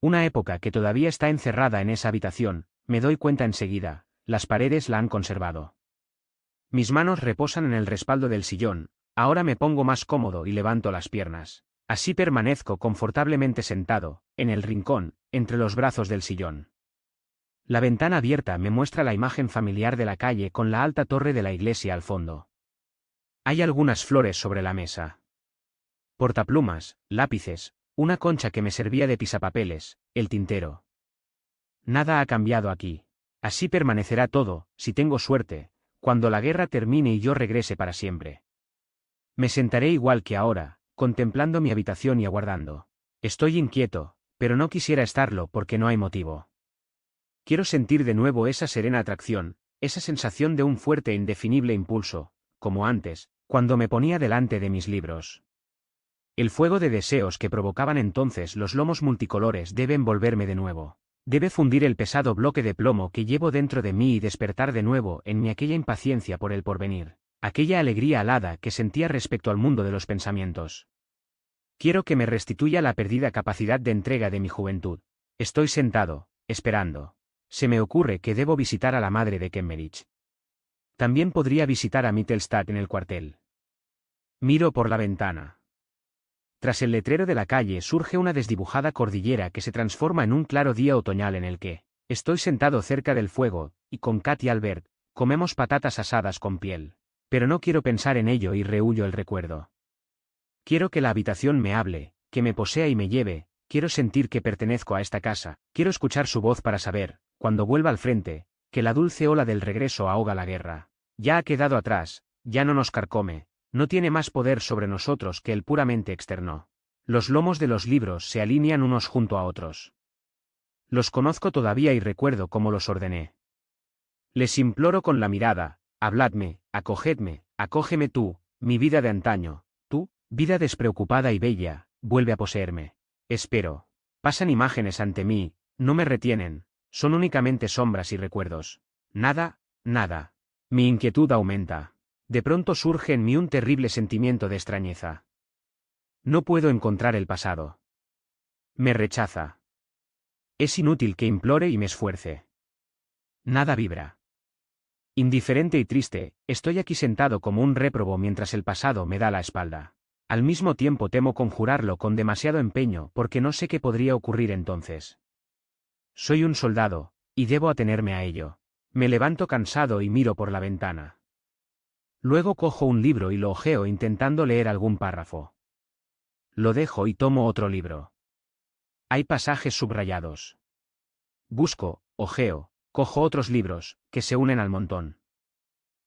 Speaker 1: Una época que todavía está encerrada en esa habitación, me doy cuenta enseguida, las paredes la han conservado. Mis manos reposan en el respaldo del sillón, ahora me pongo más cómodo y levanto las piernas. Así permanezco confortablemente sentado, en el rincón, entre los brazos del sillón. La ventana abierta me muestra la imagen familiar de la calle con la alta torre de la iglesia al fondo. Hay algunas flores sobre la mesa. Portaplumas, lápices, una concha que me servía de pisapapeles, el tintero. Nada ha cambiado aquí. Así permanecerá todo, si tengo suerte, cuando la guerra termine y yo regrese para siempre. Me sentaré igual que ahora, contemplando mi habitación y aguardando. Estoy inquieto, pero no quisiera estarlo porque no hay motivo. Quiero sentir de nuevo esa serena atracción, esa sensación de un fuerte e indefinible impulso, como antes, cuando me ponía delante de mis libros. El fuego de deseos que provocaban entonces los lomos multicolores debe envolverme de nuevo. Debe fundir el pesado bloque de plomo que llevo dentro de mí y despertar de nuevo en mí aquella impaciencia por el porvenir, aquella alegría alada que sentía respecto al mundo de los pensamientos. Quiero que me restituya la perdida capacidad de entrega de mi juventud. Estoy sentado, esperando. Se me ocurre que debo visitar a la madre de Kemmerich. También podría visitar a Mittelstadt en el cuartel. Miro por la ventana. Tras el letrero de la calle surge una desdibujada cordillera que se transforma en un claro día otoñal en el que, estoy sentado cerca del fuego, y con y Albert, comemos patatas asadas con piel. Pero no quiero pensar en ello y rehuyo el recuerdo. Quiero que la habitación me hable, que me posea y me lleve, quiero sentir que pertenezco a esta casa, quiero escuchar su voz para saber, cuando vuelva al frente, que la dulce ola del regreso ahoga la guerra. Ya ha quedado atrás, ya no nos carcome, no tiene más poder sobre nosotros que el puramente externo. Los lomos de los libros se alinean unos junto a otros. Los conozco todavía y recuerdo cómo los ordené. Les imploro con la mirada, habladme, acogedme, acógeme tú, mi vida de antaño, Vida despreocupada y bella, vuelve a poseerme. Espero. Pasan imágenes ante mí, no me retienen, son únicamente sombras y recuerdos. Nada, nada. Mi inquietud aumenta. De pronto surge en mí un terrible sentimiento de extrañeza. No puedo encontrar el pasado. Me rechaza. Es inútil que implore y me esfuerce. Nada vibra. Indiferente y triste, estoy aquí sentado como un réprobo mientras el pasado me da la espalda. Al mismo tiempo temo conjurarlo con demasiado empeño porque no sé qué podría ocurrir entonces. Soy un soldado, y debo atenerme a ello. Me levanto cansado y miro por la ventana. Luego cojo un libro y lo ojeo intentando leer algún párrafo. Lo dejo y tomo otro libro. Hay pasajes subrayados. Busco, ojeo, cojo otros libros, que se unen al montón.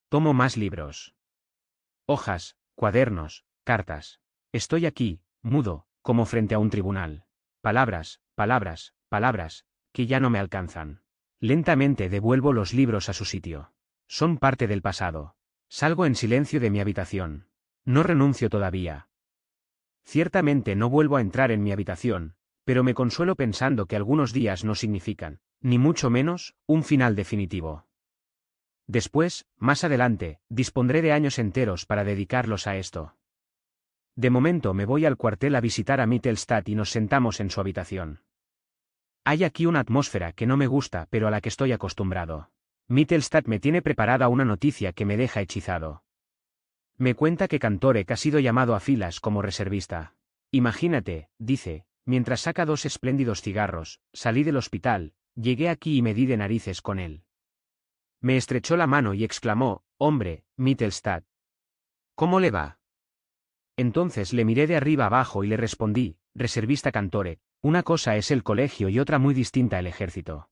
Speaker 1: Tomo más libros. Hojas, cuadernos, Cartas. Estoy aquí, mudo, como frente a un tribunal. Palabras, palabras, palabras, que ya no me alcanzan. Lentamente devuelvo los libros a su sitio. Son parte del pasado. Salgo en silencio de mi habitación. No renuncio todavía. Ciertamente no vuelvo a entrar en mi habitación, pero me consuelo pensando que algunos días no significan, ni mucho menos, un final definitivo. Después, más adelante, dispondré de años enteros para dedicarlos a esto. De momento me voy al cuartel a visitar a Mittelstadt y nos sentamos en su habitación. Hay aquí una atmósfera que no me gusta pero a la que estoy acostumbrado. Mittelstadt me tiene preparada una noticia que me deja hechizado. Me cuenta que Kantorek ha sido llamado a filas como reservista. Imagínate, dice, mientras saca dos espléndidos cigarros, salí del hospital, llegué aquí y me di de narices con él. Me estrechó la mano y exclamó, hombre, Mittelstadt. ¿Cómo le va? Entonces le miré de arriba abajo y le respondí, reservista Cantore, una cosa es el colegio y otra muy distinta el ejército.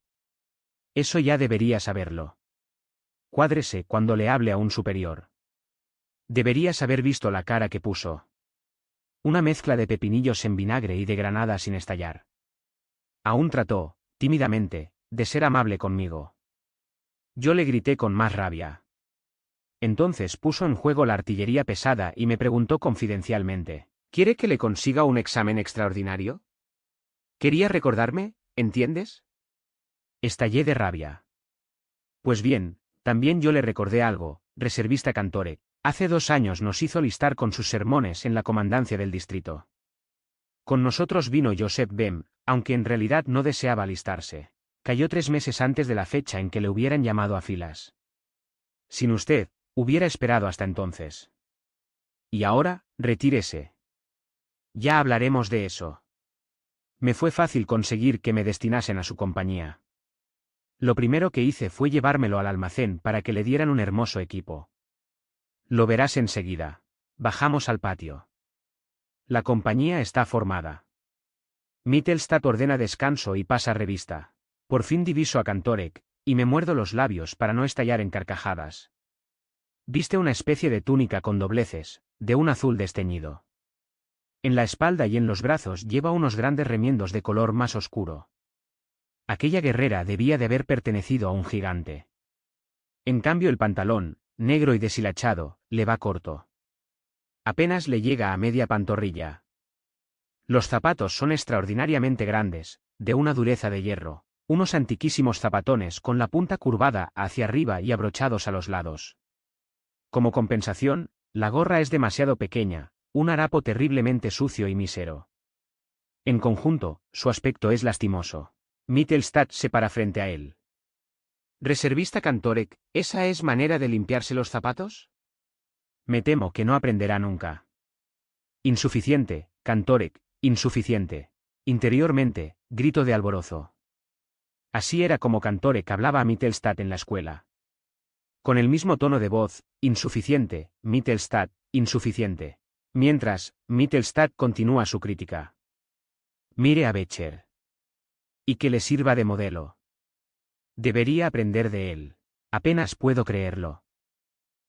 Speaker 1: Eso ya debería saberlo. Cuádrese cuando le hable a un superior. Deberías haber visto la cara que puso. Una mezcla de pepinillos en vinagre y de granada sin estallar. Aún trató, tímidamente, de ser amable conmigo. Yo le grité con más rabia. Entonces puso en juego la artillería pesada y me preguntó confidencialmente, ¿quiere que le consiga un examen extraordinario? Quería recordarme, ¿entiendes? Estallé de rabia. Pues bien, también yo le recordé algo, reservista Cantore, hace dos años nos hizo listar con sus sermones en la comandancia del distrito. Con nosotros vino Joseph Bem, aunque en realidad no deseaba alistarse. Cayó tres meses antes de la fecha en que le hubieran llamado a filas. Sin usted, Hubiera esperado hasta entonces. Y ahora, retírese. Ya hablaremos de eso. Me fue fácil conseguir que me destinasen a su compañía. Lo primero que hice fue llevármelo al almacén para que le dieran un hermoso equipo. Lo verás enseguida. Bajamos al patio. La compañía está formada. Mittelstadt ordena descanso y pasa revista. Por fin diviso a Cantorek y me muerdo los labios para no estallar en carcajadas. Viste una especie de túnica con dobleces, de un azul desteñido. En la espalda y en los brazos lleva unos grandes remiendos de color más oscuro. Aquella guerrera debía de haber pertenecido a un gigante. En cambio el pantalón, negro y deshilachado, le va corto. Apenas le llega a media pantorrilla. Los zapatos son extraordinariamente grandes, de una dureza de hierro, unos antiquísimos zapatones con la punta curvada hacia arriba y abrochados a los lados. Como compensación, la gorra es demasiado pequeña, un harapo terriblemente sucio y mísero. En conjunto, su aspecto es lastimoso. Mittelstadt se para frente a él. Reservista Cantorek, ¿esa es manera de limpiarse los zapatos? Me temo que no aprenderá nunca. Insuficiente, Cantorek, insuficiente. Interiormente, grito de alborozo. Así era como Cantorek hablaba a Mittelstadt en la escuela. Con el mismo tono de voz, insuficiente, Mittelstadt, insuficiente. Mientras, Mittelstadt continúa su crítica. Mire a Becher. Y que le sirva de modelo. Debería aprender de él. Apenas puedo creerlo.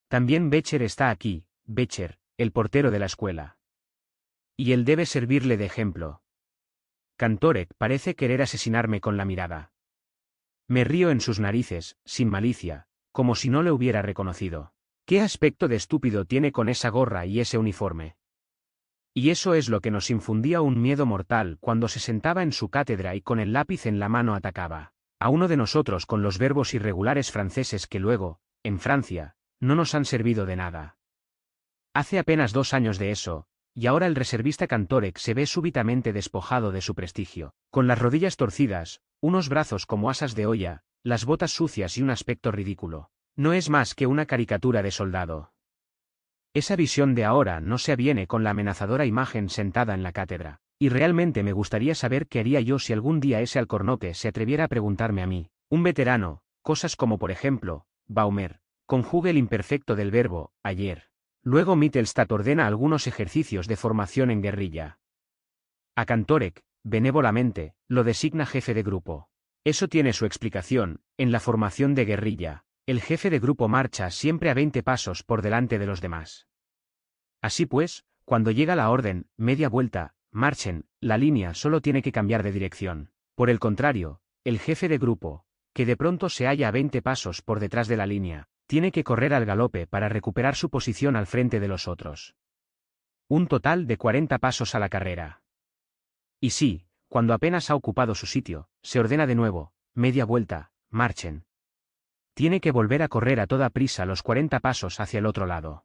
Speaker 1: También Becher está aquí, Becher, el portero de la escuela. Y él debe servirle de ejemplo. Cantorek parece querer asesinarme con la mirada. Me río en sus narices, sin malicia, como si no le hubiera reconocido. ¿Qué aspecto de estúpido tiene con esa gorra y ese uniforme? Y eso es lo que nos infundía un miedo mortal cuando se sentaba en su cátedra y con el lápiz en la mano atacaba a uno de nosotros con los verbos irregulares franceses que luego, en Francia, no nos han servido de nada. Hace apenas dos años de eso, y ahora el reservista Cantorec se ve súbitamente despojado de su prestigio, con las rodillas torcidas, unos brazos como asas de olla, las botas sucias y un aspecto ridículo. No es más que una caricatura de soldado. Esa visión de ahora no se aviene con la amenazadora imagen sentada en la cátedra, y realmente me gustaría saber qué haría yo si algún día ese alcornoque se atreviera a preguntarme a mí, un veterano, cosas como por ejemplo, Baumer, conjugue el imperfecto del verbo, ayer. Luego Mittelstadt ordena algunos ejercicios de formación en guerrilla. A Kantorek, benévolamente, lo designa jefe de grupo. Eso tiene su explicación, en la formación de guerrilla, el jefe de grupo marcha siempre a 20 pasos por delante de los demás. Así pues, cuando llega la orden, media vuelta, marchen, la línea solo tiene que cambiar de dirección. Por el contrario, el jefe de grupo, que de pronto se halla a 20 pasos por detrás de la línea, tiene que correr al galope para recuperar su posición al frente de los otros. Un total de 40 pasos a la carrera. Y sí, cuando apenas ha ocupado su sitio, se ordena de nuevo, media vuelta, marchen. Tiene que volver a correr a toda prisa los 40 pasos hacia el otro lado.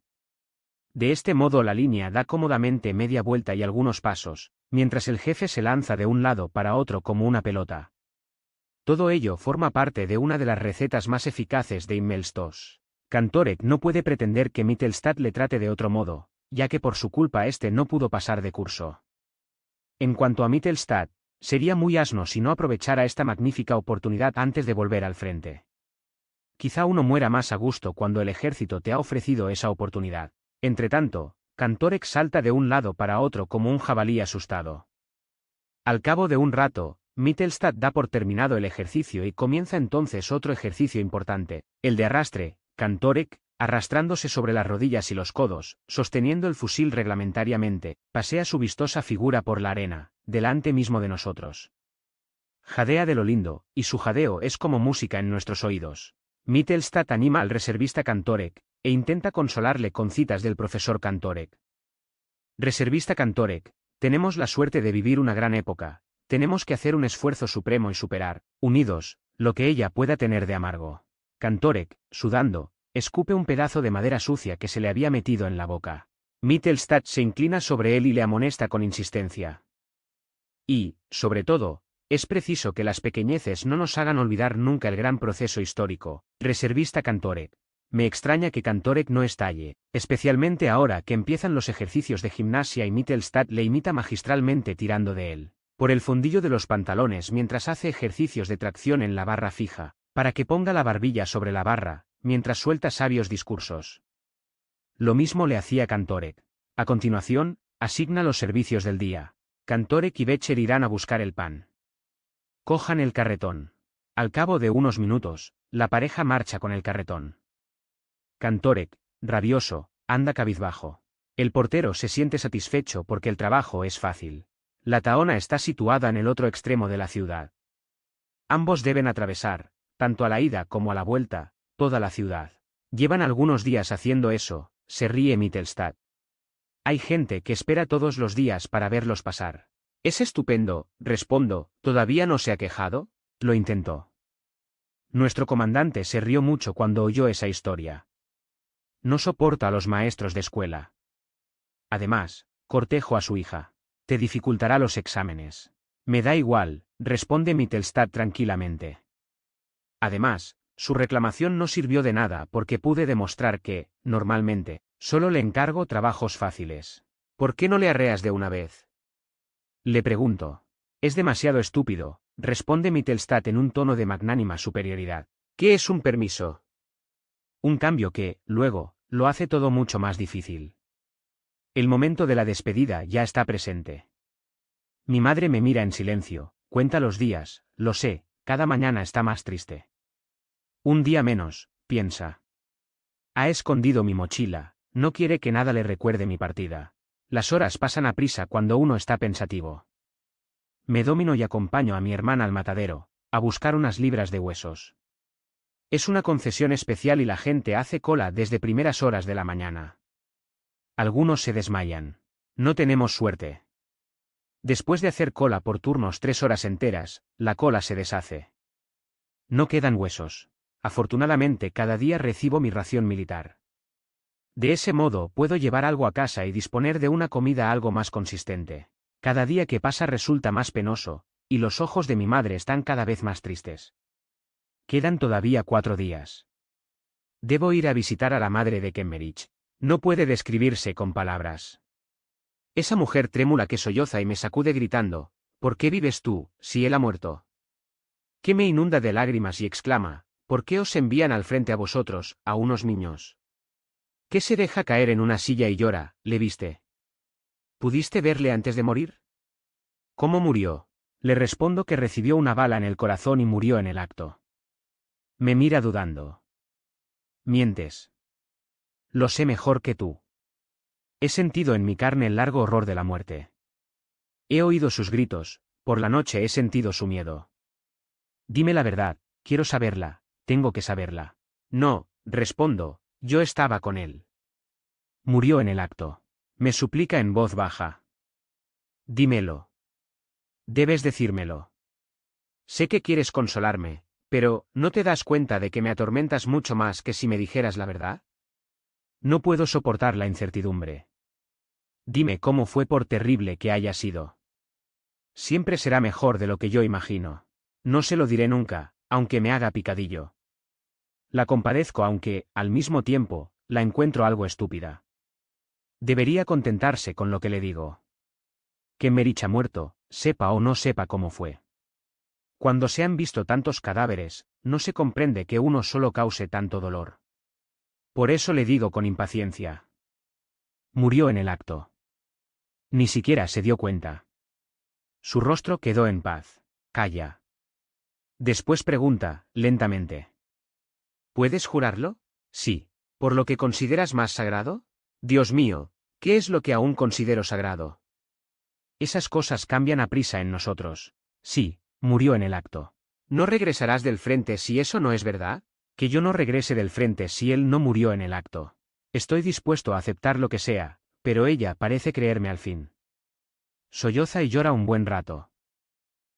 Speaker 1: De este modo la línea da cómodamente media vuelta y algunos pasos, mientras el jefe se lanza de un lado para otro como una pelota. Todo ello forma parte de una de las recetas más eficaces de Immelstos. Kantorek no puede pretender que Mittelstadt le trate de otro modo, ya que por su culpa este no pudo pasar de curso. En cuanto a Mittelstadt, Sería muy asno si no aprovechara esta magnífica oportunidad antes de volver al frente. Quizá uno muera más a gusto cuando el ejército te ha ofrecido esa oportunidad. Entretanto, Cantorek salta de un lado para otro como un jabalí asustado. Al cabo de un rato, Mittelstadt da por terminado el ejercicio y comienza entonces otro ejercicio importante, el de arrastre, Cantorek, arrastrándose sobre las rodillas y los codos, sosteniendo el fusil reglamentariamente, pasea su vistosa figura por la arena delante mismo de nosotros. Jadea de lo lindo, y su jadeo es como música en nuestros oídos. Mittelstadt anima al reservista Kantorek, e intenta consolarle con citas del profesor Kantorek. Reservista Kantorek, tenemos la suerte de vivir una gran época, tenemos que hacer un esfuerzo supremo y superar, unidos, lo que ella pueda tener de amargo. Kantorek, sudando, escupe un pedazo de madera sucia que se le había metido en la boca. Mittelstadt se inclina sobre él y le amonesta con insistencia. Y, sobre todo, es preciso que las pequeñeces no nos hagan olvidar nunca el gran proceso histórico. Reservista Cantorek. Me extraña que Cantorek no estalle, especialmente ahora que empiezan los ejercicios de gimnasia y Mittelstadt le imita magistralmente tirando de él, por el fondillo de los pantalones mientras hace ejercicios de tracción en la barra fija, para que ponga la barbilla sobre la barra, mientras suelta sabios discursos. Lo mismo le hacía Cantorek. A continuación, asigna los servicios del día. Cantorek y Becher irán a buscar el pan. Cojan el carretón. Al cabo de unos minutos, la pareja marcha con el carretón. Cantorek, rabioso, anda cabizbajo. El portero se siente satisfecho porque el trabajo es fácil. La Taona está situada en el otro extremo de la ciudad. Ambos deben atravesar, tanto a la ida como a la vuelta, toda la ciudad. Llevan algunos días haciendo eso, se ríe Mittelstadt. Hay gente que espera todos los días para verlos pasar. Es estupendo, respondo, ¿todavía no se ha quejado? Lo intentó. Nuestro comandante se rió mucho cuando oyó esa historia. No soporta a los maestros de escuela. Además, cortejo a su hija. Te dificultará los exámenes. Me da igual, responde Mittelstadt tranquilamente. Además, su reclamación no sirvió de nada porque pude demostrar que, normalmente, Solo le encargo trabajos fáciles. ¿Por qué no le arreas de una vez? Le pregunto. Es demasiado estúpido, responde Mittelstadt en un tono de magnánima superioridad. ¿Qué es un permiso? Un cambio que, luego, lo hace todo mucho más difícil. El momento de la despedida ya está presente. Mi madre me mira en silencio, cuenta los días, lo sé, cada mañana está más triste. Un día menos, piensa. Ha escondido mi mochila, no quiere que nada le recuerde mi partida. Las horas pasan a prisa cuando uno está pensativo. Me domino y acompaño a mi hermana al matadero, a buscar unas libras de huesos. Es una concesión especial y la gente hace cola desde primeras horas de la mañana. Algunos se desmayan. No tenemos suerte. Después de hacer cola por turnos tres horas enteras, la cola se deshace. No quedan huesos. Afortunadamente cada día recibo mi ración militar. De ese modo puedo llevar algo a casa y disponer de una comida algo más consistente. Cada día que pasa resulta más penoso, y los ojos de mi madre están cada vez más tristes. Quedan todavía cuatro días. Debo ir a visitar a la madre de Kemmerich. No puede describirse con palabras. Esa mujer trémula que solloza y me sacude gritando, ¿por qué vives tú, si él ha muerto? ¿Qué me inunda de lágrimas y exclama, ¿por qué os envían al frente a vosotros, a unos niños? Qué se deja caer en una silla y llora, le viste. ¿Pudiste verle antes de morir? ¿Cómo murió? Le respondo que recibió una bala en el corazón y murió en el acto. Me mira dudando. Mientes. Lo sé mejor que tú. He sentido en mi carne el largo horror de la muerte. He oído sus gritos, por la noche he sentido su miedo. Dime la verdad, quiero saberla, tengo que saberla. No, respondo, yo estaba con él. Murió en el acto. Me suplica en voz baja. Dímelo. Debes decírmelo. Sé que quieres consolarme, pero ¿no te das cuenta de que me atormentas mucho más que si me dijeras la verdad? No puedo soportar la incertidumbre. Dime cómo fue por terrible que haya sido. Siempre será mejor de lo que yo imagino. No se lo diré nunca, aunque me haga picadillo. La compadezco aunque, al mismo tiempo, la encuentro algo estúpida. Debería contentarse con lo que le digo. Que Merich ha muerto, sepa o no sepa cómo fue. Cuando se han visto tantos cadáveres, no se comprende que uno solo cause tanto dolor. Por eso le digo con impaciencia. Murió en el acto. Ni siquiera se dio cuenta. Su rostro quedó en paz. Calla. Después pregunta, lentamente. ¿Puedes jurarlo? Sí. ¿Por lo que consideras más sagrado? Dios mío, ¿qué es lo que aún considero sagrado? Esas cosas cambian a prisa en nosotros. Sí, murió en el acto. ¿No regresarás del frente si eso no es verdad? Que yo no regrese del frente si él no murió en el acto. Estoy dispuesto a aceptar lo que sea, pero ella parece creerme al fin. Solloza y llora un buen rato.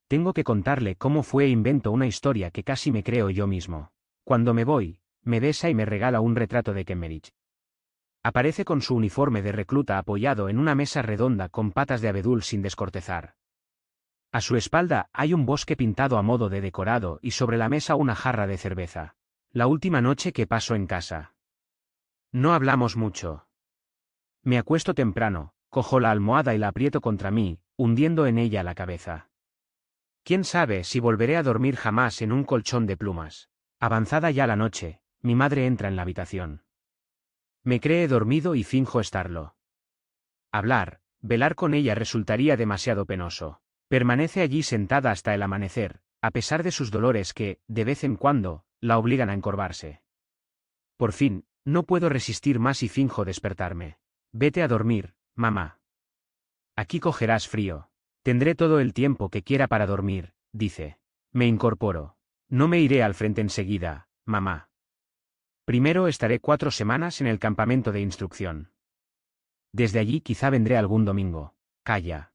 Speaker 1: Tengo que contarle cómo fue e invento una historia que casi me creo yo mismo. Cuando me voy, me besa y me regala un retrato de Kemmerich. Aparece con su uniforme de recluta apoyado en una mesa redonda con patas de abedul sin descortezar. A su espalda hay un bosque pintado a modo de decorado y sobre la mesa una jarra de cerveza. La última noche que paso en casa. No hablamos mucho. Me acuesto temprano, cojo la almohada y la aprieto contra mí, hundiendo en ella la cabeza. ¿Quién sabe si volveré a dormir jamás en un colchón de plumas? Avanzada ya la noche, mi madre entra en la habitación. Me cree dormido y finjo estarlo. Hablar, velar con ella resultaría demasiado penoso. Permanece allí sentada hasta el amanecer, a pesar de sus dolores que, de vez en cuando, la obligan a encorvarse. Por fin, no puedo resistir más y finjo despertarme. Vete a dormir, mamá. Aquí cogerás frío. Tendré todo el tiempo que quiera para dormir, dice. Me incorporo. No me iré al frente enseguida, mamá. Primero estaré cuatro semanas en el campamento de instrucción. Desde allí quizá vendré algún domingo. Calla.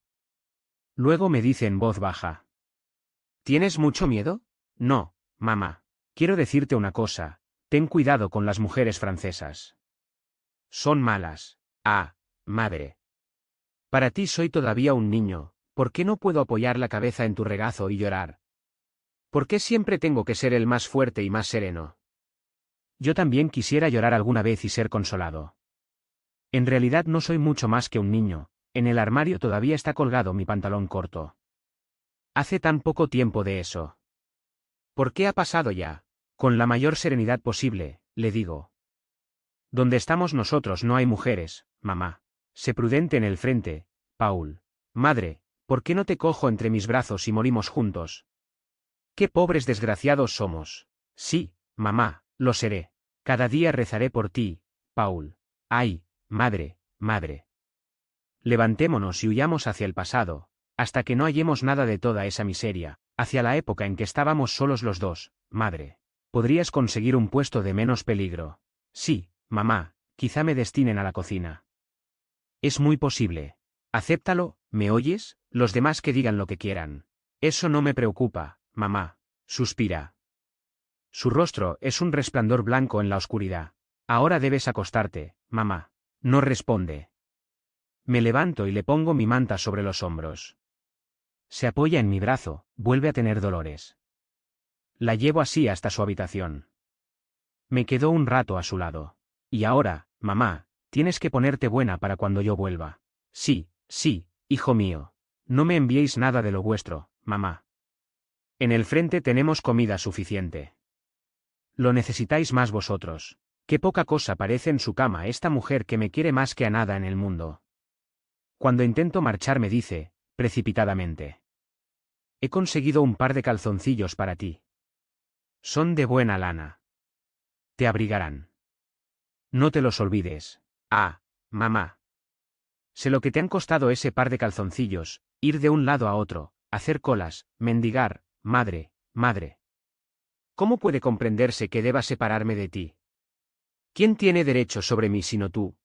Speaker 1: Luego me dice en voz baja. ¿Tienes mucho miedo? No, mamá. Quiero decirte una cosa, ten cuidado con las mujeres francesas. Son malas. Ah, madre. Para ti soy todavía un niño, ¿por qué no puedo apoyar la cabeza en tu regazo y llorar, ¿Por qué siempre tengo que ser el más fuerte y más sereno? Yo también quisiera llorar alguna vez y ser consolado. En realidad no soy mucho más que un niño, en el armario todavía está colgado mi pantalón corto. Hace tan poco tiempo de eso. ¿Por qué ha pasado ya? Con la mayor serenidad posible, le digo. Donde estamos nosotros no hay mujeres, mamá. Sé prudente en el frente, Paul. Madre, ¿por qué no te cojo entre mis brazos y morimos juntos? Qué pobres desgraciados somos. Sí, mamá, lo seré. Cada día rezaré por ti, Paul. Ay, madre, madre. Levantémonos y huyamos hacia el pasado, hasta que no hallemos nada de toda esa miseria, hacia la época en que estábamos solos los dos, madre. Podrías conseguir un puesto de menos peligro. Sí, mamá, quizá me destinen a la cocina. Es muy posible. Acéptalo, ¿me oyes? Los demás que digan lo que quieran. Eso no me preocupa, mamá, suspira. Su rostro es un resplandor blanco en la oscuridad. Ahora debes acostarte, mamá. No responde. Me levanto y le pongo mi manta sobre los hombros. Se apoya en mi brazo, vuelve a tener dolores. La llevo así hasta su habitación. Me quedo un rato a su lado. Y ahora, mamá, tienes que ponerte buena para cuando yo vuelva. Sí, sí, hijo mío. No me enviéis nada de lo vuestro, mamá. En el frente tenemos comida suficiente. Lo necesitáis más vosotros. Qué poca cosa parece en su cama esta mujer que me quiere más que a nada en el mundo. Cuando intento marchar me dice, precipitadamente. He conseguido un par de calzoncillos para ti. Son de buena lana. Te abrigarán. No te los olvides. Ah, mamá. Sé lo que te han costado ese par de calzoncillos, ir de un lado a otro, hacer colas, mendigar, Madre, madre. ¿Cómo puede comprenderse que deba separarme de ti? ¿Quién tiene derecho sobre mí sino tú?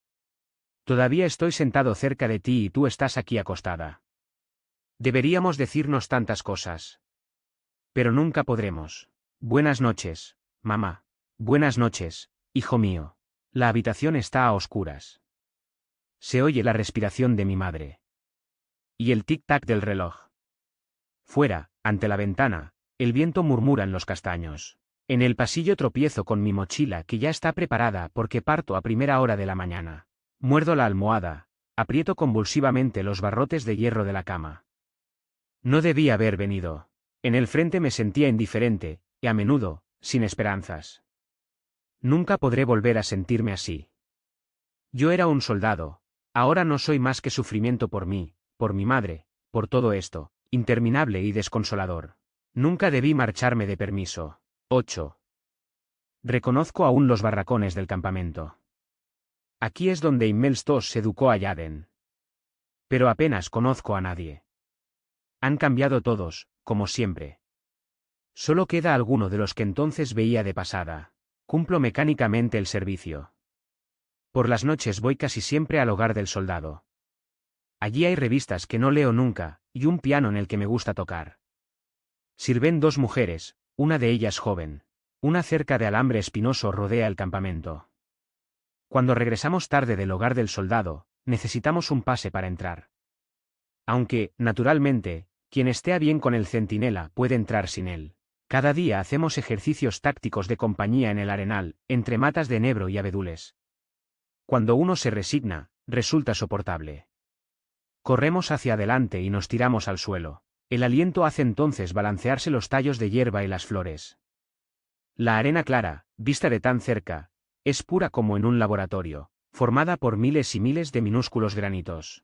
Speaker 1: Todavía estoy sentado cerca de ti y tú estás aquí acostada. Deberíamos decirnos tantas cosas. Pero nunca podremos. Buenas noches, mamá. Buenas noches, hijo mío. La habitación está a oscuras. Se oye la respiración de mi madre. Y el tic-tac del reloj. Fuera, ante la ventana, el viento murmura en los castaños. En el pasillo tropiezo con mi mochila que ya está preparada porque parto a primera hora de la mañana. Muerdo la almohada, aprieto convulsivamente los barrotes de hierro de la cama. No debía haber venido. En el frente me sentía indiferente, y a menudo, sin esperanzas. Nunca podré volver a sentirme así. Yo era un soldado, ahora no soy más que sufrimiento por mí, por mi madre, por todo esto, interminable y desconsolador. Nunca debí marcharme de permiso. 8. Reconozco aún los barracones del campamento. Aquí es donde se educó a Yaden. Pero apenas conozco a nadie. Han cambiado todos, como siempre. Solo queda alguno de los que entonces veía de pasada. Cumplo mecánicamente el servicio. Por las noches voy casi siempre al hogar del soldado. Allí hay revistas que no leo nunca, y un piano en el que me gusta tocar. Sirven dos mujeres, una de ellas joven. Una cerca de alambre espinoso rodea el campamento. Cuando regresamos tarde del hogar del soldado, necesitamos un pase para entrar. Aunque, naturalmente, quien esté a bien con el centinela puede entrar sin él. Cada día hacemos ejercicios tácticos de compañía en el arenal, entre matas de enebro y abedules. Cuando uno se resigna, resulta soportable. Corremos hacia adelante y nos tiramos al suelo. El aliento hace entonces balancearse los tallos de hierba y las flores. La arena clara, vista de tan cerca, es pura como en un laboratorio, formada por miles y miles de minúsculos granitos.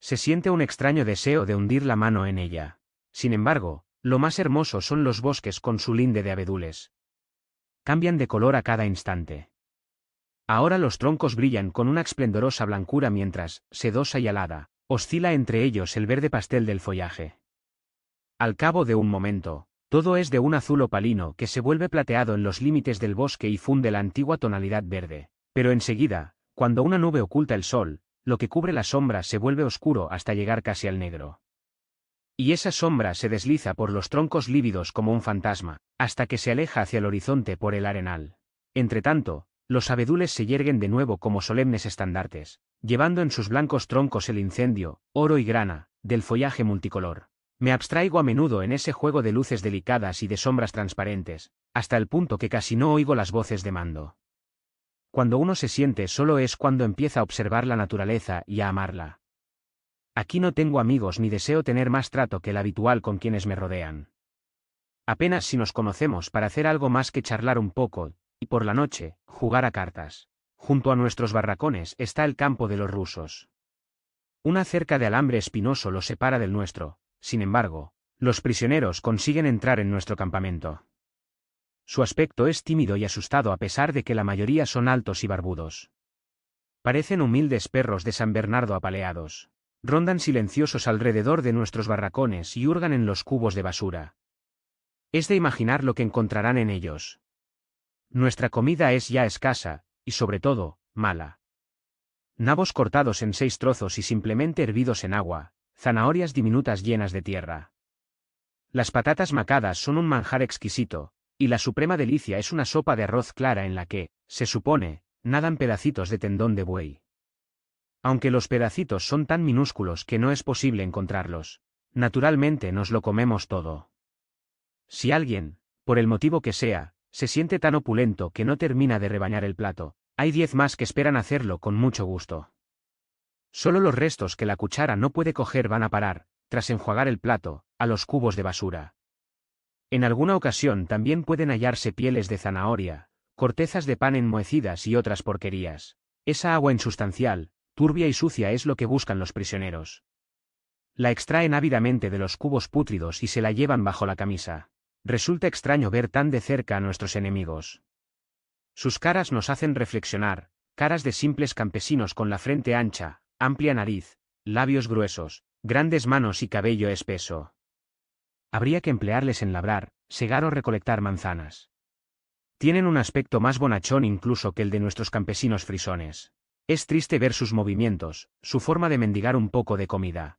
Speaker 1: Se siente un extraño deseo de hundir la mano en ella. Sin embargo, lo más hermoso son los bosques con su linde de abedules. Cambian de color a cada instante. Ahora los troncos brillan con una esplendorosa blancura mientras, sedosa y alada, Oscila entre ellos el verde pastel del follaje. Al cabo de un momento, todo es de un azul opalino que se vuelve plateado en los límites del bosque y funde la antigua tonalidad verde. Pero enseguida, cuando una nube oculta el sol, lo que cubre la sombra se vuelve oscuro hasta llegar casi al negro. Y esa sombra se desliza por los troncos lívidos como un fantasma, hasta que se aleja hacia el horizonte por el arenal. Entretanto, los abedules se yerguen de nuevo como solemnes estandartes, llevando en sus blancos troncos el incendio, oro y grana, del follaje multicolor. Me abstraigo a menudo en ese juego de luces delicadas y de sombras transparentes, hasta el punto que casi no oigo las voces de mando. Cuando uno se siente solo es cuando empieza a observar la naturaleza y a amarla. Aquí no tengo amigos ni deseo tener más trato que el habitual con quienes me rodean. Apenas si nos conocemos para hacer algo más que charlar un poco, y por la noche, jugar a cartas. Junto a nuestros barracones está el campo de los rusos. Una cerca de alambre espinoso los separa del nuestro, sin embargo, los prisioneros consiguen entrar en nuestro campamento. Su aspecto es tímido y asustado a pesar de que la mayoría son altos y barbudos. Parecen humildes perros de San Bernardo apaleados. Rondan silenciosos alrededor de nuestros barracones y hurgan en los cubos de basura. Es de imaginar lo que encontrarán en ellos. Nuestra comida es ya escasa, y sobre todo, mala. Nabos cortados en seis trozos y simplemente hervidos en agua, zanahorias diminutas llenas de tierra. Las patatas macadas son un manjar exquisito, y la suprema delicia es una sopa de arroz clara en la que, se supone, nadan pedacitos de tendón de buey. Aunque los pedacitos son tan minúsculos que no es posible encontrarlos, naturalmente nos lo comemos todo. Si alguien, por el motivo que sea, se siente tan opulento que no termina de rebañar el plato. Hay diez más que esperan hacerlo con mucho gusto. Solo los restos que la cuchara no puede coger van a parar, tras enjuagar el plato, a los cubos de basura. En alguna ocasión también pueden hallarse pieles de zanahoria, cortezas de pan enmohecidas y otras porquerías. Esa agua insustancial, turbia y sucia es lo que buscan los prisioneros. La extraen ávidamente de los cubos pútridos y se la llevan bajo la camisa. Resulta extraño ver tan de cerca a nuestros enemigos. Sus caras nos hacen reflexionar, caras de simples campesinos con la frente ancha, amplia nariz, labios gruesos, grandes manos y cabello espeso. Habría que emplearles en labrar, segar o recolectar manzanas. Tienen un aspecto más bonachón incluso que el de nuestros campesinos frisones. Es triste ver sus movimientos, su forma de mendigar un poco de comida.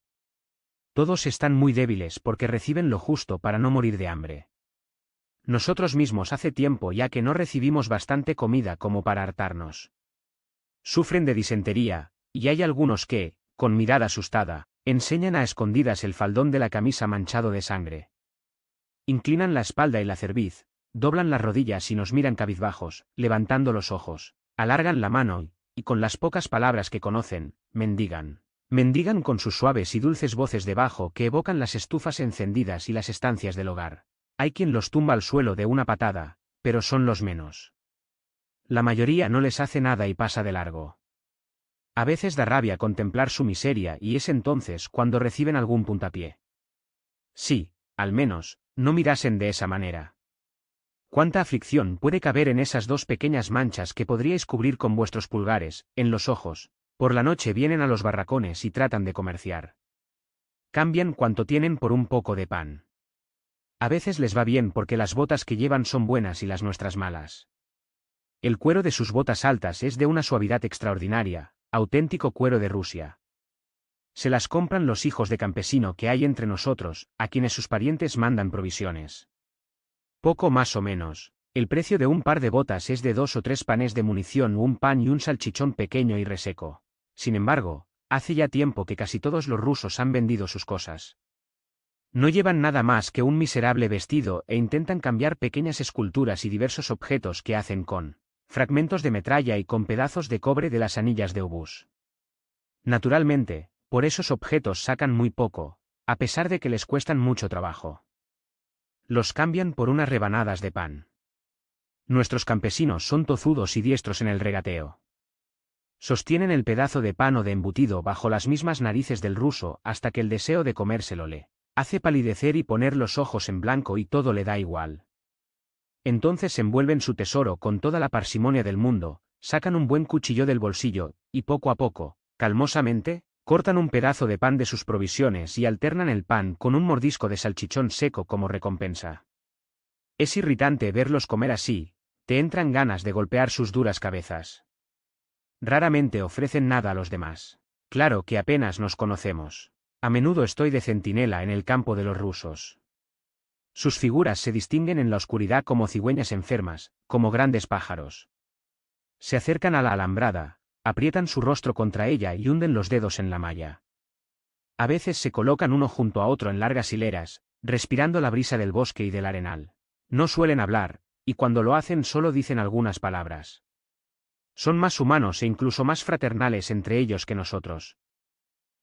Speaker 1: Todos están muy débiles porque reciben lo justo para no morir de hambre. Nosotros mismos hace tiempo ya que no recibimos bastante comida como para hartarnos. Sufren de disentería, y hay algunos que, con mirada asustada, enseñan a escondidas el faldón de la camisa manchado de sangre. Inclinan la espalda y la cerviz, doblan las rodillas y nos miran cabizbajos, levantando los ojos, alargan la mano y, con las pocas palabras que conocen, mendigan. Mendigan con sus suaves y dulces voces debajo que evocan las estufas encendidas y las estancias del hogar. Hay quien los tumba al suelo de una patada, pero son los menos. La mayoría no les hace nada y pasa de largo. A veces da rabia contemplar su miseria y es entonces cuando reciben algún puntapié. Sí, al menos, no mirasen de esa manera. ¿Cuánta aflicción puede caber en esas dos pequeñas manchas que podríais cubrir con vuestros pulgares, en los ojos? Por la noche vienen a los barracones y tratan de comerciar. Cambian cuanto tienen por un poco de pan. A veces les va bien porque las botas que llevan son buenas y las nuestras malas. El cuero de sus botas altas es de una suavidad extraordinaria, auténtico cuero de Rusia. Se las compran los hijos de campesino que hay entre nosotros, a quienes sus parientes mandan provisiones. Poco más o menos, el precio de un par de botas es de dos o tres panes de munición, un pan y un salchichón pequeño y reseco. Sin embargo, hace ya tiempo que casi todos los rusos han vendido sus cosas. No llevan nada más que un miserable vestido e intentan cambiar pequeñas esculturas y diversos objetos que hacen con fragmentos de metralla y con pedazos de cobre de las anillas de obús. Naturalmente, por esos objetos sacan muy poco, a pesar de que les cuestan mucho trabajo. Los cambian por unas rebanadas de pan. Nuestros campesinos son tozudos y diestros en el regateo. Sostienen el pedazo de pan o de embutido bajo las mismas narices del ruso hasta que el deseo de comérselo le hace palidecer y poner los ojos en blanco y todo le da igual. Entonces envuelven su tesoro con toda la parsimonia del mundo, sacan un buen cuchillo del bolsillo, y poco a poco, calmosamente, cortan un pedazo de pan de sus provisiones y alternan el pan con un mordisco de salchichón seco como recompensa. Es irritante verlos comer así, te entran ganas de golpear sus duras cabezas. Raramente ofrecen nada a los demás. Claro que apenas nos conocemos. A menudo estoy de centinela en el campo de los rusos. Sus figuras se distinguen en la oscuridad como cigüeñas enfermas, como grandes pájaros. Se acercan a la alambrada, aprietan su rostro contra ella y hunden los dedos en la malla. A veces se colocan uno junto a otro en largas hileras, respirando la brisa del bosque y del arenal. No suelen hablar, y cuando lo hacen solo dicen algunas palabras. Son más humanos e incluso más fraternales entre ellos que nosotros.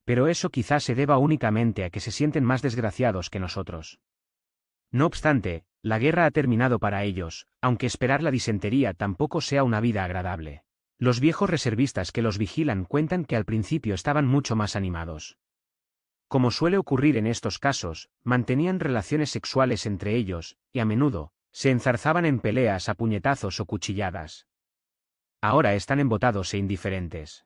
Speaker 1: Pero eso quizás se deba únicamente a que se sienten más desgraciados que nosotros. No obstante, la guerra ha terminado para ellos, aunque esperar la disentería tampoco sea una vida agradable. Los viejos reservistas que los vigilan cuentan que al principio estaban mucho más animados. Como suele ocurrir en estos casos, mantenían relaciones sexuales entre ellos, y a menudo, se enzarzaban en peleas a puñetazos o cuchilladas. Ahora están embotados e indiferentes.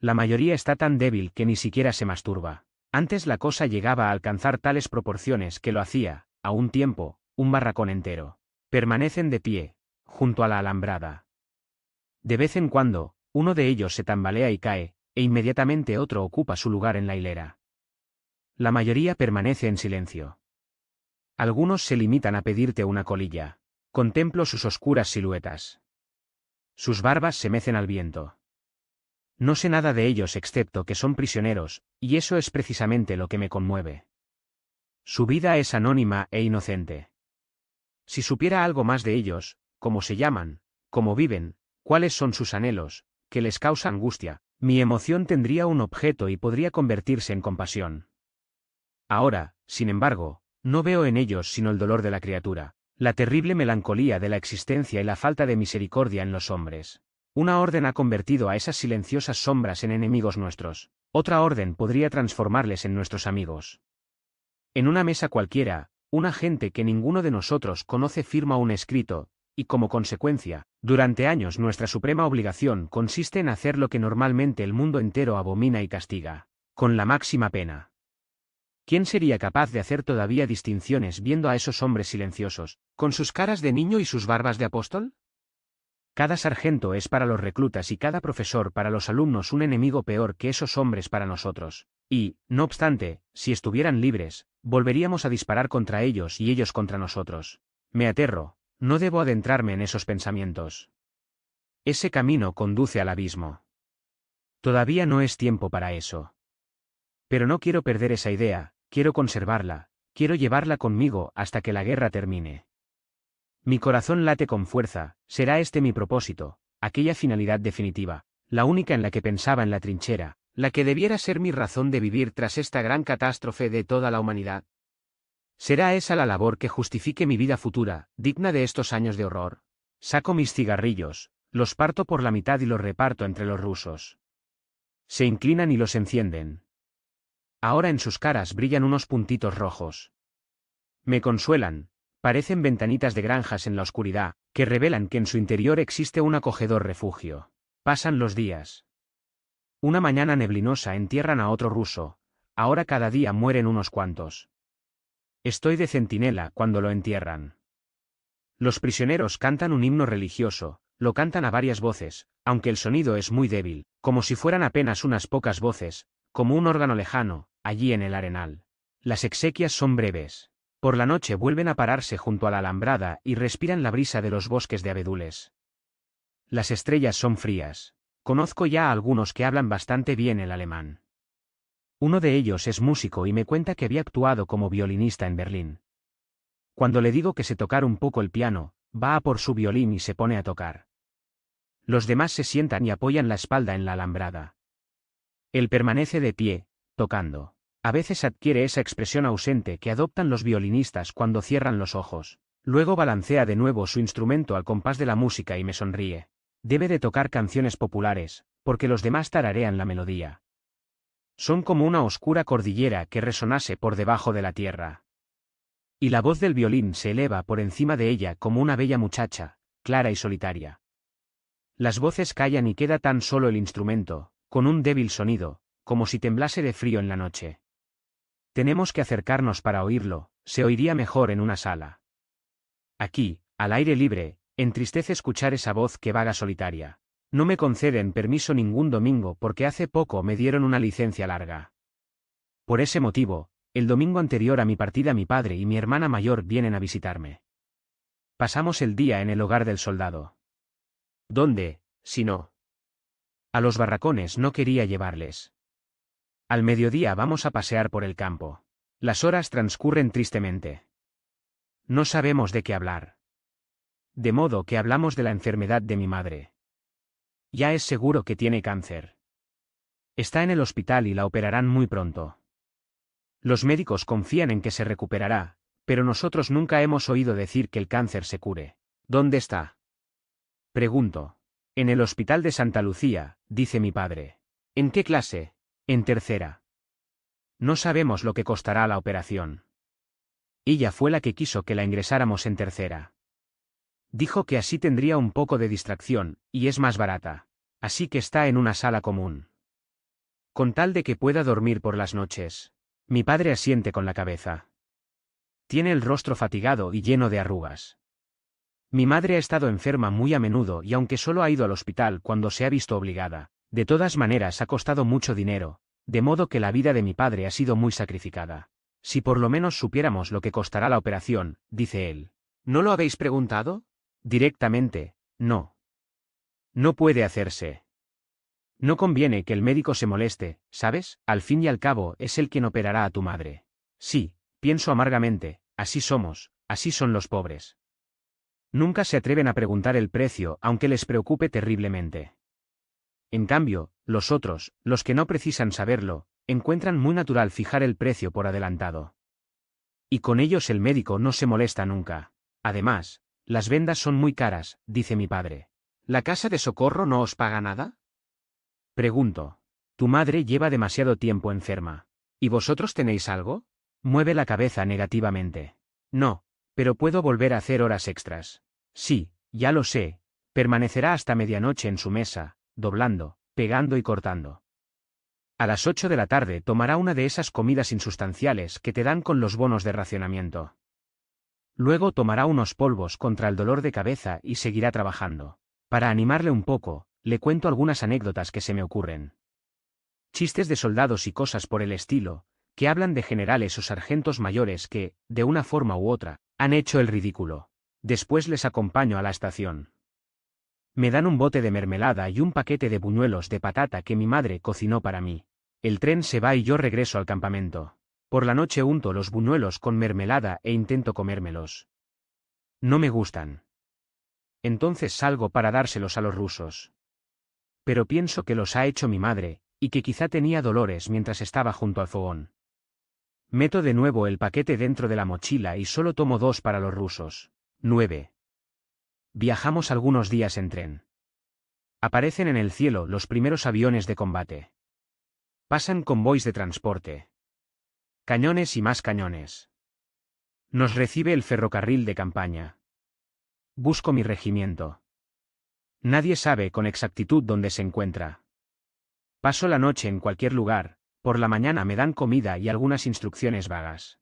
Speaker 1: La mayoría está tan débil que ni siquiera se masturba. Antes la cosa llegaba a alcanzar tales proporciones que lo hacía, a un tiempo, un barracón entero. Permanecen de pie, junto a la alambrada. De vez en cuando, uno de ellos se tambalea y cae, e inmediatamente otro ocupa su lugar en la hilera. La mayoría permanece en silencio. Algunos se limitan a pedirte una colilla. Contemplo sus oscuras siluetas. Sus barbas se mecen al viento. No sé nada de ellos excepto que son prisioneros, y eso es precisamente lo que me conmueve. Su vida es anónima e inocente. Si supiera algo más de ellos, cómo se llaman, cómo viven, cuáles son sus anhelos, que les causa angustia, mi emoción tendría un objeto y podría convertirse en compasión. Ahora, sin embargo, no veo en ellos sino el dolor de la criatura, la terrible melancolía de la existencia y la falta de misericordia en los hombres. Una orden ha convertido a esas silenciosas sombras en enemigos nuestros. Otra orden podría transformarles en nuestros amigos. En una mesa cualquiera, una gente que ninguno de nosotros conoce firma un escrito, y como consecuencia, durante años nuestra suprema obligación consiste en hacer lo que normalmente el mundo entero abomina y castiga, con la máxima pena. ¿Quién sería capaz de hacer todavía distinciones viendo a esos hombres silenciosos, con sus caras de niño y sus barbas de apóstol? Cada sargento es para los reclutas y cada profesor para los alumnos un enemigo peor que esos hombres para nosotros. Y, no obstante, si estuvieran libres, volveríamos a disparar contra ellos y ellos contra nosotros. Me aterro, no debo adentrarme en esos pensamientos. Ese camino conduce al abismo. Todavía no es tiempo para eso. Pero no quiero perder esa idea, quiero conservarla, quiero llevarla conmigo hasta que la guerra termine. Mi corazón late con fuerza, será este mi propósito, aquella finalidad definitiva, la única en la que pensaba en la trinchera, la que debiera ser mi razón de vivir tras esta gran catástrofe de toda la humanidad. Será esa la labor que justifique mi vida futura, digna de estos años de horror. Saco mis cigarrillos, los parto por la mitad y los reparto entre los rusos. Se inclinan y los encienden. Ahora en sus caras brillan unos puntitos rojos. Me consuelan, parecen ventanitas de granjas en la oscuridad, que revelan que en su interior existe un acogedor refugio. Pasan los días. Una mañana neblinosa entierran a otro ruso, ahora cada día mueren unos cuantos. Estoy de centinela cuando lo entierran. Los prisioneros cantan un himno religioso, lo cantan a varias voces, aunque el sonido es muy débil, como si fueran apenas unas pocas voces, como un órgano lejano, allí en el arenal. Las exequias son breves. Por la noche vuelven a pararse junto a la alambrada y respiran la brisa de los bosques de abedules. Las estrellas son frías. Conozco ya a algunos que hablan bastante bien el alemán. Uno de ellos es músico y me cuenta que había actuado como violinista en Berlín. Cuando le digo que se tocar un poco el piano, va a por su violín y se pone a tocar. Los demás se sientan y apoyan la espalda en la alambrada. Él permanece de pie, tocando. A veces adquiere esa expresión ausente que adoptan los violinistas cuando cierran los ojos. Luego balancea de nuevo su instrumento al compás de la música y me sonríe. Debe de tocar canciones populares, porque los demás tararean la melodía. Son como una oscura cordillera que resonase por debajo de la tierra. Y la voz del violín se eleva por encima de ella como una bella muchacha, clara y solitaria. Las voces callan y queda tan solo el instrumento, con un débil sonido, como si temblase de frío en la noche. Tenemos que acercarnos para oírlo, se oiría mejor en una sala. Aquí, al aire libre, entristece escuchar esa voz que vaga solitaria. No me conceden permiso ningún domingo porque hace poco me dieron una licencia larga. Por ese motivo, el domingo anterior a mi partida mi padre y mi hermana mayor vienen a visitarme. Pasamos el día en el hogar del soldado. ¿Dónde, si no? A los barracones no quería llevarles. Al mediodía vamos a pasear por el campo. Las horas transcurren tristemente. No sabemos de qué hablar. De modo que hablamos de la enfermedad de mi madre. Ya es seguro que tiene cáncer. Está en el hospital y la operarán muy pronto. Los médicos confían en que se recuperará, pero nosotros nunca hemos oído decir que el cáncer se cure. ¿Dónde está? Pregunto. En el hospital de Santa Lucía, dice mi padre. ¿En qué clase? En tercera. No sabemos lo que costará la operación. Ella fue la que quiso que la ingresáramos en tercera. Dijo que así tendría un poco de distracción, y es más barata. Así que está en una sala común. Con tal de que pueda dormir por las noches. Mi padre asiente con la cabeza. Tiene el rostro fatigado y lleno de arrugas. Mi madre ha estado enferma muy a menudo y aunque solo ha ido al hospital cuando se ha visto obligada, de todas maneras ha costado mucho dinero, de modo que la vida de mi padre ha sido muy sacrificada. Si por lo menos supiéramos lo que costará la operación, dice él. ¿No lo habéis preguntado? Directamente, no. No puede hacerse. No conviene que el médico se moleste, ¿sabes? Al fin y al cabo es el quien operará a tu madre. Sí, pienso amargamente, así somos, así son los pobres. Nunca se atreven a preguntar el precio aunque les preocupe terriblemente. En cambio, los otros, los que no precisan saberlo, encuentran muy natural fijar el precio por adelantado. Y con ellos el médico no se molesta nunca. Además, las vendas son muy caras, dice mi padre. ¿La casa de socorro no os paga nada? Pregunto. Tu madre lleva demasiado tiempo enferma. ¿Y vosotros tenéis algo? Mueve la cabeza negativamente. No, pero puedo volver a hacer horas extras. Sí, ya lo sé, permanecerá hasta medianoche en su mesa, doblando, pegando y cortando. A las 8 de la tarde tomará una de esas comidas insustanciales que te dan con los bonos de racionamiento. Luego tomará unos polvos contra el dolor de cabeza y seguirá trabajando. Para animarle un poco, le cuento algunas anécdotas que se me ocurren. Chistes de soldados y cosas por el estilo, que hablan de generales o sargentos mayores que, de una forma u otra, han hecho el ridículo. Después les acompaño a la estación. Me dan un bote de mermelada y un paquete de buñuelos de patata que mi madre cocinó para mí. El tren se va y yo regreso al campamento. Por la noche unto los buñuelos con mermelada e intento comérmelos. No me gustan. Entonces salgo para dárselos a los rusos. Pero pienso que los ha hecho mi madre, y que quizá tenía dolores mientras estaba junto al fogón. Meto de nuevo el paquete dentro de la mochila y solo tomo dos para los rusos. Nueve. Viajamos algunos días en tren. Aparecen en el cielo los primeros aviones de combate. Pasan convoys de transporte. Cañones y más cañones. Nos recibe el ferrocarril de campaña. Busco mi regimiento. Nadie sabe con exactitud dónde se encuentra. Paso la noche en cualquier lugar, por la mañana me dan comida y algunas instrucciones vagas.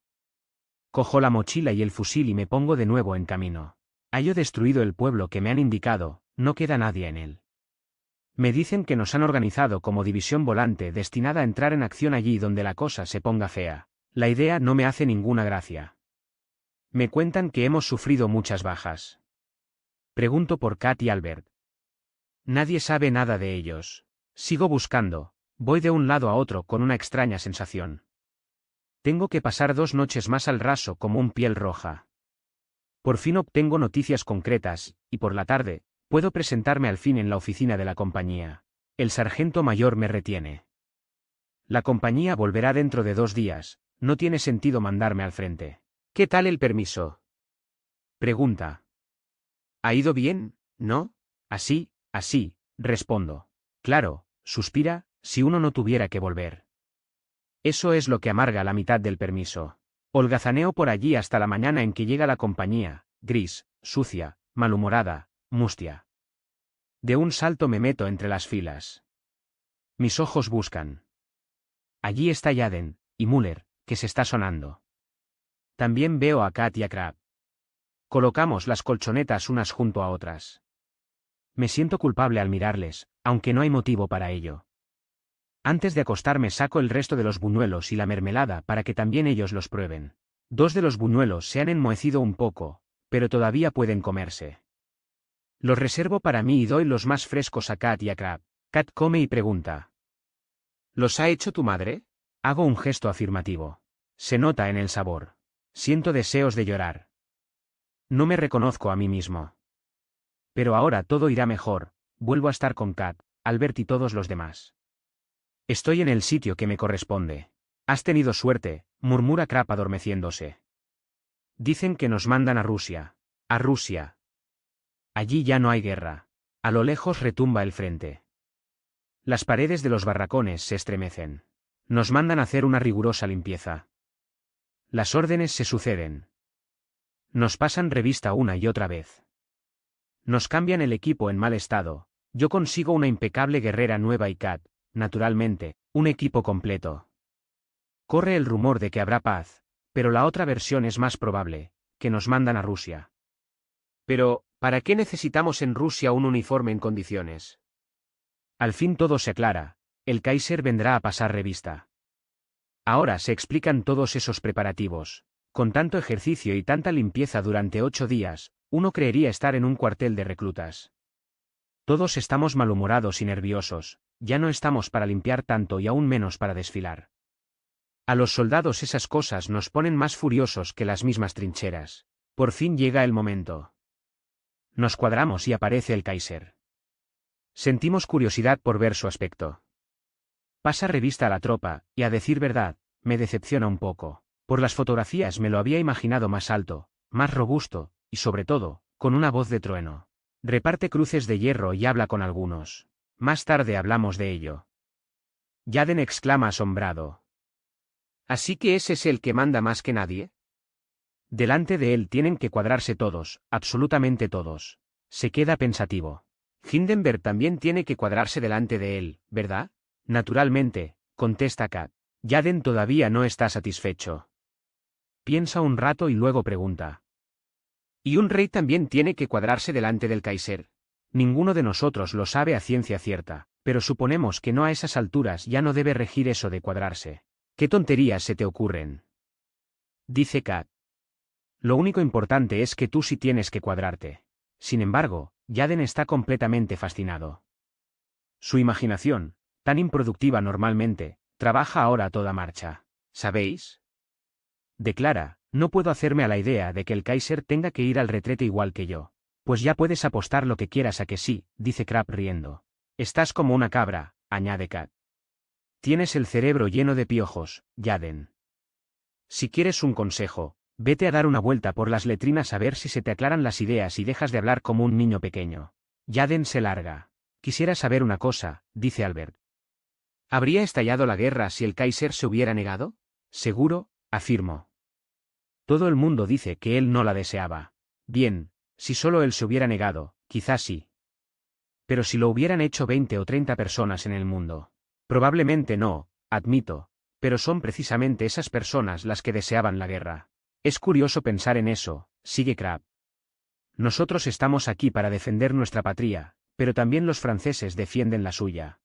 Speaker 1: Cojo la mochila y el fusil y me pongo de nuevo en camino. Hayo destruido el pueblo que me han indicado, no queda nadie en él. Me dicen que nos han organizado como división volante destinada a entrar en acción allí donde la cosa se ponga fea. La idea no me hace ninguna gracia. Me cuentan que hemos sufrido muchas bajas. Pregunto por Kat y Albert. Nadie sabe nada de ellos. Sigo buscando, voy de un lado a otro con una extraña sensación. Tengo que pasar dos noches más al raso como un piel roja. Por fin obtengo noticias concretas, y por la tarde, puedo presentarme al fin en la oficina de la compañía. El sargento mayor me retiene. La compañía volverá dentro de dos días, no tiene sentido mandarme al frente. ¿Qué tal el permiso? Pregunta. ¿Ha ido bien? ¿No? Así, así, respondo. Claro, suspira, si uno no tuviera que volver. Eso es lo que amarga la mitad del permiso. Holgazaneo por allí hasta la mañana en que llega la compañía, gris, sucia, malhumorada, mustia. De un salto me meto entre las filas. Mis ojos buscan. Allí está Yaden, y Müller, que se está sonando. También veo a Kat y a Colocamos las colchonetas unas junto a otras. Me siento culpable al mirarles, aunque no hay motivo para ello. Antes de acostarme saco el resto de los buñuelos y la mermelada para que también ellos los prueben. Dos de los buñuelos se han enmohecido un poco, pero todavía pueden comerse. Los reservo para mí y doy los más frescos a Kat y a Crab. Kat come y pregunta. ¿Los ha hecho tu madre? Hago un gesto afirmativo. Se nota en el sabor. Siento deseos de llorar. No me reconozco a mí mismo. Pero ahora todo irá mejor, vuelvo a estar con Kat, Albert y todos los demás. Estoy en el sitio que me corresponde. Has tenido suerte, murmura Crap adormeciéndose. Dicen que nos mandan a Rusia. A Rusia. Allí ya no hay guerra. A lo lejos retumba el frente. Las paredes de los barracones se estremecen. Nos mandan a hacer una rigurosa limpieza. Las órdenes se suceden. Nos pasan revista una y otra vez. Nos cambian el equipo en mal estado. Yo consigo una impecable guerrera nueva y cat naturalmente, un equipo completo. Corre el rumor de que habrá paz, pero la otra versión es más probable, que nos mandan a Rusia. Pero, ¿para qué necesitamos en Rusia un uniforme en condiciones? Al fin todo se aclara, el Kaiser vendrá a pasar revista. Ahora se explican todos esos preparativos. Con tanto ejercicio y tanta limpieza durante ocho días, uno creería estar en un cuartel de reclutas. Todos estamos malhumorados y nerviosos, ya no estamos para limpiar tanto y aún menos para desfilar. A los soldados esas cosas nos ponen más furiosos que las mismas trincheras. Por fin llega el momento. Nos cuadramos y aparece el Kaiser. Sentimos curiosidad por ver su aspecto. Pasa revista a la tropa, y a decir verdad, me decepciona un poco. Por las fotografías me lo había imaginado más alto, más robusto, y sobre todo, con una voz de trueno. Reparte cruces de hierro y habla con algunos. Más tarde hablamos de ello. Yaden exclama asombrado. ¿Así que ese es el que manda más que nadie? Delante de él tienen que cuadrarse todos, absolutamente todos. Se queda pensativo. Hindenberg también tiene que cuadrarse delante de él, ¿verdad? Naturalmente, contesta Kat. Yaden todavía no está satisfecho. Piensa un rato y luego pregunta. ¿Y un rey también tiene que cuadrarse delante del Kaiser? Ninguno de nosotros lo sabe a ciencia cierta, pero suponemos que no a esas alturas ya no debe regir eso de cuadrarse. ¿Qué tonterías se te ocurren? Dice Kat. Lo único importante es que tú sí tienes que cuadrarte. Sin embargo, Yaden está completamente fascinado. Su imaginación, tan improductiva normalmente, trabaja ahora a toda marcha. ¿Sabéis? Declara, no puedo hacerme a la idea de que el Kaiser tenga que ir al retrete igual que yo. Pues ya puedes apostar lo que quieras a que sí, dice Crab riendo. Estás como una cabra, añade Kat. Tienes el cerebro lleno de piojos, Yaden. Si quieres un consejo, vete a dar una vuelta por las letrinas a ver si se te aclaran las ideas y dejas de hablar como un niño pequeño. Yaden se larga. Quisiera saber una cosa, dice Albert. ¿Habría estallado la guerra si el Kaiser se hubiera negado? Seguro, afirmo. Todo el mundo dice que él no la deseaba. Bien, si solo él se hubiera negado, quizás sí. Pero si lo hubieran hecho 20 o 30 personas en el mundo. Probablemente no, admito, pero son precisamente esas personas las que deseaban la guerra. Es curioso pensar en eso, sigue Crab. Nosotros estamos aquí para defender nuestra patria, pero también los franceses defienden la suya.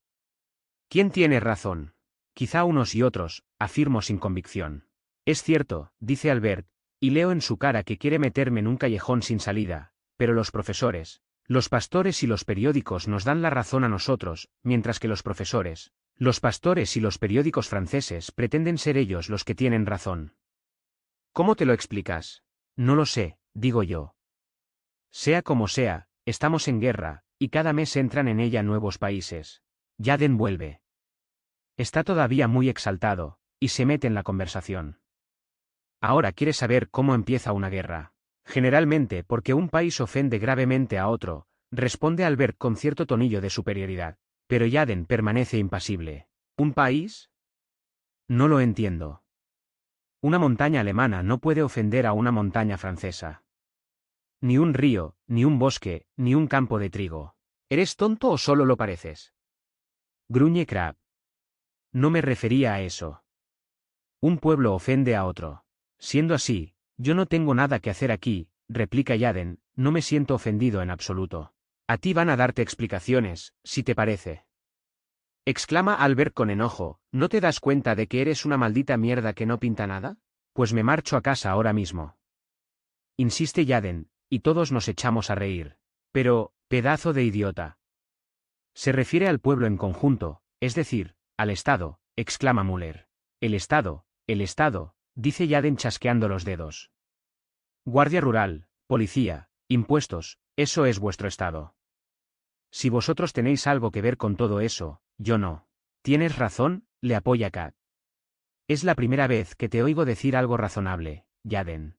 Speaker 1: ¿Quién tiene razón? Quizá unos y otros, afirmo sin convicción. Es cierto, dice Albert, y leo en su cara que quiere meterme en un callejón sin salida, pero los profesores, los pastores y los periódicos nos dan la razón a nosotros, mientras que los profesores, los pastores y los periódicos franceses pretenden ser ellos los que tienen razón. ¿Cómo te lo explicas? No lo sé, digo yo. Sea como sea, estamos en guerra, y cada mes entran en ella nuevos países. Yaden vuelve. Está todavía muy exaltado, y se mete en la conversación. Ahora quiere saber cómo empieza una guerra. Generalmente porque un país ofende gravemente a otro, responde Albert con cierto tonillo de superioridad. Pero Yaden permanece impasible. ¿Un país? No lo entiendo. Una montaña alemana no puede ofender a una montaña francesa. Ni un río, ni un bosque, ni un campo de trigo. ¿Eres tonto o solo lo pareces? Gruñe Krab. No me refería a eso. Un pueblo ofende a otro. Siendo así, yo no tengo nada que hacer aquí, replica Yaden, no me siento ofendido en absoluto. A ti van a darte explicaciones, si te parece. Exclama Albert con enojo, ¿no te das cuenta de que eres una maldita mierda que no pinta nada? Pues me marcho a casa ahora mismo. Insiste Yaden, y todos nos echamos a reír. Pero, pedazo de idiota. Se refiere al pueblo en conjunto, es decir, al Estado, exclama Müller. El Estado, el Estado, dice Yaden chasqueando los dedos. Guardia rural, policía, impuestos, eso es vuestro estado. Si vosotros tenéis algo que ver con todo eso, yo no. Tienes razón, le apoya Kat. Es la primera vez que te oigo decir algo razonable, Yaden.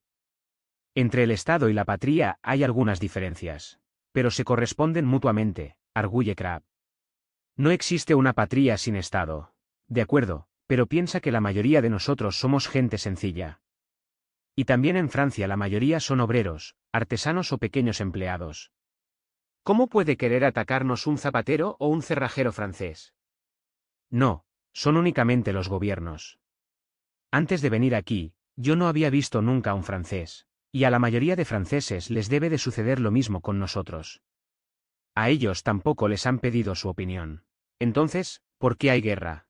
Speaker 1: Entre el Estado y la patria hay algunas diferencias. Pero se corresponden mutuamente, arguye Crab. No existe una patria sin Estado. De acuerdo, pero piensa que la mayoría de nosotros somos gente sencilla. Y también en Francia la mayoría son obreros, artesanos o pequeños empleados. ¿Cómo puede querer atacarnos un zapatero o un cerrajero francés? No, son únicamente los gobiernos. Antes de venir aquí, yo no había visto nunca a un francés, y a la mayoría de franceses les debe de suceder lo mismo con nosotros. A ellos tampoco les han pedido su opinión. Entonces, ¿por qué hay guerra?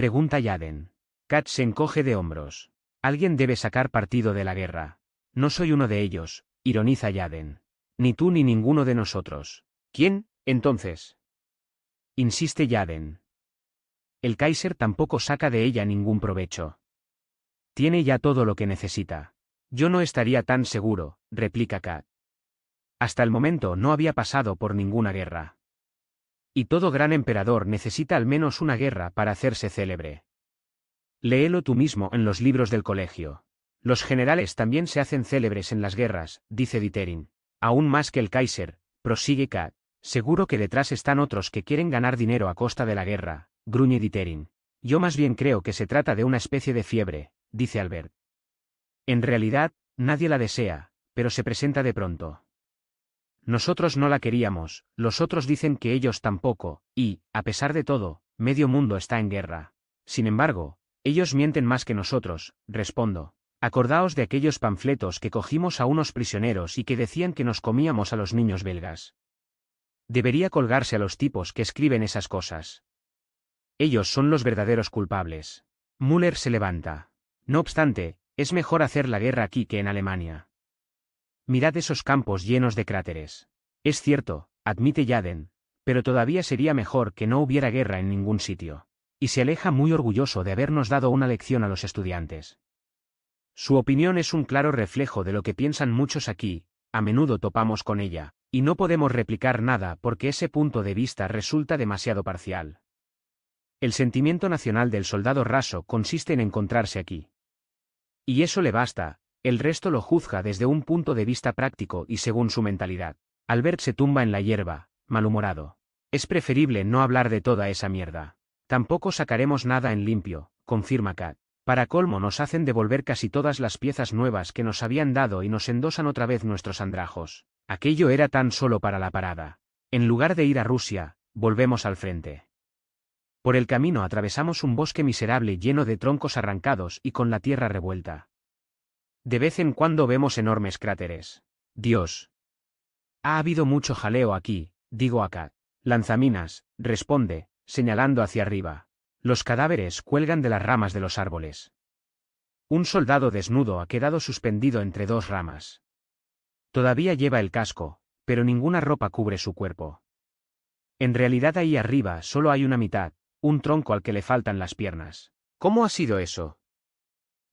Speaker 1: Pregunta Yaden. Kat se encoge de hombros. Alguien debe sacar partido de la guerra. No soy uno de ellos, ironiza Yaden. Ni tú ni ninguno de nosotros. ¿Quién, entonces? Insiste Yaden. El Kaiser tampoco saca de ella ningún provecho. Tiene ya todo lo que necesita. Yo no estaría tan seguro, replica Kat. Hasta el momento no había pasado por ninguna guerra. Y todo gran emperador necesita al menos una guerra para hacerse célebre. Léelo tú mismo en los libros del colegio. Los generales también se hacen célebres en las guerras, dice Diterin. Aún más que el Kaiser, prosigue Kat. Seguro que detrás están otros que quieren ganar dinero a costa de la guerra, gruñe Diterin. Yo más bien creo que se trata de una especie de fiebre, dice Albert. En realidad, nadie la desea, pero se presenta de pronto. Nosotros no la queríamos, los otros dicen que ellos tampoco, y, a pesar de todo, medio mundo está en guerra. Sin embargo, ellos mienten más que nosotros, respondo. Acordaos de aquellos panfletos que cogimos a unos prisioneros y que decían que nos comíamos a los niños belgas. Debería colgarse a los tipos que escriben esas cosas. Ellos son los verdaderos culpables. Müller se levanta. No obstante, es mejor hacer la guerra aquí que en Alemania. Mirad esos campos llenos de cráteres. Es cierto, admite Yaden, pero todavía sería mejor que no hubiera guerra en ningún sitio. Y se aleja muy orgulloso de habernos dado una lección a los estudiantes. Su opinión es un claro reflejo de lo que piensan muchos aquí, a menudo topamos con ella, y no podemos replicar nada porque ese punto de vista resulta demasiado parcial. El sentimiento nacional del soldado raso consiste en encontrarse aquí. Y eso le basta, el resto lo juzga desde un punto de vista práctico y según su mentalidad. Albert se tumba en la hierba, malhumorado. Es preferible no hablar de toda esa mierda. Tampoco sacaremos nada en limpio, confirma Kat. Para colmo nos hacen devolver casi todas las piezas nuevas que nos habían dado y nos endosan otra vez nuestros andrajos. Aquello era tan solo para la parada. En lugar de ir a Rusia, volvemos al frente. Por el camino atravesamos un bosque miserable lleno de troncos arrancados y con la tierra revuelta. De vez en cuando vemos enormes cráteres. Dios. Ha habido mucho jaleo aquí, digo acá. Lanzaminas, responde, señalando hacia arriba. Los cadáveres cuelgan de las ramas de los árboles. Un soldado desnudo ha quedado suspendido entre dos ramas. Todavía lleva el casco, pero ninguna ropa cubre su cuerpo. En realidad ahí arriba solo hay una mitad, un tronco al que le faltan las piernas. ¿Cómo ha sido eso?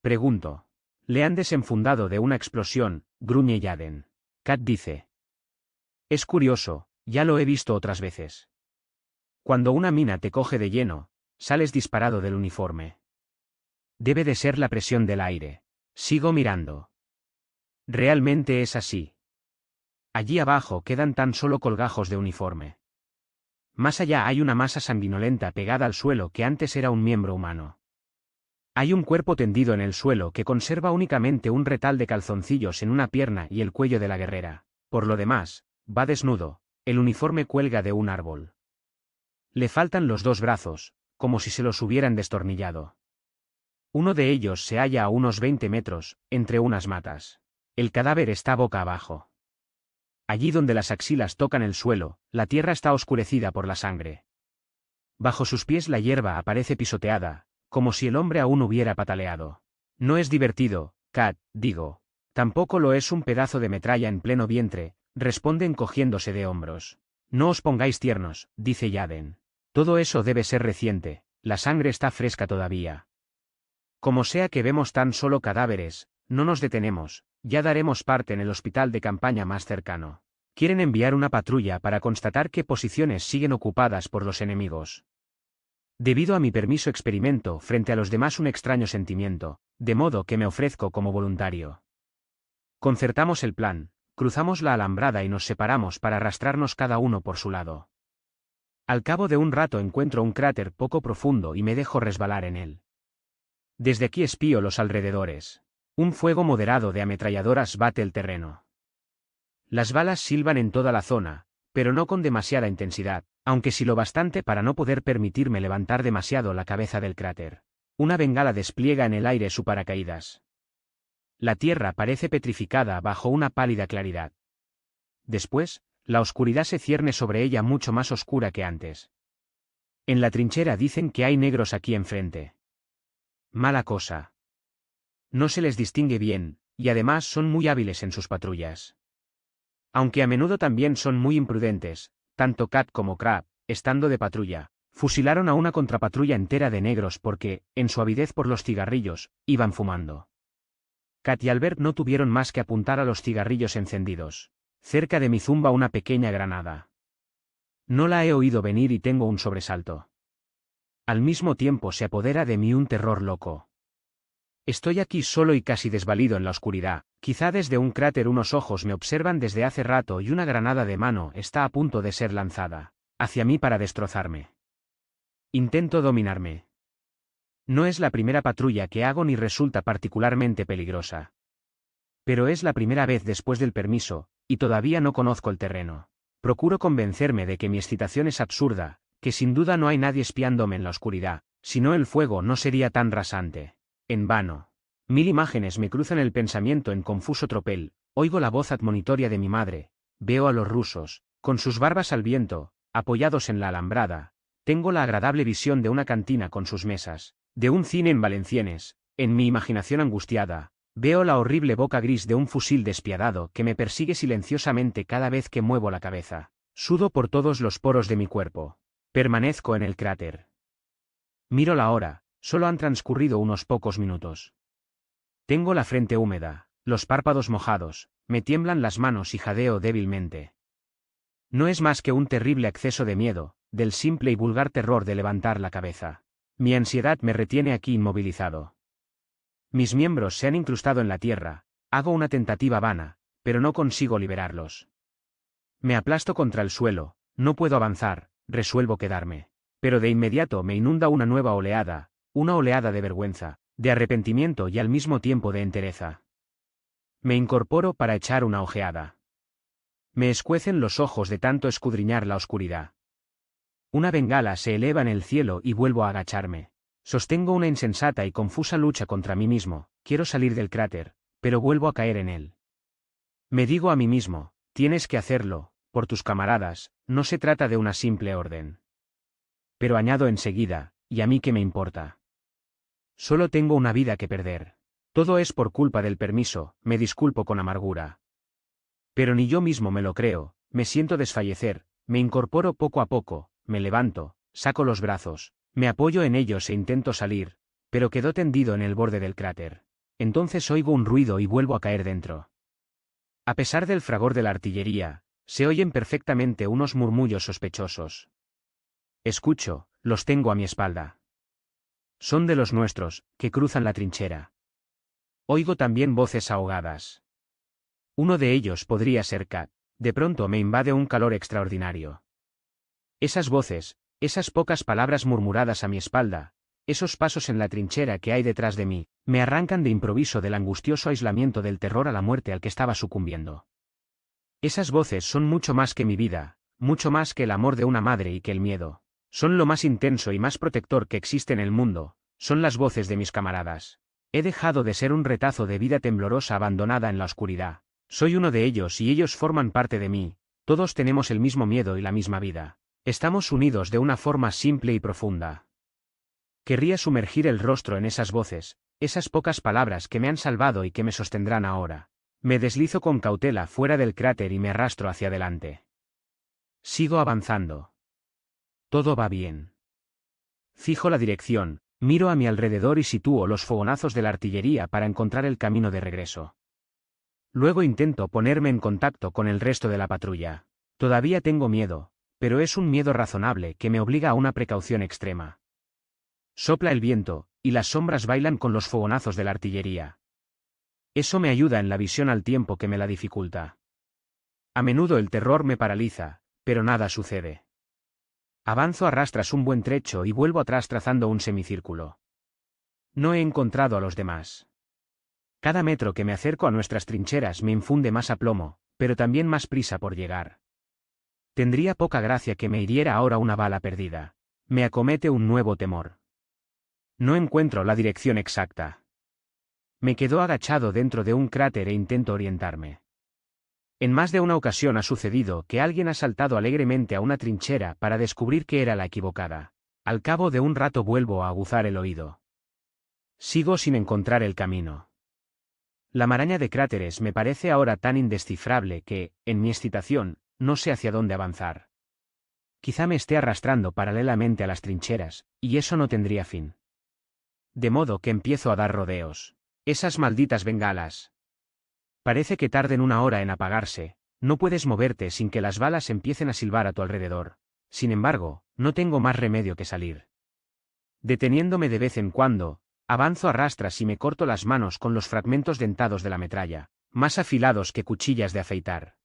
Speaker 1: Pregunto. Le han desenfundado de una explosión, gruñe Yaden. Kat dice. Es curioso, ya lo he visto otras veces. Cuando una mina te coge de lleno, sales disparado del uniforme. Debe de ser la presión del aire. Sigo mirando. Realmente es así. Allí abajo quedan tan solo colgajos de uniforme. Más allá hay una masa sanguinolenta pegada al suelo que antes era un miembro humano. Hay un cuerpo tendido en el suelo que conserva únicamente un retal de calzoncillos en una pierna y el cuello de la guerrera. Por lo demás, va desnudo, el uniforme cuelga de un árbol. Le faltan los dos brazos, como si se los hubieran destornillado. Uno de ellos se halla a unos 20 metros, entre unas matas. El cadáver está boca abajo. Allí donde las axilas tocan el suelo, la tierra está oscurecida por la sangre. Bajo sus pies la hierba aparece pisoteada, como si el hombre aún hubiera pataleado. No es divertido, Kat, digo. Tampoco lo es un pedazo de metralla en pleno vientre, responden cogiéndose de hombros. No os pongáis tiernos, dice Yaden. Todo eso debe ser reciente, la sangre está fresca todavía. Como sea que vemos tan solo cadáveres, no nos detenemos, ya daremos parte en el hospital de campaña más cercano. Quieren enviar una patrulla para constatar qué posiciones siguen ocupadas por los enemigos. Debido a mi permiso experimento frente a los demás un extraño sentimiento, de modo que me ofrezco como voluntario. Concertamos el plan, cruzamos la alambrada y nos separamos para arrastrarnos cada uno por su lado. Al cabo de un rato encuentro un cráter poco profundo y me dejo resbalar en él. Desde aquí espío los alrededores. Un fuego moderado de ametralladoras bate el terreno. Las balas silban en toda la zona, pero no con demasiada intensidad, aunque sí lo bastante para no poder permitirme levantar demasiado la cabeza del cráter. Una bengala despliega en el aire su paracaídas. La tierra parece petrificada bajo una pálida claridad. Después, la oscuridad se cierne sobre ella mucho más oscura que antes. En la trinchera dicen que hay negros aquí enfrente. Mala cosa. No se les distingue bien, y además son muy hábiles en sus patrullas. Aunque a menudo también son muy imprudentes, tanto Cat como Crab, estando de patrulla, fusilaron a una contrapatrulla entera de negros porque, en su avidez por los cigarrillos, iban fumando. Cat y Albert no tuvieron más que apuntar a los cigarrillos encendidos. Cerca de mi zumba una pequeña granada. No la he oído venir y tengo un sobresalto. Al mismo tiempo se apodera de mí un terror loco. Estoy aquí solo y casi desvalido en la oscuridad. Quizá desde un cráter unos ojos me observan desde hace rato y una granada de mano está a punto de ser lanzada. Hacia mí para destrozarme. Intento dominarme. No es la primera patrulla que hago ni resulta particularmente peligrosa. Pero es la primera vez después del permiso, y todavía no conozco el terreno. Procuro convencerme de que mi excitación es absurda, que sin duda no hay nadie espiándome en la oscuridad, si no el fuego no sería tan rasante. En vano. Mil imágenes me cruzan el pensamiento en confuso tropel, oigo la voz admonitoria de mi madre, veo a los rusos, con sus barbas al viento, apoyados en la alambrada, tengo la agradable visión de una cantina con sus mesas, de un cine en Valencienes, en mi imaginación angustiada, veo la horrible boca gris de un fusil despiadado que me persigue silenciosamente cada vez que muevo la cabeza. Sudo por todos los poros de mi cuerpo. Permanezco en el cráter. Miro la hora, Solo han transcurrido unos pocos minutos. Tengo la frente húmeda, los párpados mojados, me tiemblan las manos y jadeo débilmente. No es más que un terrible acceso de miedo, del simple y vulgar terror de levantar la cabeza. Mi ansiedad me retiene aquí inmovilizado. Mis miembros se han incrustado en la tierra, hago una tentativa vana, pero no consigo liberarlos. Me aplasto contra el suelo, no puedo avanzar, resuelvo quedarme. Pero de inmediato me inunda una nueva oleada, una oleada de vergüenza, de arrepentimiento y al mismo tiempo de entereza. Me incorporo para echar una ojeada. Me escuecen los ojos de tanto escudriñar la oscuridad. Una bengala se eleva en el cielo y vuelvo a agacharme. Sostengo una insensata y confusa lucha contra mí mismo, quiero salir del cráter, pero vuelvo a caer en él. Me digo a mí mismo, tienes que hacerlo, por tus camaradas, no se trata de una simple orden. Pero añado enseguida, ¿y a mí qué me importa? Solo tengo una vida que perder. Todo es por culpa del permiso, me disculpo con amargura. Pero ni yo mismo me lo creo, me siento desfallecer, me incorporo poco a poco, me levanto, saco los brazos, me apoyo en ellos e intento salir, pero quedo tendido en el borde del cráter. Entonces oigo un ruido y vuelvo a caer dentro. A pesar del fragor de la artillería, se oyen perfectamente unos murmullos sospechosos. Escucho, los tengo a mi espalda. Son de los nuestros, que cruzan la trinchera. Oigo también voces ahogadas. Uno de ellos podría ser Kat. De pronto me invade un calor extraordinario. Esas voces, esas pocas palabras murmuradas a mi espalda, esos pasos en la trinchera que hay detrás de mí, me arrancan de improviso del angustioso aislamiento del terror a la muerte al que estaba sucumbiendo. Esas voces son mucho más que mi vida, mucho más que el amor de una madre y que el miedo. Son lo más intenso y más protector que existe en el mundo, son las voces de mis camaradas. He dejado de ser un retazo de vida temblorosa abandonada en la oscuridad. Soy uno de ellos y ellos forman parte de mí, todos tenemos el mismo miedo y la misma vida. Estamos unidos de una forma simple y profunda. Querría sumergir el rostro en esas voces, esas pocas palabras que me han salvado y que me sostendrán ahora. Me deslizo con cautela fuera del cráter y me arrastro hacia adelante. Sigo avanzando. Todo va bien. Fijo la dirección, miro a mi alrededor y sitúo los fogonazos de la artillería para encontrar el camino de regreso. Luego intento ponerme en contacto con el resto de la patrulla. Todavía tengo miedo, pero es un miedo razonable que me obliga a una precaución extrema. Sopla el viento, y las sombras bailan con los fogonazos de la artillería. Eso me ayuda en la visión al tiempo que me la dificulta. A menudo el terror me paraliza, pero nada sucede. Avanzo arrastras un buen trecho y vuelvo atrás trazando un semicírculo. No he encontrado a los demás. Cada metro que me acerco a nuestras trincheras me infunde más aplomo, pero también más prisa por llegar. Tendría poca gracia que me hiriera ahora una bala perdida. Me acomete un nuevo temor. No encuentro la dirección exacta. Me quedo agachado dentro de un cráter e intento orientarme. En más de una ocasión ha sucedido que alguien ha saltado alegremente a una trinchera para descubrir que era la equivocada. Al cabo de un rato vuelvo a aguzar el oído. Sigo sin encontrar el camino. La maraña de cráteres me parece ahora tan indescifrable que, en mi excitación, no sé hacia dónde avanzar. Quizá me esté arrastrando paralelamente a las trincheras, y eso no tendría fin. De modo que empiezo a dar rodeos. Esas malditas bengalas. Parece que tarden una hora en apagarse, no puedes moverte sin que las balas empiecen a silbar a tu alrededor. Sin embargo, no tengo más remedio que salir. Deteniéndome de vez en cuando, avanzo a rastras y me corto las manos con los fragmentos dentados de la metralla, más afilados que cuchillas de afeitar.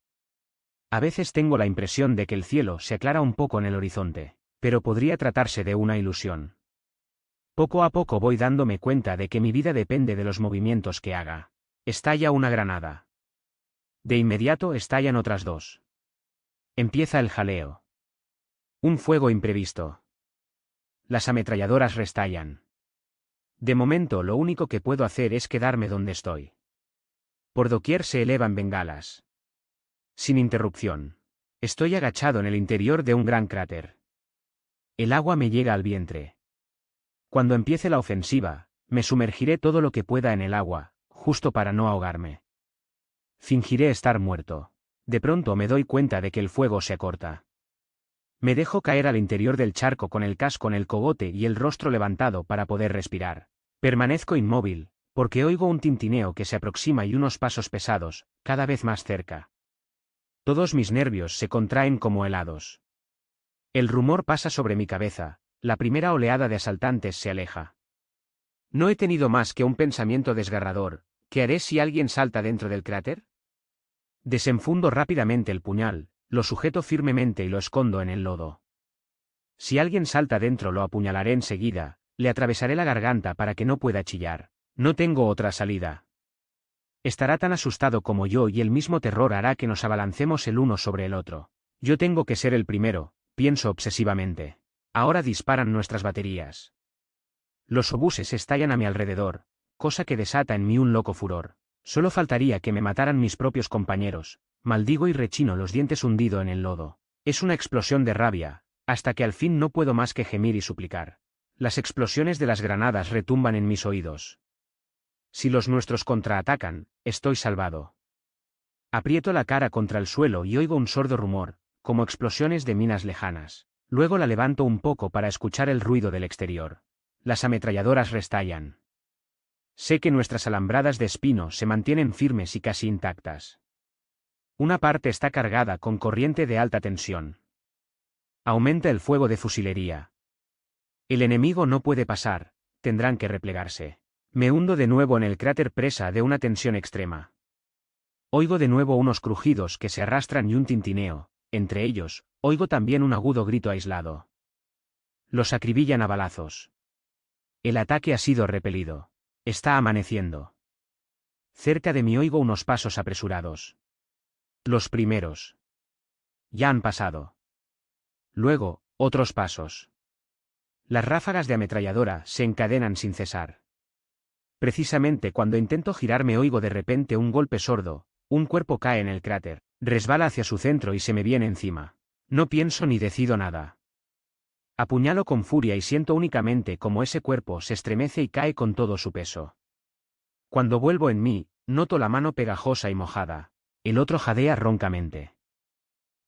Speaker 1: A veces tengo la impresión de que el cielo se aclara un poco en el horizonte, pero podría tratarse de una ilusión. Poco a poco voy dándome cuenta de que mi vida depende de los movimientos que haga. Estalla una granada. De inmediato estallan otras dos. Empieza el jaleo. Un fuego imprevisto. Las ametralladoras restallan. De momento lo único que puedo hacer es quedarme donde estoy. Por doquier se elevan bengalas. Sin interrupción. Estoy agachado en el interior de un gran cráter. El agua me llega al vientre. Cuando empiece la ofensiva, me sumergiré todo lo que pueda en el agua, justo para no ahogarme. Fingiré estar muerto. De pronto me doy cuenta de que el fuego se corta. Me dejo caer al interior del charco con el casco en el cogote y el rostro levantado para poder respirar. Permanezco inmóvil, porque oigo un tintineo que se aproxima y unos pasos pesados, cada vez más cerca. Todos mis nervios se contraen como helados. El rumor pasa sobre mi cabeza, la primera oleada de asaltantes se aleja. No he tenido más que un pensamiento desgarrador, ¿Qué haré si alguien salta dentro del cráter? Desenfundo rápidamente el puñal, lo sujeto firmemente y lo escondo en el lodo. Si alguien salta dentro lo apuñalaré enseguida, le atravesaré la garganta para que no pueda chillar. No tengo otra salida. Estará tan asustado como yo y el mismo terror hará que nos abalancemos el uno sobre el otro. Yo tengo que ser el primero, pienso obsesivamente. Ahora disparan nuestras baterías. Los obuses estallan a mi alrededor, cosa que desata en mí un loco furor. Solo faltaría que me mataran mis propios compañeros, maldigo y rechino los dientes hundido en el lodo. Es una explosión de rabia, hasta que al fin no puedo más que gemir y suplicar. Las explosiones de las granadas retumban en mis oídos. Si los nuestros contraatacan, estoy salvado. Aprieto la cara contra el suelo y oigo un sordo rumor, como explosiones de minas lejanas. Luego la levanto un poco para escuchar el ruido del exterior. Las ametralladoras restallan. Sé que nuestras alambradas de espino se mantienen firmes y casi intactas. Una parte está cargada con corriente de alta tensión. Aumenta el fuego de fusilería. El enemigo no puede pasar, tendrán que replegarse. Me hundo de nuevo en el cráter presa de una tensión extrema. Oigo de nuevo unos crujidos que se arrastran y un tintineo, entre ellos, oigo también un agudo grito aislado. Los acribillan a balazos. El ataque ha sido repelido. Está amaneciendo. Cerca de mí oigo unos pasos apresurados. Los primeros. Ya han pasado. Luego, otros pasos. Las ráfagas de ametralladora se encadenan sin cesar. Precisamente cuando intento girarme oigo de repente un golpe sordo, un cuerpo cae en el cráter, resbala hacia su centro y se me viene encima. No pienso ni decido nada. Apuñalo con furia y siento únicamente como ese cuerpo se estremece y cae con todo su peso. Cuando vuelvo en mí, noto la mano pegajosa y mojada. El otro jadea roncamente.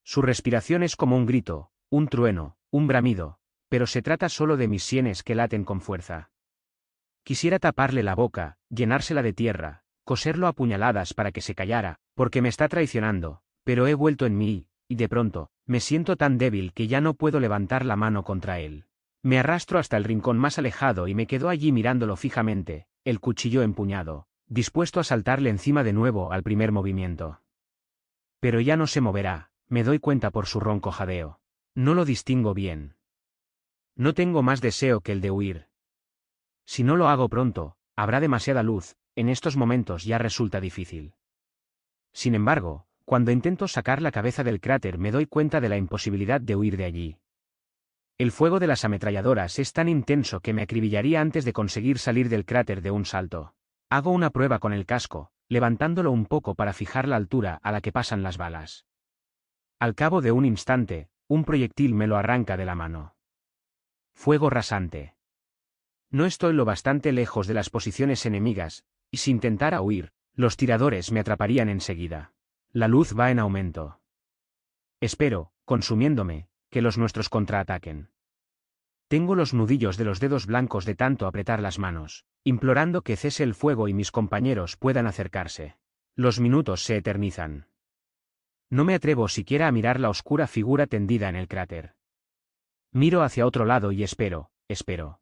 Speaker 1: Su respiración es como un grito, un trueno, un bramido, pero se trata solo de mis sienes que laten con fuerza. Quisiera taparle la boca, llenársela de tierra, coserlo a puñaladas para que se callara, porque me está traicionando, pero he vuelto en mí, y de pronto, me siento tan débil que ya no puedo levantar la mano contra él. Me arrastro hasta el rincón más alejado y me quedo allí mirándolo fijamente, el cuchillo empuñado, dispuesto a saltarle encima de nuevo al primer movimiento. Pero ya no se moverá, me doy cuenta por su ronco jadeo. No lo distingo bien. No tengo más deseo que el de huir. Si no lo hago pronto, habrá demasiada luz, en estos momentos ya resulta difícil. Sin embargo, cuando intento sacar la cabeza del cráter me doy cuenta de la imposibilidad de huir de allí. El fuego de las ametralladoras es tan intenso que me acribillaría antes de conseguir salir del cráter de un salto. Hago una prueba con el casco, levantándolo un poco para fijar la altura a la que pasan las balas. Al cabo de un instante, un proyectil me lo arranca de la mano. Fuego rasante. No estoy lo bastante lejos de las posiciones enemigas, y si intentara huir, los tiradores me atraparían enseguida. La luz va en aumento. Espero, consumiéndome, que los nuestros contraataquen. Tengo los nudillos de los dedos blancos de tanto apretar las manos, implorando que cese el fuego y mis compañeros puedan acercarse. Los minutos se eternizan. No me atrevo siquiera a mirar la oscura figura tendida en el cráter. Miro hacia otro lado y espero, espero.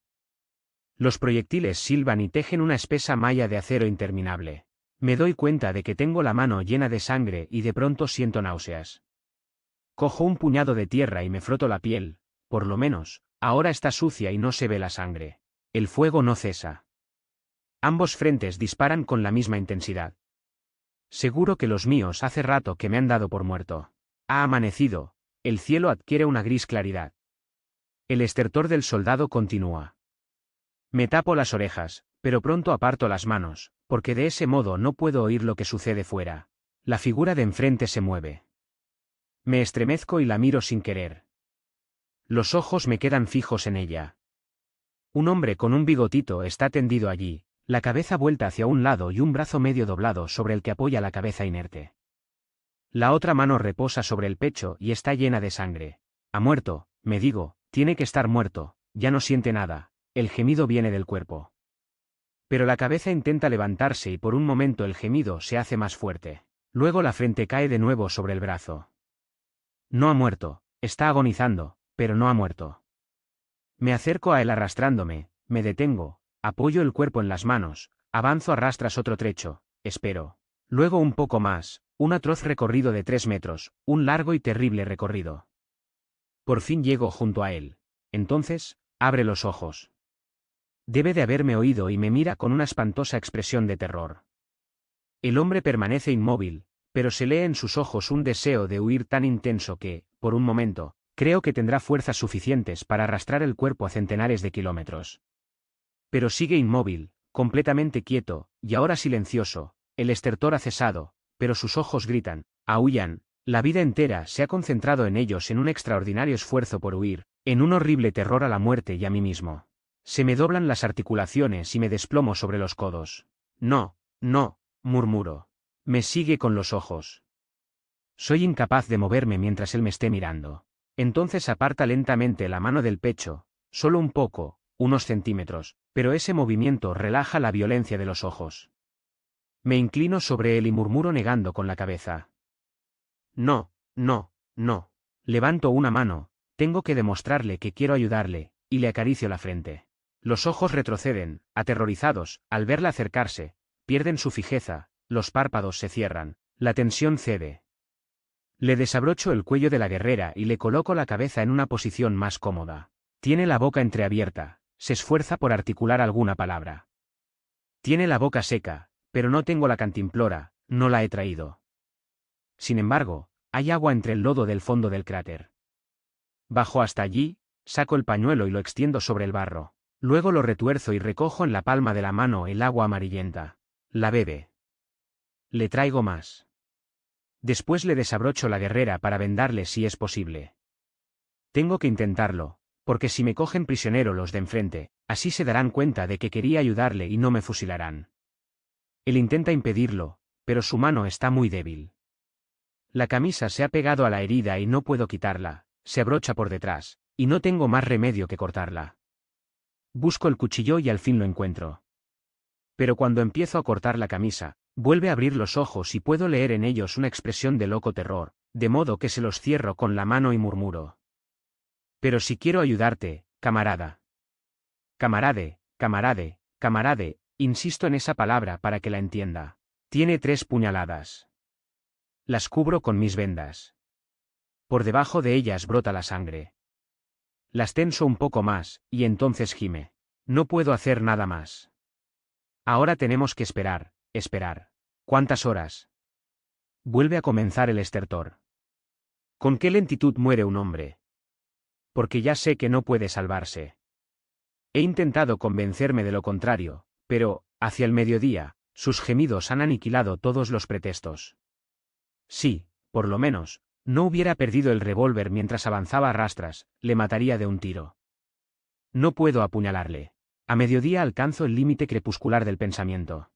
Speaker 1: Los proyectiles silban y tejen una espesa malla de acero interminable. Me doy cuenta de que tengo la mano llena de sangre y de pronto siento náuseas. Cojo un puñado de tierra y me froto la piel, por lo menos, ahora está sucia y no se ve la sangre. El fuego no cesa. Ambos frentes disparan con la misma intensidad. Seguro que los míos hace rato que me han dado por muerto. Ha amanecido, el cielo adquiere una gris claridad. El estertor del soldado continúa. Me tapo las orejas, pero pronto aparto las manos, porque de ese modo no puedo oír lo que sucede fuera. La figura de enfrente se mueve. Me estremezco y la miro sin querer. Los ojos me quedan fijos en ella. Un hombre con un bigotito está tendido allí, la cabeza vuelta hacia un lado y un brazo medio doblado sobre el que apoya la cabeza inerte. La otra mano reposa sobre el pecho y está llena de sangre. Ha muerto, me digo, tiene que estar muerto, ya no siente nada, el gemido viene del cuerpo. Pero la cabeza intenta levantarse y por un momento el gemido se hace más fuerte. Luego la frente cae de nuevo sobre el brazo. No ha muerto, está agonizando, pero no ha muerto. Me acerco a él arrastrándome, me detengo, apoyo el cuerpo en las manos, avanzo arrastras otro trecho, espero. Luego un poco más, un atroz recorrido de tres metros, un largo y terrible recorrido. Por fin llego junto a él. Entonces, abre los ojos. Debe de haberme oído y me mira con una espantosa expresión de terror. El hombre permanece inmóvil, pero se lee en sus ojos un deseo de huir tan intenso que, por un momento, creo que tendrá fuerzas suficientes para arrastrar el cuerpo a centenares de kilómetros. Pero sigue inmóvil, completamente quieto, y ahora silencioso, el estertor ha cesado, pero sus ojos gritan, aullan, la vida entera se ha concentrado en ellos en un extraordinario esfuerzo por huir, en un horrible terror a la muerte y a mí mismo. Se me doblan las articulaciones y me desplomo sobre los codos. No, no, murmuro. Me sigue con los ojos. Soy incapaz de moverme mientras él me esté mirando. Entonces aparta lentamente la mano del pecho, solo un poco, unos centímetros, pero ese movimiento relaja la violencia de los ojos. Me inclino sobre él y murmuro negando con la cabeza. No, no, no. Levanto una mano, tengo que demostrarle que quiero ayudarle, y le acaricio la frente. Los ojos retroceden, aterrorizados, al verla acercarse, pierden su fijeza, los párpados se cierran, la tensión cede. Le desabrocho el cuello de la guerrera y le coloco la cabeza en una posición más cómoda. Tiene la boca entreabierta, se esfuerza por articular alguna palabra. Tiene la boca seca, pero no tengo la cantimplora, no la he traído. Sin embargo, hay agua entre el lodo del fondo del cráter. Bajo hasta allí, saco el pañuelo y lo extiendo sobre el barro. Luego lo retuerzo y recojo en la palma de la mano el agua amarillenta. La bebe. Le traigo más. Después le desabrocho la guerrera para vendarle si es posible. Tengo que intentarlo, porque si me cogen prisionero los de enfrente, así se darán cuenta de que quería ayudarle y no me fusilarán. Él intenta impedirlo, pero su mano está muy débil. La camisa se ha pegado a la herida y no puedo quitarla, se abrocha por detrás, y no tengo más remedio que cortarla. Busco el cuchillo y al fin lo encuentro. Pero cuando empiezo a cortar la camisa, vuelve a abrir los ojos y puedo leer en ellos una expresión de loco terror, de modo que se los cierro con la mano y murmuro. Pero si quiero ayudarte, camarada. Camarade, camarade, camarade, insisto en esa palabra para que la entienda. Tiene tres puñaladas. Las cubro con mis vendas. Por debajo de ellas brota la sangre. Las tenso un poco más, y entonces gime. No puedo hacer nada más. Ahora tenemos que esperar, esperar. ¿Cuántas horas? Vuelve a comenzar el estertor. ¿Con qué lentitud muere un hombre? Porque ya sé que no puede salvarse. He intentado convencerme de lo contrario, pero, hacia el mediodía, sus gemidos han aniquilado todos los pretextos. Sí, por lo menos, no hubiera perdido el revólver mientras avanzaba a rastras, le mataría de un tiro. No puedo apuñalarle. A mediodía alcanzo el límite crepuscular del pensamiento.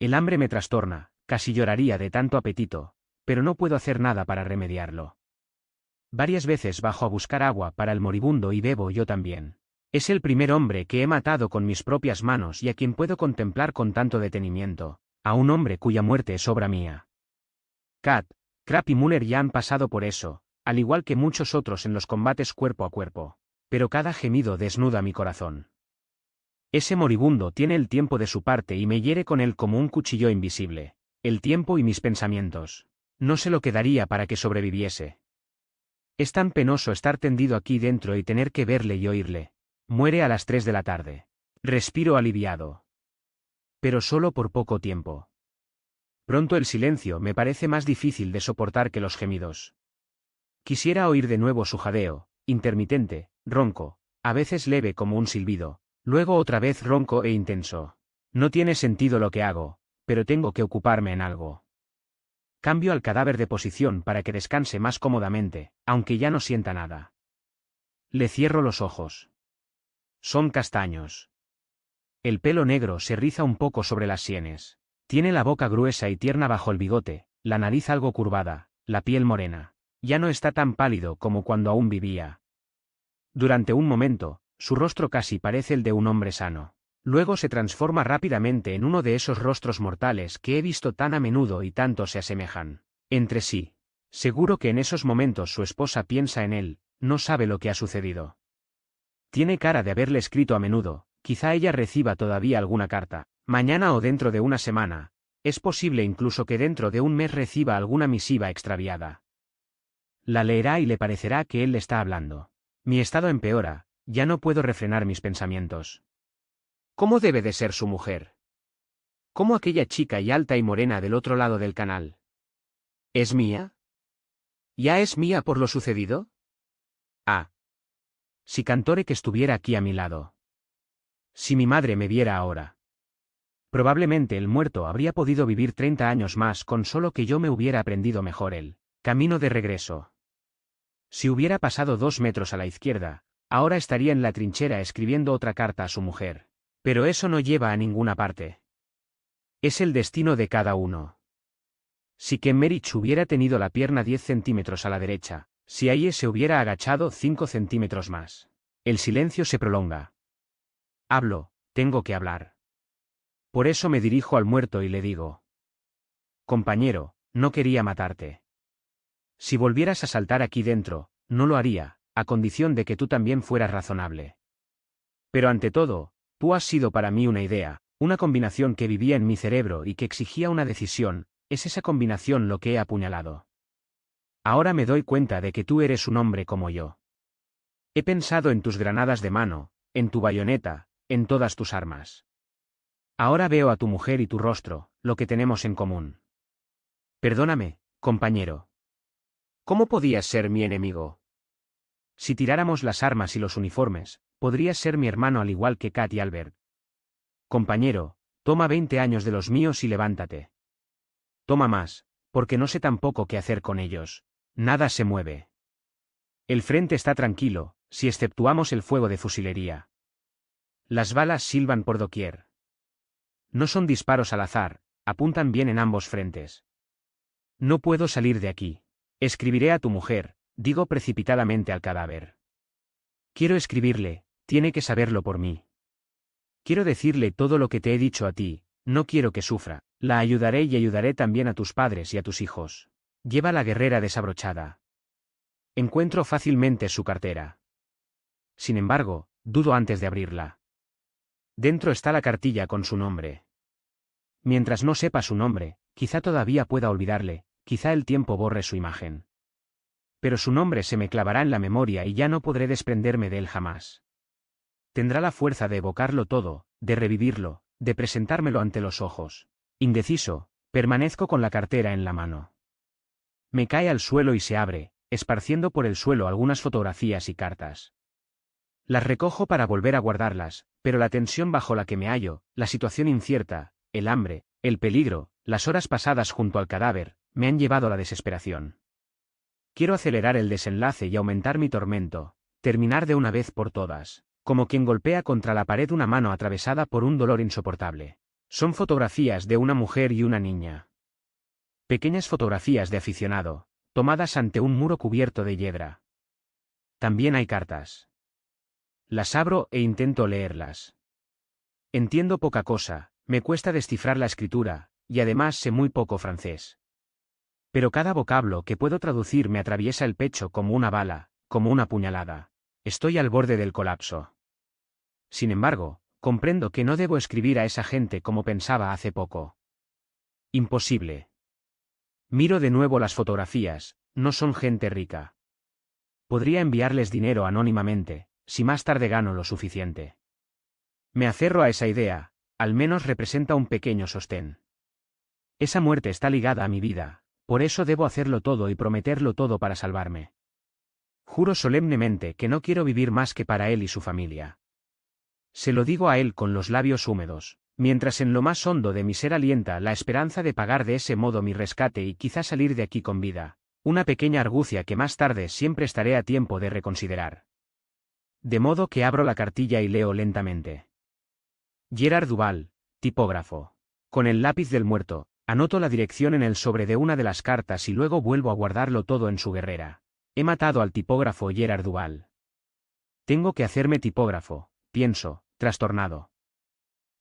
Speaker 1: El hambre me trastorna, casi lloraría de tanto apetito, pero no puedo hacer nada para remediarlo. Varias veces bajo a buscar agua para el moribundo y bebo yo también. Es el primer hombre que he matado con mis propias manos y a quien puedo contemplar con tanto detenimiento, a un hombre cuya muerte es obra mía. cat Crap y Muller ya han pasado por eso, al igual que muchos otros en los combates cuerpo a cuerpo. Pero cada gemido desnuda mi corazón. Ese moribundo tiene el tiempo de su parte y me hiere con él como un cuchillo invisible. El tiempo y mis pensamientos. No se lo quedaría para que sobreviviese. Es tan penoso estar tendido aquí dentro y tener que verle y oírle. Muere a las tres de la tarde. Respiro aliviado. Pero solo por poco tiempo. Pronto el silencio me parece más difícil de soportar que los gemidos. Quisiera oír de nuevo su jadeo, intermitente, ronco, a veces leve como un silbido, luego otra vez ronco e intenso. No tiene sentido lo que hago, pero tengo que ocuparme en algo. Cambio al cadáver de posición para que descanse más cómodamente, aunque ya no sienta nada. Le cierro los ojos. Son castaños. El pelo negro se riza un poco sobre las sienes. Tiene la boca gruesa y tierna bajo el bigote, la nariz algo curvada, la piel morena. Ya no está tan pálido como cuando aún vivía. Durante un momento, su rostro casi parece el de un hombre sano. Luego se transforma rápidamente en uno de esos rostros mortales que he visto tan a menudo y tanto se asemejan. Entre sí. Seguro que en esos momentos su esposa piensa en él, no sabe lo que ha sucedido. Tiene cara de haberle escrito a menudo, quizá ella reciba todavía alguna carta mañana o dentro de una semana, es posible incluso que dentro de un mes reciba alguna misiva extraviada. La leerá y le parecerá que él le está hablando. Mi estado empeora, ya no puedo refrenar mis pensamientos. ¿Cómo debe de ser su mujer? ¿Cómo aquella chica y alta y morena del otro lado del canal? ¿Es mía? ¿Ya es mía por lo sucedido? Ah. Si Cantore que estuviera aquí a mi lado. Si mi madre me viera ahora. Probablemente el muerto habría podido vivir 30 años más con solo que yo me hubiera aprendido mejor el camino de regreso. Si hubiera pasado dos metros a la izquierda, ahora estaría en la trinchera escribiendo otra carta a su mujer. Pero eso no lleva a ninguna parte. Es el destino de cada uno. Si que hubiera tenido la pierna 10 centímetros a la derecha, si ahí se hubiera agachado 5 centímetros más. El silencio se prolonga. Hablo, tengo que hablar. Por eso me dirijo al muerto y le digo. Compañero, no quería matarte. Si volvieras a saltar aquí dentro, no lo haría, a condición de que tú también fueras razonable. Pero ante todo, tú has sido para mí una idea, una combinación que vivía en mi cerebro y que exigía una decisión, es esa combinación lo que he apuñalado. Ahora me doy cuenta de que tú eres un hombre como yo. He pensado en tus granadas de mano, en tu bayoneta, en todas tus armas. Ahora veo a tu mujer y tu rostro, lo que tenemos en común. Perdóname, compañero. ¿Cómo podías ser mi enemigo? Si tiráramos las armas y los uniformes, podrías ser mi hermano al igual que Kat y Albert. Compañero, toma veinte años de los míos y levántate. Toma más, porque no sé tampoco qué hacer con ellos. Nada se mueve. El frente está tranquilo, si exceptuamos el fuego de fusilería. Las balas silban por doquier. No son disparos al azar, apuntan bien en ambos frentes. No puedo salir de aquí. Escribiré a tu mujer, digo precipitadamente al cadáver. Quiero escribirle, tiene que saberlo por mí. Quiero decirle todo lo que te he dicho a ti, no quiero que sufra, la ayudaré y ayudaré también a tus padres y a tus hijos. Lleva la guerrera desabrochada. Encuentro fácilmente su cartera. Sin embargo, dudo antes de abrirla. Dentro está la cartilla con su nombre. Mientras no sepa su nombre, quizá todavía pueda olvidarle, quizá el tiempo borre su imagen. Pero su nombre se me clavará en la memoria y ya no podré desprenderme de él jamás. Tendrá la fuerza de evocarlo todo, de revivirlo, de presentármelo ante los ojos. Indeciso, permanezco con la cartera en la mano. Me cae al suelo y se abre, esparciendo por el suelo algunas fotografías y cartas. Las recojo para volver a guardarlas, pero la tensión bajo la que me hallo, la situación incierta, el hambre, el peligro, las horas pasadas junto al cadáver, me han llevado a la desesperación. Quiero acelerar el desenlace y aumentar mi tormento, terminar de una vez por todas, como quien golpea contra la pared una mano atravesada por un dolor insoportable. Son fotografías de una mujer y una niña. Pequeñas fotografías de aficionado, tomadas ante un muro cubierto de hiedra. También hay cartas. Las abro e intento leerlas. Entiendo poca cosa, me cuesta descifrar la escritura, y además sé muy poco francés. Pero cada vocablo que puedo traducir me atraviesa el pecho como una bala, como una puñalada. Estoy al borde del colapso. Sin embargo, comprendo que no debo escribir a esa gente como pensaba hace poco. Imposible. Miro de nuevo las fotografías, no son gente rica. Podría enviarles dinero anónimamente, si más tarde gano lo suficiente. Me acerro a esa idea, al menos representa un pequeño sostén. Esa muerte está ligada a mi vida, por eso debo hacerlo todo y prometerlo todo para salvarme. Juro solemnemente que no quiero vivir más que para él y su familia. Se lo digo a él con los labios húmedos, mientras en lo más hondo de mi ser alienta la esperanza de pagar de ese modo mi rescate y quizá salir de aquí con vida, una pequeña argucia que más tarde siempre estaré a tiempo de reconsiderar. De modo que abro la cartilla y leo lentamente. Gerard Duval, tipógrafo. Con el lápiz del muerto, anoto la dirección en el sobre de una de las cartas y luego vuelvo a guardarlo todo en su guerrera. He matado al tipógrafo Gerard Duval. Tengo que hacerme tipógrafo, pienso, trastornado.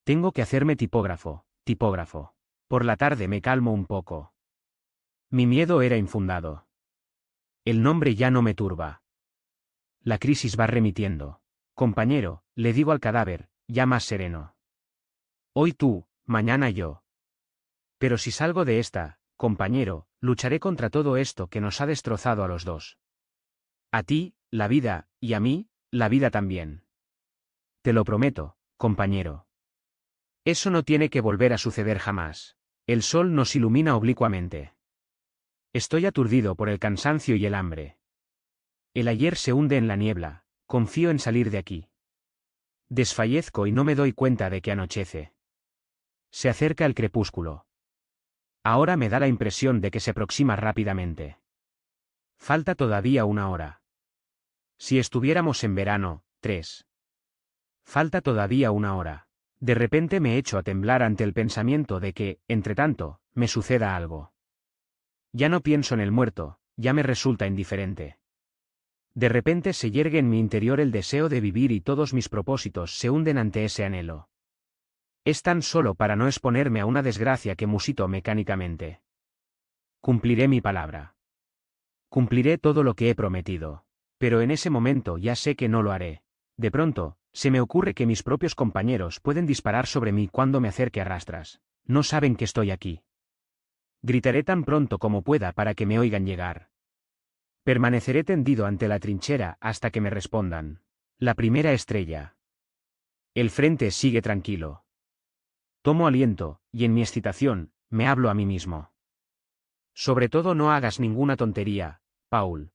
Speaker 1: Tengo que hacerme tipógrafo, tipógrafo. Por la tarde me calmo un poco. Mi miedo era infundado. El nombre ya no me turba. La crisis va remitiendo. Compañero, le digo al cadáver, ya más sereno. Hoy tú, mañana yo. Pero si salgo de esta, compañero, lucharé contra todo esto que nos ha destrozado a los dos. A ti, la vida, y a mí, la vida también. Te lo prometo, compañero. Eso no tiene que volver a suceder jamás. El sol nos ilumina oblicuamente. Estoy aturdido por el cansancio y el hambre. El ayer se hunde en la niebla, confío en salir de aquí. Desfallezco y no me doy cuenta de que anochece. Se acerca el crepúsculo. Ahora me da la impresión de que se aproxima rápidamente. Falta todavía una hora. Si estuviéramos en verano, tres. Falta todavía una hora. De repente me echo a temblar ante el pensamiento de que, entre tanto, me suceda algo. Ya no pienso en el muerto, ya me resulta indiferente. De repente se yergue en mi interior el deseo de vivir y todos mis propósitos se hunden ante ese anhelo. Es tan solo para no exponerme a una desgracia que musito mecánicamente. Cumpliré mi palabra. Cumpliré todo lo que he prometido. Pero en ese momento ya sé que no lo haré. De pronto, se me ocurre que mis propios compañeros pueden disparar sobre mí cuando me acerque a rastras. No saben que estoy aquí. Gritaré tan pronto como pueda para que me oigan llegar. Permaneceré tendido ante la trinchera hasta que me respondan. La primera estrella. El frente sigue tranquilo. Tomo aliento, y en mi excitación, me hablo a mí mismo. Sobre todo no hagas ninguna tontería, Paul.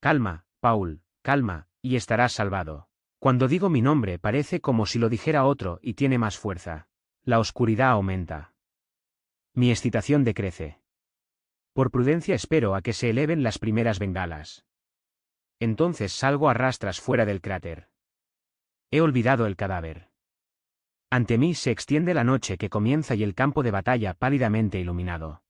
Speaker 1: Calma, Paul, calma, y estarás salvado. Cuando digo mi nombre parece como si lo dijera otro y tiene más fuerza. La oscuridad aumenta. Mi excitación decrece. Por prudencia espero a que se eleven las primeras bengalas. Entonces salgo a rastras fuera del cráter. He olvidado el cadáver. Ante mí se extiende la noche que comienza y el campo de batalla pálidamente iluminado.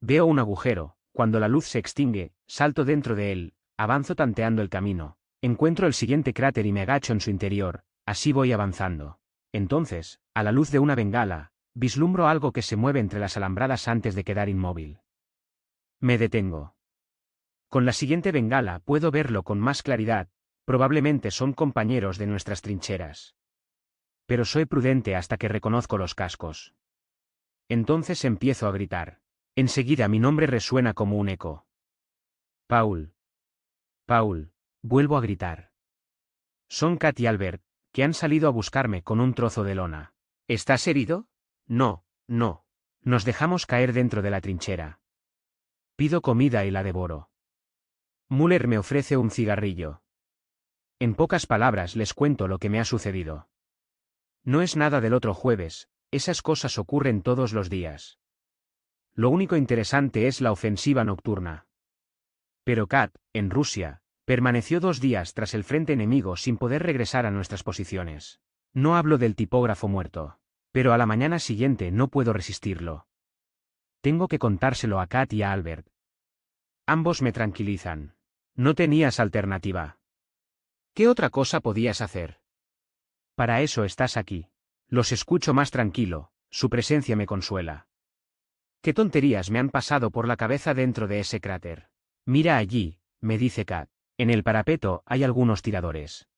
Speaker 1: Veo un agujero, cuando la luz se extingue, salto dentro de él, avanzo tanteando el camino, encuentro el siguiente cráter y me agacho en su interior, así voy avanzando. Entonces, a la luz de una bengala, vislumbro algo que se mueve entre las alambradas antes de quedar inmóvil. Me detengo. Con la siguiente bengala puedo verlo con más claridad, probablemente son compañeros de nuestras trincheras pero soy prudente hasta que reconozco los cascos. Entonces empiezo a gritar. Enseguida mi nombre resuena como un eco. Paul. Paul. Vuelvo a gritar. Son Kat y Albert, que han salido a buscarme con un trozo de lona. ¿Estás herido? No, no. Nos dejamos caer dentro de la trinchera. Pido comida y la devoro. Müller me ofrece un cigarrillo. En pocas palabras les cuento lo que me ha sucedido. No es nada del otro jueves, esas cosas ocurren todos los días. Lo único interesante es la ofensiva nocturna. Pero Kat, en Rusia, permaneció dos días tras el frente enemigo sin poder regresar a nuestras posiciones. No hablo del tipógrafo muerto. Pero a la mañana siguiente no puedo resistirlo. Tengo que contárselo a Kat y a Albert. Ambos me tranquilizan. No tenías alternativa. ¿Qué otra cosa podías hacer? Para eso estás aquí. Los escucho más tranquilo, su presencia me consuela. ¿Qué tonterías me han pasado por la cabeza dentro de ese cráter? Mira allí, me dice Kat. En el parapeto hay algunos tiradores.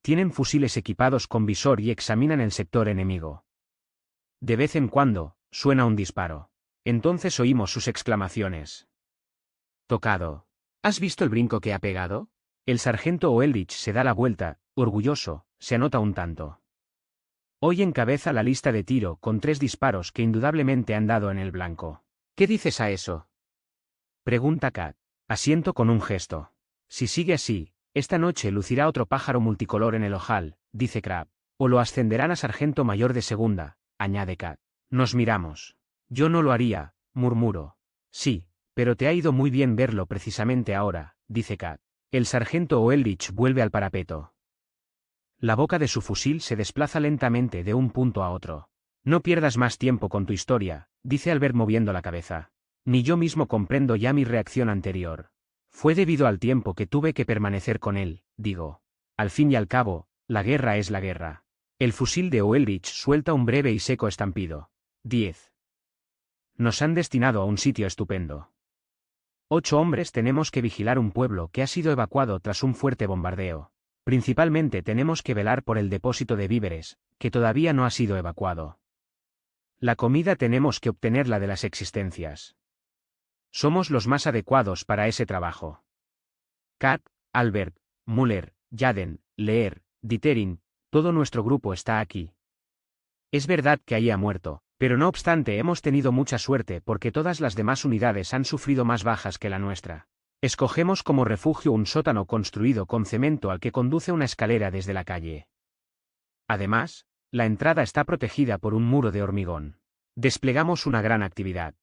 Speaker 1: Tienen fusiles equipados con visor y examinan el sector enemigo. De vez en cuando, suena un disparo. Entonces oímos sus exclamaciones. Tocado. ¿Has visto el brinco que ha pegado? El sargento Oeldich se da la vuelta, orgulloso, se anota un tanto. Hoy encabeza la lista de tiro con tres disparos que indudablemente han dado en el blanco. ¿Qué dices a eso? Pregunta Kat. Asiento con un gesto. Si sigue así, esta noche lucirá otro pájaro multicolor en el ojal, dice Crab. O lo ascenderán a sargento mayor de segunda, añade Kat. Nos miramos. Yo no lo haría, murmuro. Sí, pero te ha ido muy bien verlo precisamente ahora, dice Kat. El sargento Oeldich vuelve al parapeto. La boca de su fusil se desplaza lentamente de un punto a otro. No pierdas más tiempo con tu historia, dice Albert moviendo la cabeza. Ni yo mismo comprendo ya mi reacción anterior. Fue debido al tiempo que tuve que permanecer con él, digo. Al fin y al cabo, la guerra es la guerra. El fusil de Oelrich suelta un breve y seco estampido. 10. Nos han destinado a un sitio estupendo. Ocho hombres tenemos que vigilar un pueblo que ha sido evacuado tras un fuerte bombardeo. Principalmente tenemos que velar por el depósito de víveres, que todavía no ha sido evacuado. La comida tenemos que obtenerla de las existencias. Somos los más adecuados para ese trabajo. Kat, Albert, Müller, Jaden, Leer, Diterin, todo nuestro grupo está aquí. Es verdad que ahí ha muerto, pero no obstante hemos tenido mucha suerte porque todas las demás unidades han sufrido más bajas que la nuestra. Escogemos como refugio un sótano construido con cemento al que conduce una escalera desde la calle. Además, la entrada está protegida por un muro de hormigón. Desplegamos una gran actividad.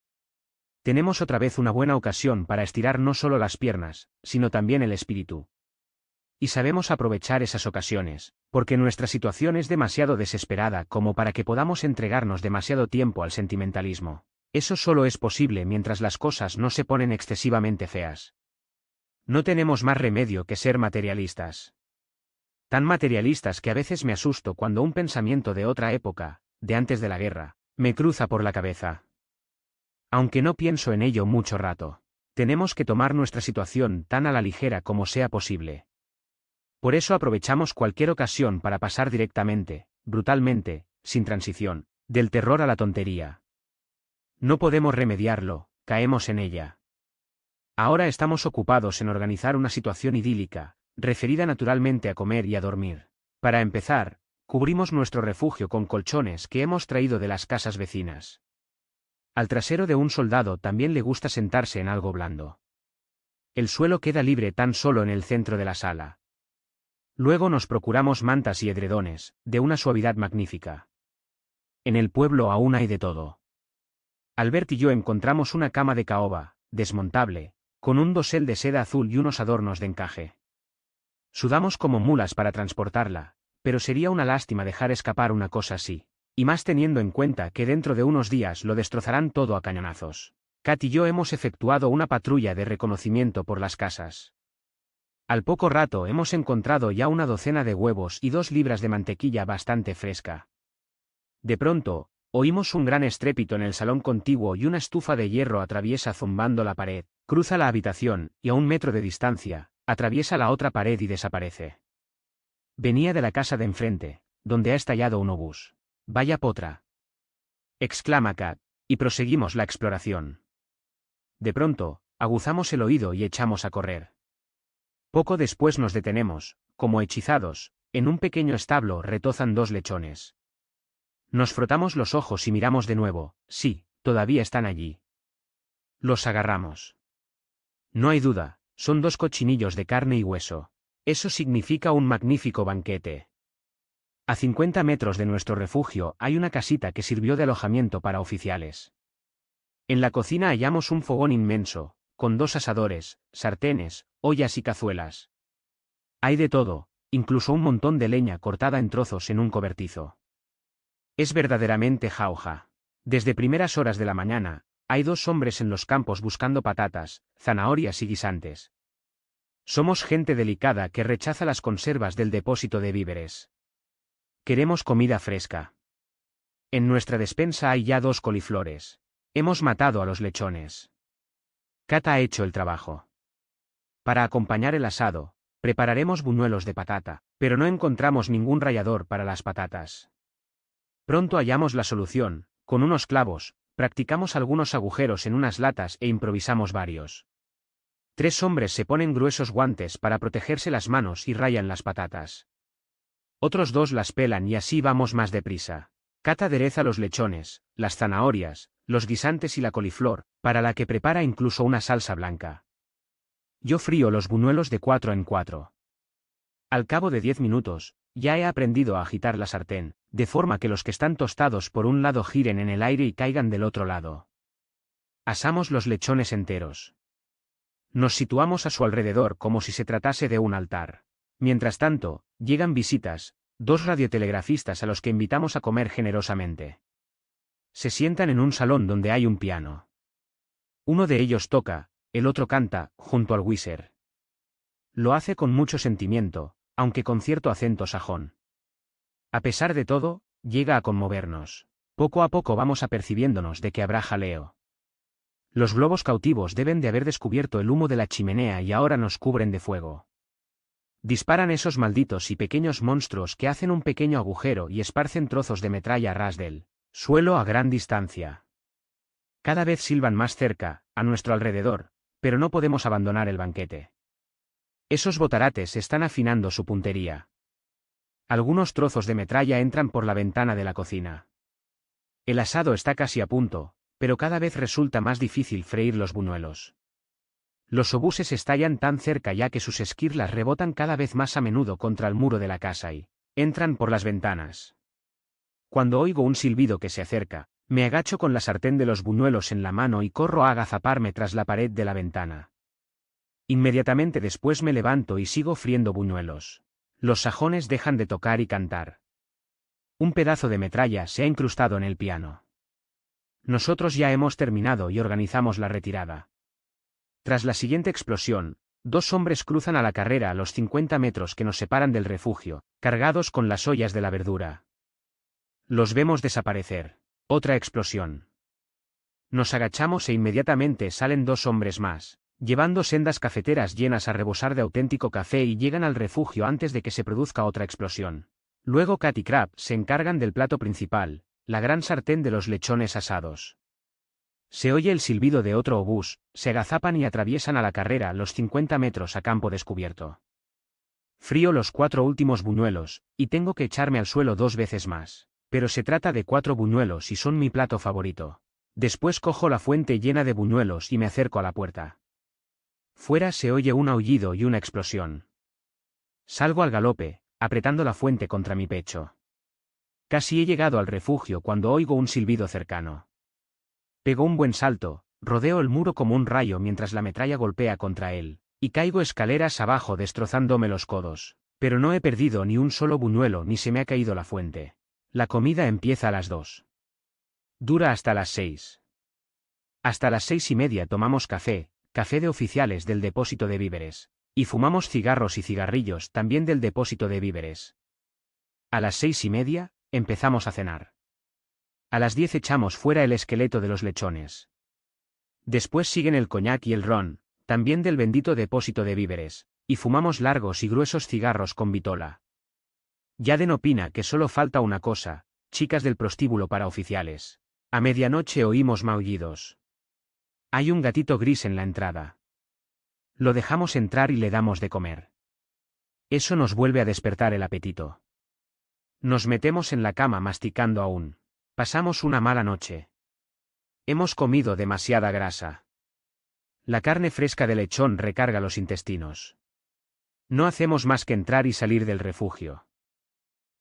Speaker 1: Tenemos otra vez una buena ocasión para estirar no solo las piernas, sino también el espíritu. Y sabemos aprovechar esas ocasiones, porque nuestra situación es demasiado desesperada como para que podamos entregarnos demasiado tiempo al sentimentalismo. Eso solo es posible mientras las cosas no se ponen excesivamente feas. No tenemos más remedio que ser materialistas. Tan materialistas que a veces me asusto cuando un pensamiento de otra época, de antes de la guerra, me cruza por la cabeza. Aunque no pienso en ello mucho rato. Tenemos que tomar nuestra situación tan a la ligera como sea posible. Por eso aprovechamos cualquier ocasión para pasar directamente, brutalmente, sin transición, del terror a la tontería. No podemos remediarlo, caemos en ella. Ahora estamos ocupados en organizar una situación idílica, referida naturalmente a comer y a dormir. Para empezar, cubrimos nuestro refugio con colchones que hemos traído de las casas vecinas. Al trasero de un soldado también le gusta sentarse en algo blando. El suelo queda libre tan solo en el centro de la sala. Luego nos procuramos mantas y edredones, de una suavidad magnífica. En el pueblo aún hay de todo. Albert y yo encontramos una cama de caoba, desmontable, con un dosel de seda azul y unos adornos de encaje. Sudamos como mulas para transportarla, pero sería una lástima dejar escapar una cosa así, y más teniendo en cuenta que dentro de unos días lo destrozarán todo a cañonazos. Kat y yo hemos efectuado una patrulla de reconocimiento por las casas. Al poco rato hemos encontrado ya una docena de huevos y dos libras de mantequilla bastante fresca. De pronto, oímos un gran estrépito en el salón contiguo y una estufa de hierro atraviesa zumbando la pared, Cruza la habitación, y a un metro de distancia, atraviesa la otra pared y desaparece. Venía de la casa de enfrente, donde ha estallado un obús. Vaya potra. Exclama Kat, y proseguimos la exploración. De pronto, aguzamos el oído y echamos a correr. Poco después nos detenemos, como hechizados, en un pequeño establo retozan dos lechones. Nos frotamos los ojos y miramos de nuevo, sí, todavía están allí. Los agarramos. No hay duda, son dos cochinillos de carne y hueso. Eso significa un magnífico banquete. A 50 metros de nuestro refugio hay una casita que sirvió de alojamiento para oficiales. En la cocina hallamos un fogón inmenso, con dos asadores, sartenes, ollas y cazuelas. Hay de todo, incluso un montón de leña cortada en trozos en un cobertizo. Es verdaderamente jauja. Desde primeras horas de la mañana, hay dos hombres en los campos buscando patatas, zanahorias y guisantes. Somos gente delicada que rechaza las conservas del depósito de víveres. Queremos comida fresca. En nuestra despensa hay ya dos coliflores. Hemos matado a los lechones. Cata ha hecho el trabajo. Para acompañar el asado, prepararemos buñuelos de patata, pero no encontramos ningún rallador para las patatas. Pronto hallamos la solución, con unos clavos, practicamos algunos agujeros en unas latas e improvisamos varios. Tres hombres se ponen gruesos guantes para protegerse las manos y rayan las patatas. Otros dos las pelan y así vamos más deprisa. Cata adereza los lechones, las zanahorias, los guisantes y la coliflor, para la que prepara incluso una salsa blanca. Yo frío los buñuelos de cuatro en cuatro. Al cabo de diez minutos, ya he aprendido a agitar la sartén, de forma que los que están tostados por un lado giren en el aire y caigan del otro lado. Asamos los lechones enteros. Nos situamos a su alrededor como si se tratase de un altar. Mientras tanto, llegan visitas, dos radiotelegrafistas a los que invitamos a comer generosamente. Se sientan en un salón donde hay un piano. Uno de ellos toca, el otro canta, junto al Wizard. Lo hace con mucho sentimiento, aunque con cierto acento sajón. A pesar de todo, llega a conmovernos. Poco a poco vamos apercibiéndonos de que habrá jaleo. Los globos cautivos deben de haber descubierto el humo de la chimenea y ahora nos cubren de fuego. Disparan esos malditos y pequeños monstruos que hacen un pequeño agujero y esparcen trozos de metralla a ras del suelo a gran distancia. Cada vez silban más cerca, a nuestro alrededor, pero no podemos abandonar el banquete. Esos botarates están afinando su puntería. Algunos trozos de metralla entran por la ventana de la cocina. El asado está casi a punto, pero cada vez resulta más difícil freír los buñuelos. Los obuses estallan tan cerca ya que sus esquirlas rebotan cada vez más a menudo contra el muro de la casa y entran por las ventanas. Cuando oigo un silbido que se acerca, me agacho con la sartén de los buñuelos en la mano y corro a agazaparme tras la pared de la ventana. Inmediatamente después me levanto y sigo friendo buñuelos. Los sajones dejan de tocar y cantar. Un pedazo de metralla se ha incrustado en el piano. Nosotros ya hemos terminado y organizamos la retirada. Tras la siguiente explosión, dos hombres cruzan a la carrera a los 50 metros que nos separan del refugio, cargados con las ollas de la verdura. Los vemos desaparecer. Otra explosión. Nos agachamos e inmediatamente salen dos hombres más, llevando sendas cafeteras llenas a rebosar de auténtico café y llegan al refugio antes de que se produzca otra explosión. Luego Kat y Crab se encargan del plato principal, la gran sartén de los lechones asados. Se oye el silbido de otro obús, se agazapan y atraviesan a la carrera los 50 metros a campo descubierto. Frío los cuatro últimos buñuelos, y tengo que echarme al suelo dos veces más. Pero se trata de cuatro buñuelos y son mi plato favorito. Después cojo la fuente llena de buñuelos y me acerco a la puerta. Fuera se oye un aullido y una explosión. Salgo al galope, apretando la fuente contra mi pecho. Casi he llegado al refugio cuando oigo un silbido cercano. Pego un buen salto, rodeo el muro como un rayo mientras la metralla golpea contra él, y caigo escaleras abajo destrozándome los codos. Pero no he perdido ni un solo buñuelo ni se me ha caído la fuente. La comida empieza a las dos. Dura hasta las seis. Hasta las seis y media tomamos café, café de oficiales del depósito de víveres. Y fumamos cigarros y cigarrillos también del depósito de víveres. A las seis y media, empezamos a cenar. A las diez echamos fuera el esqueleto de los lechones. Después siguen el coñac y el ron, también del bendito depósito de víveres, y fumamos largos y gruesos cigarros con vitola. Yaden opina que solo falta una cosa, chicas del prostíbulo para oficiales. A medianoche oímos maullidos. Hay un gatito gris en la entrada. Lo dejamos entrar y le damos de comer. Eso nos vuelve a despertar el apetito. Nos metemos en la cama masticando aún. Pasamos una mala noche. Hemos comido demasiada grasa. La carne fresca de lechón recarga los intestinos. No hacemos más que entrar y salir del refugio.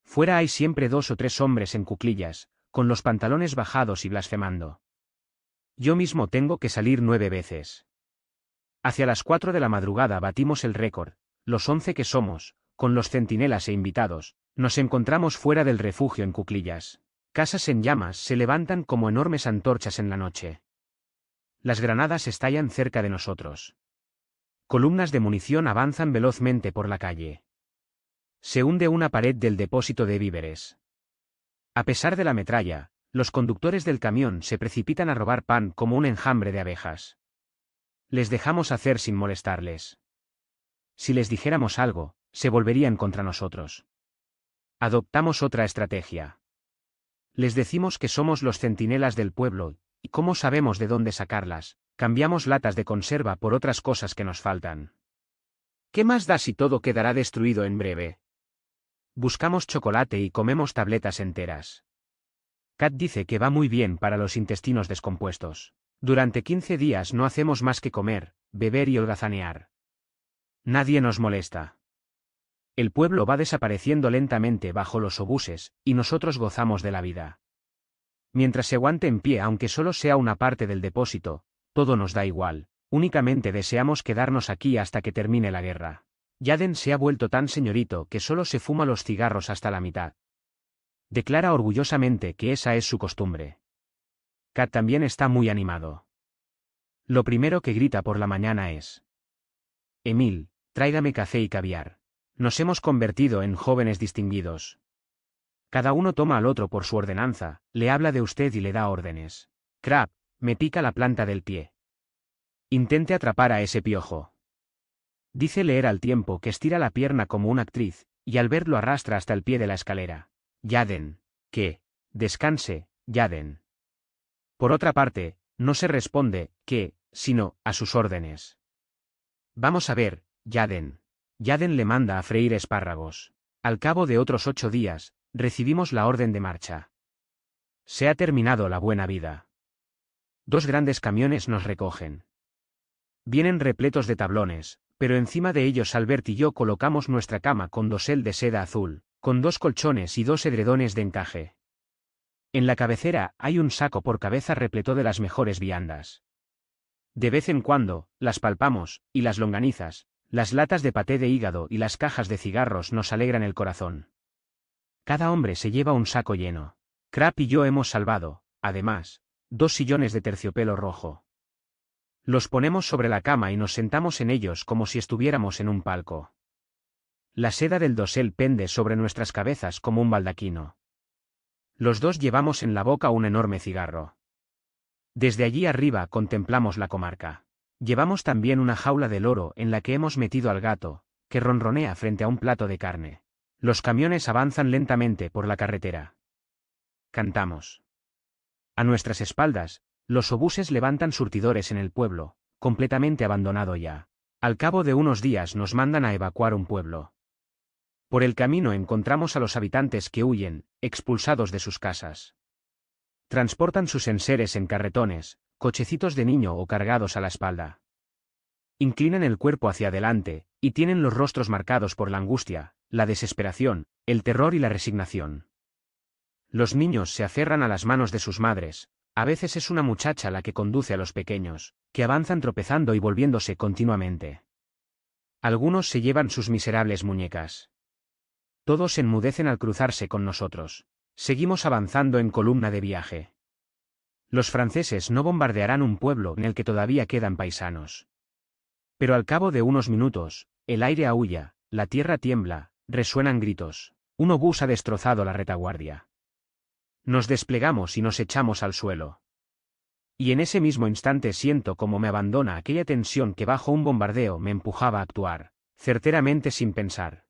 Speaker 1: Fuera hay siempre dos o tres hombres en cuclillas, con los pantalones bajados y blasfemando. Yo mismo tengo que salir nueve veces. Hacia las cuatro de la madrugada batimos el récord, los once que somos, con los centinelas e invitados, nos encontramos fuera del refugio en cuclillas. Casas en llamas se levantan como enormes antorchas en la noche. Las granadas estallan cerca de nosotros. Columnas de munición avanzan velozmente por la calle. Se hunde una pared del depósito de víveres. A pesar de la metralla, los conductores del camión se precipitan a robar pan como un enjambre de abejas. Les dejamos hacer sin molestarles. Si les dijéramos algo, se volverían contra nosotros. Adoptamos otra estrategia. Les decimos que somos los centinelas del pueblo, y cómo sabemos de dónde sacarlas, cambiamos latas de conserva por otras cosas que nos faltan. ¿Qué más da si todo quedará destruido en breve? Buscamos chocolate y comemos tabletas enteras. Kat dice que va muy bien para los intestinos descompuestos. Durante 15 días no hacemos más que comer, beber y holgazanear. Nadie nos molesta. El pueblo va desapareciendo lentamente bajo los obuses, y nosotros gozamos de la vida. Mientras se aguante en pie, aunque solo sea una parte del depósito, todo nos da igual, únicamente deseamos quedarnos aquí hasta que termine la guerra. Yaden se ha vuelto tan señorito que solo se fuma los cigarros hasta la mitad, Declara orgullosamente que esa es su costumbre. Kat también está muy animado. Lo primero que grita por la mañana es. Emil, tráigame café y caviar. Nos hemos convertido en jóvenes distinguidos. Cada uno toma al otro por su ordenanza, le habla de usted y le da órdenes. Crap, me pica la planta del pie. Intente atrapar a ese piojo. Dice leer al tiempo que estira la pierna como una actriz, y al verlo arrastra hasta el pie de la escalera. Yaden. Que. Descanse, Yaden. Por otra parte, no se responde, que, sino, a sus órdenes. Vamos a ver, Yaden. Yaden le manda a freír espárragos. Al cabo de otros ocho días, recibimos la orden de marcha. Se ha terminado la buena vida. Dos grandes camiones nos recogen. Vienen repletos de tablones, pero encima de ellos Albert y yo colocamos nuestra cama con dosel de seda azul, con dos colchones y dos edredones de encaje. En la cabecera hay un saco por cabeza repleto de las mejores viandas. De vez en cuando, las palpamos, y las longanizas, las latas de paté de hígado y las cajas de cigarros nos alegran el corazón. Cada hombre se lleva un saco lleno. Crap y yo hemos salvado, además, dos sillones de terciopelo rojo. Los ponemos sobre la cama y nos sentamos en ellos como si estuviéramos en un palco. La seda del dosel pende sobre nuestras cabezas como un baldaquino. Los dos llevamos en la boca un enorme cigarro. Desde allí arriba contemplamos la comarca. Llevamos también una jaula de loro en la que hemos metido al gato, que ronronea frente a un plato de carne. Los camiones avanzan lentamente por la carretera. Cantamos. A nuestras espaldas, los obuses levantan surtidores en el pueblo, completamente abandonado ya. Al cabo de unos días nos mandan a evacuar un pueblo. Por el camino encontramos a los habitantes que huyen, expulsados de sus casas. Transportan sus enseres en carretones, cochecitos de niño o cargados a la espalda. Inclinan el cuerpo hacia adelante, y tienen los rostros marcados por la angustia, la desesperación, el terror y la resignación. Los niños se aferran a las manos de sus madres, a veces es una muchacha la que conduce a los pequeños, que avanzan tropezando y volviéndose continuamente. Algunos se llevan sus miserables muñecas. Todos enmudecen al cruzarse con nosotros. Seguimos avanzando en columna de viaje. Los franceses no bombardearán un pueblo en el que todavía quedan paisanos. Pero al cabo de unos minutos, el aire aúlla, la tierra tiembla, resuenan gritos. Un obús ha destrozado la retaguardia. Nos desplegamos y nos echamos al suelo. Y en ese mismo instante siento como me abandona aquella tensión que bajo un bombardeo me empujaba a actuar, certeramente sin pensar.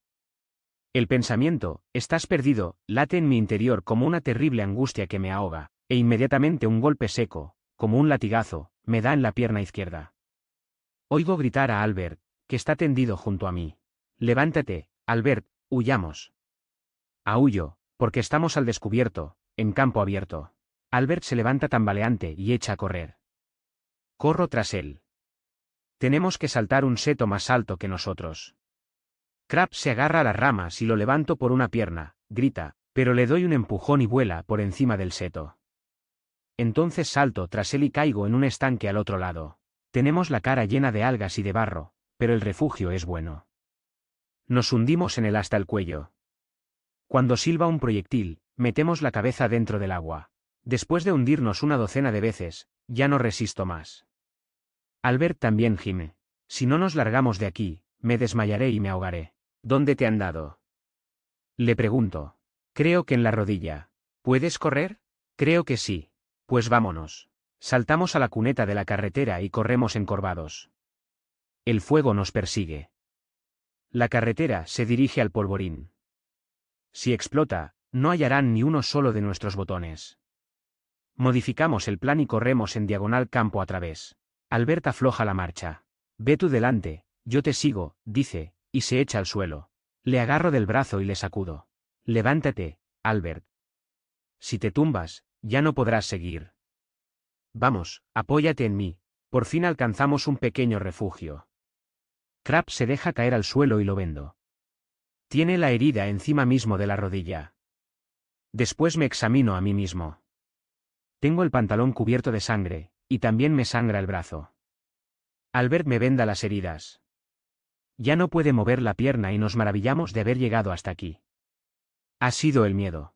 Speaker 1: El pensamiento, estás perdido, late en mi interior como una terrible angustia que me ahoga, e inmediatamente un golpe seco, como un latigazo, me da en la pierna izquierda. Oigo gritar a Albert, que está tendido junto a mí. Levántate, Albert, huyamos. Aullo, porque estamos al descubierto, en campo abierto. Albert se levanta tambaleante y echa a correr. Corro tras él. Tenemos que saltar un seto más alto que nosotros. Crab se agarra a las ramas y lo levanto por una pierna, grita, pero le doy un empujón y vuela por encima del seto. Entonces salto tras él y caigo en un estanque al otro lado. Tenemos la cara llena de algas y de barro, pero el refugio es bueno. Nos hundimos en él hasta el cuello. Cuando silba un proyectil, metemos la cabeza dentro del agua. Después de hundirnos una docena de veces, ya no resisto más. Albert también gime. Si no nos largamos de aquí, me desmayaré y me ahogaré. ¿Dónde te han dado? Le pregunto. Creo que en la rodilla. ¿Puedes correr? Creo que sí. Pues vámonos. Saltamos a la cuneta de la carretera y corremos encorvados. El fuego nos persigue. La carretera se dirige al polvorín. Si explota, no hallarán ni uno solo de nuestros botones. Modificamos el plan y corremos en diagonal campo a través. Alberta afloja la marcha. Ve tú delante, yo te sigo, dice, y se echa al suelo. Le agarro del brazo y le sacudo. Levántate, Albert. Si te tumbas, ya no podrás seguir. Vamos, apóyate en mí. Por fin alcanzamos un pequeño refugio. Crab se deja caer al suelo y lo vendo. Tiene la herida encima mismo de la rodilla. Después me examino a mí mismo. Tengo el pantalón cubierto de sangre, y también me sangra el brazo. Albert me venda las heridas. Ya no puede mover la pierna y nos maravillamos de haber llegado hasta aquí. Ha sido el miedo.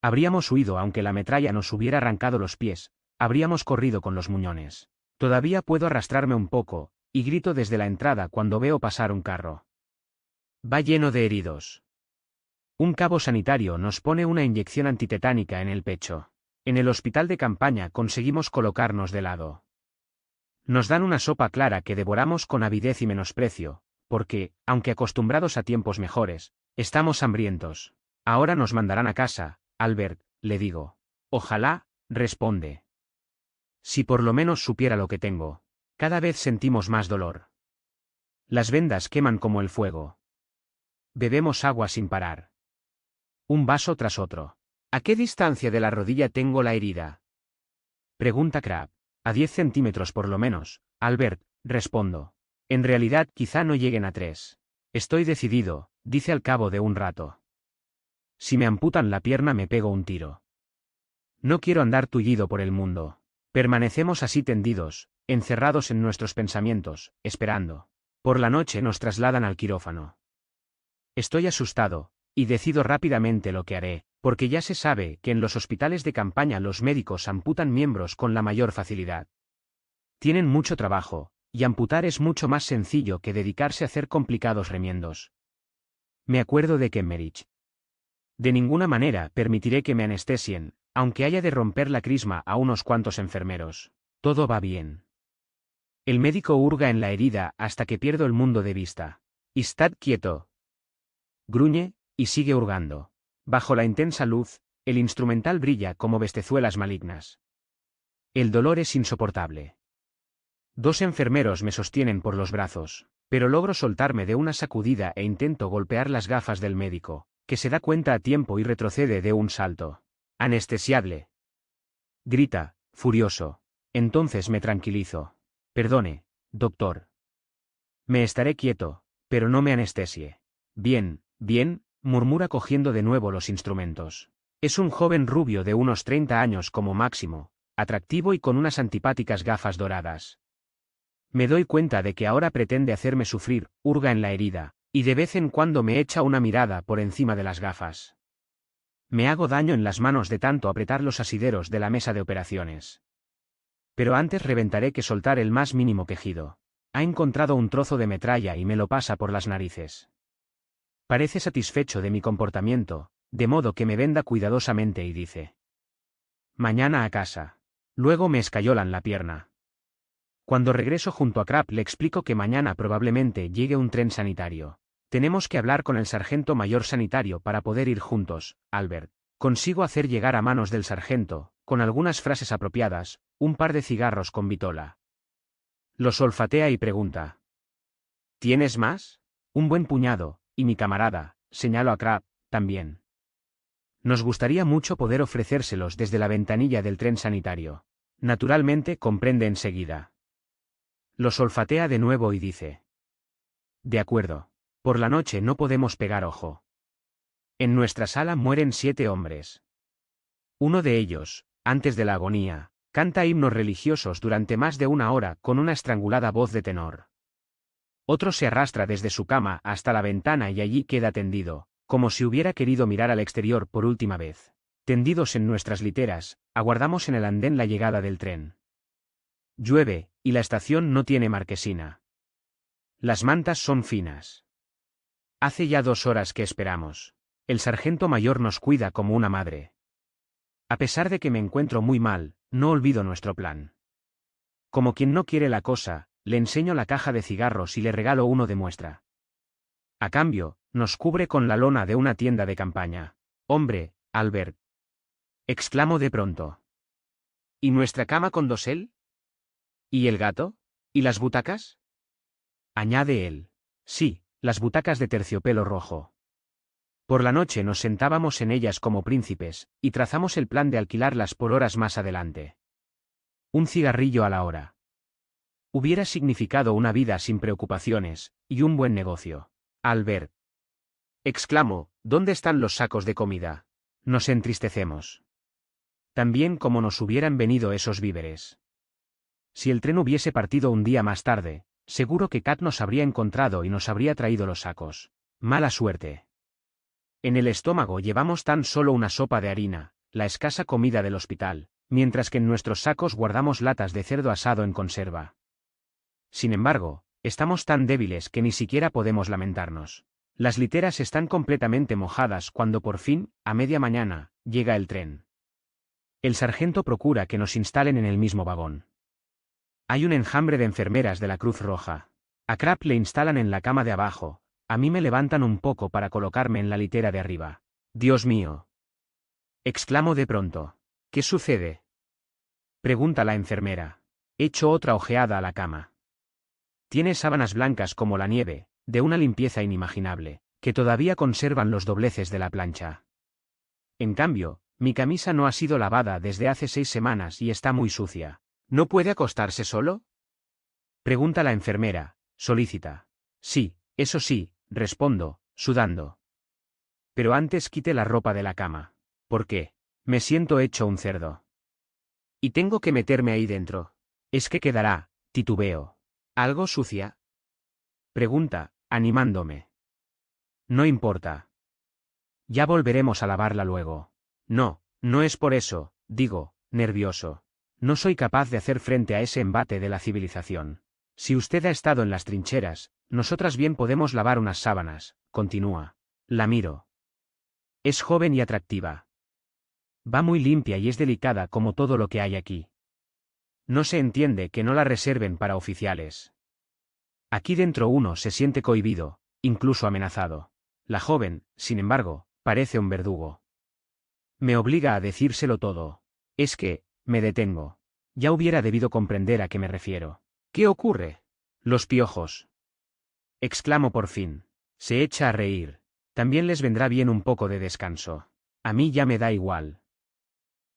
Speaker 1: Habríamos huido aunque la metralla nos hubiera arrancado los pies, habríamos corrido con los muñones. Todavía puedo arrastrarme un poco, y grito desde la entrada cuando veo pasar un carro. Va lleno de heridos. Un cabo sanitario nos pone una inyección antitetánica en el pecho. En el hospital de campaña conseguimos colocarnos de lado. Nos dan una sopa clara que devoramos con avidez y menosprecio, porque, aunque acostumbrados a tiempos mejores, estamos hambrientos. Ahora nos mandarán a casa, Albert, le digo. Ojalá, responde. Si por lo menos supiera lo que tengo. Cada vez sentimos más dolor. Las vendas queman como el fuego. Bebemos agua sin parar. Un vaso tras otro. ¿A qué distancia de la rodilla tengo la herida? Pregunta Crab. A 10 centímetros por lo menos, Albert, respondo. En realidad quizá no lleguen a tres. Estoy decidido, dice al cabo de un rato. Si me amputan la pierna me pego un tiro. No quiero andar tullido por el mundo. Permanecemos así tendidos, encerrados en nuestros pensamientos, esperando. Por la noche nos trasladan al quirófano. Estoy asustado, y decido rápidamente lo que haré, porque ya se sabe que en los hospitales de campaña los médicos amputan miembros con la mayor facilidad. Tienen mucho trabajo, y amputar es mucho más sencillo que dedicarse a hacer complicados remiendos. Me acuerdo de Kemmerich. De ninguna manera permitiré que me anestesien, aunque haya de romper la crisma a unos cuantos enfermeros. Todo va bien. El médico hurga en la herida hasta que pierdo el mundo de vista. estad quieto. Gruñe, y sigue hurgando. Bajo la intensa luz, el instrumental brilla como bestezuelas malignas. El dolor es insoportable. Dos enfermeros me sostienen por los brazos, pero logro soltarme de una sacudida e intento golpear las gafas del médico, que se da cuenta a tiempo y retrocede de un salto. Anestesiable. Grita, furioso. Entonces me tranquilizo. Perdone, doctor. Me estaré quieto, pero no me anestesie. Bien, bien, murmura cogiendo de nuevo los instrumentos. Es un joven rubio de unos 30 años como máximo, atractivo y con unas antipáticas gafas doradas. Me doy cuenta de que ahora pretende hacerme sufrir, hurga en la herida, y de vez en cuando me echa una mirada por encima de las gafas. Me hago daño en las manos de tanto apretar los asideros de la mesa de operaciones. Pero antes reventaré que soltar el más mínimo quejido. Ha encontrado un trozo de metralla y me lo pasa por las narices. Parece satisfecho de mi comportamiento, de modo que me venda cuidadosamente y dice. Mañana a casa. Luego me escayolan la pierna. Cuando regreso junto a Krapp le explico que mañana probablemente llegue un tren sanitario. Tenemos que hablar con el sargento mayor sanitario para poder ir juntos, Albert. Consigo hacer llegar a manos del sargento, con algunas frases apropiadas, un par de cigarros con vitola. Los olfatea y pregunta. ¿Tienes más? Un buen puñado, y mi camarada, señalo a Crab, también. Nos gustaría mucho poder ofrecérselos desde la ventanilla del tren sanitario. Naturalmente comprende enseguida. los olfatea de nuevo y dice. De acuerdo. Por la noche no podemos pegar ojo. En nuestra sala mueren siete hombres. Uno de ellos, antes de la agonía, canta himnos religiosos durante más de una hora con una estrangulada voz de tenor. Otro se arrastra desde su cama hasta la ventana y allí queda tendido, como si hubiera querido mirar al exterior por última vez. Tendidos en nuestras literas, aguardamos en el andén la llegada del tren. Llueve, y la estación no tiene marquesina. Las mantas son finas. Hace ya dos horas que esperamos. El sargento mayor nos cuida como una madre. A pesar de que me encuentro muy mal, no olvido nuestro plan. Como quien no quiere la cosa, le enseño la caja de cigarros y le regalo uno de muestra. A cambio, nos cubre con la lona de una tienda de campaña. Hombre, Albert. Exclamo de pronto. ¿Y nuestra cama con dosel? ¿Y el gato? ¿Y las butacas? Añade él. Sí, las butacas de terciopelo rojo. Por la noche nos sentábamos en ellas como príncipes, y trazamos el plan de alquilarlas por horas más adelante. Un cigarrillo a la hora. Hubiera significado una vida sin preocupaciones, y un buen negocio. Albert. Exclamo, ¿dónde están los sacos de comida? Nos entristecemos. También como nos hubieran venido esos víveres. Si el tren hubiese partido un día más tarde, seguro que Kat nos habría encontrado y nos habría traído los sacos. Mala suerte. En el estómago llevamos tan solo una sopa de harina, la escasa comida del hospital, mientras que en nuestros sacos guardamos latas de cerdo asado en conserva. Sin embargo, estamos tan débiles que ni siquiera podemos lamentarnos. Las literas están completamente mojadas cuando por fin, a media mañana, llega el tren. El sargento procura que nos instalen en el mismo vagón. Hay un enjambre de enfermeras de la Cruz Roja. A Crap le instalan en la cama de abajo, a mí me levantan un poco para colocarme en la litera de arriba. Dios mío. Exclamo de pronto. ¿Qué sucede? Pregunta la enfermera. Echo otra ojeada a la cama. Tiene sábanas blancas como la nieve, de una limpieza inimaginable, que todavía conservan los dobleces de la plancha. En cambio, mi camisa no ha sido lavada desde hace seis semanas y está muy sucia. ¿No puede acostarse solo? Pregunta la enfermera, solícita. Sí, eso sí, respondo, sudando. Pero antes quite la ropa de la cama. ¿Por qué? Me siento hecho un cerdo. Y tengo que meterme ahí dentro. Es que quedará, titubeo. ¿Algo sucia? Pregunta, animándome. No importa. Ya volveremos a lavarla luego. No, no es por eso, digo, nervioso. No soy capaz de hacer frente a ese embate de la civilización. Si usted ha estado en las trincheras, nosotras bien podemos lavar unas sábanas, continúa. La miro. Es joven y atractiva. Va muy limpia y es delicada como todo lo que hay aquí. No se entiende que no la reserven para oficiales. Aquí dentro uno se siente cohibido, incluso amenazado. La joven, sin embargo, parece un verdugo. Me obliga a decírselo todo. Es que, me detengo. Ya hubiera debido comprender a qué me refiero. ¿Qué ocurre? Los piojos. Exclamo por fin. Se echa a reír. También les vendrá bien un poco de descanso. A mí ya me da igual.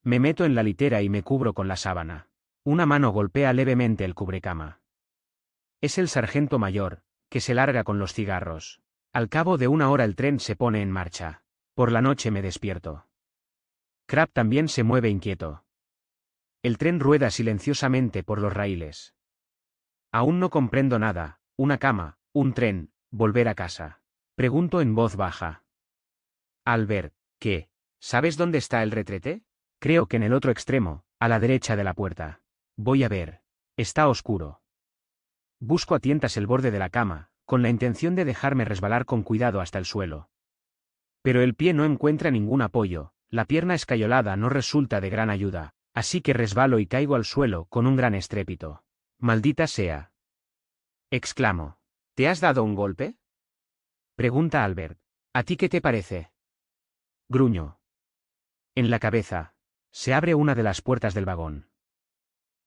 Speaker 1: Me meto en la litera y me cubro con la sábana. Una mano golpea levemente el cubrecama. Es el sargento mayor, que se larga con los cigarros. Al cabo de una hora el tren se pone en marcha. Por la noche me despierto. Crab también se mueve inquieto. El tren rueda silenciosamente por los raíles. Aún no comprendo nada, una cama, un tren, volver a casa. Pregunto en voz baja. Albert, ¿qué? ¿Sabes dónde está el retrete? Creo que en el otro extremo, a la derecha de la puerta. Voy a ver. Está oscuro. Busco a tientas el borde de la cama, con la intención de dejarme resbalar con cuidado hasta el suelo. Pero el pie no encuentra ningún apoyo, la pierna escayolada no resulta de gran ayuda, así que resbalo y caigo al suelo con un gran estrépito. Maldita sea. Exclamo. ¿Te has dado un golpe? Pregunta Albert. ¿A ti qué te parece? Gruño. En la cabeza. Se abre una de las puertas del vagón.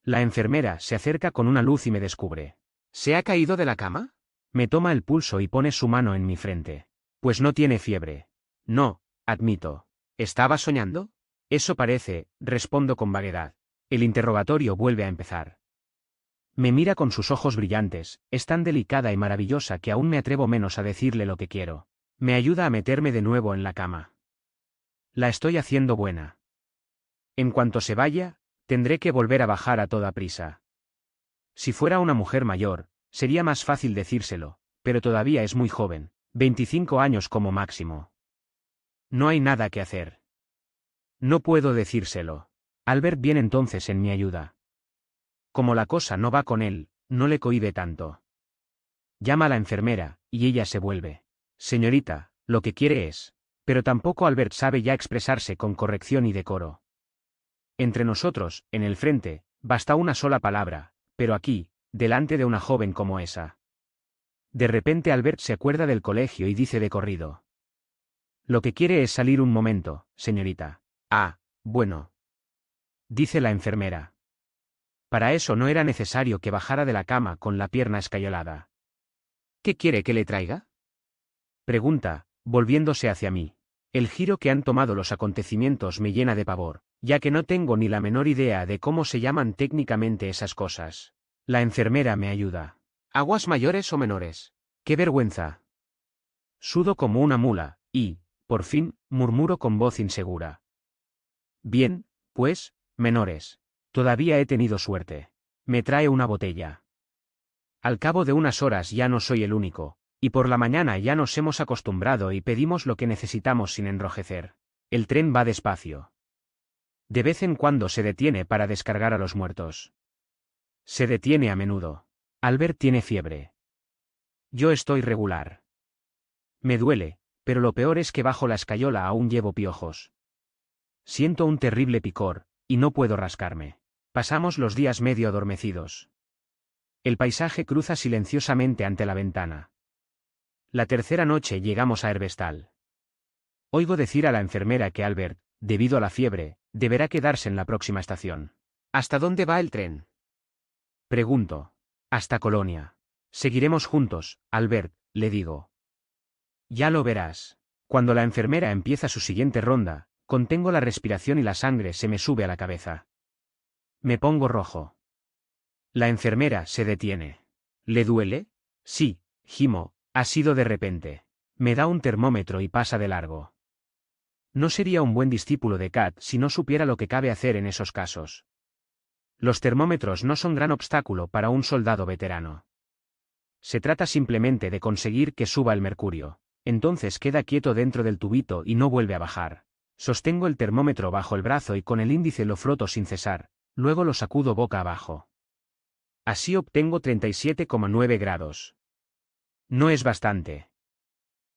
Speaker 1: La enfermera se acerca con una luz y me descubre. ¿Se ha caído de la cama? Me toma el pulso y pone su mano en mi frente. Pues no tiene fiebre. No, admito. ¿Estaba soñando? Eso parece, respondo con vaguedad. El interrogatorio vuelve a empezar. Me mira con sus ojos brillantes, es tan delicada y maravillosa que aún me atrevo menos a decirle lo que quiero. Me ayuda a meterme de nuevo en la cama. La estoy haciendo buena. En cuanto se vaya, Tendré que volver a bajar a toda prisa. Si fuera una mujer mayor, sería más fácil decírselo, pero todavía es muy joven, 25 años como máximo. No hay nada que hacer. No puedo decírselo. Albert viene entonces en mi ayuda. Como la cosa no va con él, no le cohibe tanto. Llama a la enfermera, y ella se vuelve. Señorita, lo que quiere es. Pero tampoco Albert sabe ya expresarse con corrección y decoro. Entre nosotros, en el frente, basta una sola palabra, pero aquí, delante de una joven como esa. De repente Albert se acuerda del colegio y dice de corrido. Lo que quiere es salir un momento, señorita. Ah, bueno. Dice la enfermera. Para eso no era necesario que bajara de la cama con la pierna escayolada. ¿Qué quiere que le traiga? Pregunta, volviéndose hacia mí. El giro que han tomado los acontecimientos me llena de pavor, ya que no tengo ni la menor idea de cómo se llaman técnicamente esas cosas. La enfermera me ayuda. Aguas mayores o menores. ¡Qué vergüenza! Sudo como una mula, y, por fin, murmuro con voz insegura. Bien, pues, menores. Todavía he tenido suerte. Me trae una botella. Al cabo de unas horas ya no soy el único, y por la mañana ya nos hemos acostumbrado y pedimos lo que necesitamos sin enrojecer. El tren va despacio. De vez en cuando se detiene para descargar a los muertos. Se detiene a menudo. Albert tiene fiebre. Yo estoy regular. Me duele, pero lo peor es que bajo la escayola aún llevo piojos. Siento un terrible picor, y no puedo rascarme. Pasamos los días medio adormecidos. El paisaje cruza silenciosamente ante la ventana. La tercera noche llegamos a Herbestal. Oigo decir a la enfermera que Albert, debido a la fiebre, Deberá quedarse en la próxima estación. ¿Hasta dónde va el tren? Pregunto. Hasta Colonia. Seguiremos juntos, Albert, le digo. Ya lo verás. Cuando la enfermera empieza su siguiente ronda, contengo la respiración y la sangre se me sube a la cabeza. Me pongo rojo. La enfermera se detiene. ¿Le duele? Sí, gimo, ha sido de repente. Me da un termómetro y pasa de largo. No sería un buen discípulo de Kat si no supiera lo que cabe hacer en esos casos. Los termómetros no son gran obstáculo para un soldado veterano. Se trata simplemente de conseguir que suba el mercurio. Entonces queda quieto dentro del tubito y no vuelve a bajar. Sostengo el termómetro bajo el brazo y con el índice lo froto sin cesar, luego lo sacudo boca abajo. Así obtengo 37,9 grados. No es bastante.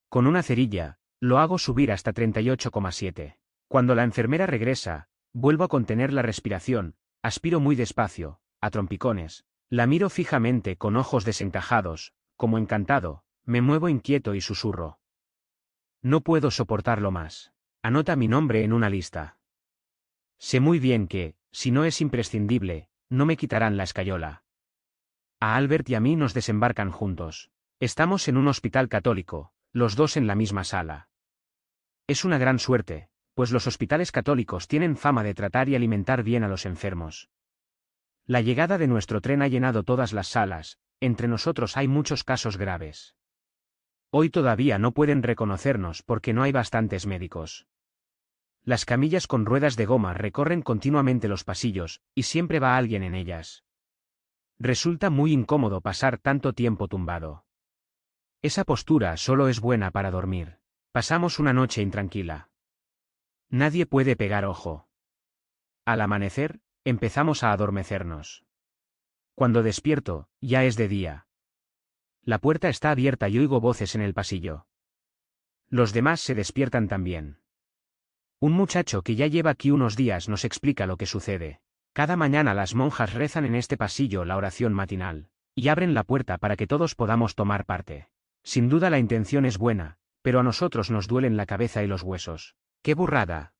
Speaker 1: Con una cerilla, lo hago subir hasta 38,7. Cuando la enfermera regresa, vuelvo a contener la respiración, aspiro muy despacio, a trompicones, la miro fijamente con ojos desencajados, como encantado, me muevo inquieto y susurro. No puedo soportarlo más. Anota mi nombre en una lista. Sé muy bien que, si no es imprescindible, no me quitarán la escayola. A Albert y a mí nos desembarcan juntos. Estamos en un hospital católico, los dos en la misma sala. Es una gran suerte, pues los hospitales católicos tienen fama de tratar y alimentar bien a los enfermos. La llegada de nuestro tren ha llenado todas las salas, entre nosotros hay muchos casos graves. Hoy todavía no pueden reconocernos porque no hay bastantes médicos. Las camillas con ruedas de goma recorren continuamente los pasillos, y siempre va alguien en ellas. Resulta muy incómodo pasar tanto tiempo tumbado. Esa postura solo es buena para dormir. Pasamos una noche intranquila. Nadie puede pegar ojo. Al amanecer, empezamos a adormecernos. Cuando despierto, ya es de día. La puerta está abierta y oigo voces en el pasillo. Los demás se despiertan también. Un muchacho que ya lleva aquí unos días nos explica lo que sucede. Cada mañana las monjas rezan en este pasillo la oración matinal, y abren la puerta para que todos podamos tomar parte. Sin duda la intención es buena, pero a nosotros nos duelen la cabeza y los huesos. ¡Qué burrada!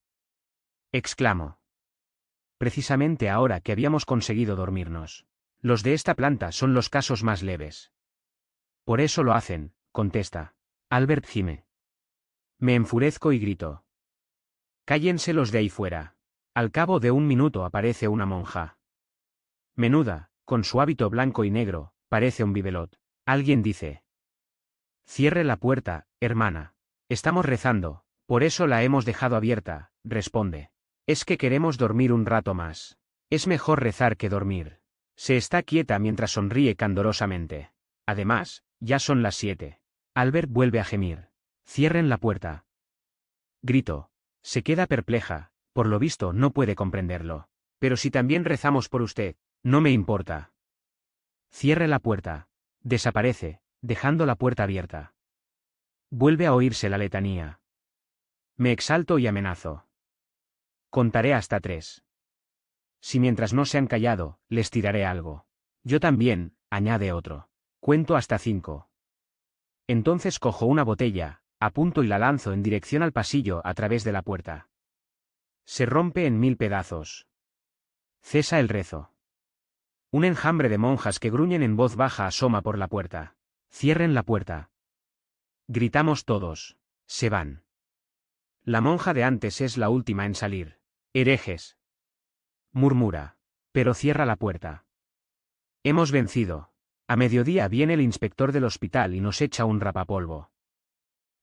Speaker 1: Exclamo. Precisamente ahora que habíamos conseguido dormirnos. Los de esta planta son los casos más leves. Por eso lo hacen, contesta. Albert gime. Me enfurezco y grito. Cállense los de ahí fuera. Al cabo de un minuto aparece una monja. Menuda, con su hábito blanco y negro, parece un bibelot. Alguien dice. Cierre la puerta, hermana. Estamos rezando, por eso la hemos dejado abierta, responde. Es que queremos dormir un rato más. Es mejor rezar que dormir. Se está quieta mientras sonríe candorosamente. Además, ya son las siete. Albert vuelve a gemir. Cierren la puerta. Grito. Se queda perpleja, por lo visto no puede comprenderlo. Pero si también rezamos por usted, no me importa. Cierre la puerta. Desaparece, dejando la puerta abierta. Vuelve a oírse la letanía. Me exalto y amenazo. Contaré hasta tres. Si mientras no se han callado, les tiraré algo. Yo también, añade otro. Cuento hasta cinco. Entonces cojo una botella, apunto y la lanzo en dirección al pasillo a través de la puerta. Se rompe en mil pedazos. Cesa el rezo. Un enjambre de monjas que gruñen en voz baja asoma por la puerta. Cierren la puerta. Gritamos todos. Se van. La monja de antes es la última en salir. Herejes. Murmura. Pero cierra la puerta. Hemos vencido. A mediodía viene el inspector del hospital y nos echa un rapapolvo.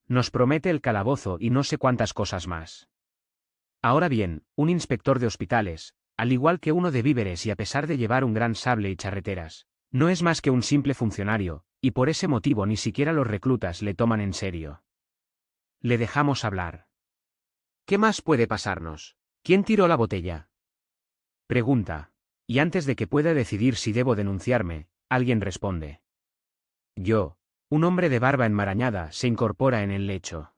Speaker 1: Nos promete el calabozo y no sé cuántas cosas más. Ahora bien, un inspector de hospitales, al igual que uno de víveres y a pesar de llevar un gran sable y charreteras, no es más que un simple funcionario, y por ese motivo ni siquiera los reclutas le toman en serio. Le dejamos hablar. ¿Qué más puede pasarnos? ¿Quién tiró la botella? Pregunta. Y antes de que pueda decidir si debo denunciarme, alguien responde. Yo, un hombre de barba enmarañada, se incorpora en el lecho.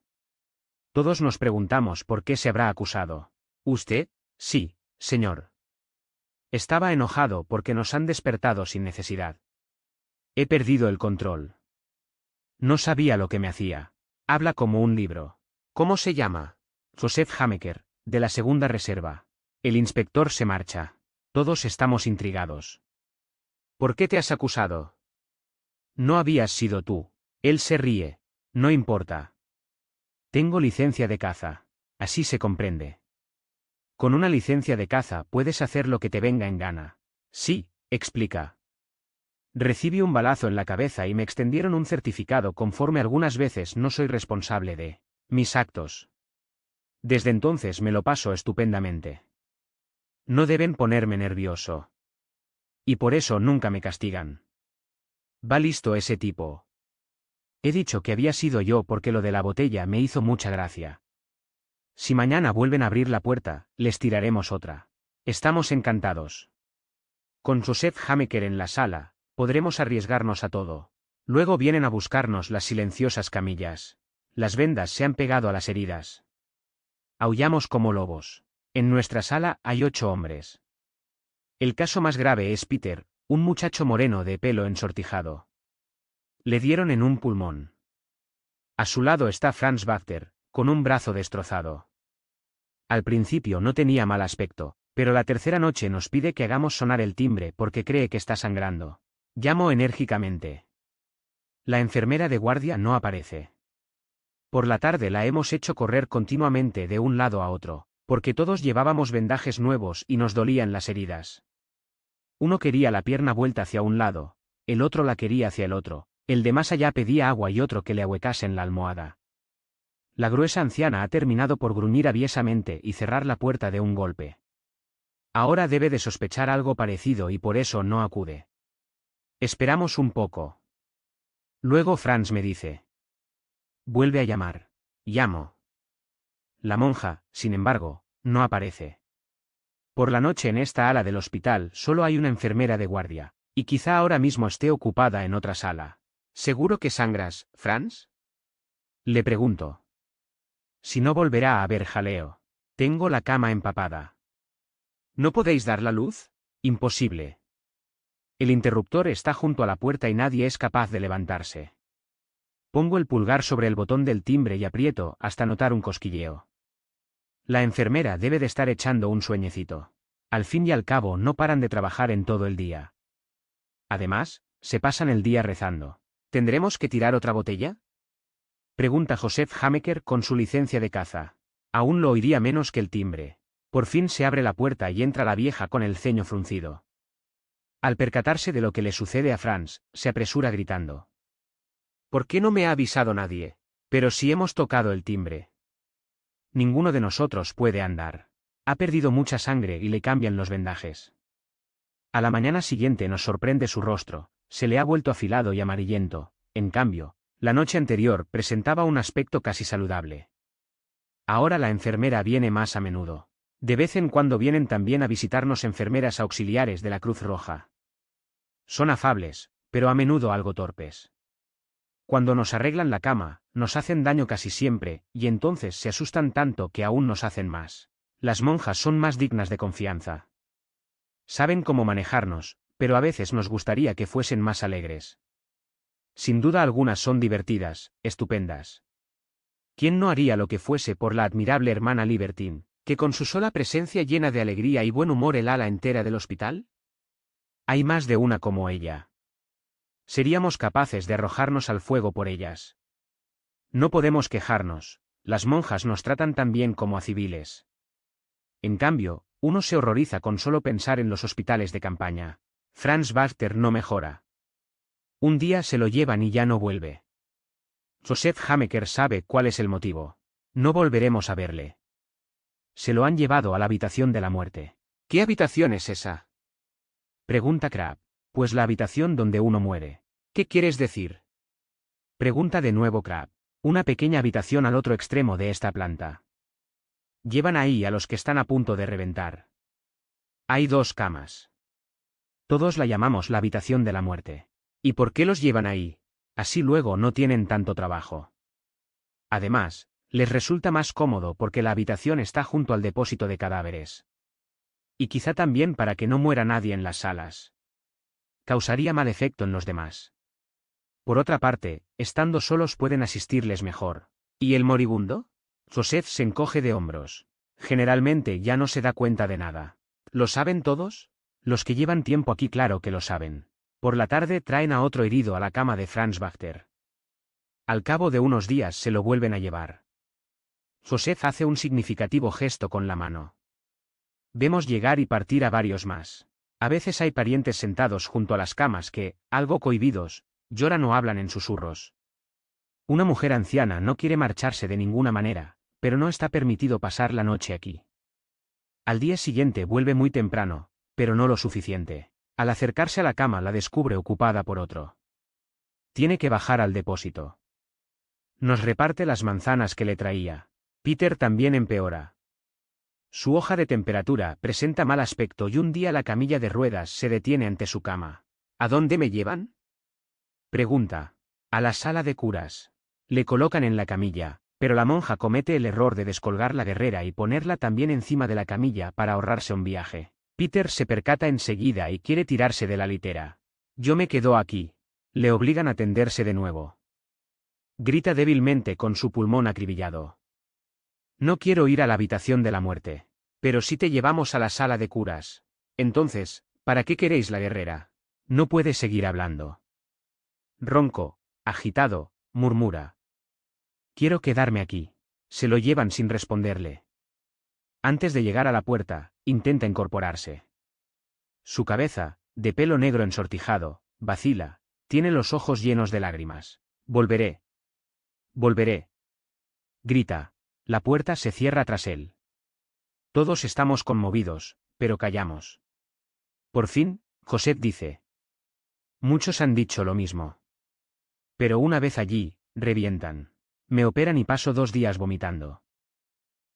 Speaker 1: Todos nos preguntamos por qué se habrá acusado. ¿Usted? Sí, señor. Estaba enojado porque nos han despertado sin necesidad. He perdido el control. No sabía lo que me hacía. Habla como un libro. ¿Cómo se llama? Joseph Hamecker, de la segunda reserva. El inspector se marcha. Todos estamos intrigados. ¿Por qué te has acusado? No habías sido tú. Él se ríe. No importa. Tengo licencia de caza. Así se comprende. Con una licencia de caza puedes hacer lo que te venga en gana. Sí, explica. Recibí un balazo en la cabeza y me extendieron un certificado conforme algunas veces no soy responsable de mis actos. Desde entonces me lo paso estupendamente. No deben ponerme nervioso. Y por eso nunca me castigan. Va listo ese tipo. He dicho que había sido yo porque lo de la botella me hizo mucha gracia. Si mañana vuelven a abrir la puerta, les tiraremos otra. Estamos encantados. Con Joseph Hamecker en la sala, Podremos arriesgarnos a todo. Luego vienen a buscarnos las silenciosas camillas. Las vendas se han pegado a las heridas. Aullamos como lobos. En nuestra sala hay ocho hombres. El caso más grave es Peter, un muchacho moreno de pelo ensortijado. Le dieron en un pulmón. A su lado está Franz Wachter, con un brazo destrozado. Al principio no tenía mal aspecto, pero la tercera noche nos pide que hagamos sonar el timbre porque cree que está sangrando. Llamo enérgicamente. La enfermera de guardia no aparece. Por la tarde la hemos hecho correr continuamente de un lado a otro, porque todos llevábamos vendajes nuevos y nos dolían las heridas. Uno quería la pierna vuelta hacia un lado, el otro la quería hacia el otro, el de más allá pedía agua y otro que le ahuecasen la almohada. La gruesa anciana ha terminado por gruñir aviesamente y cerrar la puerta de un golpe. Ahora debe de sospechar algo parecido y por eso no acude. Esperamos un poco. Luego Franz me dice. Vuelve a llamar. Llamo. La monja, sin embargo, no aparece. Por la noche en esta ala del hospital solo hay una enfermera de guardia, y quizá ahora mismo esté ocupada en otra sala. ¿Seguro que sangras, Franz? Le pregunto. Si no volverá a haber jaleo. Tengo la cama empapada. ¿No podéis dar la luz? Imposible. El interruptor está junto a la puerta y nadie es capaz de levantarse. Pongo el pulgar sobre el botón del timbre y aprieto hasta notar un cosquilleo. La enfermera debe de estar echando un sueñecito. Al fin y al cabo no paran de trabajar en todo el día. Además, se pasan el día rezando. ¿Tendremos que tirar otra botella? Pregunta Josef Hameker con su licencia de caza. Aún lo oiría menos que el timbre. Por fin se abre la puerta y entra la vieja con el ceño fruncido. Al percatarse de lo que le sucede a Franz, se apresura gritando. ¿Por qué no me ha avisado nadie? Pero si hemos tocado el timbre. Ninguno de nosotros puede andar. Ha perdido mucha sangre y le cambian los vendajes. A la mañana siguiente nos sorprende su rostro, se le ha vuelto afilado y amarillento, en cambio, la noche anterior presentaba un aspecto casi saludable. Ahora la enfermera viene más a menudo. De vez en cuando vienen también a visitarnos enfermeras auxiliares de la Cruz Roja. Son afables, pero a menudo algo torpes. Cuando nos arreglan la cama, nos hacen daño casi siempre, y entonces se asustan tanto que aún nos hacen más. Las monjas son más dignas de confianza. Saben cómo manejarnos, pero a veces nos gustaría que fuesen más alegres. Sin duda algunas son divertidas, estupendas. ¿Quién no haría lo que fuese por la admirable hermana Libertine, que con su sola presencia llena de alegría y buen humor el ala entera del hospital? Hay más de una como ella. Seríamos capaces de arrojarnos al fuego por ellas. No podemos quejarnos, las monjas nos tratan tan bien como a civiles. En cambio, uno se horroriza con solo pensar en los hospitales de campaña. Franz Walter no mejora. Un día se lo llevan y ya no vuelve. Joseph Hamecker sabe cuál es el motivo. No volveremos a verle. Se lo han llevado a la habitación de la muerte. ¿Qué habitación es esa? Pregunta Crab. Pues la habitación donde uno muere. ¿Qué quieres decir? Pregunta de nuevo Crab. Una pequeña habitación al otro extremo de esta planta. Llevan ahí a los que están a punto de reventar. Hay dos camas. Todos la llamamos la habitación de la muerte. ¿Y por qué los llevan ahí? Así luego no tienen tanto trabajo. Además, les resulta más cómodo porque la habitación está junto al depósito de cadáveres. Y quizá también para que no muera nadie en las salas. Causaría mal efecto en los demás. Por otra parte, estando solos pueden asistirles mejor. ¿Y el moribundo? Joseph se encoge de hombros. Generalmente ya no se da cuenta de nada. ¿Lo saben todos? Los que llevan tiempo aquí claro que lo saben. Por la tarde traen a otro herido a la cama de Franz Bachter. Al cabo de unos días se lo vuelven a llevar. Joseph hace un significativo gesto con la mano. Vemos llegar y partir a varios más. A veces hay parientes sentados junto a las camas que, algo cohibidos, lloran o hablan en susurros. Una mujer anciana no quiere marcharse de ninguna manera, pero no está permitido pasar la noche aquí. Al día siguiente vuelve muy temprano, pero no lo suficiente. Al acercarse a la cama la descubre ocupada por otro. Tiene que bajar al depósito. Nos reparte las manzanas que le traía. Peter también empeora, su hoja de temperatura presenta mal aspecto y un día la camilla de ruedas se detiene ante su cama. ¿A dónde me llevan? Pregunta. A la sala de curas. Le colocan en la camilla, pero la monja comete el error de descolgar la guerrera y ponerla también encima de la camilla para ahorrarse un viaje. Peter se percata enseguida y quiere tirarse de la litera. Yo me quedo aquí. Le obligan a tenderse de nuevo. Grita débilmente con su pulmón acribillado. No quiero ir a la habitación de la muerte. Pero si te llevamos a la sala de curas. Entonces, ¿para qué queréis la guerrera? No puede seguir hablando. Ronco, agitado, murmura. Quiero quedarme aquí. Se lo llevan sin responderle. Antes de llegar a la puerta, intenta incorporarse. Su cabeza, de pelo negro ensortijado, vacila, tiene los ojos llenos de lágrimas. Volveré. Volveré. Grita, la puerta se cierra tras él. Todos estamos conmovidos, pero callamos. Por fin, José dice. Muchos han dicho lo mismo. Pero una vez allí, revientan. Me operan y paso dos días vomitando.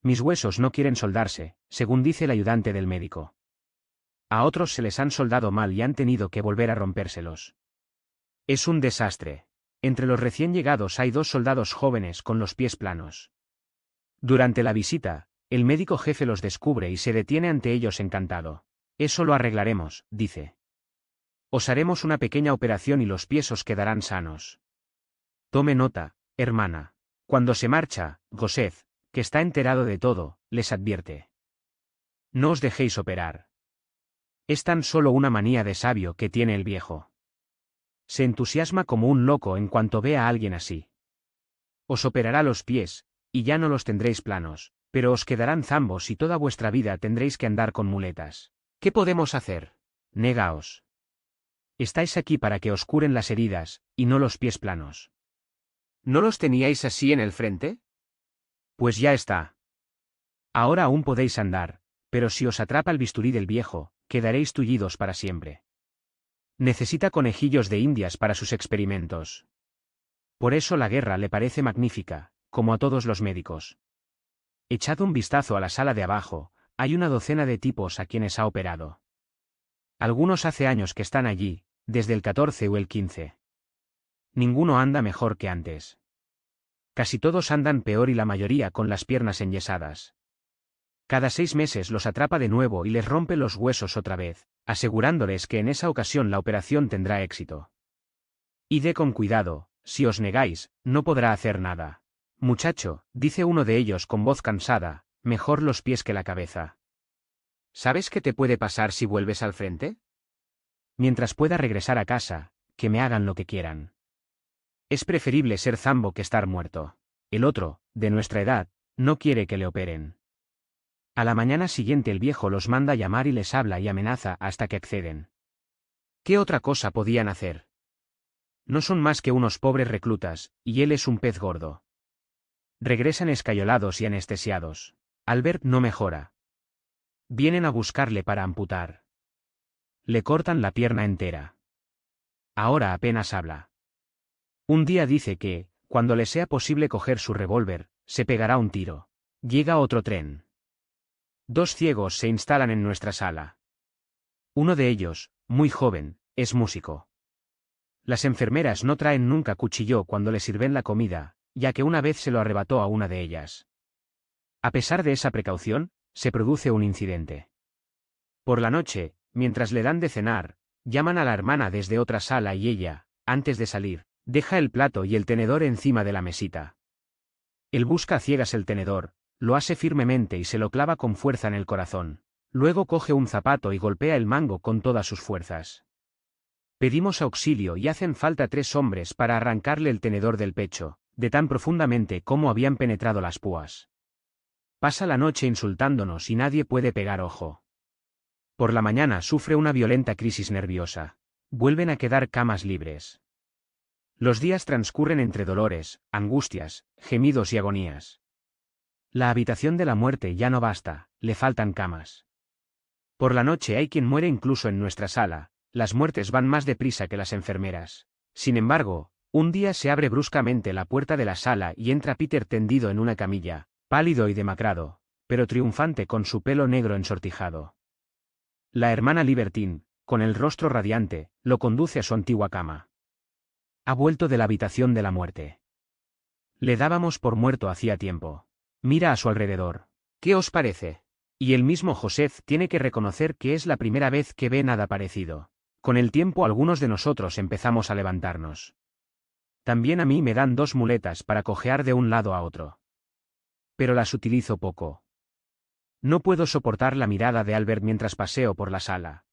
Speaker 1: Mis huesos no quieren soldarse, según dice el ayudante del médico. A otros se les han soldado mal y han tenido que volver a rompérselos. Es un desastre. Entre los recién llegados hay dos soldados jóvenes con los pies planos. Durante la visita, el médico jefe los descubre y se detiene ante ellos encantado. Eso lo arreglaremos, dice. Os haremos una pequeña operación y los pies os quedarán sanos. Tome nota, hermana. Cuando se marcha, Gosef, que está enterado de todo, les advierte. No os dejéis operar. Es tan solo una manía de sabio que tiene el viejo. Se entusiasma como un loco en cuanto ve a alguien así. Os operará los pies, y ya no los tendréis planos, pero os quedarán zambos y toda vuestra vida tendréis que andar con muletas. ¿Qué podemos hacer? Negaos. Estáis aquí para que os curen las heridas, y no los pies planos. ¿No los teníais así en el frente? Pues ya está. Ahora aún podéis andar, pero si os atrapa el bisturí del viejo, quedaréis tullidos para siempre. Necesita conejillos de indias para sus experimentos. Por eso la guerra le parece magnífica, como a todos los médicos. Echad un vistazo a la sala de abajo, hay una docena de tipos a quienes ha operado. Algunos hace años que están allí, desde el 14 o el 15. Ninguno anda mejor que antes. Casi todos andan peor y la mayoría con las piernas enyesadas. Cada seis meses los atrapa de nuevo y les rompe los huesos otra vez, asegurándoles que en esa ocasión la operación tendrá éxito. Y de con cuidado, si os negáis, no podrá hacer nada. Muchacho, dice uno de ellos con voz cansada, mejor los pies que la cabeza. ¿Sabes qué te puede pasar si vuelves al frente? Mientras pueda regresar a casa, que me hagan lo que quieran. Es preferible ser zambo que estar muerto. El otro, de nuestra edad, no quiere que le operen. A la mañana siguiente el viejo los manda llamar y les habla y amenaza hasta que acceden. ¿Qué otra cosa podían hacer? No son más que unos pobres reclutas, y él es un pez gordo. Regresan escayolados y anestesiados. Albert no mejora. Vienen a buscarle para amputar. Le cortan la pierna entera. Ahora apenas habla. Un día dice que, cuando le sea posible coger su revólver, se pegará un tiro. Llega otro tren. Dos ciegos se instalan en nuestra sala. Uno de ellos, muy joven, es músico. Las enfermeras no traen nunca cuchillo cuando le sirven la comida, ya que una vez se lo arrebató a una de ellas. A pesar de esa precaución, se produce un incidente. Por la noche, mientras le dan de cenar, llaman a la hermana desde otra sala y ella, antes de salir, deja el plato y el tenedor encima de la mesita. Él busca a ciegas el tenedor, lo hace firmemente y se lo clava con fuerza en el corazón. Luego coge un zapato y golpea el mango con todas sus fuerzas. Pedimos auxilio y hacen falta tres hombres para arrancarle el tenedor del pecho, de tan profundamente como habían penetrado las púas. Pasa la noche insultándonos y nadie puede pegar ojo. Por la mañana sufre una violenta crisis nerviosa. Vuelven a quedar camas libres. Los días transcurren entre dolores, angustias, gemidos y agonías. La habitación de la muerte ya no basta, le faltan camas. Por la noche hay quien muere incluso en nuestra sala, las muertes van más deprisa que las enfermeras. Sin embargo, un día se abre bruscamente la puerta de la sala y entra Peter tendido en una camilla, pálido y demacrado, pero triunfante con su pelo negro ensortijado. La hermana Libertine, con el rostro radiante, lo conduce a su antigua cama. Ha vuelto de la habitación de la muerte. Le dábamos por muerto hacía tiempo. Mira a su alrededor. ¿Qué os parece? Y el mismo José tiene que reconocer que es la primera vez que ve nada parecido. Con el tiempo algunos de nosotros empezamos a levantarnos. También a mí me dan dos muletas para cojear de un lado a otro. Pero las utilizo poco. No puedo soportar la mirada de Albert mientras paseo por la sala.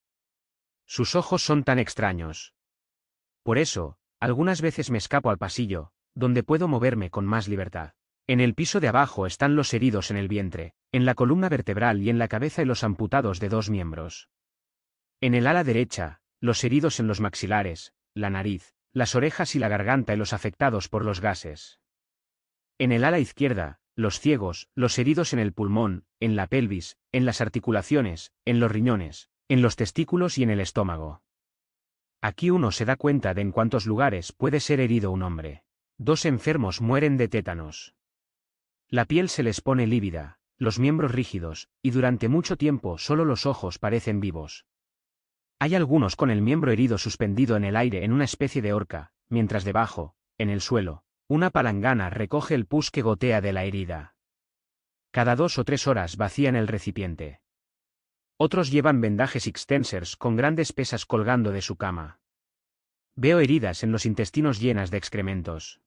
Speaker 1: Sus ojos son tan extraños. Por eso, algunas veces me escapo al pasillo, donde puedo moverme con más libertad. En el piso de abajo están los heridos en el vientre, en la columna vertebral y en la cabeza y los amputados de dos miembros. En el ala derecha, los heridos en los maxilares, la nariz, las orejas y la garganta y los afectados por los gases. En el ala izquierda, los ciegos, los heridos en el pulmón, en la pelvis, en las articulaciones, en los riñones, en los testículos y en el estómago. Aquí uno se da cuenta de en cuántos lugares puede ser herido un hombre. Dos enfermos mueren de tétanos. La piel se les pone lívida, los miembros rígidos, y durante mucho tiempo solo los ojos parecen vivos. Hay algunos con el miembro herido suspendido en el aire en una especie de horca, mientras debajo, en el suelo, una palangana recoge el pus que gotea de la herida. Cada dos o tres horas vacían el recipiente. Otros llevan vendajes extensors con grandes pesas colgando de su cama. Veo heridas en los intestinos llenas de excrementos.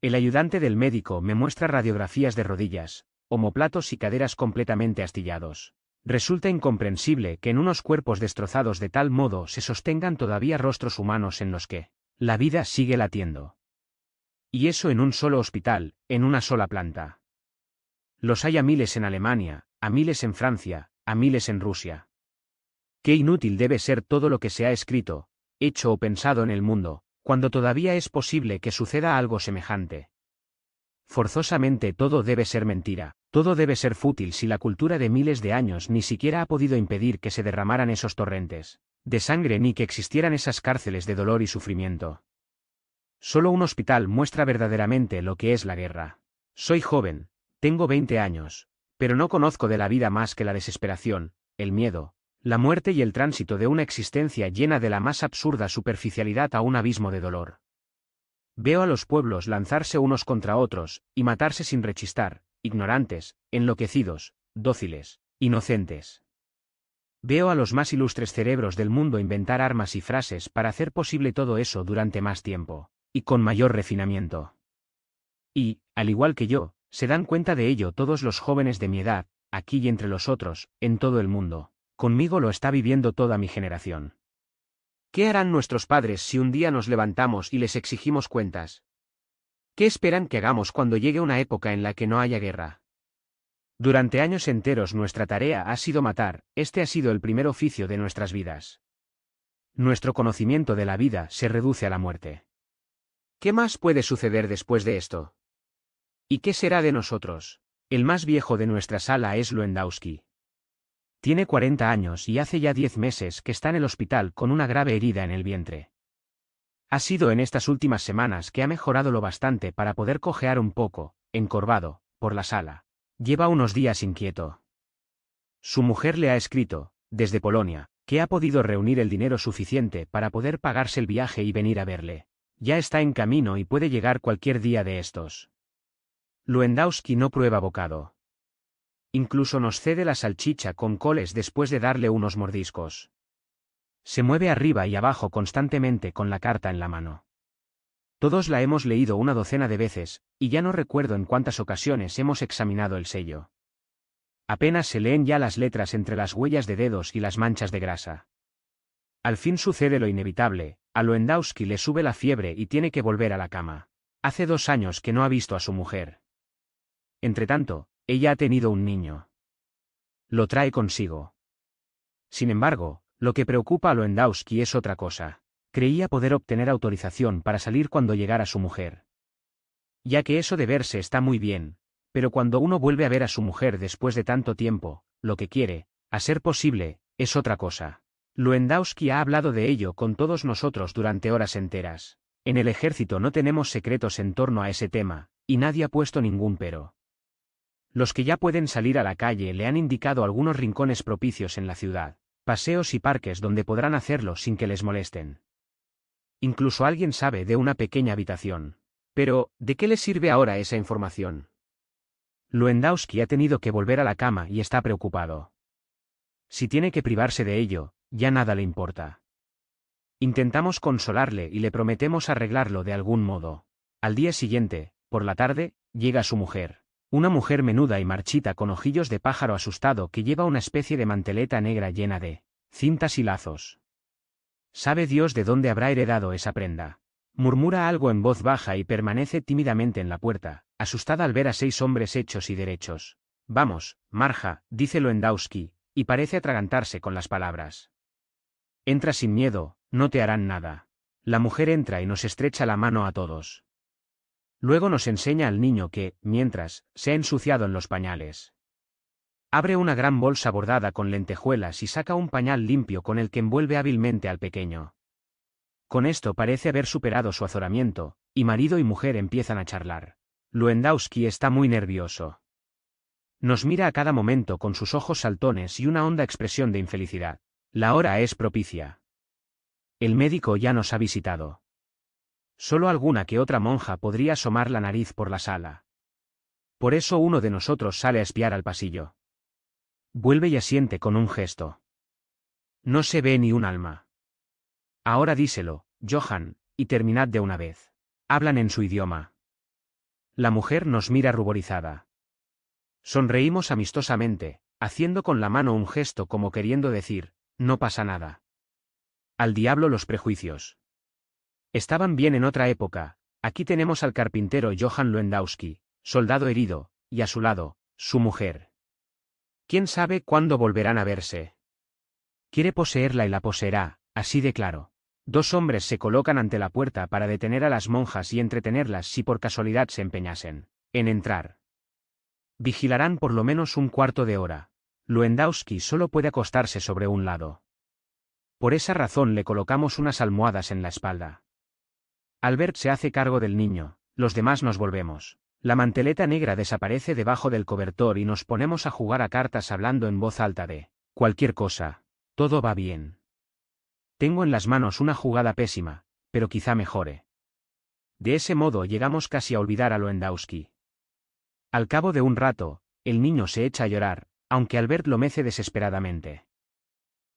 Speaker 1: El ayudante del médico me muestra radiografías de rodillas, omoplatos y caderas completamente astillados. Resulta incomprensible que en unos cuerpos destrozados de tal modo se sostengan todavía rostros humanos en los que la vida sigue latiendo. Y eso en un solo hospital, en una sola planta. Los hay a miles en Alemania, a miles en Francia, a miles en Rusia. Qué inútil debe ser todo lo que se ha escrito, hecho o pensado en el mundo, cuando todavía es posible que suceda algo semejante. Forzosamente todo debe ser mentira, todo debe ser fútil si la cultura de miles de años ni siquiera ha podido impedir que se derramaran esos torrentes de sangre ni que existieran esas cárceles de dolor y sufrimiento. Solo un hospital muestra verdaderamente lo que es la guerra. Soy joven, tengo 20 años, pero no conozco de la vida más que la desesperación, el miedo, la muerte y el tránsito de una existencia llena de la más absurda superficialidad a un abismo de dolor. Veo a los pueblos lanzarse unos contra otros, y matarse sin rechistar, ignorantes, enloquecidos, dóciles, inocentes. Veo a los más ilustres cerebros del mundo inventar armas y frases para hacer posible todo eso durante más tiempo, y con mayor refinamiento. Y, al igual que yo, se dan cuenta de ello todos los jóvenes de mi edad, aquí y entre los otros, en todo el mundo. Conmigo lo está viviendo toda mi generación. ¿Qué harán nuestros padres si un día nos levantamos y les exigimos cuentas? ¿Qué esperan que hagamos cuando llegue una época en la que no haya guerra? Durante años enteros nuestra tarea ha sido matar, este ha sido el primer oficio de nuestras vidas. Nuestro conocimiento de la vida se reduce a la muerte. ¿Qué más puede suceder después de esto? ¿Y qué será de nosotros? El más viejo de nuestra sala es Lewandowski. Tiene 40 años y hace ya 10 meses que está en el hospital con una grave herida en el vientre. Ha sido en estas últimas semanas que ha mejorado lo bastante para poder cojear un poco, encorvado, por la sala. Lleva unos días inquieto. Su mujer le ha escrito, desde Polonia, que ha podido reunir el dinero suficiente para poder pagarse el viaje y venir a verle. Ya está en camino y puede llegar cualquier día de estos. Luendowski no prueba bocado. Incluso nos cede la salchicha con coles después de darle unos mordiscos. Se mueve arriba y abajo constantemente con la carta en la mano. Todos la hemos leído una docena de veces, y ya no recuerdo en cuántas ocasiones hemos examinado el sello. Apenas se leen ya las letras entre las huellas de dedos y las manchas de grasa. Al fin sucede lo inevitable, a Loendowski le sube la fiebre y tiene que volver a la cama. Hace dos años que no ha visto a su mujer. Entretanto, ella ha tenido un niño. Lo trae consigo. Sin embargo, lo que preocupa a Loendowski es otra cosa. Creía poder obtener autorización para salir cuando llegara su mujer. Ya que eso de verse está muy bien, pero cuando uno vuelve a ver a su mujer después de tanto tiempo, lo que quiere, a ser posible, es otra cosa. Loendowski ha hablado de ello con todos nosotros durante horas enteras. En el ejército no tenemos secretos en torno a ese tema, y nadie ha puesto ningún pero. Los que ya pueden salir a la calle le han indicado algunos rincones propicios en la ciudad paseos y parques donde podrán hacerlo sin que les molesten. Incluso alguien sabe de una pequeña habitación. Pero, ¿de qué le sirve ahora esa información? Luendowski ha tenido que volver a la cama y está preocupado. Si tiene que privarse de ello, ya nada le importa. Intentamos consolarle y le prometemos arreglarlo de algún modo. Al día siguiente, por la tarde, llega su mujer. Una mujer menuda y marchita con ojillos de pájaro asustado que lleva una especie de manteleta negra llena de cintas y lazos. Sabe Dios de dónde habrá heredado esa prenda. Murmura algo en voz baja y permanece tímidamente en la puerta, asustada al ver a seis hombres hechos y derechos. Vamos, Marja, dice Lowendowski, y parece atragantarse con las palabras. Entra sin miedo, no te harán nada. La mujer entra y nos estrecha la mano a todos. Luego nos enseña al niño que, mientras, se ha ensuciado en los pañales. Abre una gran bolsa bordada con lentejuelas y saca un pañal limpio con el que envuelve hábilmente al pequeño. Con esto parece haber superado su azoramiento, y marido y mujer empiezan a charlar. Luendowski está muy nervioso. Nos mira a cada momento con sus ojos saltones y una honda expresión de infelicidad. La hora es propicia. El médico ya nos ha visitado. Solo alguna que otra monja podría asomar la nariz por la sala. Por eso uno de nosotros sale a espiar al pasillo. Vuelve y asiente con un gesto. No se ve ni un alma. Ahora díselo, Johan, y terminad de una vez. Hablan en su idioma. La mujer nos mira ruborizada. Sonreímos amistosamente, haciendo con la mano un gesto como queriendo decir, no pasa nada. Al diablo los prejuicios. Estaban bien en otra época. Aquí tenemos al carpintero Johann Lewandowski, soldado herido, y a su lado, su mujer. ¿Quién sabe cuándo volverán a verse? Quiere poseerla y la poseerá, así de claro. Dos hombres se colocan ante la puerta para detener a las monjas y entretenerlas si por casualidad se empeñasen en entrar. Vigilarán por lo menos un cuarto de hora. Lewandowski solo puede acostarse sobre un lado. Por esa razón le colocamos unas almohadas en la espalda. Albert se hace cargo del niño, los demás nos volvemos. La manteleta negra desaparece debajo del cobertor y nos ponemos a jugar a cartas hablando en voz alta de cualquier cosa. Todo va bien. Tengo en las manos una jugada pésima, pero quizá mejore. De ese modo llegamos casi a olvidar a Lowendowski. Al cabo de un rato, el niño se echa a llorar, aunque Albert lo mece desesperadamente.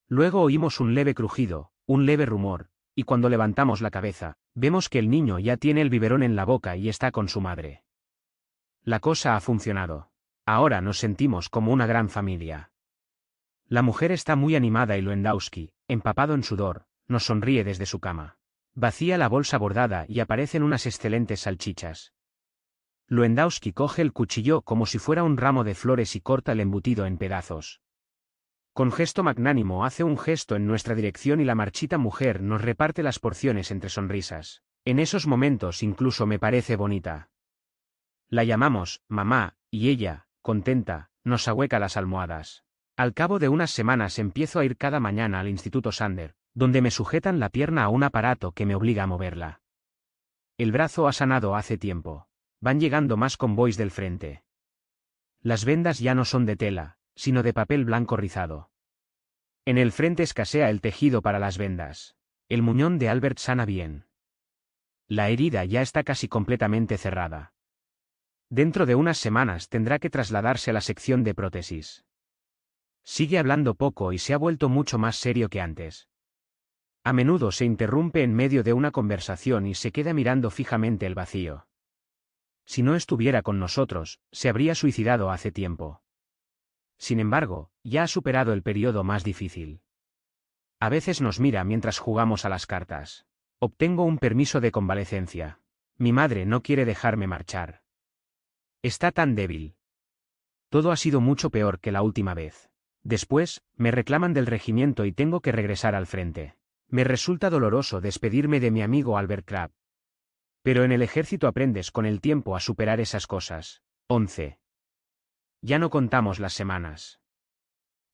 Speaker 1: Luego oímos un leve crujido, un leve rumor, y cuando levantamos la cabeza, Vemos que el niño ya tiene el biberón en la boca y está con su madre. La cosa ha funcionado. Ahora nos sentimos como una gran familia. La mujer está muy animada y Lewandowski, empapado en sudor, nos sonríe desde su cama. Vacía la bolsa bordada y aparecen unas excelentes salchichas. Lewandowski coge el cuchillo como si fuera un ramo de flores y corta el embutido en pedazos. Con gesto magnánimo hace un gesto en nuestra dirección y la marchita mujer nos reparte las porciones entre sonrisas. En esos momentos incluso me parece bonita. La llamamos, mamá, y ella, contenta, nos ahueca las almohadas. Al cabo de unas semanas empiezo a ir cada mañana al Instituto Sander, donde me sujetan la pierna a un aparato que me obliga a moverla. El brazo ha sanado hace tiempo. Van llegando más convoys del frente. Las vendas ya no son de tela, sino de papel blanco rizado. En el frente escasea el tejido para las vendas. El muñón de Albert sana bien. La herida ya está casi completamente cerrada. Dentro de unas semanas tendrá que trasladarse a la sección de prótesis. Sigue hablando poco y se ha vuelto mucho más serio que antes. A menudo se interrumpe en medio de una conversación y se queda mirando fijamente el vacío. Si no estuviera con nosotros, se habría suicidado hace tiempo. Sin embargo, ya ha superado el periodo más difícil. A veces nos mira mientras jugamos a las cartas. Obtengo un permiso de convalecencia. Mi madre no quiere dejarme marchar. Está tan débil. Todo ha sido mucho peor que la última vez. Después, me reclaman del regimiento y tengo que regresar al frente. Me resulta doloroso despedirme de mi amigo Albert Crabb. Pero en el ejército aprendes con el tiempo a superar esas cosas. 11. Ya no contamos las semanas.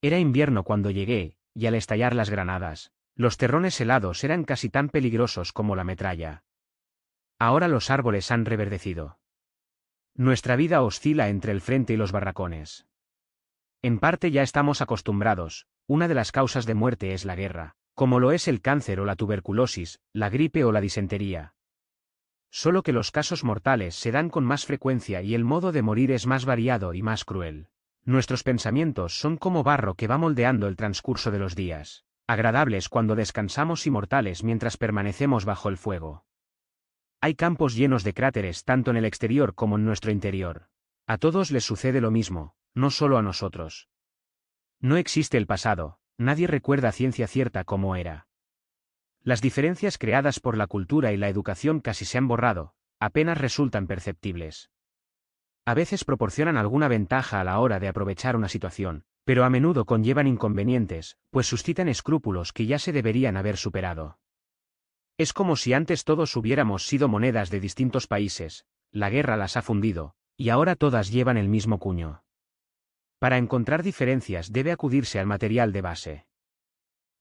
Speaker 1: Era invierno cuando llegué, y al estallar las granadas, los terrones helados eran casi tan peligrosos como la metralla. Ahora los árboles han reverdecido. Nuestra vida oscila entre el frente y los barracones. En parte ya estamos acostumbrados, una de las causas de muerte es la guerra, como lo es el cáncer o la tuberculosis, la gripe o la disentería solo que los casos mortales se dan con más frecuencia y el modo de morir es más variado y más cruel. Nuestros pensamientos son como barro que va moldeando el transcurso de los días, agradables cuando descansamos y mortales mientras permanecemos bajo el fuego. Hay campos llenos de cráteres tanto en el exterior como en nuestro interior. A todos les sucede lo mismo, no solo a nosotros. No existe el pasado, nadie recuerda ciencia cierta como era. Las diferencias creadas por la cultura y la educación casi se han borrado, apenas resultan perceptibles. A veces proporcionan alguna ventaja a la hora de aprovechar una situación, pero a menudo conllevan inconvenientes, pues suscitan escrúpulos que ya se deberían haber superado. Es como si antes todos hubiéramos sido monedas de distintos países, la guerra las ha fundido, y ahora todas llevan el mismo cuño. Para encontrar diferencias debe acudirse al material de base.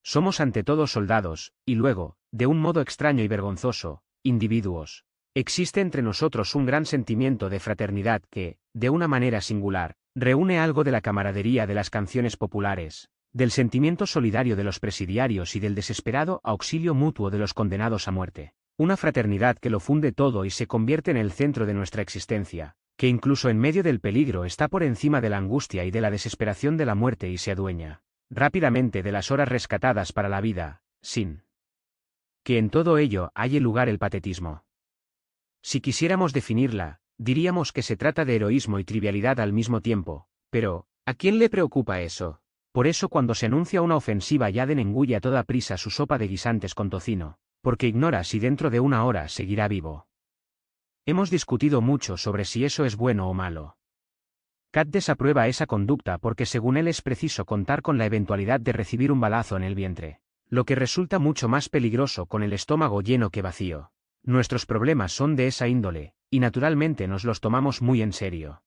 Speaker 1: Somos ante todo soldados, y luego, de un modo extraño y vergonzoso, individuos. Existe entre nosotros un gran sentimiento de fraternidad que, de una manera singular, reúne algo de la camaradería de las canciones populares, del sentimiento solidario de los presidiarios y del desesperado auxilio mutuo de los condenados a muerte. Una fraternidad que lo funde todo y se convierte en el centro de nuestra existencia, que incluso en medio del peligro está por encima de la angustia y de la desesperación de la muerte y se adueña, rápidamente de las horas rescatadas para la vida, sin que en todo ello halle lugar el patetismo. Si quisiéramos definirla, diríamos que se trata de heroísmo y trivialidad al mismo tiempo, pero, ¿a quién le preocupa eso? Por eso cuando se anuncia una ofensiva ya engulle a toda prisa su sopa de guisantes con tocino, porque ignora si dentro de una hora seguirá vivo. Hemos discutido mucho sobre si eso es bueno o malo. Kat desaprueba esa conducta porque según él es preciso contar con la eventualidad de recibir un balazo en el vientre, lo que resulta mucho más peligroso con el estómago lleno que vacío. Nuestros problemas son de esa índole, y naturalmente nos los tomamos muy en serio.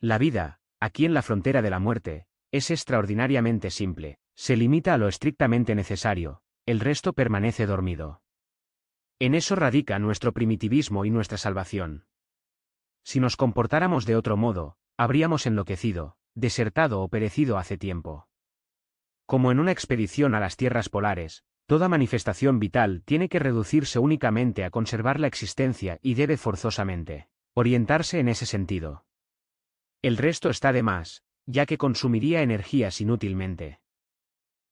Speaker 1: La vida, aquí en la frontera de la muerte, es extraordinariamente simple, se limita a lo estrictamente necesario, el resto permanece dormido. En eso radica nuestro primitivismo y nuestra salvación. Si nos comportáramos de otro modo, Habríamos enloquecido, desertado o perecido hace tiempo. Como en una expedición a las tierras polares, toda manifestación vital tiene que reducirse únicamente a conservar la existencia y debe forzosamente orientarse en ese sentido. El resto está de más, ya que consumiría energías inútilmente.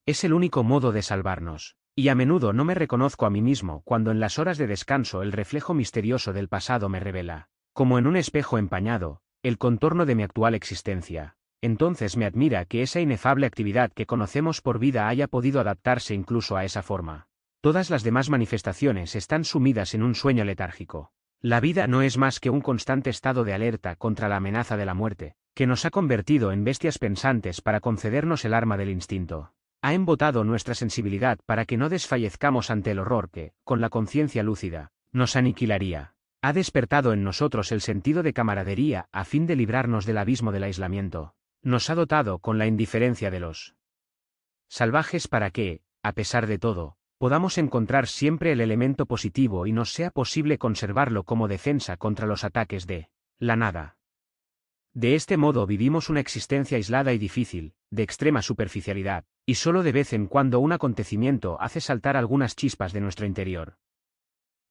Speaker 1: Es el único modo de salvarnos, y a menudo no me reconozco a mí mismo cuando en las horas de descanso el reflejo misterioso del pasado me revela, como en un espejo empañado, el contorno de mi actual existencia, entonces me admira que esa inefable actividad que conocemos por vida haya podido adaptarse incluso a esa forma. Todas las demás manifestaciones están sumidas en un sueño letárgico. La vida no es más que un constante estado de alerta contra la amenaza de la muerte, que nos ha convertido en bestias pensantes para concedernos el arma del instinto. Ha embotado nuestra sensibilidad para que no desfallezcamos ante el horror que, con la conciencia lúcida, nos aniquilaría ha despertado en nosotros el sentido de camaradería a fin de librarnos del abismo del aislamiento. Nos ha dotado con la indiferencia de los salvajes para que, a pesar de todo, podamos encontrar siempre el elemento positivo y nos sea posible conservarlo como defensa contra los ataques de la nada. De este modo vivimos una existencia aislada y difícil, de extrema superficialidad, y solo de vez en cuando un acontecimiento hace saltar algunas chispas de nuestro interior.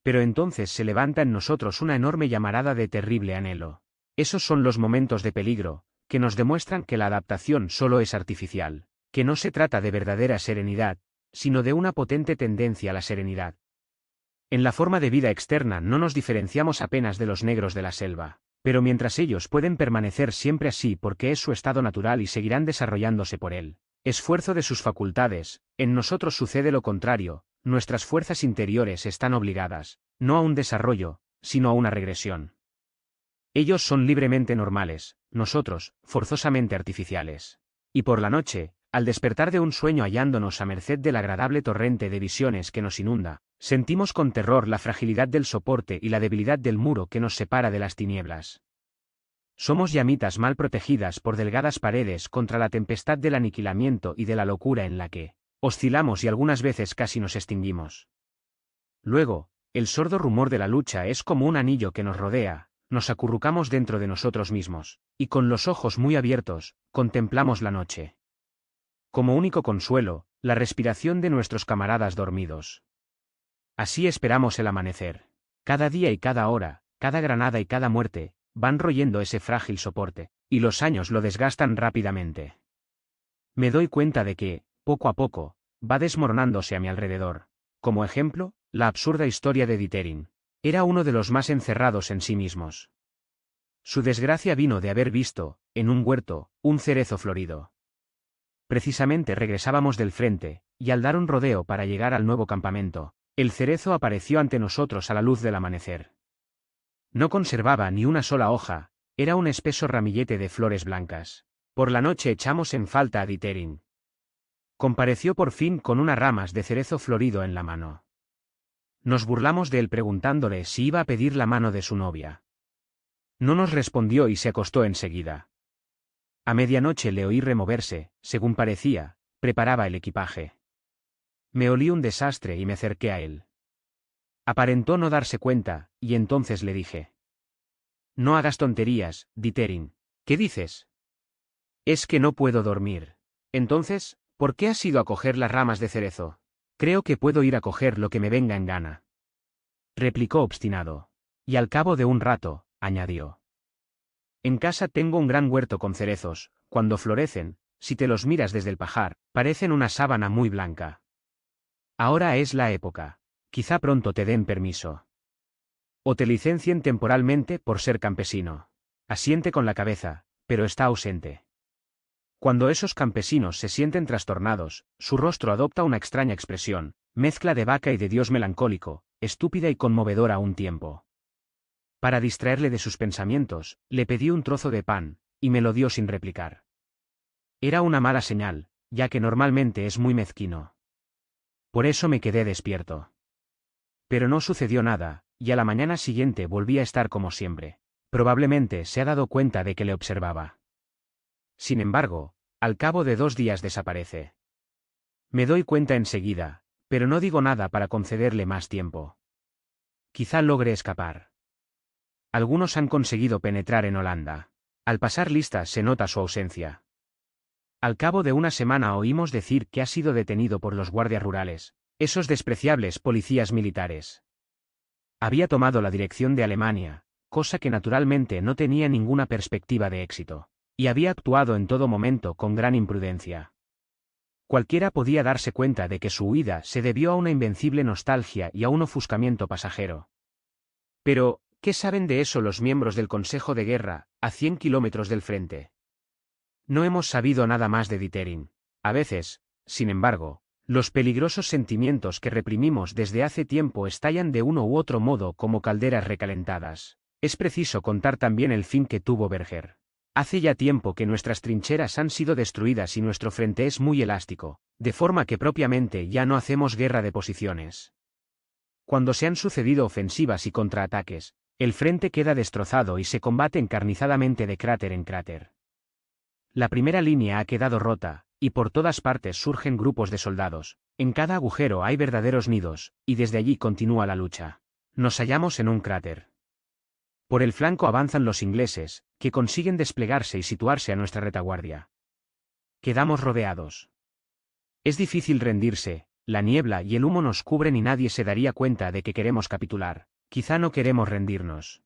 Speaker 1: Pero entonces se levanta en nosotros una enorme llamarada de terrible anhelo. Esos son los momentos de peligro, que nos demuestran que la adaptación solo es artificial, que no se trata de verdadera serenidad, sino de una potente tendencia a la serenidad. En la forma de vida externa no nos diferenciamos apenas de los negros de la selva, pero mientras ellos pueden permanecer siempre así porque es su estado natural y seguirán desarrollándose por él. Esfuerzo de sus facultades, en nosotros sucede lo contrario, nuestras fuerzas interiores están obligadas, no a un desarrollo, sino a una regresión. Ellos son libremente normales, nosotros, forzosamente artificiales. Y por la noche, al despertar de un sueño hallándonos a merced del agradable torrente de visiones que nos inunda, sentimos con terror la fragilidad del soporte y la debilidad del muro que nos separa de las tinieblas. Somos llamitas mal protegidas por delgadas paredes contra la tempestad del aniquilamiento y de la locura en la que, Oscilamos y algunas veces casi nos extinguimos. Luego, el sordo rumor de la lucha es como un anillo que nos rodea, nos acurrucamos dentro de nosotros mismos, y con los ojos muy abiertos, contemplamos la noche. Como único consuelo, la respiración de nuestros camaradas dormidos. Así esperamos el amanecer. Cada día y cada hora, cada granada y cada muerte, van royendo ese frágil soporte, y los años lo desgastan rápidamente. Me doy cuenta de que, poco a poco, va desmoronándose a mi alrededor. Como ejemplo, la absurda historia de Diterin. Era uno de los más encerrados en sí mismos. Su desgracia vino de haber visto, en un huerto, un cerezo florido. Precisamente regresábamos del frente, y al dar un rodeo para llegar al nuevo campamento, el cerezo apareció ante nosotros a la luz del amanecer. No conservaba ni una sola hoja, era un espeso ramillete de flores blancas. Por la noche echamos en falta a Diterin, Compareció por fin con unas ramas de cerezo florido en la mano. Nos burlamos de él preguntándole si iba a pedir la mano de su novia. No nos respondió y se acostó enseguida. A medianoche le oí removerse, según parecía, preparaba el equipaje. Me olí un desastre y me acerqué a él. Aparentó no darse cuenta, y entonces le dije. No hagas tonterías, Diterin. ¿Qué dices? Es que no puedo dormir. Entonces, ¿Por qué has ido a coger las ramas de cerezo? Creo que puedo ir a coger lo que me venga en gana. Replicó obstinado. Y al cabo de un rato, añadió. En casa tengo un gran huerto con cerezos, cuando florecen, si te los miras desde el pajar, parecen una sábana muy blanca. Ahora es la época. Quizá pronto te den permiso. O te licencien temporalmente por ser campesino. Asiente con la cabeza, pero está ausente. Cuando esos campesinos se sienten trastornados, su rostro adopta una extraña expresión, mezcla de vaca y de dios melancólico, estúpida y conmovedora a un tiempo. Para distraerle de sus pensamientos, le pedí un trozo de pan, y me lo dio sin replicar. Era una mala señal, ya que normalmente es muy mezquino. Por eso me quedé despierto. Pero no sucedió nada, y a la mañana siguiente volví a estar como siempre. Probablemente se ha dado cuenta de que le observaba. Sin embargo, al cabo de dos días desaparece. Me doy cuenta enseguida, pero no digo nada para concederle más tiempo. Quizá logre escapar. Algunos han conseguido penetrar en Holanda. Al pasar lista se nota su ausencia. Al cabo de una semana oímos decir que ha sido detenido por los guardias rurales, esos despreciables policías militares. Había tomado la dirección de Alemania, cosa que naturalmente no tenía ninguna perspectiva de éxito y había actuado en todo momento con gran imprudencia. Cualquiera podía darse cuenta de que su huida se debió a una invencible nostalgia y a un ofuscamiento pasajero. Pero, ¿qué saben de eso los miembros del Consejo de Guerra, a 100 kilómetros del frente? No hemos sabido nada más de Diterin. A veces, sin embargo, los peligrosos sentimientos que reprimimos desde hace tiempo estallan de uno u otro modo como calderas recalentadas. Es preciso contar también el fin que tuvo Berger. Hace ya tiempo que nuestras trincheras han sido destruidas y nuestro frente es muy elástico, de forma que propiamente ya no hacemos guerra de posiciones. Cuando se han sucedido ofensivas y contraataques, el frente queda destrozado y se combate encarnizadamente de cráter en cráter. La primera línea ha quedado rota, y por todas partes surgen grupos de soldados, en cada agujero hay verdaderos nidos, y desde allí continúa la lucha. Nos hallamos en un cráter. Por el flanco avanzan los ingleses, que consiguen desplegarse y situarse a nuestra retaguardia. Quedamos rodeados. Es difícil rendirse, la niebla y el humo nos cubren y nadie se daría cuenta de que queremos capitular, quizá no queremos rendirnos.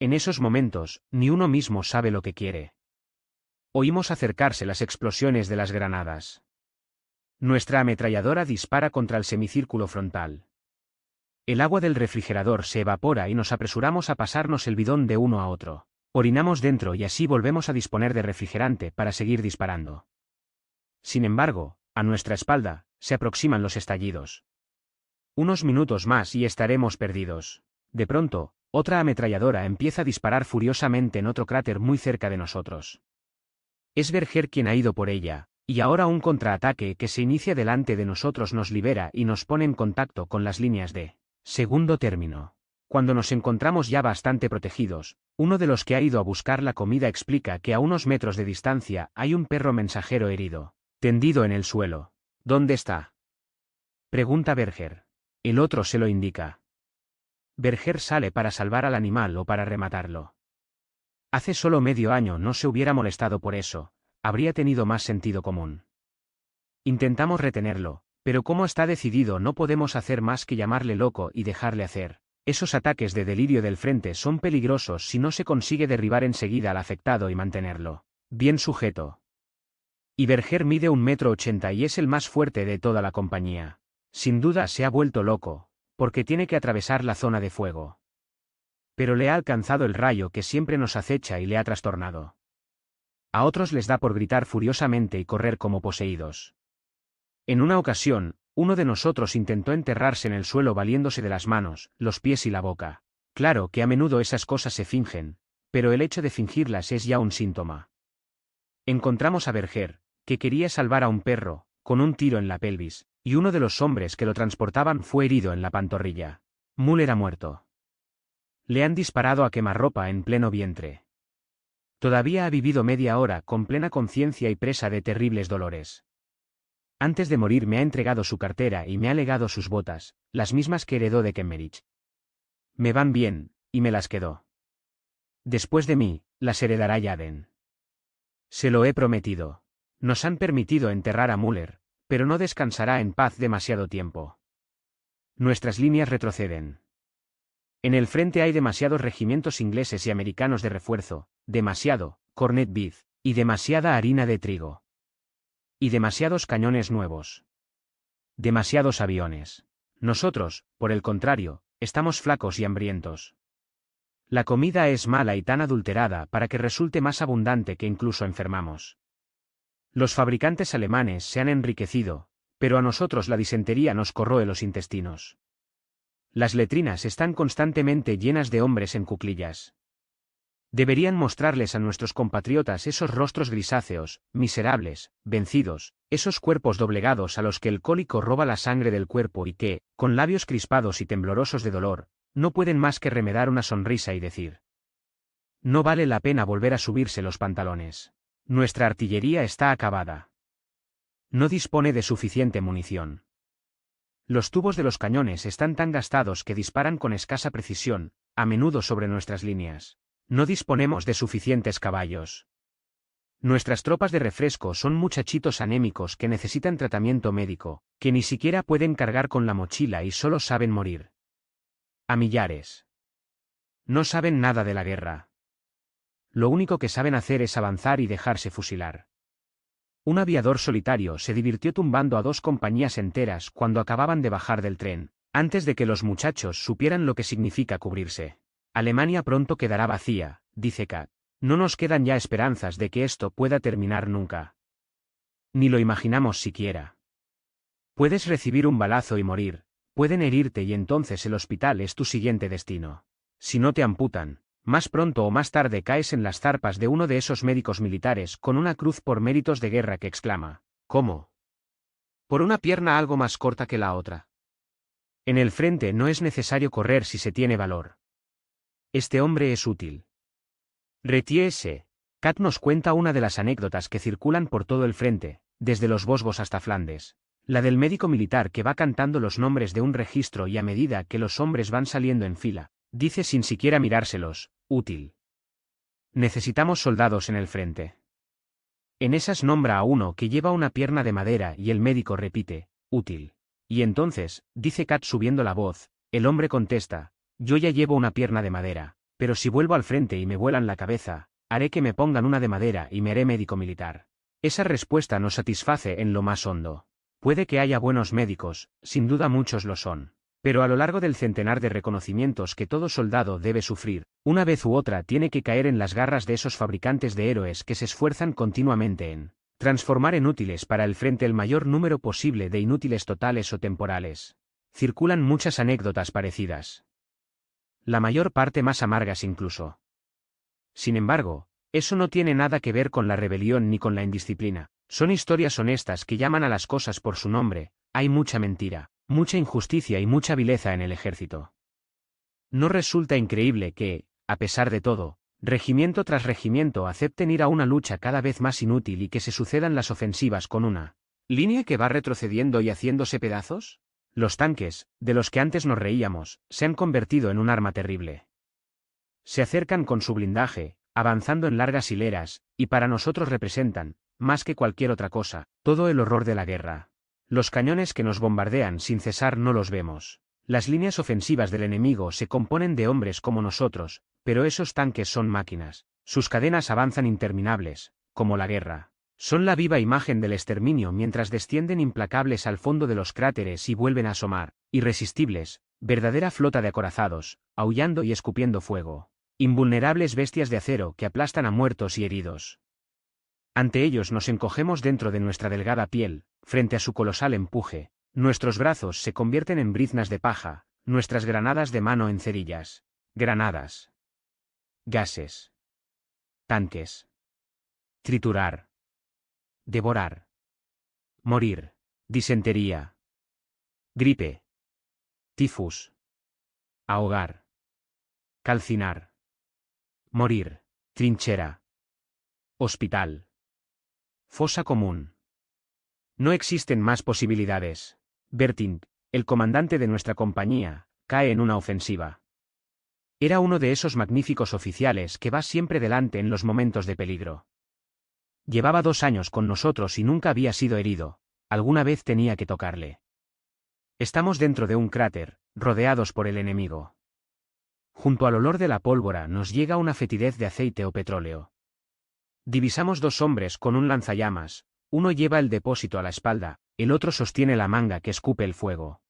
Speaker 1: En esos momentos, ni uno mismo sabe lo que quiere. Oímos acercarse las explosiones de las granadas. Nuestra ametralladora dispara contra el semicírculo frontal. El agua del refrigerador se evapora y nos apresuramos a pasarnos el bidón de uno a otro. Orinamos dentro y así volvemos a disponer de refrigerante para seguir disparando. Sin embargo, a nuestra espalda, se aproximan los estallidos. Unos minutos más y estaremos perdidos. De pronto, otra ametralladora empieza a disparar furiosamente en otro cráter muy cerca de nosotros. Es Berger quien ha ido por ella, y ahora un contraataque que se inicia delante de nosotros nos libera y nos pone en contacto con las líneas de segundo término. Cuando nos encontramos ya bastante protegidos, uno de los que ha ido a buscar la comida explica que a unos metros de distancia hay un perro mensajero herido, tendido en el suelo. ¿Dónde está? Pregunta Berger. El otro se lo indica. Berger sale para salvar al animal o para rematarlo. Hace solo medio año no se hubiera molestado por eso, habría tenido más sentido común. Intentamos retenerlo, pero como está decidido no podemos hacer más que llamarle loco y dejarle hacer. Esos ataques de delirio del frente son peligrosos si no se consigue derribar enseguida al afectado y mantenerlo bien sujeto. Iberger mide un metro ochenta y es el más fuerte de toda la compañía. Sin duda se ha vuelto loco, porque tiene que atravesar la zona de fuego. Pero le ha alcanzado el rayo que siempre nos acecha y le ha trastornado. A otros les da por gritar furiosamente y correr como poseídos. En una ocasión, uno de nosotros intentó enterrarse en el suelo valiéndose de las manos, los pies y la boca. Claro que a menudo esas cosas se fingen, pero el hecho de fingirlas es ya un síntoma. Encontramos a Berger, que quería salvar a un perro, con un tiro en la pelvis, y uno de los hombres que lo transportaban fue herido en la pantorrilla. Muller ha muerto. Le han disparado a quemarropa en pleno vientre. Todavía ha vivido media hora con plena conciencia y presa de terribles dolores. Antes de morir me ha entregado su cartera y me ha legado sus botas, las mismas que heredó de Kemmerich. Me van bien, y me las quedó. Después de mí, las heredará Yaden. Se lo he prometido. Nos han permitido enterrar a Müller, pero no descansará en paz demasiado tiempo. Nuestras líneas retroceden. En el frente hay demasiados regimientos ingleses y americanos de refuerzo, demasiado, cornet beef, y demasiada harina de trigo. Y demasiados cañones nuevos. Demasiados aviones. Nosotros, por el contrario, estamos flacos y hambrientos. La comida es mala y tan adulterada para que resulte más abundante que incluso enfermamos. Los fabricantes alemanes se han enriquecido, pero a nosotros la disentería nos corroe los intestinos. Las letrinas están constantemente llenas de hombres en cuclillas. Deberían mostrarles a nuestros compatriotas esos rostros grisáceos, miserables, vencidos, esos cuerpos doblegados a los que el cólico roba la sangre del cuerpo y que, con labios crispados y temblorosos de dolor, no pueden más que remedar una sonrisa y decir. No vale la pena volver a subirse los pantalones. Nuestra artillería está acabada. No dispone de suficiente munición. Los tubos de los cañones están tan gastados que disparan con escasa precisión, a menudo sobre nuestras líneas. No disponemos de suficientes caballos. Nuestras tropas de refresco son muchachitos anémicos que necesitan tratamiento médico, que ni siquiera pueden cargar con la mochila y solo saben morir. A millares. No saben nada de la guerra. Lo único que saben hacer es avanzar y dejarse fusilar. Un aviador solitario se divirtió tumbando a dos compañías enteras cuando acababan de bajar del tren, antes de que los muchachos supieran lo que significa cubrirse. Alemania pronto quedará vacía, dice K. No nos quedan ya esperanzas de que esto pueda terminar nunca. Ni lo imaginamos siquiera. Puedes recibir un balazo y morir, pueden herirte y entonces el hospital es tu siguiente destino. Si no te amputan, más pronto o más tarde caes en las zarpas de uno de esos médicos militares con una cruz por méritos de guerra que exclama, ¿cómo? Por una pierna algo más corta que la otra. En el frente no es necesario correr si se tiene valor. Este hombre es útil. Retier Kat nos cuenta una de las anécdotas que circulan por todo el frente, desde los Bosbos hasta Flandes. La del médico militar que va cantando los nombres de un registro y a medida que los hombres van saliendo en fila, dice sin siquiera mirárselos, útil. Necesitamos soldados en el frente. En esas nombra a uno que lleva una pierna de madera y el médico repite, útil. Y entonces, dice Kat subiendo la voz, el hombre contesta, yo ya llevo una pierna de madera, pero si vuelvo al frente y me vuelan la cabeza, haré que me pongan una de madera y me haré médico militar. Esa respuesta no satisface en lo más hondo. Puede que haya buenos médicos, sin duda muchos lo son. Pero a lo largo del centenar de reconocimientos que todo soldado debe sufrir, una vez u otra tiene que caer en las garras de esos fabricantes de héroes que se esfuerzan continuamente en transformar en útiles para el frente el mayor número posible de inútiles totales o temporales. Circulan muchas anécdotas parecidas la mayor parte más amargas incluso. Sin embargo, eso no tiene nada que ver con la rebelión ni con la indisciplina, son historias honestas que llaman a las cosas por su nombre, hay mucha mentira, mucha injusticia y mucha vileza en el ejército. No resulta increíble que, a pesar de todo, regimiento tras regimiento acepten ir a una lucha cada vez más inútil y que se sucedan las ofensivas con una línea que va retrocediendo y haciéndose pedazos? Los tanques, de los que antes nos reíamos, se han convertido en un arma terrible. Se acercan con su blindaje, avanzando en largas hileras, y para nosotros representan, más que cualquier otra cosa, todo el horror de la guerra. Los cañones que nos bombardean sin cesar no los vemos. Las líneas ofensivas del enemigo se componen de hombres como nosotros, pero esos tanques son máquinas. Sus cadenas avanzan interminables, como la guerra. Son la viva imagen del exterminio mientras descienden implacables al fondo de los cráteres y vuelven a asomar, irresistibles, verdadera flota de acorazados, aullando y escupiendo fuego. Invulnerables bestias de acero que aplastan a muertos y heridos. Ante ellos nos encogemos dentro de nuestra delgada piel, frente a su colosal empuje, nuestros brazos se convierten en briznas de paja, nuestras granadas de mano en cerillas. Granadas. Gases. Tanques. Triturar. Devorar. Morir. Disentería. Gripe. Tifus. Ahogar. Calcinar. Morir. Trinchera. Hospital. Fosa común. No existen más posibilidades. Bertin, el comandante de nuestra compañía, cae en una ofensiva. Era uno de esos magníficos oficiales que va siempre delante en los momentos de peligro. Llevaba dos años con nosotros y nunca había sido herido. Alguna vez tenía que tocarle. Estamos dentro de un cráter, rodeados por el enemigo. Junto al olor de la pólvora nos llega una fetidez de aceite o petróleo. Divisamos dos hombres con un lanzallamas, uno lleva el depósito a la espalda, el otro sostiene la manga que escupe el fuego.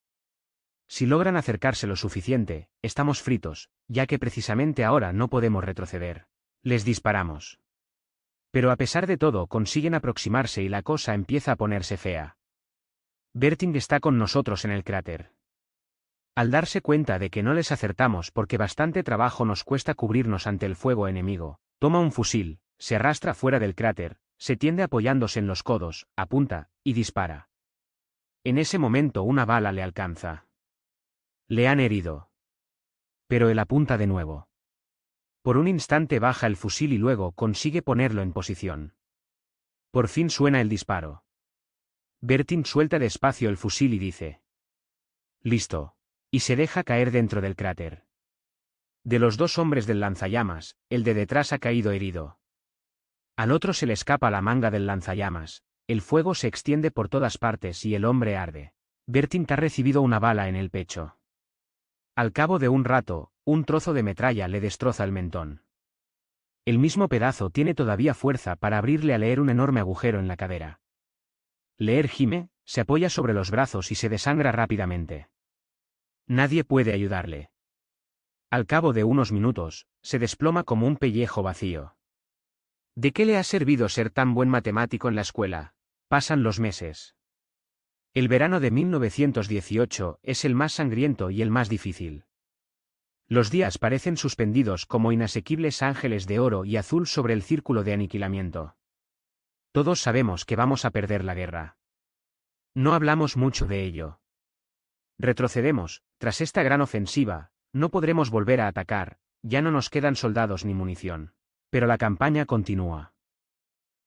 Speaker 1: Si logran acercarse lo suficiente, estamos fritos, ya que precisamente ahora no podemos retroceder. Les disparamos. Pero a pesar de todo consiguen aproximarse y la cosa empieza a ponerse fea. Berting está con nosotros en el cráter. Al darse cuenta de que no les acertamos porque bastante trabajo nos cuesta cubrirnos ante el fuego enemigo, toma un fusil, se arrastra fuera del cráter, se tiende apoyándose en los codos, apunta, y dispara. En ese momento una bala le alcanza. Le han herido. Pero él apunta de nuevo. Por un instante baja el fusil y luego consigue ponerlo en posición. Por fin suena el disparo. Bertin suelta despacio el fusil y dice. Listo. Y se deja caer dentro del cráter. De los dos hombres del lanzallamas, el de detrás ha caído herido. Al otro se le escapa la manga del lanzallamas, el fuego se extiende por todas partes y el hombre arde. Bertin ha recibido una bala en el pecho. Al cabo de un rato, un trozo de metralla le destroza el mentón. El mismo pedazo tiene todavía fuerza para abrirle a leer un enorme agujero en la cadera. Leer gime, se apoya sobre los brazos y se desangra rápidamente. Nadie puede ayudarle. Al cabo de unos minutos, se desploma como un pellejo vacío. ¿De qué le ha servido ser tan buen matemático en la escuela? Pasan los meses. El verano de 1918 es el más sangriento y el más difícil. Los días parecen suspendidos como inasequibles ángeles de oro y azul sobre el círculo de aniquilamiento. Todos sabemos que vamos a perder la guerra. No hablamos mucho de ello. Retrocedemos, tras esta gran ofensiva, no podremos volver a atacar, ya no nos quedan soldados ni munición. Pero la campaña continúa.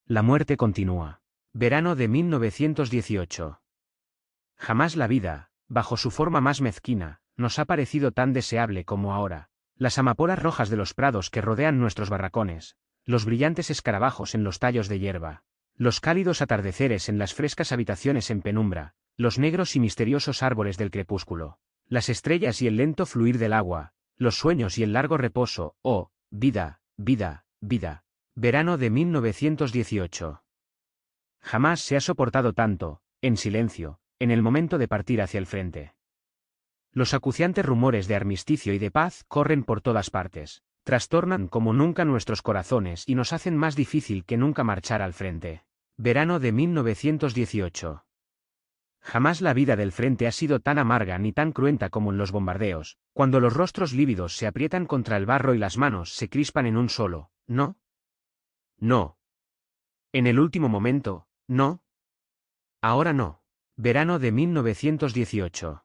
Speaker 1: La muerte continúa. Verano de 1918. Jamás la vida, bajo su forma más mezquina, nos ha parecido tan deseable como ahora. Las amapolas rojas de los prados que rodean nuestros barracones, los brillantes escarabajos en los tallos de hierba, los cálidos atardeceres en las frescas habitaciones en penumbra, los negros y misteriosos árboles del crepúsculo, las estrellas y el lento fluir del agua, los sueños y el largo reposo, oh, vida, vida, vida. Verano de 1918. Jamás se ha soportado tanto, en silencio, en el momento de partir hacia el frente. Los acuciantes rumores de armisticio y de paz corren por todas partes, trastornan como nunca nuestros corazones y nos hacen más difícil que nunca marchar al frente. Verano de 1918. Jamás la vida del frente ha sido tan amarga ni tan cruenta como en los bombardeos, cuando los rostros lívidos se aprietan contra el barro y las manos se crispan en un solo, ¿no? No. En el último momento, ¿no? Ahora no. Verano de 1918.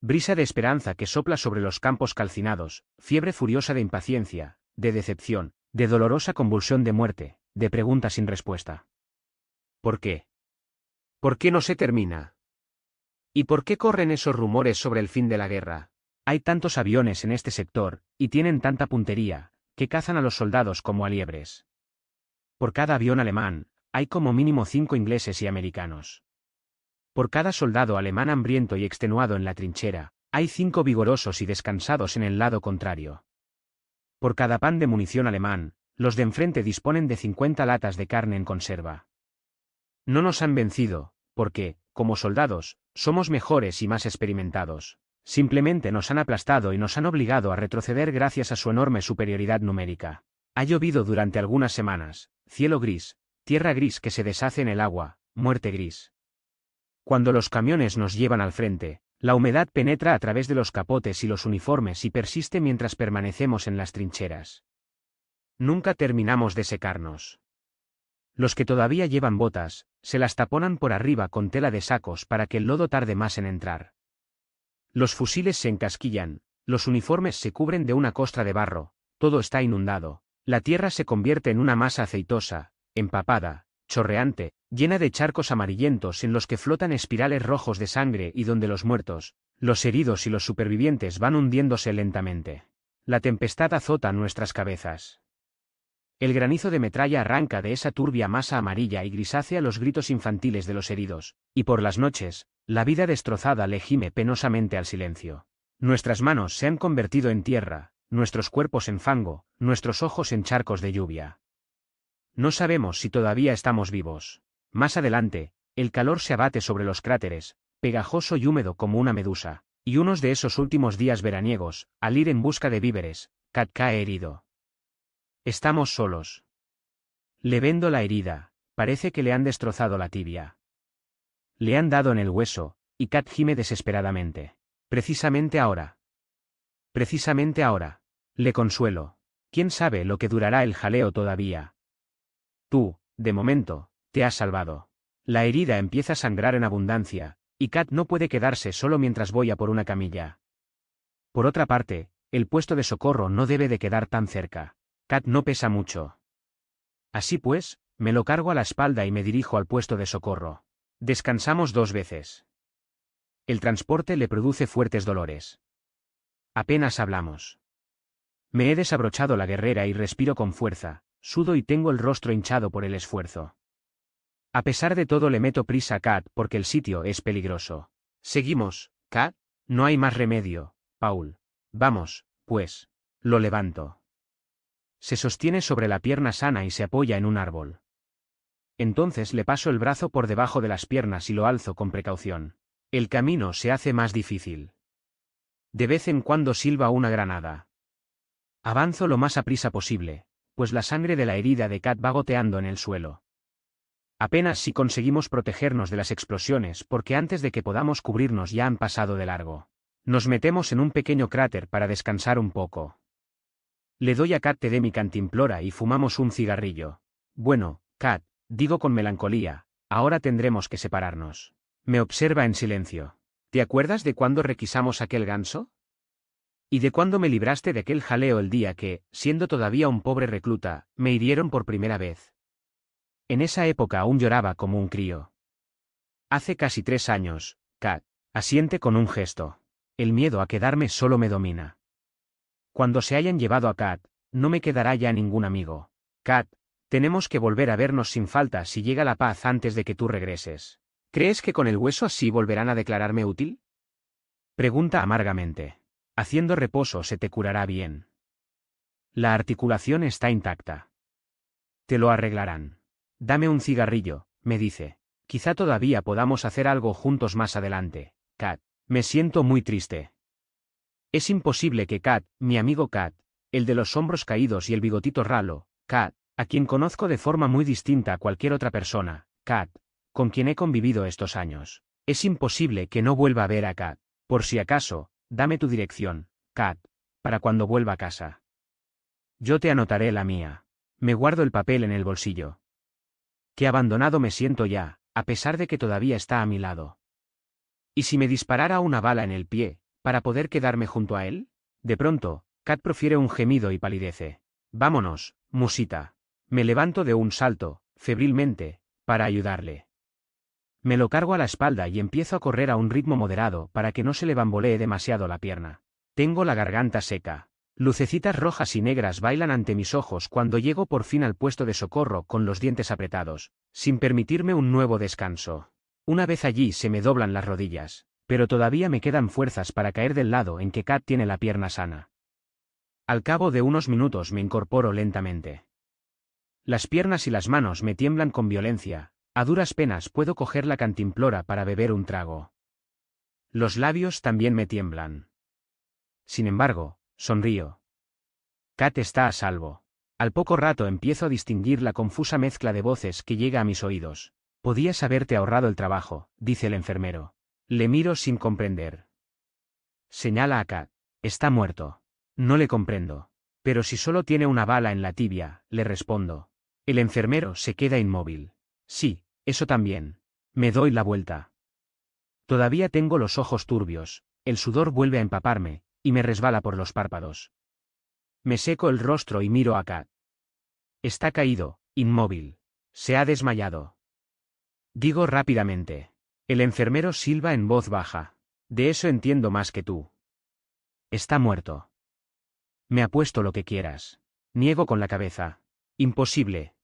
Speaker 1: Brisa de esperanza que sopla sobre los campos calcinados, fiebre furiosa de impaciencia, de decepción, de dolorosa convulsión de muerte, de pregunta sin respuesta. ¿Por qué? ¿Por qué no se termina? ¿Y por qué corren esos rumores sobre el fin de la guerra? Hay tantos aviones en este sector, y tienen tanta puntería, que cazan a los soldados como a liebres. Por cada avión alemán, hay como mínimo cinco ingleses y americanos. Por cada soldado alemán hambriento y extenuado en la trinchera, hay cinco vigorosos y descansados en el lado contrario. Por cada pan de munición alemán, los de enfrente disponen de 50 latas de carne en conserva. No nos han vencido, porque, como soldados, somos mejores y más experimentados. Simplemente nos han aplastado y nos han obligado a retroceder gracias a su enorme superioridad numérica. Ha llovido durante algunas semanas, cielo gris, tierra gris que se deshace en el agua, muerte gris. Cuando los camiones nos llevan al frente, la humedad penetra a través de los capotes y los uniformes y persiste mientras permanecemos en las trincheras. Nunca terminamos de secarnos. Los que todavía llevan botas, se las taponan por arriba con tela de sacos para que el lodo tarde más en entrar. Los fusiles se encasquillan, los uniformes se cubren de una costra de barro, todo está inundado, la tierra se convierte en una masa aceitosa, empapada, chorreante, llena de charcos amarillentos en los que flotan espirales rojos de sangre y donde los muertos, los heridos y los supervivientes van hundiéndose lentamente. La tempestad azota nuestras cabezas. El granizo de metralla arranca de esa turbia masa amarilla y grisácea los gritos infantiles de los heridos, y por las noches, la vida destrozada le gime penosamente al silencio. Nuestras manos se han convertido en tierra, nuestros cuerpos en fango, nuestros ojos en charcos de lluvia. No sabemos si todavía estamos vivos. Más adelante, el calor se abate sobre los cráteres, pegajoso y húmedo como una medusa, y unos de esos últimos días veraniegos, al ir en busca de víveres, Kat cae herido. Estamos solos. Le vendo la herida, parece que le han destrozado la tibia. Le han dado en el hueso, y Kat gime desesperadamente. Precisamente ahora. Precisamente ahora. Le consuelo. ¿Quién sabe lo que durará el jaleo todavía? Tú, de momento, ha has salvado. La herida empieza a sangrar en abundancia, y Kat no puede quedarse solo mientras voy a por una camilla. Por otra parte, el puesto de socorro no debe de quedar tan cerca. Kat no pesa mucho. Así pues, me lo cargo a la espalda y me dirijo al puesto de socorro. Descansamos dos veces. El transporte le produce fuertes dolores. Apenas hablamos. Me he desabrochado la guerrera y respiro con fuerza, sudo y tengo el rostro hinchado por el esfuerzo. A pesar de todo le meto prisa a Kat porque el sitio es peligroso. Seguimos, Kat. No hay más remedio, Paul. Vamos, pues. Lo levanto. Se sostiene sobre la pierna sana y se apoya en un árbol. Entonces le paso el brazo por debajo de las piernas y lo alzo con precaución. El camino se hace más difícil. De vez en cuando silba una granada. Avanzo lo más a prisa posible, pues la sangre de la herida de Kat va goteando en el suelo. Apenas si conseguimos protegernos de las explosiones porque antes de que podamos cubrirnos ya han pasado de largo. Nos metemos en un pequeño cráter para descansar un poco. Le doy a cat de mi cantimplora y fumamos un cigarrillo. Bueno, cat digo con melancolía, ahora tendremos que separarnos. Me observa en silencio. ¿Te acuerdas de cuando requisamos aquel ganso? ¿Y de cuándo me libraste de aquel jaleo el día que, siendo todavía un pobre recluta, me hirieron por primera vez? En esa época aún lloraba como un crío. Hace casi tres años, Kat, asiente con un gesto. El miedo a quedarme solo me domina. Cuando se hayan llevado a Kat, no me quedará ya ningún amigo. Kat, tenemos que volver a vernos sin falta si llega la paz antes de que tú regreses. ¿Crees que con el hueso así volverán a declararme útil? Pregunta amargamente. Haciendo reposo se te curará bien. La articulación está intacta. Te lo arreglarán. Dame un cigarrillo, me dice. Quizá todavía podamos hacer algo juntos más adelante, Kat. Me siento muy triste. Es imposible que Kat, mi amigo Kat, el de los hombros caídos y el bigotito ralo, Kat, a quien conozco de forma muy distinta a cualquier otra persona, Kat, con quien he convivido estos años. Es imposible que no vuelva a ver a Kat. Por si acaso, dame tu dirección, Cat, para cuando vuelva a casa. Yo te anotaré la mía. Me guardo el papel en el bolsillo. Qué abandonado me siento ya, a pesar de que todavía está a mi lado. ¿Y si me disparara una bala en el pie, para poder quedarme junto a él? De pronto, Kat profiere un gemido y palidece. Vámonos, musita. Me levanto de un salto, febrilmente, para ayudarle. Me lo cargo a la espalda y empiezo a correr a un ritmo moderado para que no se le bambolee demasiado la pierna. Tengo la garganta seca. Lucecitas rojas y negras bailan ante mis ojos cuando llego por fin al puesto de socorro con los dientes apretados, sin permitirme un nuevo descanso. Una vez allí se me doblan las rodillas, pero todavía me quedan fuerzas para caer del lado en que Kat tiene la pierna sana. Al cabo de unos minutos me incorporo lentamente. Las piernas y las manos me tiemblan con violencia, a duras penas puedo coger la cantimplora para beber un trago. Los labios también me tiemblan. Sin embargo, Sonrío. Kat está a salvo. Al poco rato empiezo a distinguir la confusa mezcla de voces que llega a mis oídos. Podías haberte ahorrado el trabajo, dice el enfermero. Le miro sin comprender. Señala a Kat. Está muerto. No le comprendo. Pero si solo tiene una bala en la tibia, le respondo. El enfermero se queda inmóvil. Sí, eso también. Me doy la vuelta. Todavía tengo los ojos turbios, el sudor vuelve a empaparme, y me resbala por los párpados. Me seco el rostro y miro a Kat. Está caído, inmóvil. Se ha desmayado. Digo rápidamente. El enfermero silba en voz baja. De eso entiendo más que tú. Está muerto. Me apuesto lo que quieras. Niego con la cabeza. Imposible.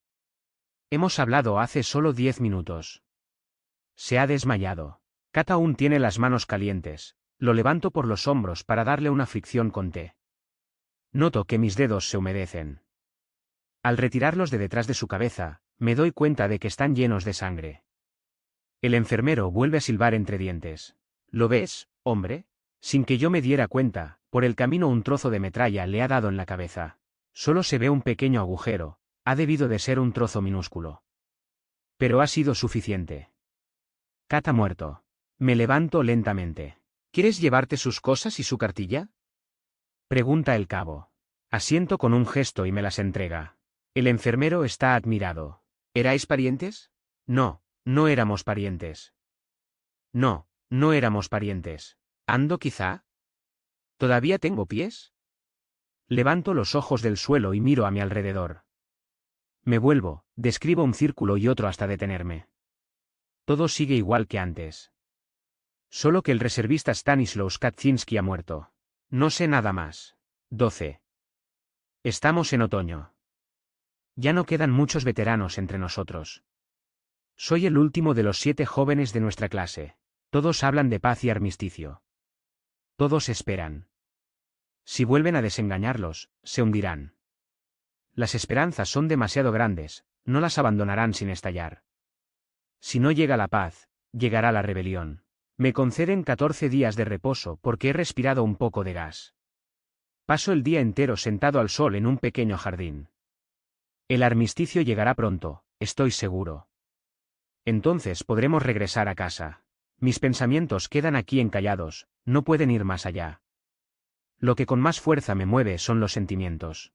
Speaker 1: Hemos hablado hace solo diez minutos. Se ha desmayado. Kat aún tiene las manos calientes, lo levanto por los hombros para darle una fricción con té. Noto que mis dedos se humedecen. Al retirarlos de detrás de su cabeza, me doy cuenta de que están llenos de sangre. El enfermero vuelve a silbar entre dientes. ¿Lo ves, hombre? Sin que yo me diera cuenta, por el camino un trozo de metralla le ha dado en la cabeza. Solo se ve un pequeño agujero, ha debido de ser un trozo minúsculo. Pero ha sido suficiente. Cata muerto. Me levanto lentamente. ¿Quieres llevarte sus cosas y su cartilla? Pregunta el cabo. Asiento con un gesto y me las entrega. El enfermero está admirado. ¿Erais parientes? No, no éramos parientes. No, no éramos parientes. ¿Ando quizá? ¿Todavía tengo pies? Levanto los ojos del suelo y miro a mi alrededor. Me vuelvo, describo un círculo y otro hasta detenerme. Todo sigue igual que antes. Solo que el reservista Stanislaus Kaczynski ha muerto. No sé nada más. 12. Estamos en otoño. Ya no quedan muchos veteranos entre nosotros. Soy el último de los siete jóvenes de nuestra clase. Todos hablan de paz y armisticio. Todos esperan. Si vuelven a desengañarlos, se hundirán. Las esperanzas son demasiado grandes, no las abandonarán sin estallar. Si no llega la paz, llegará la rebelión. Me conceden 14 días de reposo porque he respirado un poco de gas. Paso el día entero sentado al sol en un pequeño jardín. El armisticio llegará pronto, estoy seguro. Entonces podremos regresar a casa. Mis pensamientos quedan aquí encallados, no pueden ir más allá. Lo que con más fuerza me mueve son los sentimientos.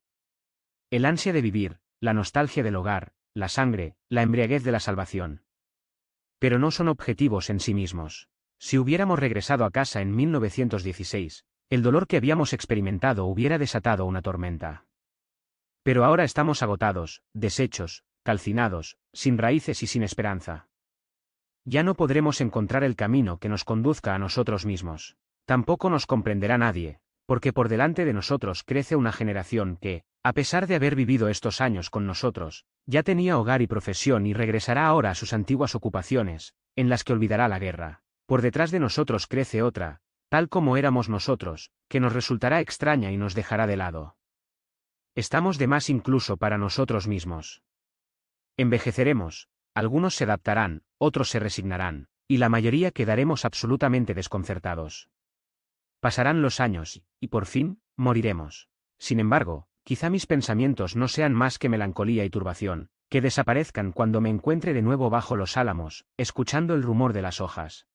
Speaker 1: El ansia de vivir, la nostalgia del hogar, la sangre, la embriaguez de la salvación. Pero no son objetivos en sí mismos. Si hubiéramos regresado a casa en 1916, el dolor que habíamos experimentado hubiera desatado una tormenta. Pero ahora estamos agotados, deshechos, calcinados, sin raíces y sin esperanza. Ya no podremos encontrar el camino que nos conduzca a nosotros mismos. Tampoco nos comprenderá nadie, porque por delante de nosotros crece una generación que, a pesar de haber vivido estos años con nosotros, ya tenía hogar y profesión y regresará ahora a sus antiguas ocupaciones, en las que olvidará la guerra, por detrás de nosotros crece otra, tal como éramos nosotros, que nos resultará extraña y nos dejará de lado. Estamos de más incluso para nosotros mismos. Envejeceremos, algunos se adaptarán, otros se resignarán, y la mayoría quedaremos absolutamente desconcertados. Pasarán los años, y por fin, moriremos. Sin embargo, quizá mis pensamientos no sean más que melancolía y turbación, que desaparezcan cuando me encuentre de nuevo bajo los álamos, escuchando el rumor de las hojas.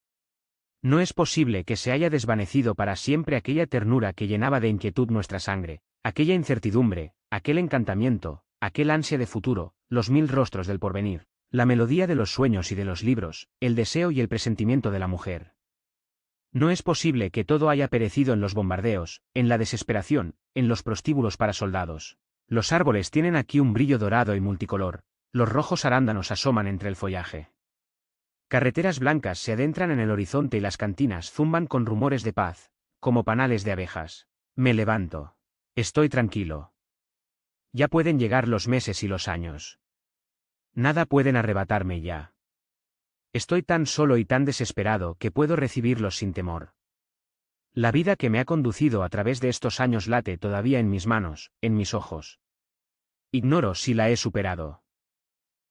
Speaker 1: No es posible que se haya desvanecido para siempre aquella ternura que llenaba de inquietud nuestra sangre, aquella incertidumbre, aquel encantamiento, aquel ansia de futuro, los mil rostros del porvenir, la melodía de los sueños y de los libros, el deseo y el presentimiento de la mujer. No es posible que todo haya perecido en los bombardeos, en la desesperación, en los prostíbulos para soldados. Los árboles tienen aquí un brillo dorado y multicolor, los rojos arándanos asoman entre el follaje. Carreteras blancas se adentran en el horizonte y las cantinas zumban con rumores de paz, como panales de abejas. Me levanto. Estoy tranquilo. Ya pueden llegar los meses y los años. Nada pueden arrebatarme ya. Estoy tan solo y tan desesperado que puedo recibirlos sin temor. La vida que me ha conducido a través de estos años late todavía en mis manos, en mis ojos. Ignoro si la he superado.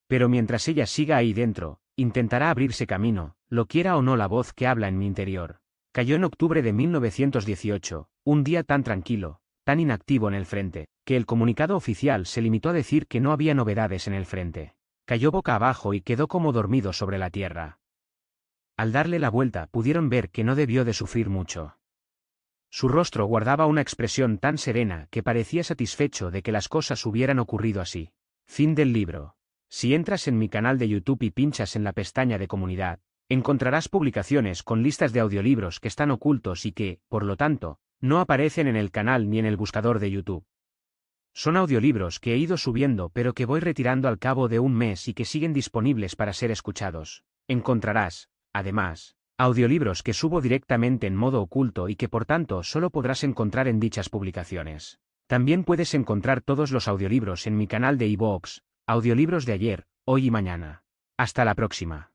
Speaker 1: Pero mientras ella siga ahí dentro, Intentará abrirse camino, lo quiera o no la voz que habla en mi interior. Cayó en octubre de 1918, un día tan tranquilo, tan inactivo en el frente, que el comunicado oficial se limitó a decir que no había novedades en el frente. Cayó boca abajo y quedó como dormido sobre la tierra. Al darle la vuelta pudieron ver que no debió de sufrir mucho. Su rostro guardaba una expresión tan serena que parecía satisfecho de que las cosas hubieran ocurrido así. Fin del libro. Si entras en mi canal de YouTube y pinchas en la pestaña de comunidad, encontrarás publicaciones con listas de audiolibros que están ocultos y que, por lo tanto, no aparecen en el canal ni en el buscador de YouTube. Son audiolibros que he ido subiendo pero que voy retirando al cabo de un mes y que siguen disponibles para ser escuchados. Encontrarás, además, audiolibros que subo directamente en modo oculto y que por tanto solo podrás encontrar en dichas publicaciones. También puedes encontrar todos los audiolibros en mi canal de iVoox, Audiolibros de ayer, hoy y mañana. Hasta la próxima.